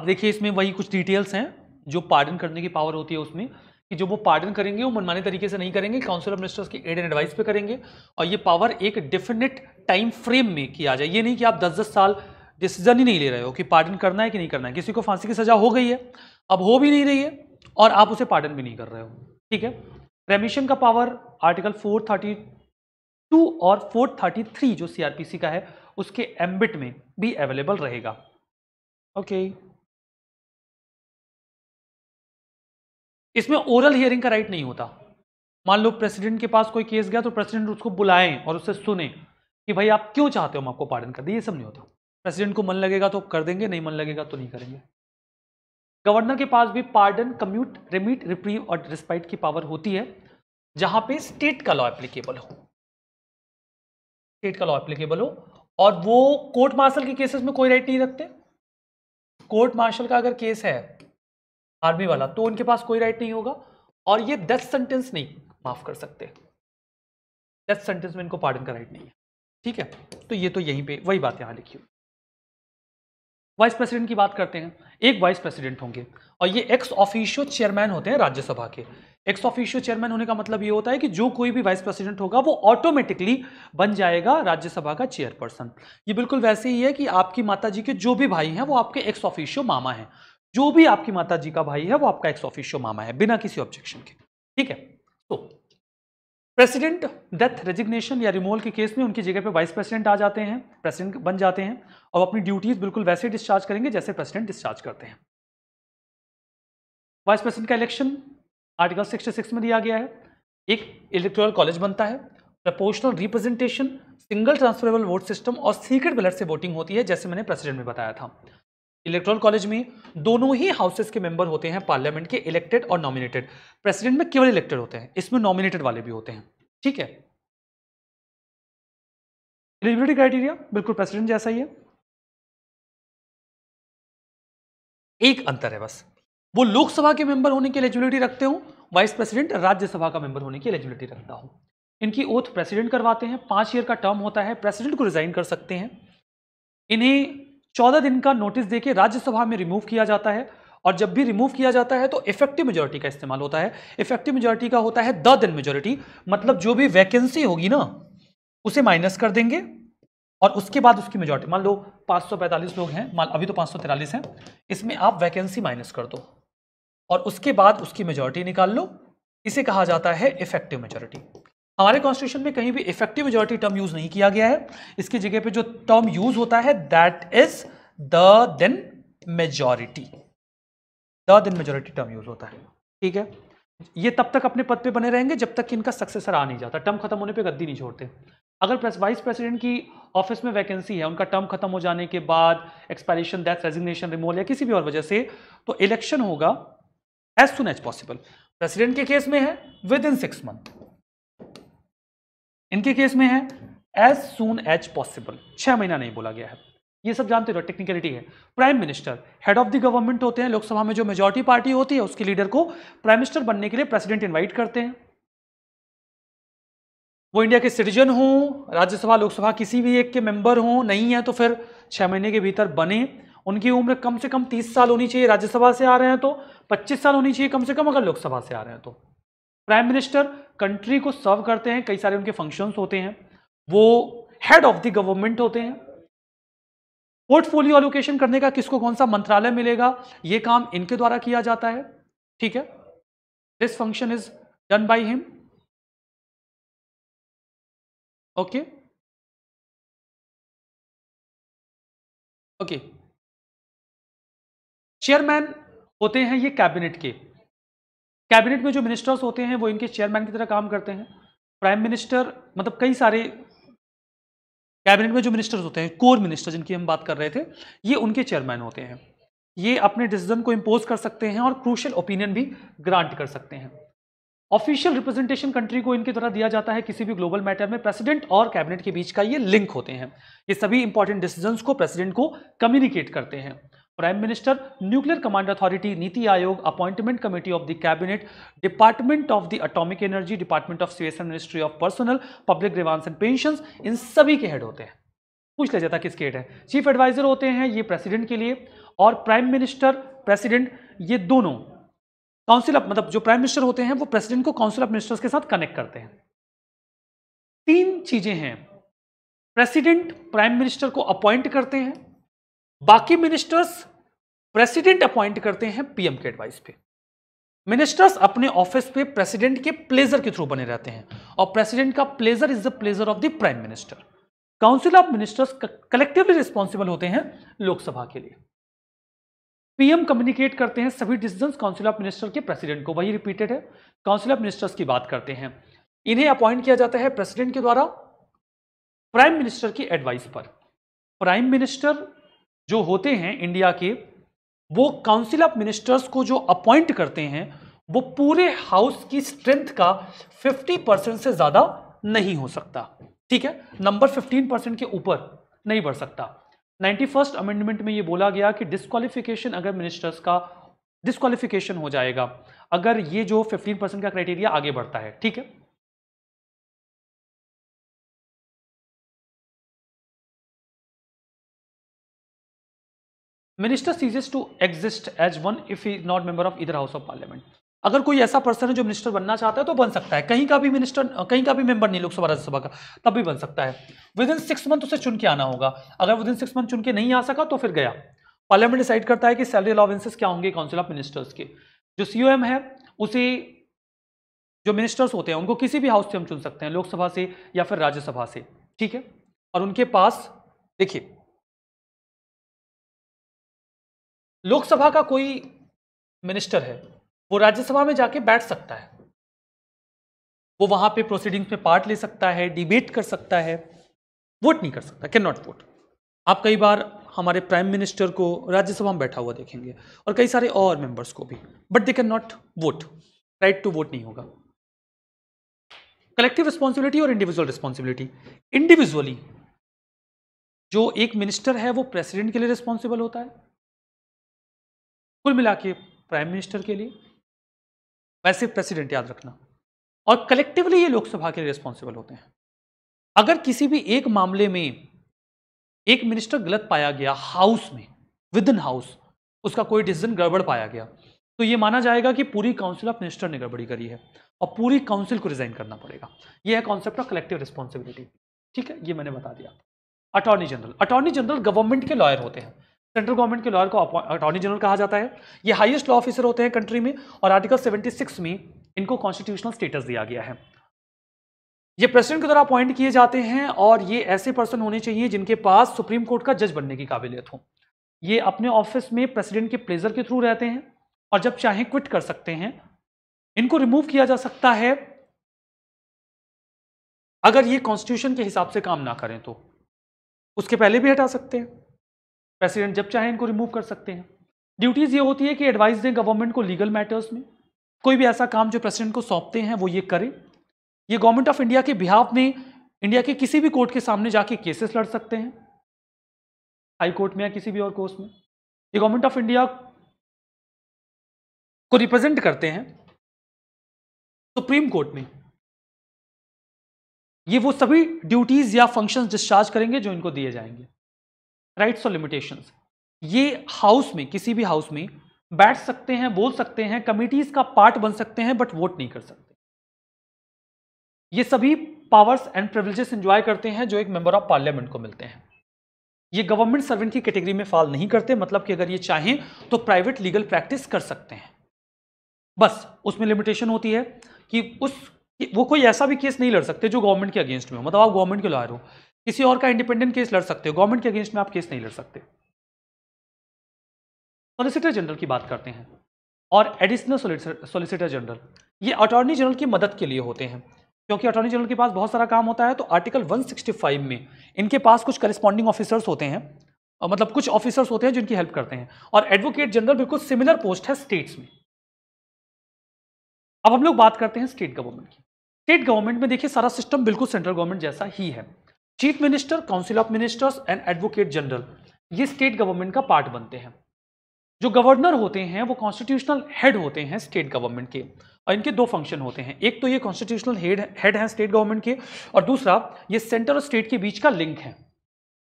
Speaker 1: अब देखिए इसमें वही कुछ डिटेल्स हैं जो पार्डन करने की पावर होती है उसमें कि जो वो पार्डन करेंगे वो मनमाने तरीके से नहीं करेंगे काउंसिल ऑफ मिनिस्टर्स की एड एंड एडवाइस पे करेंगे और ये पावर एक डेफिनेट टाइम फ्रेम में किया जाए ये नहीं कि आप दस दस साल डिसीजन ही नहीं ले रहे हो कि पार्डन करना है कि नहीं करना है किसी को फांसी की सजा हो गई है अब हो भी नहीं रही है और आप उसे पार्डन भी नहीं कर रहे हो ठीक है रेमिशन का पावर आर्टिकल फोर और फोर जो सी का है उसके एम्बिट में भी अवेलेबल रहेगा ओके okay.
Speaker 2: इसमें ओरल हियरिंग का राइट नहीं होता
Speaker 1: मान लो प्रेसिडेंट के पास कोई केस गया तो प्रेसिडेंट उसको बुलाएं और उससे सुने कि भाई आप क्यों चाहते हो हम आपको पार्डन कर दें ये सब नहीं होता प्रेसिडेंट को मन लगेगा तो कर देंगे नहीं मन लगेगा तो नहीं करेंगे गवर्नर के पास भी पार्डन कम्यूट रिमिट रिप्रीव और रिस्पाइट की पावर होती है जहां पे स्टेट का लॉ एप्लीकेबल हो स्टेट का लॉ एप्लीकेबल हो और वो कोर्ट मार्शल के केसेस में कोई राइट नहीं रखते कोर्ट मार्शल का अगर केस है आर्मी वाला तो उनके पास कोई राइट नहीं होगा और ये डेथ सेंटेंस नहीं माफ कर सकते डेथ सेंटेंस में इनको पार्डन का राइट नहीं है ठीक है तो ये तो यहीं पे वही बात यहां लिखी हुई वाइस प्रेसिडेंट की बात करते हैं एक वाइस प्रेसिडेंट होंगे और ये एक्स ऑफिशियो चेयरमैन होते हैं राज्यसभा के एक्स ऑफिशियो चेयरमैन होने का मतलब ये होता है कि जो कोई भी वाइस प्रेसिडेंट होगा वो ऑटोमेटिकली बन जाएगा राज्यसभा का चेयरपर्सन ये बिल्कुल वैसे ही है कि आपकी माता जी के जो भी भाई हैं वो आपके एक्स ऑफिशियो मामा हैं जो भी आपकी माता जी का भाई है वो आपका एक्स ऑफिशियो मामा है बिना किसी ऑब्जेक्शन के ठीक है तो प्रेसिडेंट डेथ रेजिग्नेशन या रिमोल के केस में उनकी जगह पे वाइस प्रेसिडेंट आ जाते हैं प्रेसिडेंट बन जाते हैं और अपनी ड्यूटीज बिल्कुल वैसे डिस्चार्ज करेंगे जैसे प्रेसिडेंट डिस्चार्ज करते हैं वाइस प्रेसिडेंट का इलेक्शन आर्टिकल 66 में दिया गया है एक इलेक्ट्रल कॉलेज बनता है proportional representation single transferable vote system और सीक्रेट बैलेट से वोटिंग होती है जैसे मैंने प्रेसिडेंट में बताया था इलेक्ट्रॉल कॉलेज में दोनों ही हाउसेस के मेंबर होते हैं पार्लियामेंट के इलेक्टेड और नॉमिनेटेड प्रेसिडेंट में केवल इलेक्टेड होते हैं इसमें नॉमिनेटेड वाले भी होते हैं ठीक है एलिजिबिलिटी क्राइटेरिया बिल्कुल प्रेसिडेंट जैसा ही है एक अंतर है बस वो लोकसभा के मेंबर होने की एलिजिबिलिटी रखते हो वाइस प्रेसिडेंट राज्यसभा का मेंबर होने की एलिजिबिलिटी रखता हो इनकी ओथ प्रेसिडेंट करवाते हैं पांच ईयर का टर्म होता है प्रेसिडेंट को रिजाइन कर सकते हैं इन्हें चौदह दिन का नोटिस देके राज्यसभा में रिमूव किया जाता है और जब भी रिमूव किया जाता है तो इफेक्टिव मेजोरिटी का इस्तेमाल होता है इफेक्टिव मेजोरिटी का होता है द दिन मेजोरिटी मतलब जो भी वैकेंसी होगी ना उसे माइनस कर देंगे और उसके बाद उसकी मेजोरिटी मान लो 545 लोग हैं मान अभी तो 543 हैं इसमें आप वैकेंसी माइनस कर दो और उसके बाद उसकी मेजोरिटी निकाल लो इसे कहा जाता है इफेक्टिव मेजोरिटी हमारे कॉन्स्टिट्यूशन में कहीं भी इफेक्टिव मेजोरिटी टर्म यूज नहीं किया गया है इसकी जगह पे जो टर्म यूज होता है that is the then majority the then majority term use होता है ठीक है ये तब तक अपने पद पे बने रहेंगे जब तक कि इनका सक्सेसर आ नहीं जाता टर्म खत्म होने पे गद्दी नहीं छोड़ते अगर प्रेस वाइस प्रेसिडेंट की ऑफिस में वैकेंसी है उनका टर्म खत्म हो जाने के बाद एक्सपायरेशन डेथ रेजिग्नेशन रिमोल या किसी भी और वजह से तो इलेक्शन होगा as soon as possible president के केस में है विद इन सिक्स मंथ इनके केस में है एज सुन एज पॉसिबल छह महीना नहीं बोला गया है ये सब जानते हो टेक्निकलिटी है prime minister head of the government होते हैं लोकसभा में जो मेजोरिटी पार्टी होती है उसके लीडर को प्राइम मिनिस्टर बनने के लिए प्रेसिडेंट इन्वाइट करते हैं वो इंडिया के सिटीजन हो राज्यसभा लोकसभा किसी भी एक के मेंबर हों नहीं है तो फिर छह महीने के भीतर बने उनकी उम्र कम से कम तीस साल होनी चाहिए राज्यसभा से आ रहे हैं तो पच्चीस साल होनी चाहिए कम से कम अगर लोकसभा से आ रहे हैं तो प्राइम मिनिस्टर कंट्री को सर्व करते हैं कई सारे उनके फंक्शंस होते हैं वो हेड ऑफ द गवर्नमेंट होते हैं पोर्टफोलियो एलोकेशन करने का किसको कौन सा मंत्रालय मिलेगा ये काम इनके द्वारा किया जाता है ठीक है this function is done
Speaker 2: by him okay okay
Speaker 1: chairman होते हैं ये कैबिनेट के कैबिनेट में जो मिनिस्टर्स होते हैं वो इनके चेयरमैन की तरह काम करते हैं प्राइम मिनिस्टर मतलब कई सारे कैबिनेट में जो मिनिस्टर्स होते हैं कोर मिनिस्टर जिनकी हम बात कर रहे थे ये उनके चेयरमैन होते हैं ये अपने डिसीजन को इम्पोज कर सकते हैं और क्रूशल ओपिनियन भी ग्रांट कर सकते हैं ऑफिशियल रिप्रेजेंटेशन कंट्री को इनके तरह दिया जाता है किसी भी ग्लोबल मैटर में प्रेसिडेंट और कैबिनेट के बीच का ये लिंक होते हैं ये सभी इंपॉर्टेंट डिसीजंस को प्रेसिडेंट को कम्युनिकेट करते हैं prime minister nuclear command authority NITI Aayog appointment committee of the cabinet department of the atomic energy department of space ministry of personal public grievance and pension इन सभी के हेड होते हैं पूछ लिया जाता है किसके हेड है चीफ एडवाइजर होते हैं ये प्रेसिडेंट के लिए और प्राइम मिनिस्टर प्रेसिडेंट ये दोनों काउंसिल ऑफ मतलब जो प्राइम मिनिस्टर होते हैं वो प्रेसिडेंट को काउंसिल ऑफ मिनिस्टर्स के साथ कनेक्ट करते हैं तीन चीजें हैं प्रेसिडेंट प्राइम मिनिस्टर को अपॉइंट करते हैं बाकी मिनिस्टर्स प्रेसिडेंट अपॉइंट करते हैं पीएम के एडवाइस पे मिनिस्टर्स अपने ऑफिस पे प्रेसिडेंट के प्लेजर के थ्रू बने रहते हैं और प्रेसिडेंट का pleasure is the pleasure of the prime minister council of ministers collectively responsible होते हैं लोकसभा के लिए पीएम कम्युनिकेट करते हैं सभी डिसीजन काउंसिल ऑफ मिनिस्टर के प्रेसिडेंट को वही रिपीटेड है काउंसिल ऑफ मिनिस्टर्स की बात करते हैं इन्हें अपॉइंट किया जाता है प्रेसिडेंट के द्वारा प्राइम मिनिस्टर की एडवाइस पर प्राइम मिनिस्टर जो होते हैं इंडिया के वो काउंसिल ऑफ मिनिस्टर्स को जो अपॉइंट करते हैं वो पूरे हाउस की स्ट्रेंथ का 50 परसेंट से ज़्यादा नहीं हो सकता ठीक है नंबर 15 परसेंट के ऊपर नहीं बढ़ सकता नाइन्टी फर्स्ट अमेंडमेंट में ये बोला गया कि डिस्कालिफिकेशन अगर मिनिस्टर्स का डिस्कालिफिकेशन हो जाएगा अगर ये जो 15 परसेंट का क्राइटेरिया आगे बढ़ता है ठीक है minister ceases to exist as one if is not member of either house of parliament अगर कोई ऐसा पर्सन है जो मिनिस्टर बनना चाहता है तो बन सकता है कहीं का भी मिनिस्टर कहीं का भी मेंबर नहीं लोकसभा राज्यसभा का तब भी बन सकता है विद इन सिक्स मंथ उसे चुन के आना होगा अगर विद इन सिक्स मंथ चुन के नहीं आ सका तो फिर गया पार्लियामेंट डिसाइड करता है कि सैलरी अलाउंसेस क्या होंगे काउंसिल ऑफ मिनिस्टर्स के जो सी है उसे जो मिनिस्टर्स होते हैं उनको किसी भी हाउस से हम चुन सकते हैं लोकसभा से या फिर राज्यसभा से ठीक है और उनके पास देखिए लोकसभा का कोई मिनिस्टर है वो राज्यसभा में जाके बैठ सकता है वो वहां पे प्रोसीडिंग्स में पार्ट ले सकता है डिबेट कर सकता है वोट नहीं कर सकता कैन नॉट वोट आप कई बार हमारे प्राइम मिनिस्टर को राज्यसभा में बैठा हुआ देखेंगे और कई सारे और मेंबर्स को भी but they can not vote right to vote नहीं होगा कलेक्टिव रिस्पॉन्सिबिलिटी और इंडिविजुअल रिस्पॉन्सिबिलिटी इंडिविजुअली जो एक मिनिस्टर है वो प्रेसिडेंट के लिए रिस्पॉन्सिबल होता है कुल मिला के प्राइम मिनिस्टर के लिए वैसे प्रेसिडेंट याद रखना और कलेक्टिवली ये लोकसभा के लिए रिस्पॉन्सिबल होते हैं अगर किसी भी एक मामले में एक मिनिस्टर गलत पाया गया हाउस में विद इन हाउस उसका कोई डिसीजन गड़बड़ पाया गया तो ये माना जाएगा कि पूरी काउंसिल ऑफ मिनिस्टर ने गड़बड़ी करी है और पूरी काउंसिल को रिजाइन करना पड़ेगा ये है कॉन्सेप्ट ऑफ कलेक्टिव रिस्पॉन्सिबिलिटी ठीक है ये मैंने बता दिया attorney general attorney general government के लॉयर होते हैं सेंट्रल गवर्नमेंट के लॉयर को अटॉर्नी जनरल कहा जाता है ये हाईएस्ट लॉ ऑफिसर होते हैं कंट्री में और आर्टिकल 76 में इनको कॉन्स्टिट्यूशनल स्टेटस दिया गया है ये प्रेसिडेंट के द्वारा अपॉइंट किए जाते हैं और ये ऐसे पर्सन होने चाहिए जिनके पास सुप्रीम कोर्ट का जज बनने की काबिलियत हो ये अपने ऑफिस में प्रेसिडेंट के प्लेजर के थ्रू रहते हैं और जब चाहें क्विट कर सकते हैं इनको रिमूव किया जा सकता है अगर ये कॉन्स्टिट्यूशन के हिसाब से काम ना करें तो उसके पहले भी हटा सकते हैं प्रेसिडेंट जब चाहे इनको रिमूव कर सकते हैं ड्यूटीज़ ये होती है कि एडवाइस दें गवर्नमेंट को लीगल मैटर्स में कोई भी ऐसा काम जो प्रेसिडेंट को सौंपते हैं वो ये करें ये गवर्नमेंट ऑफ इंडिया के बिहाफ में इंडिया के किसी भी कोर्ट के सामने जाके केसेस लड़ सकते हैं हाई कोर्ट में या किसी भी और कोर्स में ये गवर्नमेंट ऑफ इंडिया
Speaker 2: को रिप्रेजेंट करते हैं सुप्रीम कोर्ट
Speaker 1: में ये वो सभी ड्यूटीज़ या फंक्शंस डिस्चार्ज करेंगे जो इनको दिए जाएंगे राइट्स और लिमिटेशंस ये हाउस में किसी भी हाउस में बैठ सकते हैं बोल सकते हैं कमिटीज का पार्ट बन सकते हैं बट वोट नहीं कर सकते ये सभी पावर्स एंड प्रिविलेजेस एंजॉय करते हैं जो एक मेंबर ऑफ पार्लियामेंट को मिलते हैं ये गवर्नमेंट सर्वेंट की कैटेगरी में फॉल नहीं करते मतलब कि अगर ये चाहें तो प्राइवेट लीगल प्रैक्टिस कर सकते हैं बस उसमें लिमिटेशन होती है कि उस वो कोई ऐसा भी केस नहीं लड़ सकते जो गवर्नमेंट के अगेंस्ट में हो मतलब आप गवर्नमेंट के लॉयर हो किसी और का इंडिपेंडेंट केस लड़ सकते हो गवर्नमेंट के अगेंस्ट में आप केस नहीं लड़ सकते सोलिसिटर जनरल की बात करते हैं और एडिशनल सोलिसिटर जनरल ये अटॉर्नी जनरल की मदद के लिए होते हैं क्योंकि अटॉर्नी जनरल के पास बहुत सारा काम होता है तो आर्टिकल 165 में इनके पास कुछ करिस्पॉन्डिंग ऑफिसर्स होते हैं और मतलब कुछ ऑफिसर्स होते हैं जिनकी हेल्प करते हैं और एडवोकेट जनरल बिल्कुल सिमिलर पोस्ट है स्टेट्स में अब हम लोग बात करते हैं स्टेट गवर्नमेंट की स्टेट गवर्नमेंट में देखिए सारा सिस्टम बिल्कुल सेंट्रल गवर्नमेंट जैसा ही है chief minister council of ministers and advocate general ये स्टेट गवर्नमेंट का पार्ट बनते हैं जो गवर्नर होते हैं वो कॉन्स्टिट्यूशनल हेड होते हैं स्टेट गवर्नमेंट के और इनके दो फंक्शन होते हैं एक तो ये कॉन्स्टिट्यूशनल हेड हेड हैं स्टेट गवर्नमेंट के और दूसरा ये सेंटर और स्टेट के बीच का लिंक है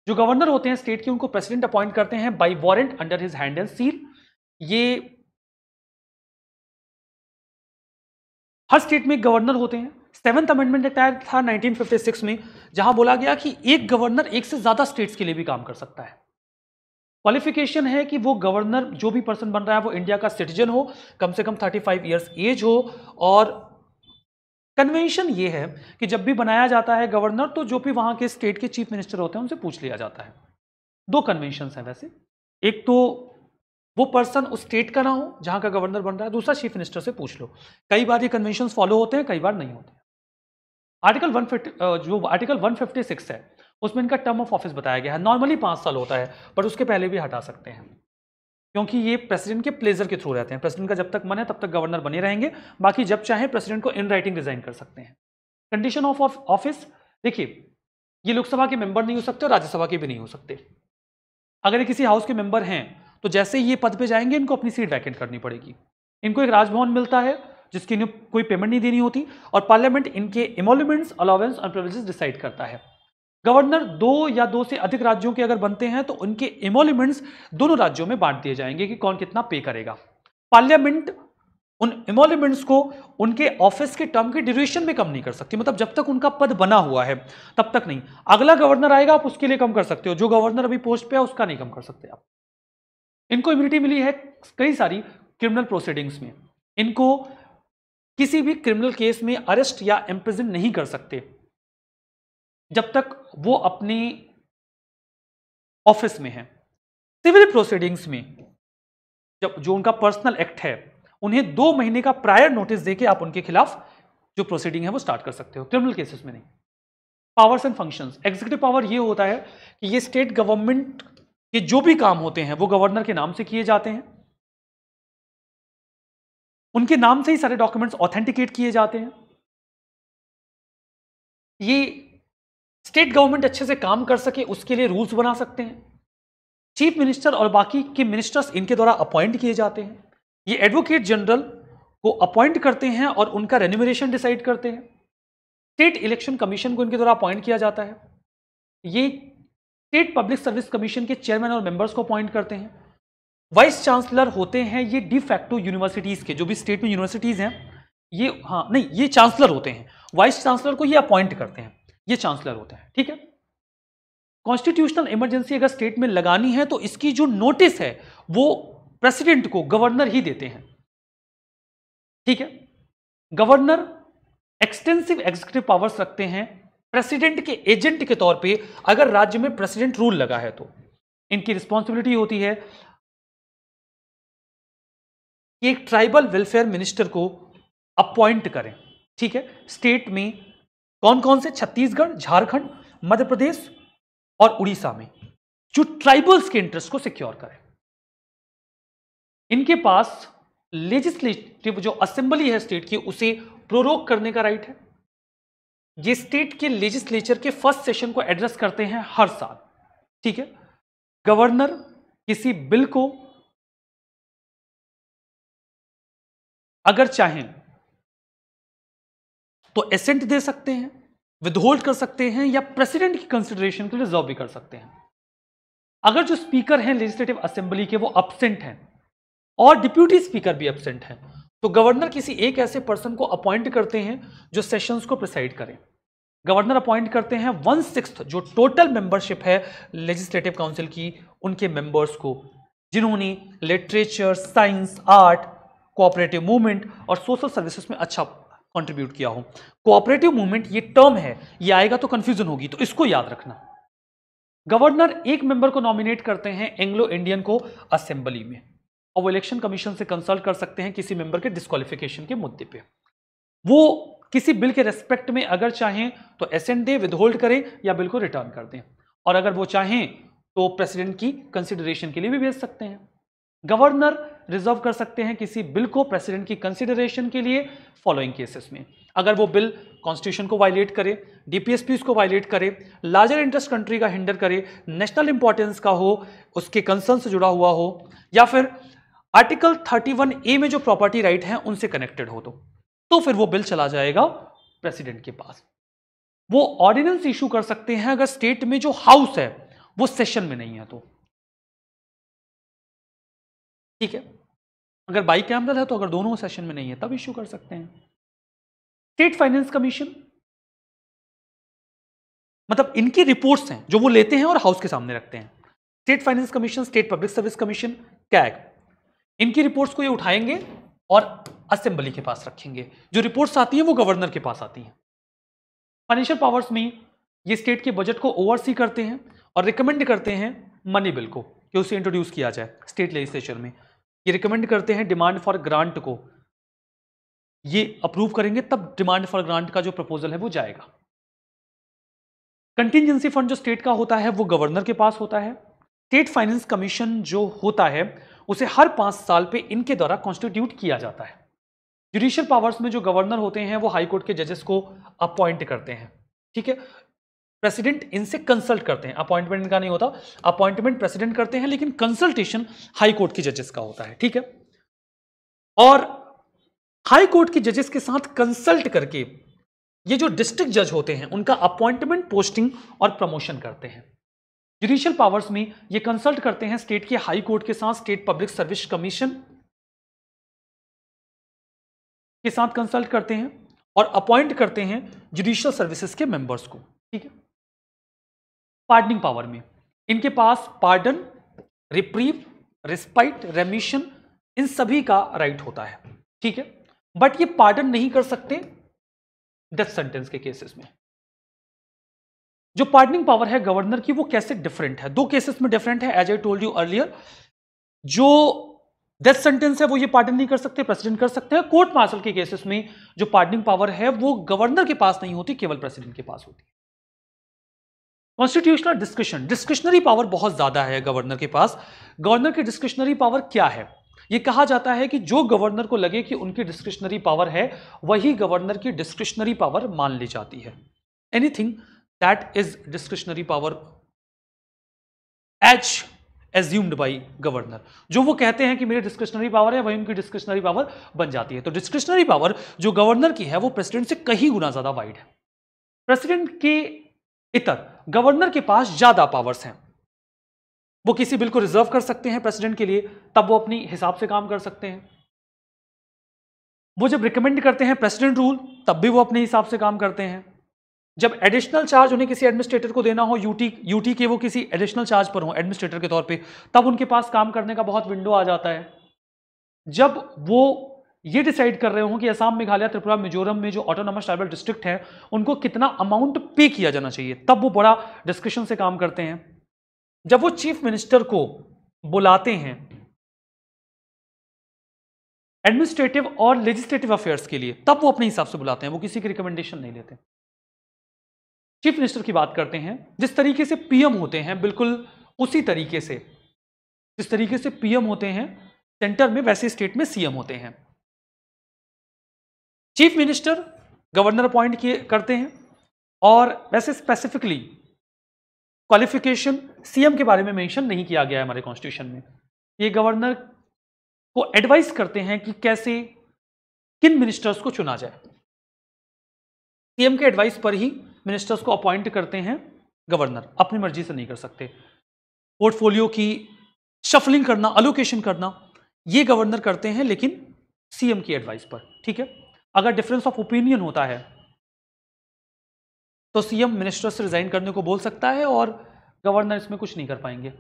Speaker 1: जो गवर्नर होते हैं स्टेट के उनको प्रेसिडेंट अपॉइंट करते हैं by warrant under his hand and seal ये हर स्टेट में गवर्नर होते हैं सेवन्थ अमेंडमेंट एक्ट आया था 1956 में जहां बोला गया कि एक गवर्नर एक से ज़्यादा स्टेट्स के लिए भी काम कर सकता है क्वालिफिकेशन है कि वो गवर्नर जो भी पर्सन बन रहा है वो इंडिया का सिटीजन हो कम से कम 35 फाइव ईयर्स एज हो और कन्वेंशन ये है कि जब भी बनाया जाता है गवर्नर तो जो भी वहाँ के स्टेट के चीफ मिनिस्टर होते हैं उनसे पूछ लिया जाता है दो कन्वेंशन हैं वैसे एक तो वो पर्सन उस स्टेट का ना हो जहाँ का गवर्नर बन रहा है दूसरा चीफ मिनिस्टर से पूछ लो कई बार ये कन्वेंशन फॉलो होते हैं कई बार नहीं होते हैं आर्टिकल वन जो आर्टिकल 156 है उसमें इनका टर्म ऑफ ऑफिस बताया गया है नॉर्मली पाँच साल होता है बट उसके पहले भी हटा सकते हैं क्योंकि ये प्रेसिडेंट के प्लेजर के थ्रू रहते हैं प्रेसिडेंट का जब तक मन है तब तक गवर्नर बने रहेंगे बाकी जब चाहे प्रेसिडेंट को इन राइटिंग रिजाइन कर सकते हैं कंडीशन ऑफ ऑफिस देखिए ये लोकसभा के मेंबर नहीं हो सकते और राज्यसभा के भी नहीं हो सकते अगर ये किसी हाउस के मेंबर हैं तो जैसे ही ये पद पे जाएंगे इनको अपनी सीट वैकेंट करनी पड़ेगी इनको एक राजभवन मिलता है जिसकी इन्हें कोई पेमेंट नहीं देनी होती और पार्लियामेंट इनके इमोलमेंट्स अलाउेंस और प्रिविलेज डिसाइड करता है गवर्नर दो या दो से अधिक राज्यों के अगर बनते हैं तो उनके इमोलमेंट्स दोनों राज्यों में बांट दिए जाएंगे कि कौन कितना पे करेगा पार्लियामेंट उन इमोलमेंट्स को उनके ऑफिस के टर्म के ड्यूरेशन में कम नहीं कर सकती मतलब जब तक उनका पद बना हुआ है तब तक नहीं अगला गवर्नर आएगा आप उसके लिए कम कर सकते हो जो गवर्नर अभी पोस्ट पे है उसका नहीं कम कर सकते आप इनको इम्यूनिटी मिली है कई सारी क्रिमिनल प्रोसीडिंग्स में इनको किसी भी क्रिमिनल केस में अरेस्ट या एम्प्रिजन नहीं कर सकते जब तक वो अपने ऑफिस में है सिविल प्रोसीडिंग्स में जब जो उनका पर्सनल एक्ट है उन्हें दो महीने का प्रायर नोटिस देके आप उनके खिलाफ जो प्रोसीडिंग है वो स्टार्ट कर सकते हो क्रिमिनल केसेस में नहीं powers and functions executive power ये होता है कि ये स्टेट गवर्नमेंट के जो भी काम होते हैं वो गवर्नर के नाम से किए जाते हैं उनके नाम से ही सारे डॉक्यूमेंट्स ऑथेंटिकेट किए जाते हैं ये स्टेट गवर्नमेंट अच्छे से काम कर सके उसके लिए रूल्स बना सकते हैं चीफ मिनिस्टर और बाकी के मिनिस्टर्स इनके द्वारा अपॉइंट किए जाते हैं ये एडवोकेट जनरल को अपॉइंट करते हैं और उनका रेन्यूमरेशन डिसाइड करते हैं स्टेट इलेक्शन कमीशन को इनके द्वारा अपॉइंट किया जाता है ये स्टेट पब्लिक सर्विस कमीशन के चेयरमैन और मेंबर्स को अपॉइंट करते हैं वाइस चांसलर होते हैं ये डी यूनिवर्सिटीज़ के जो भी स्टेट में यूनिवर्सिटीज़ हैं ये हाँ नहीं ये चांसलर होते हैं वाइस चांसलर को ये अपॉइंट करते हैं ये चांसलर होते हैं ठीक है कॉन्स्टिट्यूशनल इमरजेंसी अगर स्टेट में लगानी है तो इसकी जो नोटिस है वो प्रेसिडेंट को गवर्नर ही देते हैं ठीक है गवर्नर एक्सटेंसिव एग्जीक्यूटिव पावर्स रखते हैं प्रेसिडेंट के एजेंट के तौर पे अगर राज्य में प्रेसिडेंट रूल लगा है तो इनकी रिस्पॉन्सिबिलिटी होती है कि एक ट्राइबल वेलफेयर मिनिस्टर को अपॉइंट करें ठीक है स्टेट में कौन कौन से छत्तीसगढ़ झारखंड मध्य प्रदेश और उड़ीसा में जो ट्राइबल्स के इंटरेस्ट को सिक्योर करें इनके पास लेजिस्लेटिव जो असेंबली है स्टेट की उसे प्रोरोक करने का राइट है ये स्टेट के लेजिस्लेचर के फर्स्ट सेशन को एड्रेस करते हैं हर साल ठीक है गवर्नर किसी बिल को अगर चाहें तो एसेंट दे सकते हैं विदहोल्ड कर सकते हैं या प्रेसिडेंट की कंसिडरेशन के लिए रिजर्व भी कर सकते हैं अगर जो स्पीकर हैं लेजिस्लेटिव असेंबली के वो अपसेंट हैं और डिप्यूटी स्पीकर भी अपसेंट हैं तो गवर्नर किसी एक ऐसे पर्सन को अपॉइंट करते हैं जो सेशंस को प्रिसाइड करें गवर्नर अपॉइंट करते हैं वन सिक्स जो टोटल मेंबरशिप है लेजिस्लेटिव काउंसिल की उनके मेंबर्स को जिन्होंने literature science art cooperative movement और सोशल सर्विसेज में अच्छा कंट्रीब्यूट किया हो कोऑपरेटिव मूवमेंट ये टर्म है ये आएगा तो कंफ्यूजन होगी तो इसको याद रखना गवर्नर एक मेंबर को नॉमिनेट करते हैं एंग्लो इंडियन को असेंबली में और वो इलेक्शन कमीशन से कंसल्ट कर सकते हैं किसी मेंबर के डिस्कालिफिकेशन के मुद्दे पर वो किसी बिल के रेस्पेक्ट में अगर चाहें तो एसेंट दे विदहोल्ड करें या बिल को रिटर्न कर दें और अगर वो चाहें तो प्रेसिडेंट की कंसिडरेशन के लिए भी भेज सकते हैं गवर्नर रिजर्व कर सकते हैं किसी बिल को प्रेसिडेंट की कंसिडरेशन के लिए फॉलोइंग केसेस में अगर वो बिल कॉन्स्टिट्यूशन को वायलेट करे डीपीएसपी को वायलेट करे लार्जर इंटरेस्ट कंट्री का हिंडर करे नेशनल इंपॉर्टेंस का हो उसके कंसर्न से जुड़ा हुआ हो या फिर आर्टिकल 31 ए में जो प्रॉपर्टी राइट है उनसे कनेक्टेड हो तो तो फिर वो बिल चला जाएगा प्रेसिडेंट के पास वो ऑर्डिनेंस इशू कर सकते हैं अगर स्टेट में जो हाउस है
Speaker 2: वो सेशन में नहीं है तो ठीक है अगर बाई कैमरल है तो अगर दोनों सेशन में नहीं है तब इश्यू कर सकते हैं स्टेट फाइनेंस
Speaker 1: कमीशन मतलब इनकी रिपोर्ट्स हैं जो वो लेते हैं और हाउस के सामने रखते हैं state finance commission state public service commission CAG इनकी रिपोर्ट्स को ये उठाएंगे और असेंबली के पास रखेंगे जो रिपोर्ट्स आती हैं वो गवर्नर के पास आती हैं फाइनेंशियल पावर्स में ये स्टेट के बजट को ओवरसी करते हैं और रिकमेंड करते हैं मनी बिल को कि उसे इंट्रोड्यूस किया जाए स्टेट लेजिस्लेचर में ये रिकमेंड करते हैं डिमांड फॉर ग्रांट को ये अप्रूव करेंगे तब डिमांड फॉर ग्रांट का जो प्रपोजल है वो जाएगा कंटिजेंसी फंड जो स्टेट का होता है वो गवर्नर के पास होता है स्टेट फाइनेंस कमीशन जो होता है उसे हर पांच साल पे इनके द्वारा कॉन्स्टिट्यूट किया जाता है जुडिशियल पावर्स में जो गवर्नर होते हैं वो हाईकोर्ट के जजेस को अपॉइंट करते हैं ठीक है प्रेसिडेंट इनसे कंसल्ट करते हैं अपॉइंटमेंट इनका नहीं होता अपॉइंटमेंट प्रेसिडेंट करते हैं लेकिन कंसल्टेशन हाई कोर्ट के जजेस का होता है ठीक है और हाई कोर्ट के जजेस के साथ कंसल्ट करके ये जो डिस्ट्रिक्ट जज होते हैं उनका अपॉइंटमेंट पोस्टिंग और प्रमोशन करते हैं जुडिशियल पावर्स में ये कंसल्ट करते हैं स्टेट के हाई कोर्ट के साथ स्टेट पब्लिक सर्विस कमीशन के साथ कंसल्ट करते हैं और अपॉइंट करते हैं जुडिशियल सर्विसेज के मेंबर्स को ठीक है पार्टनिंग पावर में इनके पास पार्डन रिप्रीव रिस्पाइट रेमिशन इन सभी का राइट होता है ठीक है बट ये पार्डन नहीं कर सकते डेथ सेंटेंस के केसेस में जो पार्टनिंग पावर है गवर्नर की वो कैसे डिफरेंट है दो केसेस में डिफरेंट है as I told you earlier जो डेथ सेंटेंस है वो ये पार्टन नहीं कर सकते प्रेसिडेंट कर सकते हैं कोर्ट मार्शल के केसेस में जो पार्टनिंग पावर है वो गवर्नर के पास नहीं होती केवल प्रेसिडेंट के पास होती है कॉन्स्टिट्यूशनल डिस्क्रिप्शन डिस्क्रिप्शनरी पावर बहुत ज़्यादा है गवर्नर के पास गवर्नर की डिस्क्रिप्शनरी पावर क्या है ये कहा जाता है कि जो गवर्नर को लगे कि उनकी डिस्क्रिप्शनरी पावर है वही गवर्नर की डिस्क्रिप्शनरी पावर मान ली जाती है anything that is discretionary power H assumed by governor जो वो कहते हैं कि मेरी डिस्क्रिप्शनरी पावर है वही उनकी डिस्क्रिप्शनरी पावर बन जाती है तो डिस्क्रिप्शनरी पावर जो गवर्नर की है वो प्रेसिडेंट से कहीं गुना ज़्यादा वाइड है प्रेसिडेंट के इतर गवर्नर के पास ज्यादा पावर्स हैं वो किसी बिल को रिजर्व कर सकते हैं प्रेसिडेंट के लिए तब वो अपनी हिसाब से काम कर सकते हैं वो जब रिकमेंड करते हैं प्रेसिडेंट रूल तब भी वो अपने हिसाब से काम करते हैं जब एडिशनल चार्ज उन्हें किसी एडमिनिस्ट्रेटर को देना हो यूटी यूटी के वो किसी एडिशनल चार्ज पर हो एडमिनिस्ट्रेटर के तौर पे तब उनके पास काम करने का बहुत विंडो आ जाता है जब वो ये डिसाइड कर रहे हो कि असम मेघालय त्रिपुरा मिजोरम में जो ऑटोनॉमस ट्राइबल डिस्ट्रिक्ट हैं उनको कितना अमाउंट पे किया जाना चाहिए तब वो बड़ा डिस्कशन से काम करते हैं जब वो चीफ मिनिस्टर को बुलाते हैं एडमिनिस्ट्रेटिव और लेजिस्लेटिव अफेयर्स के लिए तब वो अपने हिसाब से बुलाते हैं वो किसी की रिकमेंडेशन नहीं लेते चीफ मिनिस्टर की बात करते हैं जिस तरीके से पीएम होते हैं बिल्कुल उसी तरीके से जिस तरीके से पीएम होते हैं सेंटर में वैसे स्टेट में सीएम होते हैं चीफ मिनिस्टर गवर्नर अपॉइंट किए करते हैं और वैसे स्पेसिफिकली क्वालिफिकेशन सीएम के बारे में मेंशन नहीं किया गया है हमारे कॉन्स्टिट्यूशन में ये गवर्नर को एडवाइस करते हैं कि कैसे किन मिनिस्टर्स को चुना जाए सीएम के एडवाइस पर ही मिनिस्टर्स को अपॉइंट करते हैं गवर्नर अपनी मर्जी से नहीं कर सकते पोर्टफोलियो की शफलिंग करना अलोकेशन करना ये गवर्नर करते हैं लेकिन सीएम की एडवाइस पर ठीक है अगर डिफरेंस ऑफ ओपिनियन होता है तो सीएम मिनिस्टर से रिजाइन करने को बोल सकता है और गवर्नर इसमें कुछ नहीं कर पाएंगे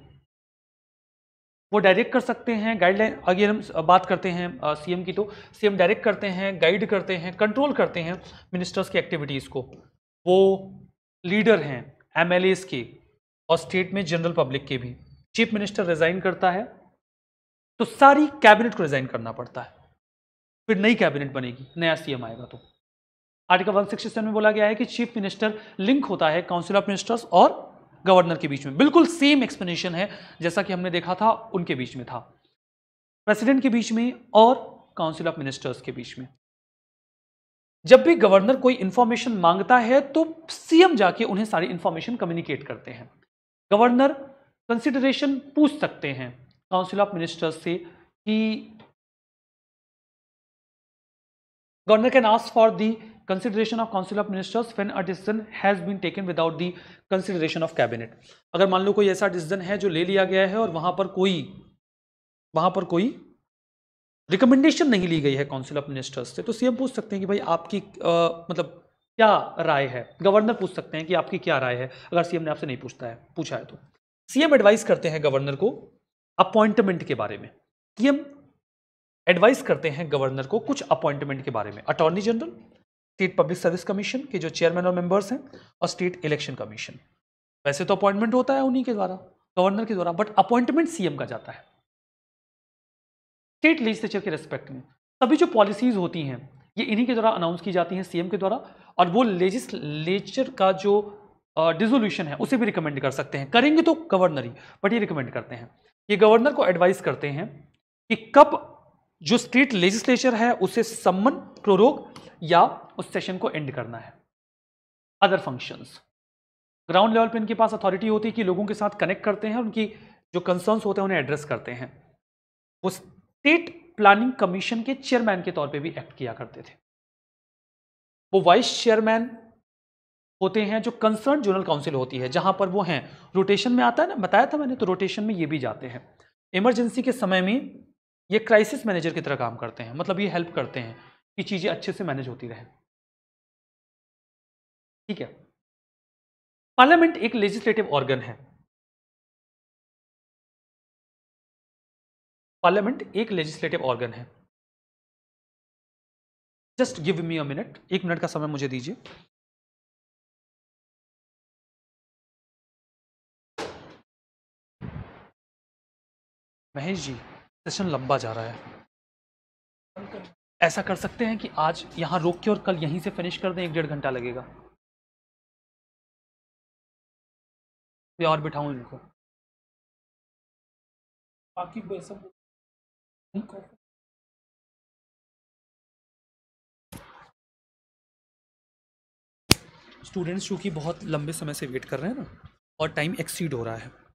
Speaker 1: वो डायरेक्ट कर सकते हैं गाइडलाइन अगर हम बात करते हैं सीएम की तो सीएम डायरेक्ट करते हैं गाइड करते हैं कंट्रोल करते हैं मिनिस्टर्स की एक्टिविटीज़ को वो लीडर हैं एम के और स्टेट में जनरल पब्लिक के भी चीफ मिनिस्टर रिजाइन करता है तो सारी कैबिनेट को रिजाइन करना पड़ता है फिर नई कैबिनेट बनेगी नया सीएम आएगा तो आर्टिकल वन सिक्सटी सेवन में बोला गया है कि चीफ मिनिस्टर लिंक होता है काउंसिल ऑफ मिनिस्टर्स और गवर्नर के बीच में बिल्कुल सेम एक्सप्लेनेशन है जैसा कि हमने देखा था उनके बीच में था प्रेसिडेंट के बीच में और काउंसिल ऑफ मिनिस्टर्स के बीच में जब भी गवर्नर कोई इंफॉर्मेशन मांगता है तो सीएम जाके उन्हें सारी इंफॉर्मेशन कम्युनिकेट करते हैं गवर्नर कंसिडरेशन पूछ सकते हैं काउंसिल ऑफ मिनिस्टर्स से कि governor can ask for the consideration of council of ministers when a decision has been taken without the consideration of cabinet अगर मान लो कोई ऐसा डिसीजन है जो ले लिया गया है और वहां पर कोई वहां पर कोई रिकमेंडेशन नहीं ली गई है काउंसिल ऑफ मिनिस्टर्स से तो सीएम पूछ सकते हैं कि भाई आपकी आ, मतलब क्या राय है गवर्नर पूछ सकते हैं कि आपकी क्या राय है अगर सीएम ने आपसे नहीं पूछता है पूछा है तो सीएम एडवाइस करते हैं गवर्नर को अपॉइंटमेंट के बारे में सीएम एडवाइस करते हैं गवर्नर को कुछ अपॉइंटमेंट के बारे में attorney general state public service commission के जो चेयरमैन और मेंबर्स हैं और स्टेट इलेक्शन कमीशन वैसे तो अपॉइंटमेंट होता है उन्हीं के द्वारा गवर्नर के द्वारा बट अपॉइंटमेंट सीएम का जाता है स्टेट लेजिस्लेचर के रेस्पेक्ट में सभी जो पॉलिसीज होती हैं ये इन्हीं के द्वारा अनाउंस की जाती हैं सीएम के द्वारा और वो लेजिस्लेचर का जो डिजोल्यूशन uh, है उसे भी रिकमेंड कर सकते हैं करेंगे तो गवर्नर ही बट ये रिकमेंड करते हैं ये गवर्नर को एडवाइस करते हैं कि कब जो स्टेट लेजिस्लेचर है उसे सम्मन प्रोरोग या उस सेशन को एंड करना है अदर फंक्शंस ग्राउंड लेवल पे इनके पास अथॉरिटी होती है कि लोगों के साथ कनेक्ट करते हैं उनकी जो कंसर्न्स होते हैं उन्हें एड्रेस करते हैं वो स्टेट प्लानिंग कमीशन के चेयरमैन के तौर पे भी एक्ट किया करते थे वो वाइस चेयरमैन होते हैं जो कंसर्न जोनल काउंसिल होती है जहां पर वो हैं रोटेशन में आता है ना बताया था मैंने तो रोटेशन में ये भी जाते हैं इमरजेंसी के समय में ये क्राइसिस मैनेजर की तरह काम करते हैं मतलब ये हेल्प करते हैं कि चीज़ें अच्छे से मैनेज होती रहे
Speaker 2: ठीक है पार्लियामेंट एक लेजिस्लेटिव ऑर्गन है पार्लियामेंट एक लेजिस्लेटिव ऑर्गन है just give me a minute एक मिनट का समय मुझे दीजिए
Speaker 1: महेश जी सेशन लंबा जा रहा है ऐसा कर सकते हैं कि आज यहाँ रोक के और कल यहीं से फिनिश कर दें एक डेढ़ घंटा
Speaker 2: लगेगा मैं और बिठाऊँ इनको बाकी स्टूडेंट्स हम्म? चूँकि बहुत लंबे समय से वेट कर रहे हैं ना और टाइम एक्सीड हो रहा है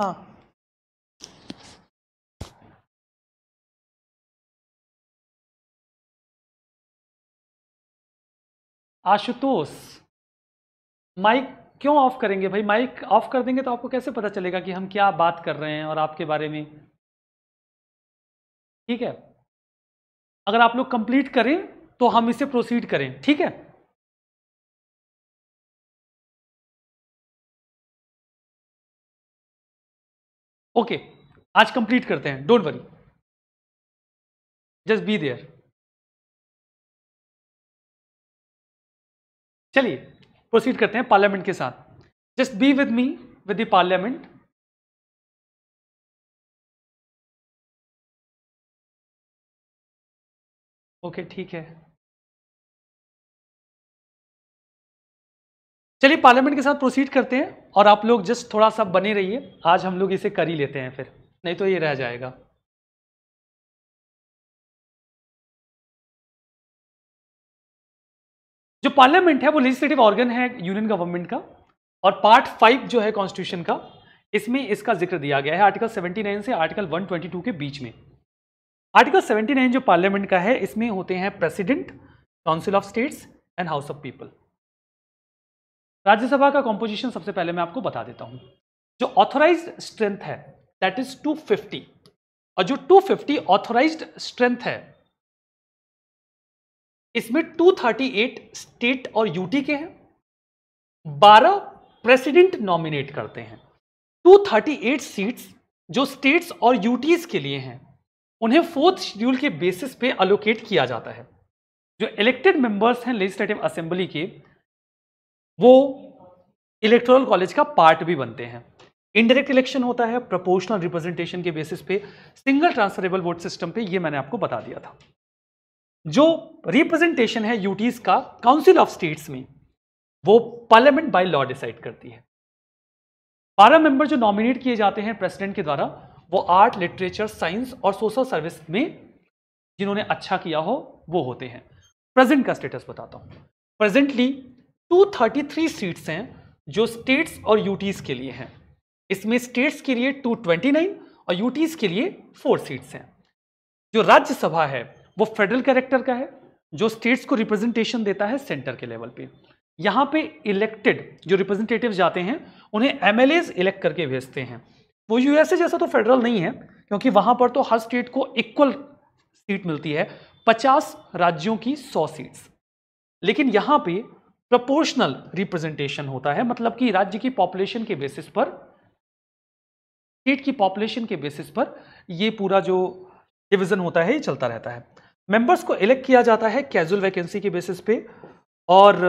Speaker 2: हाँ आशुतोष
Speaker 1: माइक क्यों ऑफ करेंगे भाई माइक ऑफ कर देंगे तो आपको कैसे पता चलेगा कि हम क्या बात कर रहे हैं और आपके बारे में ठीक है अगर आप लोग कंप्लीट करें तो हम इसे प्रोसीड करें ठीक है
Speaker 2: ओके okay, आज कंप्लीट करते हैं don't worry just be there चलिए प्रोसीड करते हैं पार्लियामेंट के साथ just be with me with the parliament okay ठीक है
Speaker 1: चलिए पार्लियामेंट के साथ प्रोसीड करते हैं और आप लोग जस्ट थोड़ा सा बने रहिए आज हम लोग इसे कर ही लेते हैं फिर नहीं तो ये रह जाएगा
Speaker 2: जो पार्लियामेंट है
Speaker 1: वो लेजिस्लेटिव ऑर्गन है यूनियन गवर्नमेंट का और पार्ट फाइव जो है कॉन्स्टिट्यूशन का इसमें इसका जिक्र दिया गया है आर्टिकल 79 से आर्टिकल 122 के बीच में आर्टिकल 79 जो पार्लियामेंट का है इसमें होते हैं president council of states and house of people Rajya Sabha का कॉम्पोजिशन सबसे पहले मैं आपको बता देता हूं जो ऑथोराइज स्ट्रेंथ है दैट इज 250 और जो 250 फिफ्टी ऑथोराइज स्ट्रेंथ है इसमें 238 स्टेट और यूटी के हैं 12 प्रेसिडेंट नॉमिनेट करते हैं 238 सीट्स जो स्टेट्स और यूटीज के लिए हैं उन्हें फोर्थ शेड्यूल के बेसिस पे अलोकेट किया जाता है जो इलेक्टेड मेंबर्स हैं लेजिस्लेटिव असेंबली के वो इलेक्टोरल कॉलेज का पार्ट भी बनते हैं इनडायरेक्ट इलेक्शन होता है प्रोपोर्शनल रिप्रेजेंटेशन के बेसिस पे सिंगल ट्रांसफरेबल वोट सिस्टम पे ये मैंने आपको बता दिया था जो रिप्रेजेंटेशन है यूटीज का काउंसिल ऑफ स्टेट्स में वो पार्लियामेंट बाय लॉ डिसाइड करती है बारह मेंबर जो नॉमिनेट किए जाते हैं प्रेसिडेंट के द्वारा वो आर्ट लिटरेचर साइंस और सोशल सर्विस में जिन्होंने अच्छा किया हो वो होते हैं प्रेजेंट का स्टेटस बताता हूँ प्रेजेंटली 233 सीट्स हैं जो स्टेट्स और यूटीज के लिए हैं इसमें स्टेट्स के लिए 229 और यूटीज के लिए फोर सीट्स हैं जो राज्यसभा है वो फेडरल कैरेक्टर का है जो स्टेट्स को रिप्रेजेंटेशन देता है सेंटर के लेवल पे यहाँ पे इलेक्टेड जो रिप्रेजेंटेटिव जाते हैं उन्हें एम इलेक्ट करके भेजते हैं वो यूएसए जैसा तो फेडरल नहीं है क्योंकि वहाँ पर तो हर स्टेट को इक्वल सीट मिलती है पचास राज्यों की सौ सीट्स लेकिन यहाँ पे प्रोपोर्शनल रिप्रेजेंटेशन होता है मतलब कि राज्य की पॉपुलेशन के बेसिस पर स्टेट की पॉपुलेशन के बेसिस पर यह पूरा जो डिविजन होता है ये चलता रहता है मेंबर्स को इलेक्ट किया जाता है कैजुअल वैकेंसी के बेसिस पे और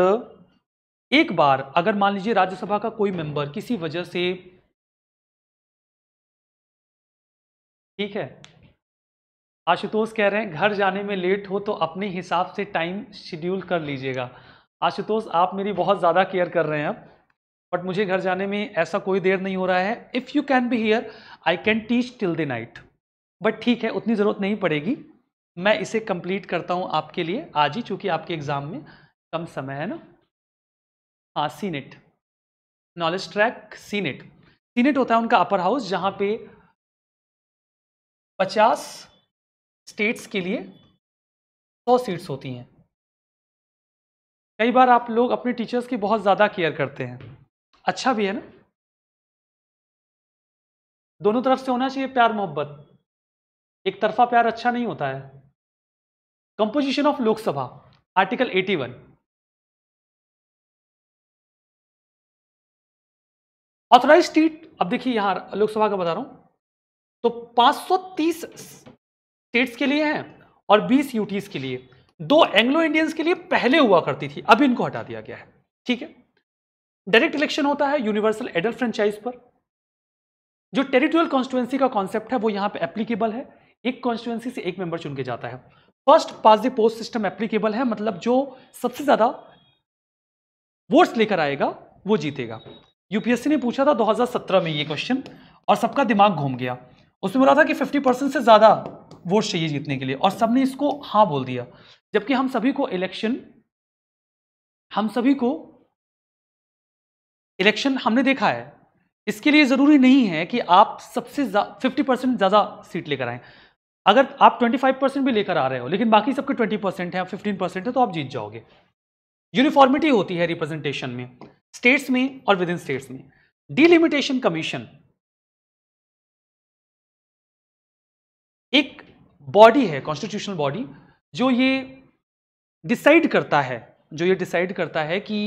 Speaker 1: एक बार अगर मान लीजिए राज्यसभा का कोई मेंबर किसी वजह से ठीक है आशुतोष कह रहे हैं घर जाने में लेट हो तो अपने हिसाब से टाइम शेड्यूल कर लीजिएगा आशुतोष आप मेरी बहुत ज़्यादा केयर कर रहे हैं अब बट मुझे घर जाने में ऐसा कोई देर नहीं हो रहा है if you can be here I can teach till the night but ठीक है उतनी ज़रूरत नहीं पड़ेगी मैं इसे कंप्लीट करता हूँ आपके लिए आज ही चूँकि आपके एग्ज़ाम में कम समय है ना हाँ senate knowledge track senate senate होता है उनका
Speaker 2: अपर हाउस जहाँ पे पचास स्टेट्स के लिए सौ सीट्स होती हैं कई बार आप लोग
Speaker 1: अपने टीचर्स की बहुत ज़्यादा केयर करते हैं अच्छा भी है ना दोनों तरफ से होना चाहिए प्यार मोहब्बत एक तरफा प्यार अच्छा नहीं होता है
Speaker 2: composition of Lok Sabha article 81 authorise state अब देखिए यहाँ
Speaker 1: लोकसभा का बता रहा हूँ तो 530 स्टेट्स के लिए हैं और 20 यूटीज के लिए दो एंग्लो इंडियंस के लिए पहले हुआ करती थी अब इनको हटा दिया गया है ठीक है डायरेक्ट इलेक्शन होता है यूनिवर्सल एडल्ट फ्रेंचाइज पर जो टेरिटोरियल कॉन्स्टिट्युएंसी का कॉन्सेप्ट है वो यहां पे एप्लीकेबल है एक कॉन्स्टिट्युएंसी से एक मेंबर चुन के जाता है first past the post system applicable है मतलब जो सबसे ज्यादा वोट्स लेकर आएगा वो जीतेगा यूपीएससी ने पूछा था 2017 में ये क्वेश्चन और सबका दिमाग घूम गया उसमें बोला था कि 50 परसेंट से ज्यादा वोट चाहिए जीतने के लिए और सबने इसको हाँ बोल दिया जबकि हम सभी को इलेक्शन हम सभी को इलेक्शन हमने देखा है इसके लिए ज़रूरी नहीं है कि आप सबसे फिफ्टी परसेंट ज़्यादा सीट लेकर आए अगर आप ट्वेंटी फाइव परसेंट भी लेकर आ रहे हो लेकिन बाकी सबके ट्वेंटी परसेंट है फिफ्टीन परसेंट है तो आप जीत जाओगे यूनिफॉर्मिटी होती है रिप्रेजेंटेशन में स्टेट्स में और विद इन स्टेट्स में डिलिमिटेशन कमीशन
Speaker 2: एक बॉडी है कॉन्स्टिट्यूशनल
Speaker 1: बॉडी जो ये डिसाइड करता है जो ये डिसाइड करता है कि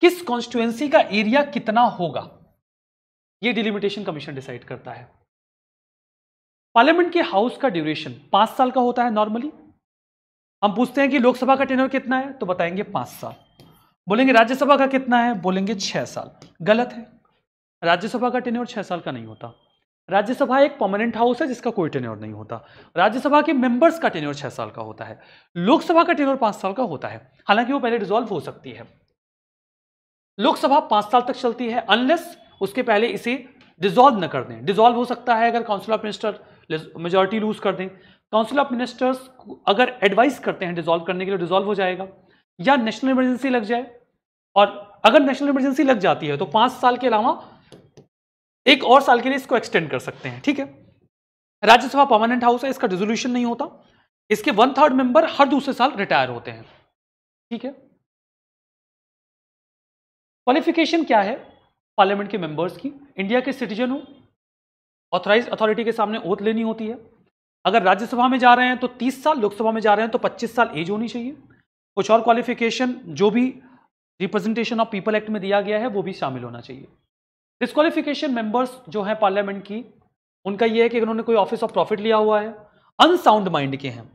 Speaker 1: किस कॉन्स्टिट्युएंसी का एरिया कितना होगा ये डिलिमिटेशन कमीशन डिसाइड करता है पार्लियामेंट के हाउस का ड्यूरेशन पांच साल का होता है नॉर्मली हम पूछते हैं कि लोकसभा का टेनर कितना है तो बताएंगे पांच साल बोलेंगे राज्यसभा का कितना है बोलेंगे छह साल गलत है राज्यसभा का टेन्योर छह साल का नहीं होता राज्यसभा एक परमानेंट हाउस है जिसका कोई टेन्योर नहीं होता राज्यसभा के मेंबर्स का टेन्योर छह साल का होता है लोकसभा का टेन्योर पांच साल का होता है हालांकि वो पहले डिजोल्व हो सकती है लोकसभा पांच साल तक चलती है अनलेस उसके पहले इसे डिजोल्व न कर दें डिजोल्व हो सकता है अगर council of minister majority lose कर दें काउंसिल ऑफ मिनिस्टर्स अगर एडवाइस करते हैं डिजोल्व करने के लिए डिजोल्व हो जाएगा या नेशनल इमरजेंसी लग जाए और अगर नेशनल इमरजेंसी लग जाती है तो पांच साल के अलावा एक और साल के लिए इसको एक्सटेंड कर सकते हैं ठीक है राज्यसभा परमानेंट हाउस है इसका रेजोल्यूशन नहीं होता इसके वन थर्ड मेंबर हर दूसरे साल रिटायर होते हैं ठीक
Speaker 2: है क्वालिफिकेशन क्या है पार्लियामेंट के मेंबर्स
Speaker 1: की इंडिया के सिटीजन हो ऑथराइज अथॉरिटी के सामने ओथ लेनी होती है अगर राज्यसभा में जा रहे हैं तो 30 साल लोकसभा में जा रहे हैं तो 25 साल एज होनी चाहिए कुछ और क्वालिफिकेशन जो भी रिप्रेजेंटेशन ऑफ पीपल एक्ट में दिया गया है वो भी शामिल होना चाहिए डिस्कालिफिकेशन मेंबर्स जो है पार्लियामेंट की उनका यह है कि उन्होंने कोई ऑफिस ऑफ प्रॉफिट लिया हुआ है अनसाउंड माइंड के हैं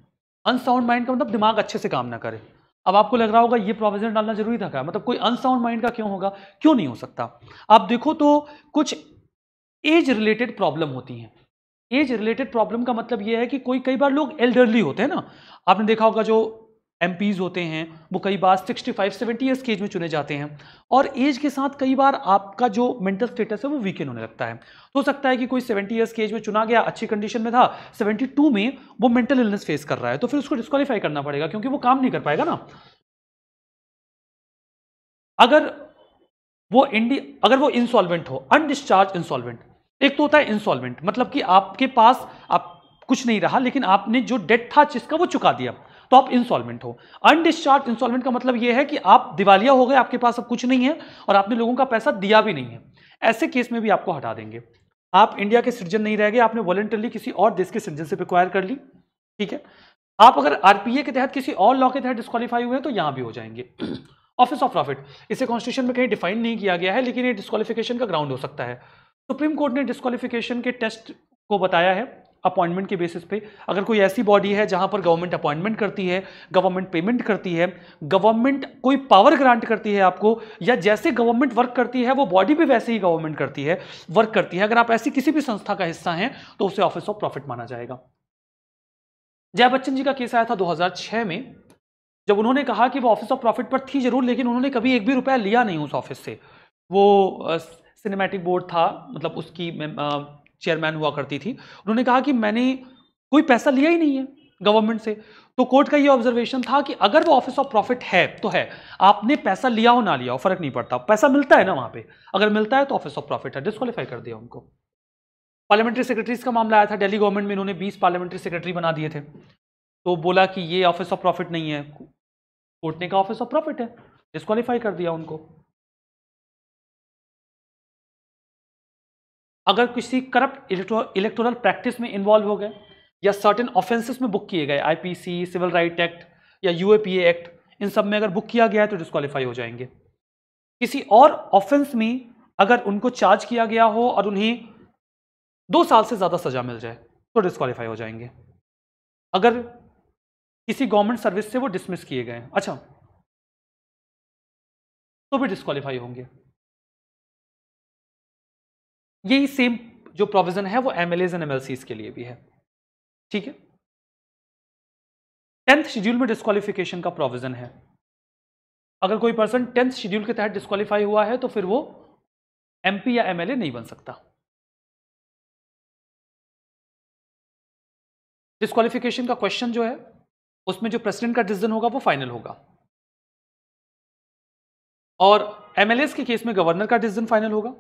Speaker 1: अनसाउंड माइंड का मतलब दिमाग अच्छे से काम ना करे अब आपको लग रहा होगा ये प्रोविजन डालना जरूरी था क्या मतलब कोई अनसाउंड माइंड का क्यों होगा क्यों नहीं हो सकता आप देखो तो कुछ एज रिलेटेड प्रॉब्लम होती हैं एज रिलेटेड प्रॉब्लम का मतलब ये है कि कोई कई बार लोग एल्डरली होते हैं ना आपने देखा होगा जो एम होते हैं वो कई बार 65, 70 ईयर्स एज में चुने जाते हैं और एज के साथ कई बार आपका जो मेंटल स्टेटस है वो वीकेंड होने लगता है हो तो सकता है कि कोई 70 ईयर्स एज में चुना गया अच्छी कंडीशन में था 72 में वो मेंटल इलनेस फेस कर रहा है तो फिर उसको डिस्कालीफाई करना पड़ेगा क्योंकि वो काम नहीं कर पाएगा ना अगर वो इंडी अगर वो इंसॉल्वेंट हो अनडिस्चार्ज इंसॉल्वेंट एक तो होता है इंसॉल्वेंट मतलब कि आपके पास आप कुछ नहीं रहा लेकिन आपने जो डेट था जिसका वो चुका दिया तो इंस्टॉलमेंट हो अनडिस्चार्ज इंस्टॉलमेंट का मतलब यह है कि आप दिवालिया हो गए आपके पास अब कुछ नहीं है और आपने लोगों का पैसा दिया भी नहीं है ऐसे केस में भी आपको हटा देंगे आप इंडिया के सिटीजन नहीं रह गए आपने वॉलेंटरली किसी और देश के की से रिक्वायर कर ली ठीक है आप अगर आरपीए के तहत किसी और लॉ के तहत डिस्कालीफाई हुए तो यहां भी हो जाएंगे ऑफिस ऑफ प्रॉफिट इसे कॉन्स्टिट्यूशन में कहीं डिफाइन नहीं किया गया है लेकिन ये डिस्कालीफिकेशन का ग्राउंड हो सकता है सुप्रीम कोर्ट ने डिस्कालीफिकेशन के टेस्ट को बताया है अपॉइंटमेंट के बेसिस पे अगर कोई ऐसी बॉडी है जहां पर गवर्नमेंट अपॉइंटमेंट करती है गवर्नमेंट पेमेंट करती है गवर्नमेंट कोई पावर ग्रांट करती है आपको या जैसे गवर्नमेंट वर्क करती है वो बॉडी भी वैसे ही गवर्नमेंट करती है वर्क करती है अगर आप ऐसी किसी भी संस्था का हिस्सा हैं तो उसे ऑफिस ऑफ प्रॉफिट माना जाएगा जया बच्चन जी का केस आया था दो में जब उन्होंने कहा कि वो ऑफिस ऑफ प्रॉफिट पर थी जरूर लेकिन उन्होंने कभी एक भी रुपया लिया नहीं उस ऑफिस से वो सिनेमैटिक बोर्ड था मतलब उसकी चेयरमैन हुआ करती थी उन्होंने कहा कि मैंने कोई पैसा लिया ही नहीं है गवर्नमेंट से तो कोर्ट का ये ऑब्जर्वेशन था कि अगर वो ऑफिस ऑफ प्रॉफिट है तो है आपने पैसा लिया हो ना लिया हो फर्क नहीं पड़ता पैसा मिलता है ना वहां पे अगर मिलता है तो ऑफिस ऑफ प्रॉफिट है डिस्कालीफाई कर दिया उनको पार्लियामेंट्री सेक्रेटरीज का मामला आया था दिल्ली गवर्नमेंट में इन्होंने 20 पार्लियामेंट्री सेक्रेटरी बना दिए थे तो बोला कि ये ऑफिस ऑफ प्रॉफिट नहीं है कोर्ट ने कहा ऑफिस ऑफ
Speaker 2: प्रॉफिट है डिस्कालीफाई कर दिया उनको
Speaker 1: अगर किसी करप्ट इलेक्टोरल प्रैक्टिस में इन्वॉल्व हो गए या सर्टेन ऑफेंसेस में बुक किए गए आईपीसी सिविल राइट एक्ट या यूएपीए एक्ट इन सब में अगर बुक किया गया है तो डिस्कालीफाई हो जाएंगे किसी और ऑफेंस में अगर उनको चार्ज किया गया हो और उन्हें दो साल से ज़्यादा सजा मिल जाए तो डिस्कालीफाई हो जाएंगे अगर किसी गवर्नमेंट सर्विस से वो डिसमिस किए गए अच्छा
Speaker 2: तो भी डिस्कालीफाई होंगे
Speaker 1: यही सेम जो प्रोविजन है वो एम एल एंड एम के लिए भी है ठीक है टेंथ शेड्यूल में डिस्कालिफिकेशन का प्रोविजन है अगर कोई पर्सन टेंथ शेड्यूल के तहत डिस्कालीफाई हुआ है तो फिर वो एमपी या एमएलए नहीं बन सकता डिस्कालिफिकेशन का क्वेश्चन जो है उसमें जो प्रेसिडेंट का डिसीजन होगा वो फाइनल होगा और एमएलएस के केस में गवर्नर का डिसीजन फाइनल होगा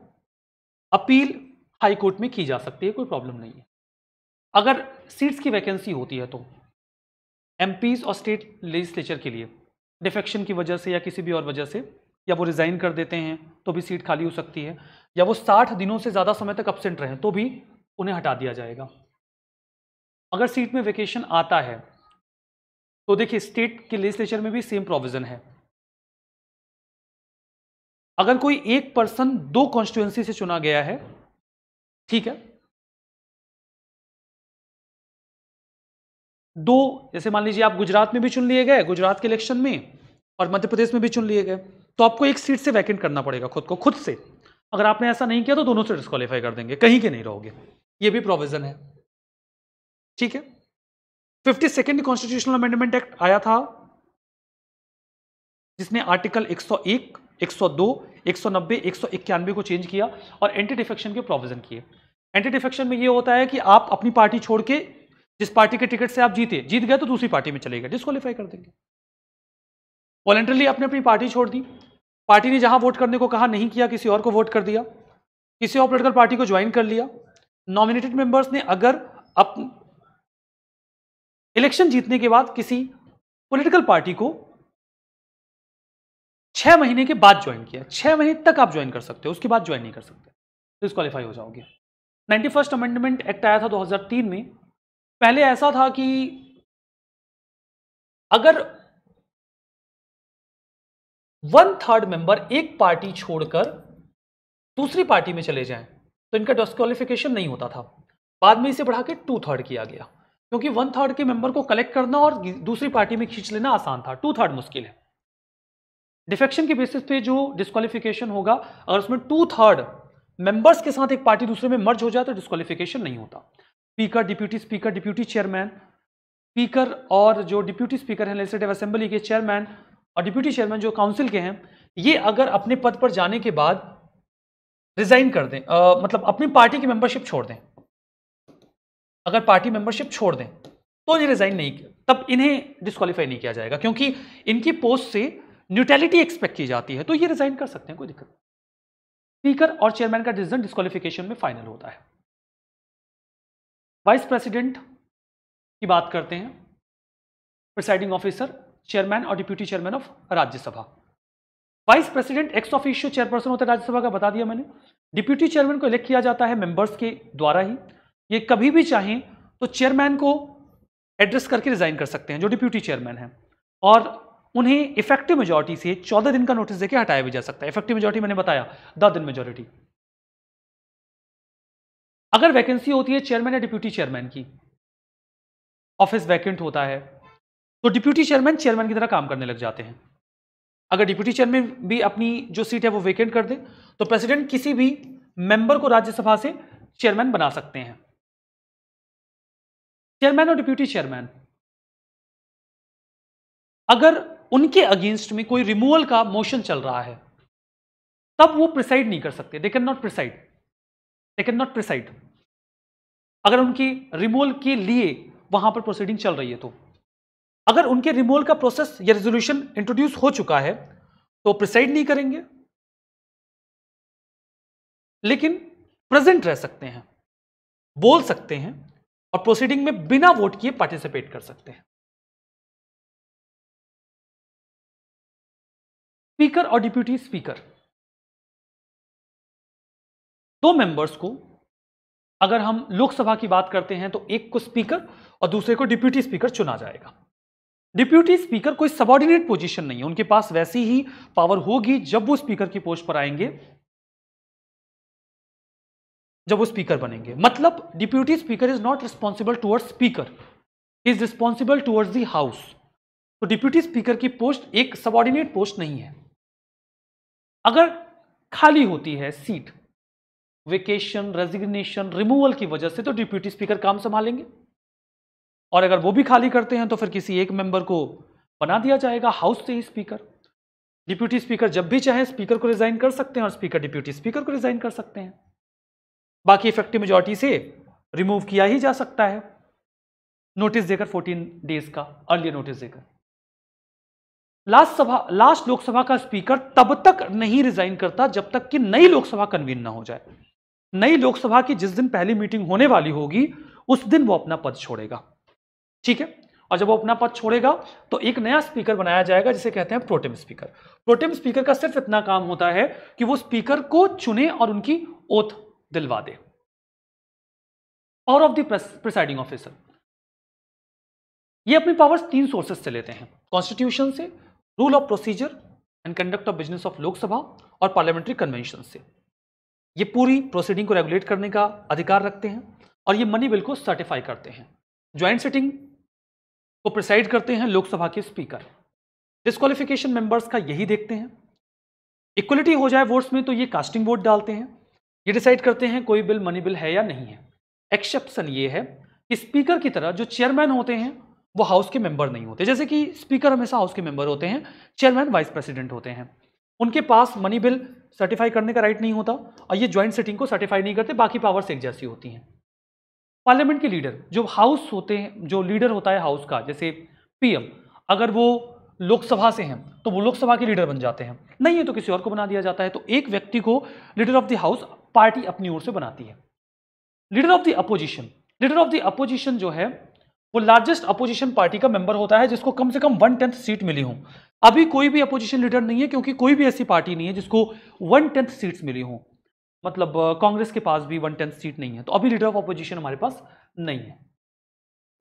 Speaker 1: अपील हाई कोर्ट में की जा सकती है कोई प्रॉब्लम नहीं है अगर सीट्स की वैकेंसी होती है तो एम और स्टेट लेजिस्लेचर के लिए डिफेक्शन की वजह से या किसी भी और वजह से या वो रिज़ाइन कर देते हैं तो भी सीट खाली हो सकती है या वो साठ दिनों से ज़्यादा समय तक अपसेंट रहें तो भी उन्हें हटा दिया जाएगा अगर सीट में वेकेशन आता है तो देखिए स्टेट के लेजिस्लेचर में भी सेम प्रोविज़न है अगर कोई एक पर्सन दो कॉन्स्टिट्युएंसी से चुना
Speaker 2: गया है ठीक है
Speaker 1: दो जैसे मान लीजिए आप गुजरात में भी चुन लिए गए गुजरात के इलेक्शन में और मध्य प्रदेश में भी चुन लिए गए तो आपको एक सीट से वैकेंट करना पड़ेगा खुद को खुद से अगर आपने ऐसा नहीं किया तो दोनों से डिस्कालीफाई कर देंगे कहीं के नहीं रहोगे ये भी प्रोविजन है ठीक है fifty second constitutional amendment act आया था जिसने आर्टिकल 101 एक 190, 191 को चेंज किया और एंटी डिफेक्शन के प्रोविजन किए एंटी डिफेक्शन में ये होता है कि आप अपनी पार्टी छोड़ के जिस पार्टी के टिकट से आप जीते जीत गए तो दूसरी पार्टी में चले गए डिस्कालीफाई कर देंगे वॉलेंटरली आपने अपनी पार्टी छोड़ दी पार्टी ने जहां वोट करने को कहा नहीं किया किसी और को वोट कर दिया किसी और पोलिटिकल पार्टी को ज्वाइन कर लिया नॉमिनेटेड मेंबर्स ने अगर अप इलेक्शन जीतने के बाद किसी पोलिटिकल पार्टी को छह महीने के बाद ज्वाइन किया छह महीने तक आप ज्वाइन कर सकते हो उसके बाद ज्वाइन नहीं कर सकते डिस्कालीफाई हो जाओगे नाइन्टी फर्स्ट अमेंडमेंट एक्ट आया था 2003 में पहले ऐसा
Speaker 2: था कि अगर
Speaker 1: वन थर्ड मेंबर एक पार्टी छोड़कर दूसरी पार्टी में चले जाएं तो इनका डिस्कालीफिकेशन नहीं होता था बाद में इसे बढ़ा के टू थर्ड किया गया क्योंकि वन थर्ड के मेंबर को कलेक्ट करना और दूसरी पार्टी में खींच लेना आसान था टू थर्ड मुश्किल है डिफेक्शन के बेसिस पे जो डिस्कालिफिकेशन होगा अगर उसमें टू थर्ड मेंबर्स के साथ एक पार्टी दूसरे में मर्ज हो जाए तो डिस्कालिफिकेशन नहीं होता speaker deputy speaker deputy chairman speaker और जो डिप्यूटी स्पीकर हैं लेजिस्लेटिव असेंबली के चेयरमैन और डिप्यूटी चेयरमैन जो काउंसिल के हैं ये अगर अपने पद पर जाने के बाद रिजाइन कर दें आ, मतलब अपनी पार्टी की मेंबरशिप छोड़ दें अगर पार्टी मेंबरशिप छोड़ दें तो ये रिजाइन नहीं तब इन्हें डिस्कालीफाई नहीं किया जाएगा क्योंकि इनकी पोस्ट से न्यूट्रलिटी एक्सपेक्ट की जाती है तो ये रिजाइन कर सकते हैं कोई दिक्कत स्पीकर और चेयरमैन का डिसीजन डिस्कालिफिकेशन में फाइनल होता है वाइस प्रेसिडेंट की बात करते हैं प्रिसाइडिंग ऑफिसर चेयरमैन और deputy chairman of Rajya Sabha vice president ex officio chairperson होते राज्यसभा का बता दिया मैंने डिप्यूटी चेयरमैन को इलेक्ट किया जाता है मेंबर्स के द्वारा ही ये कभी भी चाहें तो चेयरमैन को एड्रेस करके रिजाइन कर सकते हैं जो डिप्यूटी चेयरमैन है और उन्हें इफेक्टिव मेजोरिटी से चौदह दिन का नोटिस देकर हटाया भी जा सकता है इफेक्टिव मेजोरिटी मैंने बताया दस दिन मेजोरिटी अगर वैकेंसी होती है चेयरमैन या डिप्यूटी चेयरमैन की ऑफिस वैकेंट होता है तो डिप्यूटी चेयरमैन चेयरमैन की तरह काम करने लग जाते हैं अगर डिप्यूटी चेयरमैन भी अपनी जो सीट है वो वेकेंट कर दे तो प्रेसिडेंट किसी भी मेंबर को राज्यसभा से चेयरमैन बना सकते हैं चेयरमैन और डिप्यूटी चेयरमैन अगर उनके अगेंस्ट में कोई रिमूवल का मोशन चल रहा है तब वो प्रिसाइड नहीं कर सकते they can not preside they can not preside अगर उनकी रिमूवल के लिए वहां पर प्रोसीडिंग चल रही है तो अगर उनके रिमूवल का प्रोसेस या रेजोल्यूशन इंट्रोड्यूस हो चुका है तो प्रिसाइड नहीं करेंगे लेकिन
Speaker 2: प्रेजेंट रह सकते हैं बोल सकते हैं और प्रोसीडिंग में बिना वोट किए पार्टिसिपेट कर सकते हैं स्पीकर और डिप्यूटी स्पीकर दो
Speaker 1: मेंबर्स को अगर हम लोकसभा की बात करते हैं तो एक को स्पीकर और दूसरे को डिप्यूटी स्पीकर चुना जाएगा डिप्यूटी स्पीकर कोई सबॉर्डिनेट पोजीशन नहीं है उनके पास वैसी ही पावर होगी जब वो स्पीकर की पोस्ट पर आएंगे जब वो स्पीकर बनेंगे मतलब deputy speaker is not responsible towards speaker is responsible towards the house तो डिप्यूटी स्पीकर की पोस्ट एक सबॉर्डिनेट पोस्ट नहीं है अगर खाली होती है सीट वेकेशन रेजिग्नेशन रिमूवल की वजह से तो डिप्यूटी स्पीकर काम संभालेंगे और अगर वो भी खाली करते हैं तो फिर किसी एक मेंबर को बना दिया जाएगा हाउस से ही स्पीकर डिप्यूटी स्पीकर जब भी चाहे स्पीकर को रिजाइन कर सकते हैं और स्पीकर डिप्यूटी स्पीकर को रिजाइन कर सकते हैं बाकी इफेक्टिव मेजोरिटी से रिमूव किया ही जा सकता है नोटिस देकर 14 डेज का अर्ली नोटिस देकर लास्ट सभा लास्ट लोकसभा का स्पीकर तब तक नहीं रिजाइन करता जब तक कि नई लोकसभा कन्वीन ना हो जाए नई लोकसभा की जिस दिन पहली मीटिंग होने वाली होगी उस दिन वो अपना पद छोड़ेगा ठीक है और जब वो अपना पद छोड़ेगा तो एक नया स्पीकर बनाया जाएगा जिसे कहते हैं प्रोटेम स्पीकर प्रोटेम स्पीकर का सिर्फ इतना काम होता है कि वो स्पीकर को चुने और उनकी ओथ दिलवा दे और ऑफ द प्रिसाइडिंग ऑफिसर ये अपनी पावर्स तीन सोर्सेस से लेते हैं कॉन्स्टिट्यूशन से rule of procedure and conduct of business of Lok Sabha और पार्लियामेंट्री कन्वेंशन से ये पूरी प्रोसीडिंग को रेगुलेट करने का अधिकार रखते हैं और ये मनी बिल को सर्टिफाई करते हैं ज्वाइंट सिटिंग को प्रिसाइड करते हैं लोकसभा के स्पीकर डिस्कालिफिकेशन मेंबर्स का यही देखते हैं इक्वलिटी हो जाए वोट्स में तो ये कास्टिंग वोट डालते हैं ये डिसाइड करते हैं कोई बिल मनी बिल है या नहीं है एक्सेप्शन ये है कि स्पीकर की तरह जो चेयरमैन होते हैं वो हाउस के मेंबर नहीं होते जैसे कि स्पीकर हमेशा हाउस के मेंबर होते हैं चेयरमैन वाइस प्रेसिडेंट होते हैं उनके पास मनी बिल सर्टिफाई करने का राइट नहीं होता और ये ज्वाइंट सिटिंग को सर्टिफाई नहीं करते बाकी पावर्स एक जैसी होती हैं पार्लियामेंट के लीडर जो हाउस होते हैं जो लीडर होता है हाउस का जैसे पीएम अगर वो लोकसभा से हैं तो वो लोकसभा के लीडर बन जाते हैं नहीं है तो किसी और को बना दिया जाता है तो एक व्यक्ति को leader of the house party अपनी ओर से बनाती है leader of the opposition leader of the opposition जो है वो लार्जेस्ट अपोजिशन पार्टी का मेंबर होता है जिसको कम से कम वन टेंथ सीट मिली हो अभी कोई भी अपोजिशन लीडर नहीं है क्योंकि कोई भी ऐसी पार्टी नहीं है जिसको वन टेंथ सीट्स मिली हो मतलब कांग्रेस के पास भी वन टेंथ सीट नहीं है तो अभी लीडर ऑफ अपोजिशन हमारे पास नहीं है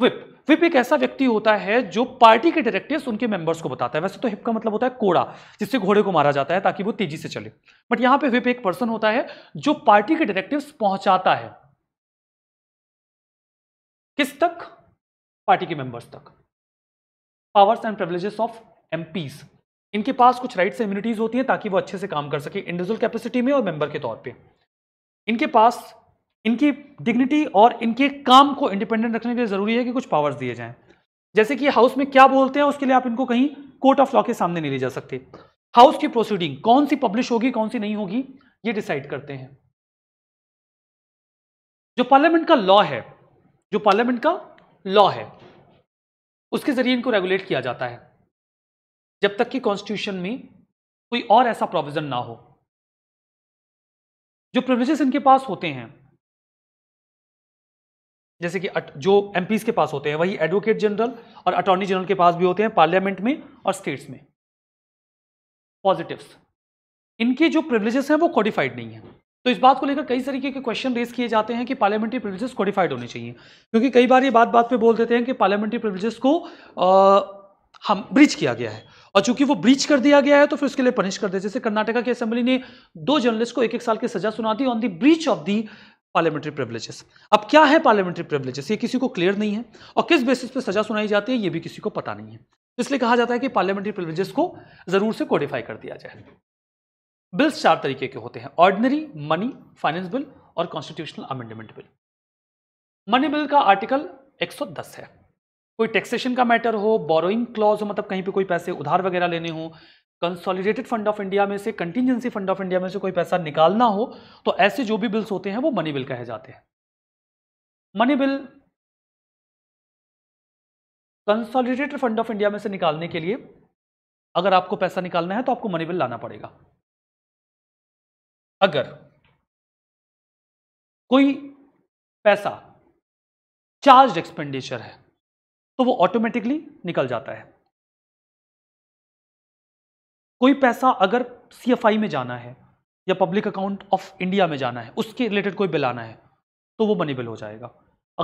Speaker 1: विप विप एक ऐसा व्यक्ति होता है जो पार्टी के डायरेक्टर्स उनके मेंबर्स को बताता है वैसे तो हिप का मतलब होता है कोड़ा जिससे घोड़े को मारा जाता है ताकि वो तेजी से चले बट यहां पे विप एक पर्सन होता है जो पार्टी के डायरेक्टिव्स पहुंचाता है किस तक पार्टी के मेंबर्स तक powers and privileges of MPs इनके पास कुछ राइट्स इम्यूनिटीज होती हैं ताकि वो अच्छे से काम कर सके इंडिविजुअल कैपेसिटी में और मेंबर के तौर पे इनके पास इनकी डिग्निटी और इनके काम को इंडिपेंडेंट रखने के लिए जरूरी है कि कुछ पावर्स दिए जाएं जैसे कि हाउस में क्या बोलते हैं उसके लिए आप इनको कहीं कोर्ट ऑफ लॉ के सामने नहीं ले जा सकते हाउस की प्रोसीडिंग कौन सी पब्लिश होगी कौन सी नहीं होगी ये डिसाइड करते हैं जो पार्लियामेंट का लॉ है जो पार्लियामेंट का लॉ है उसके जरिए इनको रेगुलेट किया जाता है जब तक कि कॉन्स्टिट्यूशन में
Speaker 2: कोई और ऐसा प्रोविजन ना हो जो प्रिविलेजेस इनके पास
Speaker 1: होते हैं जैसे कि जो एम के पास होते हैं वही एडवोकेट जनरल और अटॉर्नी जनरल के पास भी होते हैं पार्लियामेंट में और स्टेट्स में पॉजिटिव्स इनके जो प्रिविलेजेस हैं वो कोडिफाइड नहीं है तो इस बात को लेकर कई तरीके के क्वेश्चन रेस किए जाते हैं कि पार्लियामेंट्री प्रिविलेजेस क्वालिफाइड होने चाहिए क्योंकि कई बार ये बात बात पे बोल देते हैं कि पार्लियामेंट्री प्रिविलेजेस को आ, हम ब्रीच किया गया है और चूंकि वो ब्रीच कर दिया गया है तो फिर उसके लिए पनिश कर दिया जैसे कर्नाटका की असेंबली ने दो जर्नलिस्ट को एक एक साल की सजा सुना दी on the breach of the parliamentary privileges अब क्या है पार्लियामेंट्री प्रिवलेजेस ये किसी को क्लियर नहीं है और किस बेसिस पर सजा सुनाई जाती है ये भी किसी को पता नहीं है इसलिए कहा जाता है कि पार्लियामेंट्री प्रिवलेजेस को जरूर से क्वालिफाई कर दिया जाए बिल्स चार तरीके के होते हैं ऑर्डिनरी मनी फाइनेंस बिल और constitutional amendment bill money bill का आर्टिकल 110 है कोई टैक्सेशन का मैटर हो बोरोइंग क्लॉज हो मतलब कहीं पे कोई पैसे उधार वगैरह लेने हो कंसोलिडेटेड फंड ऑफ इंडिया में से कंटिजेंसी फंड ऑफ इंडिया में से कोई पैसा निकालना हो तो ऐसे जो भी बिल्स होते हैं वो मनी बिल कहे जाते हैं money bill
Speaker 2: consolidated fund of India में से निकालने के लिए अगर आपको पैसा निकालना है तो आपको मनी बिल लाना पड़ेगा अगर कोई पैसा चार्ज एक्सपेंडिचर है
Speaker 1: तो वो ऑटोमेटिकली निकल जाता है कोई पैसा अगर सीएफआई में जाना है या पब्लिक अकाउंट ऑफ इंडिया में जाना है उसके रिलेटेड कोई बिल आना है तो वो मनी बिल हो जाएगा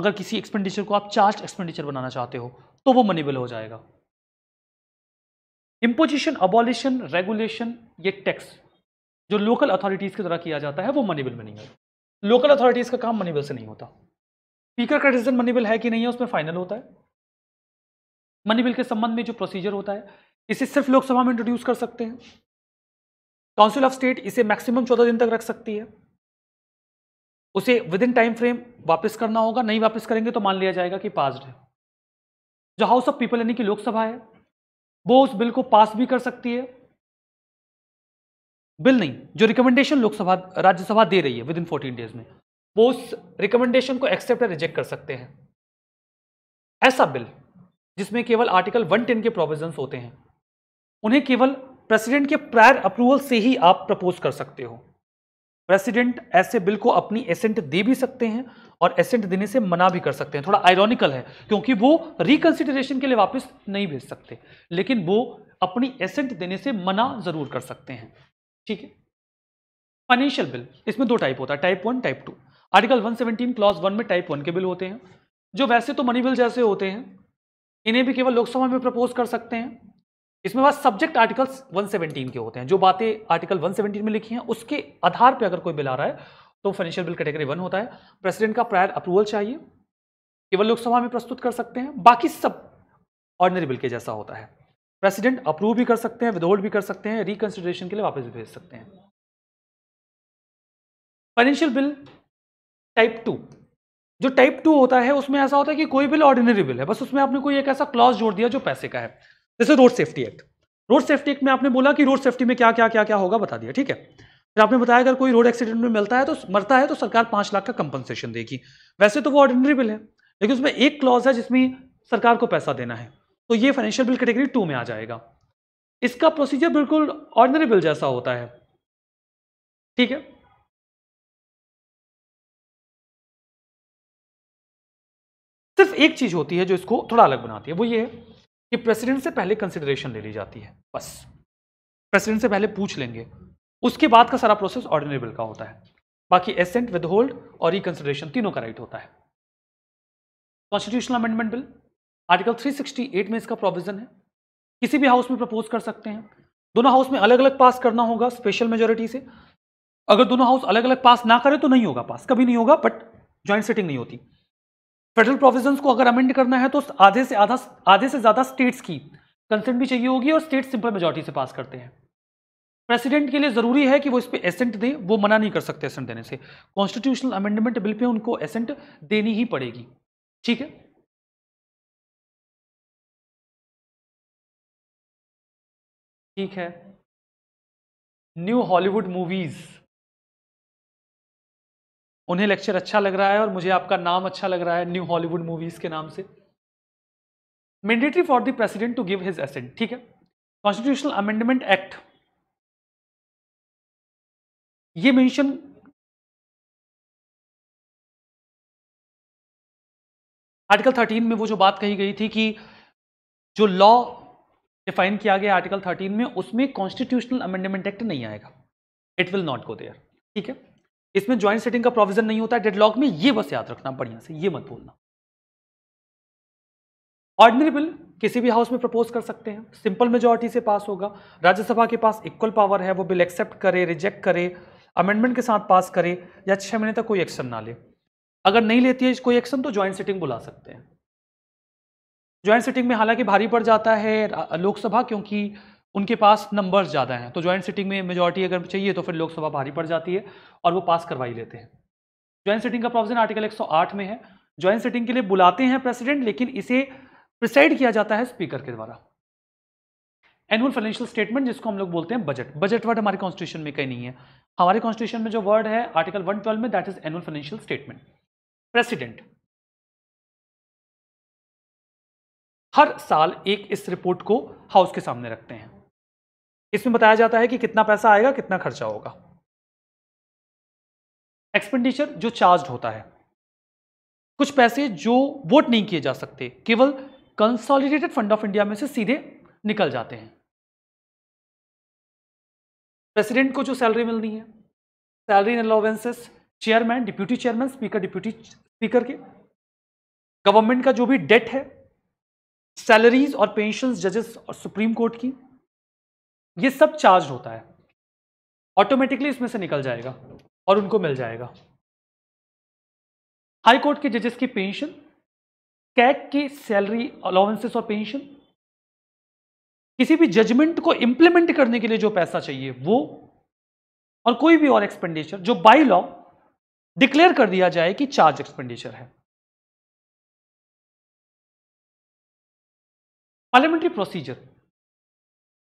Speaker 1: अगर किसी एक्सपेंडिचर को आप चार्ज एक्सपेंडिचर बनाना चाहते हो तो वो मनी बिल हो जाएगा इम्पोजिशन अबॉलिशन रेगुलेशन ये टैक्स जो लोकल अथॉरिटीज़ के द्वारा किया जाता है वो मनीबल है लोकल अथॉरिटीज़ का काम मनीबल से नहीं होता स्पीकर का डिसीजन मनीबल है कि नहीं है उसमें फाइनल होता है मनीबल के संबंध में जो प्रोसीजर होता है इसे सिर्फ लोकसभा में इंट्रोड्यूस कर सकते हैं काउंसिल ऑफ स्टेट इसे मैक्सिमम चौदह दिन तक रख सकती है उसे विद इन टाइम फ्रेम वापस करना होगा नहीं वापस करेंगे तो मान लिया जाएगा कि पास्ड है जो हाउस ऑफ पीपल यानी कि लोकसभा है वो उस बिल को पास भी कर सकती है बिल नहीं जो रिकमेंडेशन लोकसभा राज्यसभा दे रही है विद इन फोर्टीन डेज में वो उस रिकमेंडेशन को एक्सेप्ट या रिजेक्ट कर सकते हैं ऐसा बिल जिसमें केवल आर्टिकल 110 के प्रोविजंस होते हैं उन्हें केवल प्रेसिडेंट के प्रायर अप्रूवल से ही आप प्रपोज कर सकते हो प्रेसिडेंट ऐसे बिल को अपनी एसेंट दे भी सकते हैं और एसेंट देने से मना भी कर सकते हैं थोड़ा आयरोनिकल है क्योंकि वो रिकंसिडरेशन के लिए वापस नहीं भेज सकते लेकिन वो अपनी एसेंट देने से मना जरूर कर सकते हैं ठीक है फाइनेंशियल बिल इसमें दो टाइप होता है type one type two article 117 clause one में टाइप वन के बिल होते हैं जो वैसे तो मनी बिल जैसे होते हैं इन्हें भी केवल लोकसभा में प्रपोज कर सकते हैं इसमें बात सब्जेक्ट आर्टिकल्स 117 के होते हैं जो बातें आर्टिकल 117 में लिखी हैं उसके आधार पर अगर कोई बिल आ रहा है तो फाइनेंशियल बिल कैटेगरी वन होता है प्रेसिडेंट का प्रायर अप्रूवल चाहिए केवल लोकसभा में प्रस्तुत कर सकते हैं बाकी सब ऑर्डनरी बिल के जैसा होता है प्रेसिडेंट अप्रूव भी कर सकते हैं विदहोल्ड भी कर सकते हैं रिकंसिडरेशन के लिए वापस भी भेज सकते हैं फाइनेंशियल बिल टाइप टू जो टाइप टू होता है उसमें ऐसा होता है कि कोई बिल ऑर्डिनरी बिल है बस उसमें आपने कोई एक ऐसा क्लॉज जोड़ दिया जो पैसे का है जैसे road safety act road safety act में आपने बोला कि रोड सेफ्टी में क्या क्या क्या क्या होगा बता दिया ठीक है फिर आपने बताया अगर कोई रोड एक्सीडेंट में मिलता है तो मरता है तो सरकार पांच लाख का कंपनसेशन देगी वैसे तो वो ऑर्डिनरी बिल है लेकिन उसमें एक क्लॉज है जिसमें सरकार को पैसा देना है तो ये फाइनेंशियल बिल कैटेगरी टू में आ जाएगा इसका प्रोसीजर बिल्कुल ऑर्डनरी बिल जैसा होता है ठीक है
Speaker 2: सिर्फ एक चीज होती है जो इसको थोड़ा अलग
Speaker 1: बनाती है वो ये है कि प्रेसिडेंट से पहले कंसिडरेशन ले ली जाती है बस प्रेसिडेंट से पहले पूछ लेंगे उसके बाद का सारा प्रोसेस ऑर्डिनरी बिल का होता है बाकी एसेंट होल्ड और रिकंसिडरेशन तीनों का राइट होता है कॉन्स्टिट्यूशनल अमेंडमेंट बिल आर्टिकल 368 में इसका प्रोविजन है किसी भी हाउस में प्रपोज कर सकते हैं दोनों हाउस में अलग अलग पास करना होगा स्पेशल मेजोरिटी से अगर दोनों हाउस अलग अलग पास ना करें तो नहीं होगा पास कभी नहीं होगा बट ज्वाइंट सिटिंग नहीं होती फेडरल प्रोविजन को अगर अमेंड करना है तो आधे से आधा आधे से ज़्यादा स्टेट्स की कंसेंट भी चाहिए होगी और स्टेट सिंपल मेजोरिटी से पास करते हैं प्रेसिडेंट के लिए ज़रूरी है कि वो इस पर एसेंट दे वो मना नहीं कर सकते एसेंट देने से कॉन्स्टिट्यूशनल अमेंडमेंट बिल पे उनको एसेंट देनी ही पड़ेगी ठीक है
Speaker 2: ठीक है न्यू हॉलीवुड मूवीज
Speaker 1: उन्हें लेक्चर अच्छा लग रहा है और मुझे आपका नाम अच्छा लग रहा है न्यू हॉलीवुड मूवीज के नाम से mandatory for the president to give his assent ठीक है कॉन्स्टिट्यूशनल अमेंडमेंट एक्ट
Speaker 2: ये मेंशन आर्टिकल 13 में वो जो बात कही गई थी
Speaker 1: कि जो लॉ डिफाइन किया गया आर्टिकल 13 में उसमें कॉन्स्टिट्यूशनल अमेंडमेंट एक्ट नहीं आएगा it will not go there ठीक है इसमें ज्वाइंट सेटिंग का प्रोविजन नहीं होता है डेडलॉक में ये बस याद रखना बढ़िया से ये मत बोलना ऑर्डिनरी बिल किसी भी हाउस में प्रपोज कर सकते हैं सिंपल मेजोरिटी से पास होगा राज्यसभा के पास इक्वल पावर है वो बिल एक्सेप्ट करे रिजेक्ट करे अमेंडमेंट के साथ पास करे या छह महीने तक कोई एक्शन ना ले अगर नहीं लेती है कोई एक्शन तो ज्वाइंट सेटिंग बुला सकते हैं ज्वाइंट सिटिंग में हालांकि भारी पड़ जाता है लोकसभा क्योंकि उनके पास नंबर्स ज़्यादा हैं तो ज्वाइंट सिटिंग में मेजॉरिटी अगर चाहिए तो फिर लोकसभा भारी पड़ जाती है और वो पास करवाई लेते हैं ज्वाइंट सिटिंग का प्रोविजन आर्टिकल 108 में है ज्वाइंट सिटिंग के लिए बुलाते हैं प्रेसिडेंट लेकिन इसे प्रिसाइड किया जाता है स्पीकर के द्वारा एनुअल फाइनेंशियल स्टेटमेंट जिसको हम लोग बोलते हैं बजट बजट वर्ड हमारे कॉन्स्टिट्यूशन में कहीं नहीं है हमारे कॉन्स्टिट्यूशन में जो वर्ड है आर्टिकल 112 में that is annual financial statement president हर साल एक इस रिपोर्ट को हाउस के सामने रखते हैं इसमें बताया जाता है कि कितना पैसा आएगा कितना खर्चा होगा एक्सपेंडिचर जो चार्ज होता है कुछ पैसे जो वोट नहीं किए जा सकते केवल कंसोलिडेटेड फंड ऑफ इंडिया में से सीधे निकल जाते हैं प्रेसिडेंट को जो सैलरी मिलनी है salary and allowances chairman deputy chairman speaker deputy speaker के गवर्नमेंट का जो भी डेट है सैलरीज और पेंशन जजेस और सुप्रीम कोर्ट की ये सब चार्ज होता है ऑटोमेटिकली इसमें से निकल जाएगा और उनको मिल जाएगा हाई कोर्ट के जजेस की पेंशन कैक की सैलरी अलाउंसेस और पेंशन किसी भी जजमेंट को इंप्लीमेंट करने के लिए जो पैसा चाहिए वो और कोई भी और एक्सपेंडिचर जो बाई लॉ डिक्लेयर
Speaker 2: कर दिया जाए कि चार्ज एक्सपेंडिचर है पार्लियामेंट्री प्रोसीजर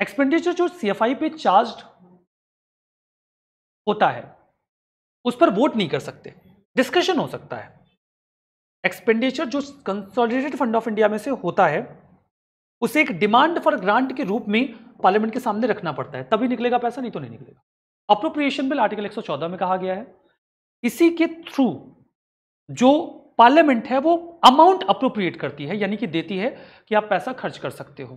Speaker 2: एक्सपेंडिचर जो सीएफआई पे चार्ज
Speaker 1: होता है उस पर वोट नहीं कर सकते डिस्कशन हो सकता है एक्सपेंडिचर जो कंसोलिडेटेड फंड ऑफ इंडिया में से होता है उसे एक डिमांड फॉर ग्रांट के रूप में पार्लियामेंट के सामने रखना पड़ता है तभी निकलेगा पैसा नहीं तो नहीं निकलेगा अप्रोप्रिएशन बिल आर्टिकल 114 में कहा गया है इसी के थ्रू जो पार्लियामेंट है वो अमाउंट अप्रोप्रिएट करती है यानी कि देती है कि आप पैसा खर्च कर सकते हो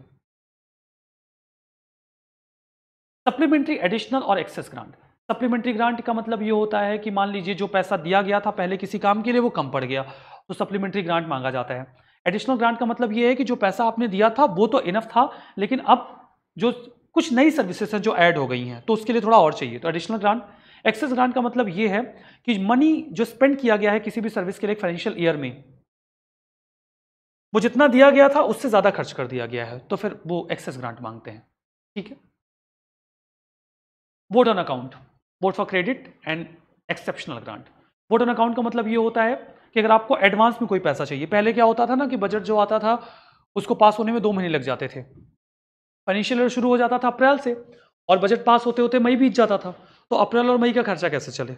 Speaker 1: सप्लीमेंट्री एडिशनल और एक्सेस ग्रांट सप्लीमेंट्री ग्रांट का मतलब ये होता है कि मान लीजिए जो पैसा दिया गया था पहले किसी काम के लिए वो कम पड़ गया तो सप्लीमेंट्री ग्रांट मांगा जाता है एडिशनल ग्रांट का मतलब ये है कि जो पैसा आपने दिया था वो तो इनफ था लेकिन अब जो कुछ नई सर्विसेज हैं जो ऐड हो गई हैं तो उसके लिए थोड़ा और चाहिए तो एडिशनल ग्रांट एक्सेस ग्रांट का मतलब यह है कि मनी जो स्पेंड किया गया है किसी भी सर्विस के लिए फाइनेंशियल ईयर में वो जितना दिया गया था उससे ज़्यादा खर्च कर दिया गया है तो फिर वो एक्सेस ग्रांट मांगते हैं ठीक है vote on account vote for credit and exceptional grant vote on account का मतलब ये होता है कि अगर आपको एडवांस में कोई पैसा चाहिए पहले क्या होता था ना कि बजट जो आता था उसको पास होने में दो महीने लग जाते थे फाइनेंशियल ईयर शुरू हो जाता था अप्रैल से और बजट पास होते होते मई बीत जाता था तो अप्रैल और मई का खर्चा कैसे चले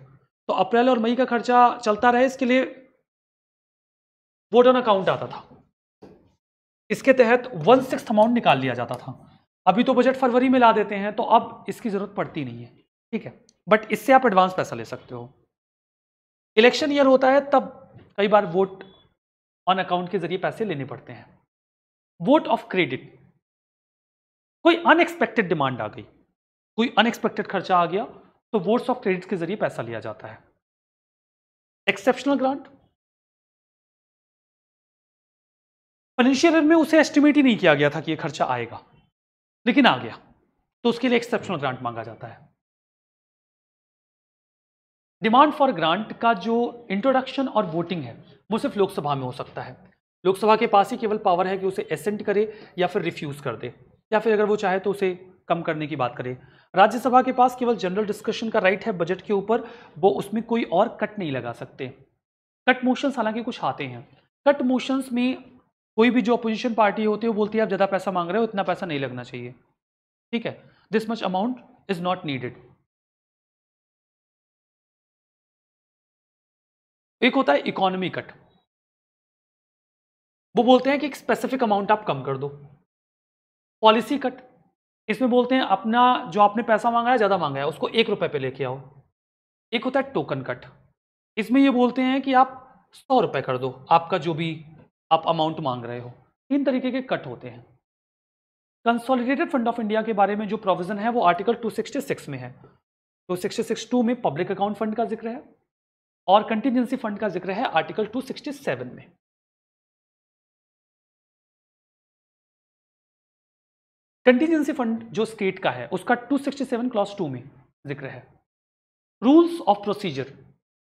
Speaker 1: तो अप्रैल और मई का खर्चा चलता रहे इसके लिए वोट ऑन अकाउंट आता था इसके तहत वन सिक्स अमाउंट निकाल लिया जाता था अभी तो बजट फरवरी में ला देते हैं तो अब इसकी जरूरत पड़ती नहीं है ठीक है बट इससे आप एडवांस पैसा ले सकते हो इलेक्शन ईयर होता है तब कई बार वोट ऑन अकाउंट के जरिए पैसे लेने पड़ते हैं वोट ऑफ क्रेडिट कोई अनएक्सपेक्टेड डिमांड आ गई कोई अनएक्सपेक्टेड खर्चा आ गया तो वोट्स ऑफ क्रेडिट के जरिए पैसा लिया जाता है
Speaker 2: एक्सेप्शनल ग्रांट फाइनेंशियल ईयर में
Speaker 1: उसे एस्टिमेट ही नहीं किया गया था कि यह खर्चा आएगा लेकिन आ गया तो उसके लिए एक्सेप्शनल ग्रांट मांगा जाता है डिमांड फॉर ग्रांट का जो इंट्रोडक्शन और वोटिंग है वो सिर्फ लोकसभा में हो सकता है लोकसभा के पास ही केवल पावर है कि उसे एसेंट करे या फिर रिफ्यूज़ कर दे या फिर अगर वो चाहे तो उसे कम करने की बात करे राज्यसभा के पास केवल जनरल डिस्कशन का राइट है बजट के ऊपर वो उसमें कोई और कट नहीं लगा सकते कट मोशन हालांकि कुछ आते हैं कट मोशंस में कोई भी जो अपोजिशन पार्टी होती है वो बोलती है आप ज़्यादा पैसा मांग रहे हो इतना पैसा नहीं लगना चाहिए ठीक है this much amount
Speaker 2: is not needed एक होता है इकोनॉमी कट वो बोलते हैं कि एक स्पेसिफिक अमाउंट
Speaker 1: आप कम कर दो पॉलिसी कट इसमें बोलते हैं अपना जो आपने पैसा मांगा है ज़्यादा मांगा है उसको एक रुपये पे लेके आओ एक होता है टोकन कट इसमें ये बोलते हैं कि आप सौ रुपये कर दो आपका जो भी आप अमाउंट मांग रहे हो तीन तरीके के कट होते हैं कंसोलिडेटेड फंड ऑफ इंडिया के बारे में जो प्रोविज़न है वो आर्टिकल टू में है 266 टू में पब्लिक अकाउंट फंड का जिक्र है और कंटीजेंसी फंड का जिक्र है आर्टिकल टू में कंटीजेंसी फंड जो स्टेट का है उसका 267 क्लास टू में जिक्र है रूल्स ऑफ प्रोसीजर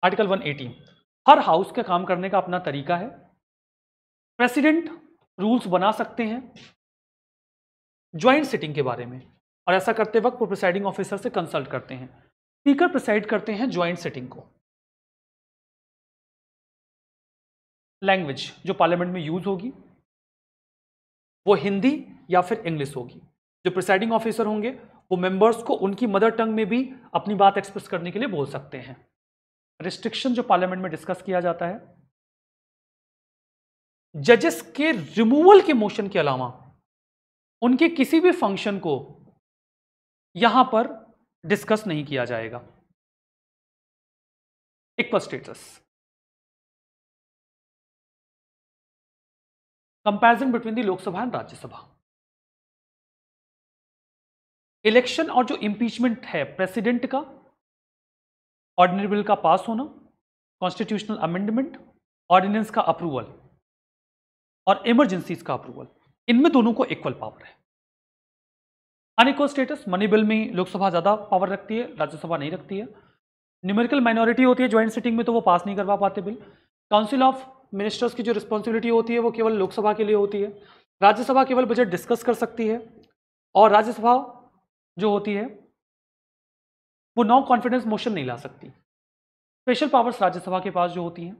Speaker 1: आर्टिकल 118 हर हाउस का काम करने का अपना तरीका है प्रेसिडेंट रूल्स बना सकते हैं ज्वाइंट सिटिंग के बारे में और ऐसा करते वक्त वो प्रिसाइडिंग ऑफिसर से कंसल्ट करते हैं स्पीकर प्रिसाइड करते हैं ज्वाइंट सिटिंग को
Speaker 2: लैंग्वेज जो पार्लियामेंट में यूज होगी
Speaker 1: वो हिंदी या फिर इंग्लिश होगी जो प्रिसाइडिंग ऑफिसर होंगे वो मेंबर्स को उनकी मदर टंग में भी अपनी बात एक्सप्रेस करने के लिए बोल सकते हैं रिस्ट्रिक्शन जो पार्लियामेंट में डिस्कस किया जाता है जजेस के रिमूवल के मोशन के अलावा उनके किसी भी फंक्शन को यहां
Speaker 2: पर डिस्कस नहीं किया जाएगा equal status comparison between the Lok Sabha and Rajya Sabha election और जो
Speaker 1: इंपीचमेंट है प्रेसिडेंट का ऑर्डिनरी बिल का पास होना कॉन्स्टिट्यूशनल अमेंडमेंट ऑर्डिनेंस का अप्रूवल और इमरजेंसीज का अप्रूवल इनमें दोनों को इक्वल पावर है अनइक्वल स्टेटस मनी बिल में लोकसभा ज़्यादा पावर रखती है राज्यसभा नहीं रखती है न्यूमेरिकल माइनॉरिटी होती है ज्वाइंट सिटिंग में तो वो पास नहीं करवा पाते बिल काउंसिल ऑफ मिनिस्टर्स की जो रिस्पॉन्सिबिलिटी होती है वो केवल लोकसभा के लिए होती है राज्यसभा केवल बजट डिस्कस कर सकती है और राज्यसभा जो होती है वो नो कॉन्फिडेंस मोशन नहीं ला सकती स्पेशल पावर्स राज्यसभा के पास जो होती हैं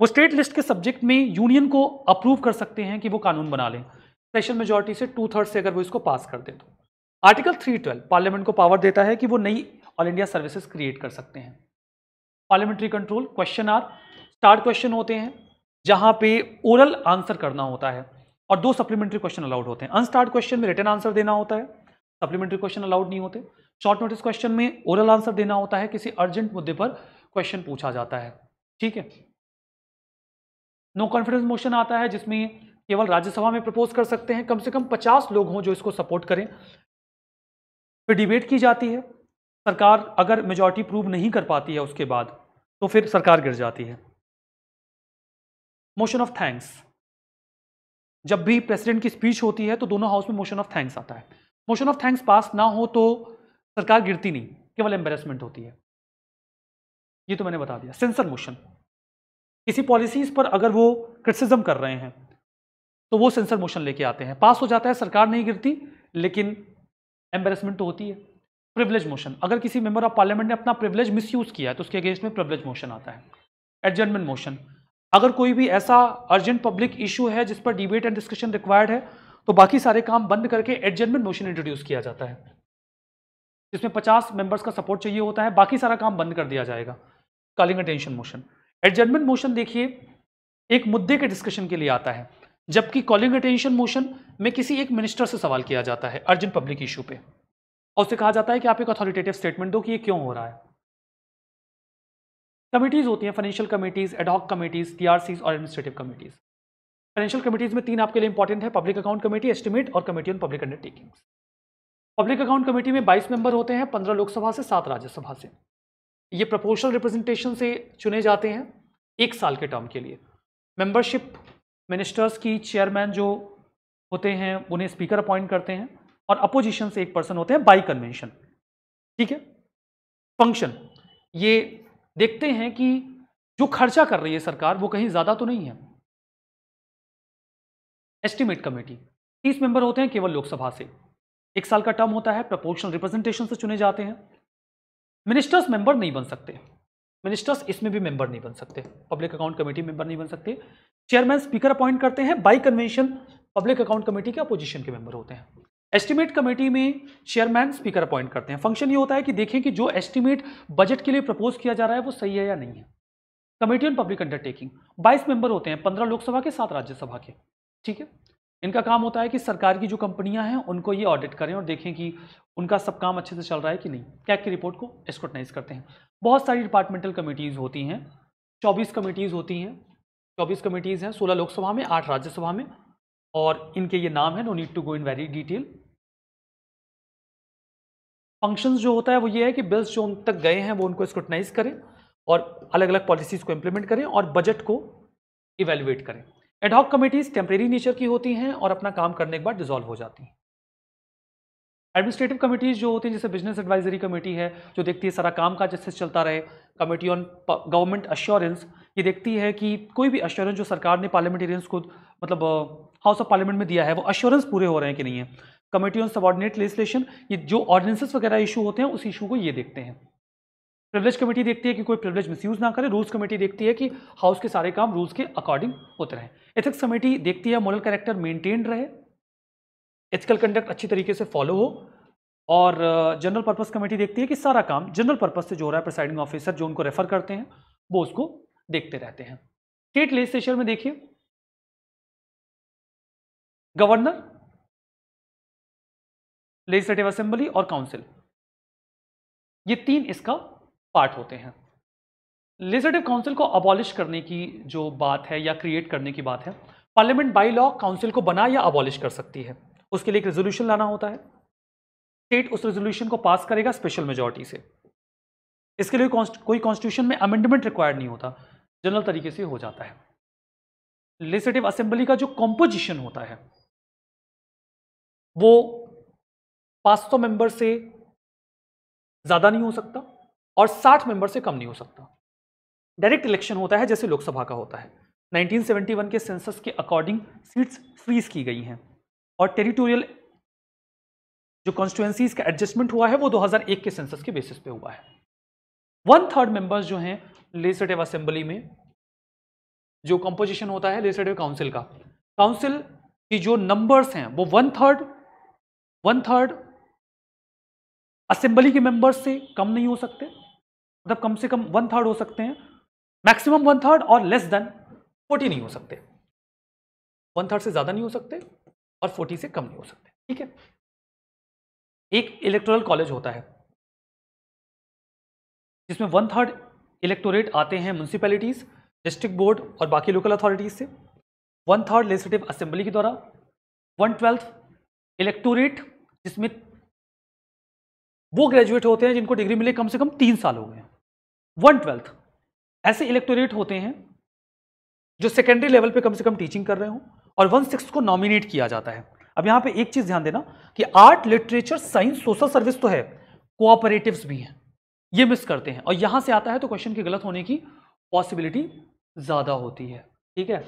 Speaker 1: वो स्टेट लिस्ट के सब्जेक्ट में यूनियन को अप्रूव कर सकते हैं कि वो कानून बना लें स्पेशल मेजोरिटी से टू थर्ड से अगर वो इसको पास कर दें तो आर्टिकल 312 पार्लियामेंट को पावर देता है कि वो नई ऑल इंडिया सर्विसेज क्रिएट कर सकते हैं parliamentary control question are starred question होते हैं जहां पे ओरल आंसर करना होता है और दो सप्लीमेंट्री क्वेश्चन अलाउड होते हैं अनस्टार्ट क्वेश्चन में रिटर्न आंसर देना होता है सप्लीमेंट्री क्वेश्चन अलाउड नहीं होते शॉर्ट नोटिस क्वेश्चन में ओरल आंसर देना होता है किसी अर्जेंट मुद्दे पर क्वेश्चन पूछा जाता है ठीक है नो कॉन्फिडेंस मोशन आता है जिसमें केवल राज्यसभा में प्रपोज कर सकते हैं कम से कम पचास लोग हों जो इसको सपोर्ट करें फिर डिबेट की जाती है सरकार अगर मेजॉरिटी प्रूव नहीं कर पाती है उसके बाद तो फिर सरकार गिर जाती है मोशन ऑफ थैंक्स जब भी प्रेसिडेंट की स्पीच होती है तो दोनों हाउस में मोशन ऑफ थैंक्स आता है मोशन ऑफ थैंक्स पास ना हो तो सरकार गिरती नहीं केवल एम्बेरसमेंट होती है ये तो मैंने बता दिया सेंसर मोशन किसी पॉलिसीज पर अगर वो क्रिटिसिज्म कर रहे हैं तो वो सेंसर मोशन लेके आते हैं पास हो जाता है सरकार नहीं गिरती लेकिन एम्बेरसमेंट तो होती है प्रिवलेज मोशन अगर किसी मेंबर ऑफ पार्लियामेंट ने अपना प्रिवलेज मिसयूज किया है तो उसके अगेंस्ट में प्रिवलेज मोशन आता है एडजमेंट मोशन अगर कोई भी ऐसा अर्जेंट पब्लिक इशू है जिस पर डिबेट एंड डिस्कशन रिक्वायर्ड है तो बाकी सारे काम बंद करके एडजमेंट मोशन इंट्रोड्यूस किया जाता है जिसमें 50 मेंबर्स का सपोर्ट चाहिए होता है बाकी सारा काम बंद कर दिया जाएगा calling attention motion adjournment motion देखिए एक मुद्दे के डिस्कशन के लिए आता है जबकि कॉलिंग अटेंशन मोशन में किसी एक मिनिस्टर से सवाल किया जाता है अर्जेंट पब्लिक इशू पे और उसे कहा जाता है कि आप एक अथॉरिटेटिव स्टेटमेंट दो कि ये क्यों हो रहा है कमेटीज़ होती हैं फाइनेंशियल कमेटीज़ एडॉक कमेटीज़ टी और एडमिनिस्ट्रेटिव कमेटीज़ फाइनेंशियल कमेटीज़ में तीन आपके लिए इंपॉर्टेंट है पब्लिक अकाउंट कमेटी एस्टिमेट और committee on public undertaking public account committee में 22 मेंबर होते हैं 15 लोकसभा से 7 राज्यसभा से ये प्रपोशनल रिप्रेजेंटेशन से चुने जाते हैं एक साल के टर्म के लिए मेंबरशिप मिनिस्टर्स की चेयरमैन जो होते हैं उन्हें स्पीकर अपॉइंट करते हैं और अपोजिशन से एक पर्सन होते हैं बाई कन्वेंशन ठीक है फंक्शन ये देखते हैं कि जो खर्चा कर रही है सरकार वो कहीं ज़्यादा तो नहीं है एस्टिमेट कमेटी तीस मेंबर होते हैं केवल लोकसभा से एक साल का टर्म होता है प्रपोर्शनल रिप्रेजेंटेशन से चुने जाते हैं मिनिस्टर्स मेंबर नहीं बन सकते मिनिस्टर्स इसमें भी मेंबर नहीं बन सकते पब्लिक अकाउंट कमेटी मेंबर नहीं बन सकते चेयरमैन स्पीकर अपॉइंट करते हैं by convention public account committee के अपोजिशन के मेंबर होते हैं एस्टिमेट कमेटी में चेयरमैन स्पीकर अपॉइंट करते हैं फंक्शन ये होता है कि देखें कि जो एस्टिमेट बजट के लिए प्रपोज किया जा रहा है वो सही है या नहीं है कमेटी ऑन पब्लिक अंडरटेकिंग बाईस मेंबर होते हैं पंद्रह लोकसभा के सात राज्यसभा के ठीक है इनका काम होता है कि सरकार की जो कंपनियां हैं उनको ये ऑडिट करें और देखें कि उनका सब काम अच्छे से चल रहा है कि नहीं कैक की रिपोर्ट को स्क्रोटनाइज करते हैं बहुत सारी डिपार्टमेंटल कमेटीज़ होती हैं चौबीस कमेटीज़ होती हैं चौबीस कमेटीज़ हैं सोलह लोकसभा में आठ राज्यसभा में और इनके ये नाम है no need to go in very detail functions जो होता है वो ये है कि बिल्स जो उन तक गए हैं वो उनको स्क्रूटनाइज करें और अलग अलग पॉलिसीज़ को इम्प्लीमेंट करें और बजट को इवेल्युएट करें एडहॉक कमेटीज़ टेम्प्रेरी नेचर की होती हैं और अपना काम करने के बाद डिजॉल्व हो जाती हैं एडमिनिस्ट्रेटिव कमेटीज़ जो होती हैं जैसे बिजनेस एडवाइजरी कमेटी है जो देखती है सारा काम का जैसे चलता रहे कमेटी ऑन गवर्नमेंट अश्योरेंस ये देखती है कि कोई भी अश्योरेंस जो सरकार ने पार्लियामेंटेरियंस को मतलब हाउस ऑफ पार्लियामेंट में दिया है वो अश्योरेंस पूरे हो रहे हैं कि नहीं है कमेटी ऑन सबॉर्डिनेट लेजिस्लेशन ये जो ऑर्डिनेंसेस वगैरह इशू होते हैं उस इशू को ये देखते हैं प्रिवलेज कमेटी देखती है कि कोई प्रिवलेज मिसयूज ना करे रूल्स कमेटी देखती है कि हाउस के सारे काम रूल्स के अकॉर्डिंग होते रहें एथिक्स कमेटी देखती है मॉरल कैरेक्टर मेंटेन रहे एथिकल कंडक्ट अच्छी तरीके से फॉलो हो और जनरल पर्पस कमेटी देखती है कि सारा काम जनरल पर्पस से जो हो रहा है प्रिसाइडिंग ऑफिसर जो उनको रेफर करते हैं वो उसको देखते रहते हैं स्टेट लेजिस्लेचर में देखिए
Speaker 2: गवर्नर लेजिस्लेटिव असेंबली और काउंसिल
Speaker 1: ये तीन इसका पार्ट होते हैं लेजिस्लेटिव काउंसिल को अबॉलिश करने की जो बात है या क्रिएट करने की बात है पार्लियामेंट बाई लॉ काउंसिल को बना या अबॉलिश कर सकती है उसके लिए एक रेजोल्यूशन लाना होता है स्टेट उस रेजोल्यूशन को पास करेगा स्पेशल मेजोरिटी से इसके लिए कोई कॉन्स्टिट्यूशन में अमेंडमेंट रिक्वायर्ड नहीं होता जनरल तरीके से हो जाता है लेजिस्लेटिव असेंबली का जो कॉम्पोजिशन होता है
Speaker 2: वो 500 मेंबर से
Speaker 1: ज़्यादा नहीं हो सकता और 60 मेंबर से कम नहीं हो सकता डायरेक्ट इलेक्शन होता है जैसे लोकसभा का होता है 1971 के सेंसस के अकॉर्डिंग सीट्स फ्रीज की गई हैं और टेरिटोरियल जो कॉन्स्टिट्यूंसीज का एडजस्टमेंट हुआ है वो 2001 के सेंसस के बेसिस पे हुआ है वन थर्ड मेंबर्स जो हैं लेजिस्लेटिव असेंबली में जो कंपोजिशन होता है लेजिस्लेटिव काउंसिल का काउंसिल की जो नंबर्स हैं वो one third one third assembly के मेंबर्स से कम नहीं हो सकते मतलब कम से कम वन थर्ड हो सकते हैं मैक्सिमम वन थर्ड और लेस देन फोर्टी नहीं हो सकते वन थर्ड से ज़्यादा नहीं हो सकते और फोर्टी से कम नहीं हो सकते ठीक है एक इलेक्टोरल कॉलेज होता है जिसमें वन थर्ड इलेक्टोरेट आते हैं म्यूनसिपैलिटीज़ डिस्ट्रिक्ट बोर्ड और बाकी लोकल अथॉरिटीज़ से वन थर्ड लेजिस्टिव असेंबली के द्वारा वन ट्वेल्थ इलेक्टोरेट जिसमें वो ग्रेजुएट होते हैं जिनको डिग्री मिले कम से कम तीन साल हो गए वन ट्वेल्थ ऐसे इलेक्टोरेट होते हैं जो सेकेंडरी लेवल पे कम से कम टीचिंग कर रहे हो और वन सिक्स को नॉमिनेट किया जाता है अब यहां पे एक चीज़ ध्यान देना कि art literature science social service तो है कोऑपरेटिव भी हैं ये मिस करते हैं और यहां से आता है तो क्वेश्चन के गलत होने की पॉसिबिलिटी ज़्यादा होती है ठीक है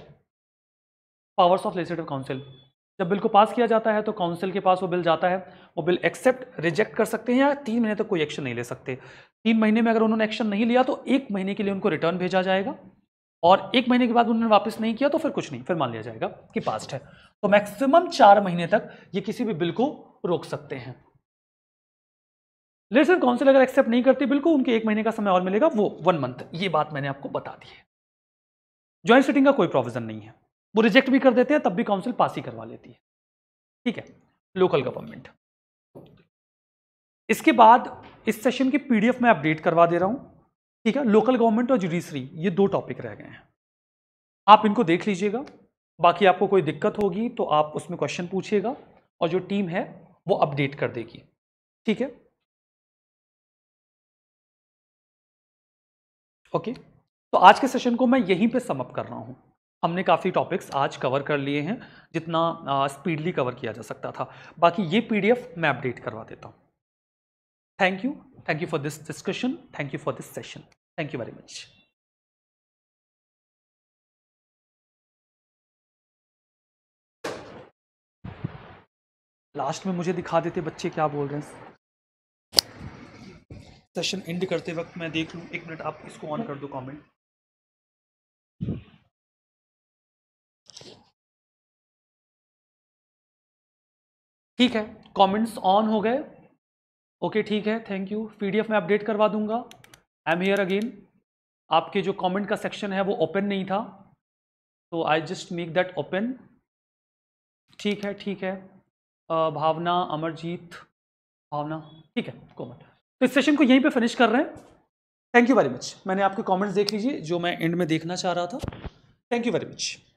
Speaker 1: पावर्स ऑफ लेजिस्लेटिव काउंसिल जब बिल को पास किया जाता है तो काउंसिल के पास वो बिल जाता है वो बिल एक्सेप्ट रिजेक्ट कर सकते हैं या तीन महीने तक तो कोई एक्शन नहीं ले सकते तीन महीने में अगर उन्होंने एक्शन नहीं लिया तो एक महीने के लिए उनको रिटर्न भेजा जाएगा और एक महीने के बाद उन्होंने वापस नहीं किया तो फिर कुछ नहीं फिर मान लिया जाएगा कि पास्ट है तो मैक्सिमम चार महीने तक ये किसी भी बिल को रोक सकते हैं लेकिन काउंसिल अगर एक्सेप्ट नहीं करती बिल को उनके एक महीने का समय और मिलेगा वो वन मंथ ये बात मैंने आपको बता दी है ज्वाइंट सिटिंग का कोई प्रोविजन नहीं है वो रिजेक्ट भी कर देते हैं तब भी काउंसिल पास ही करवा लेती है ठीक है लोकल गवर्नमेंट इसके बाद इस सेशन की पीडीएफ में अपडेट करवा दे रहा हूँ ठीक है लोकल गवर्नमेंट और जुडिशरी ये दो टॉपिक रह गए हैं आप इनको देख लीजिएगा बाकी आपको कोई दिक्कत होगी तो आप उसमें क्वेश्चन पूछिएगा और जो टीम है वो अपडेट कर देगी ठीक है ओके तो आज के सेशन को मैं यहीं पे समअप कर रहा हूँ हमने काफ़ी टॉपिक्स आज कवर कर लिए हैं जितना स्पीडली कवर किया जा सकता था बाकी ये पीडीएफ मैं अपडेट करवा देता हूँ thank you thank you for this discussion thank you for this session thank you very much last में मुझे दिखा देते बच्चे क्या बोल रहे हैं सेशन एंड करते वक्त मैं देख लूँ एक मिनट आप इसको ऑन कर दो कमेंट ठीक है कमेंट्स ऑन हो गए ओके ठीक है थैंक यू पीडीएफ में अपडेट करवा दूंगा आई एम हेयर अगेन आपके जो कमेंट का सेक्शन है वो ओपन नहीं था तो I just make that open ठीक है ठीक है भावना अमरजीत भावना ठीक है कॉमेंट तो इस सेशन को यहीं पे फिनिश कर रहे हैं थैंक यू वेरी मच मैंने आपके कमेंट्स देख लीजिए जो मैं एंड में देखना चाह रहा था थैंक यू वेरी मच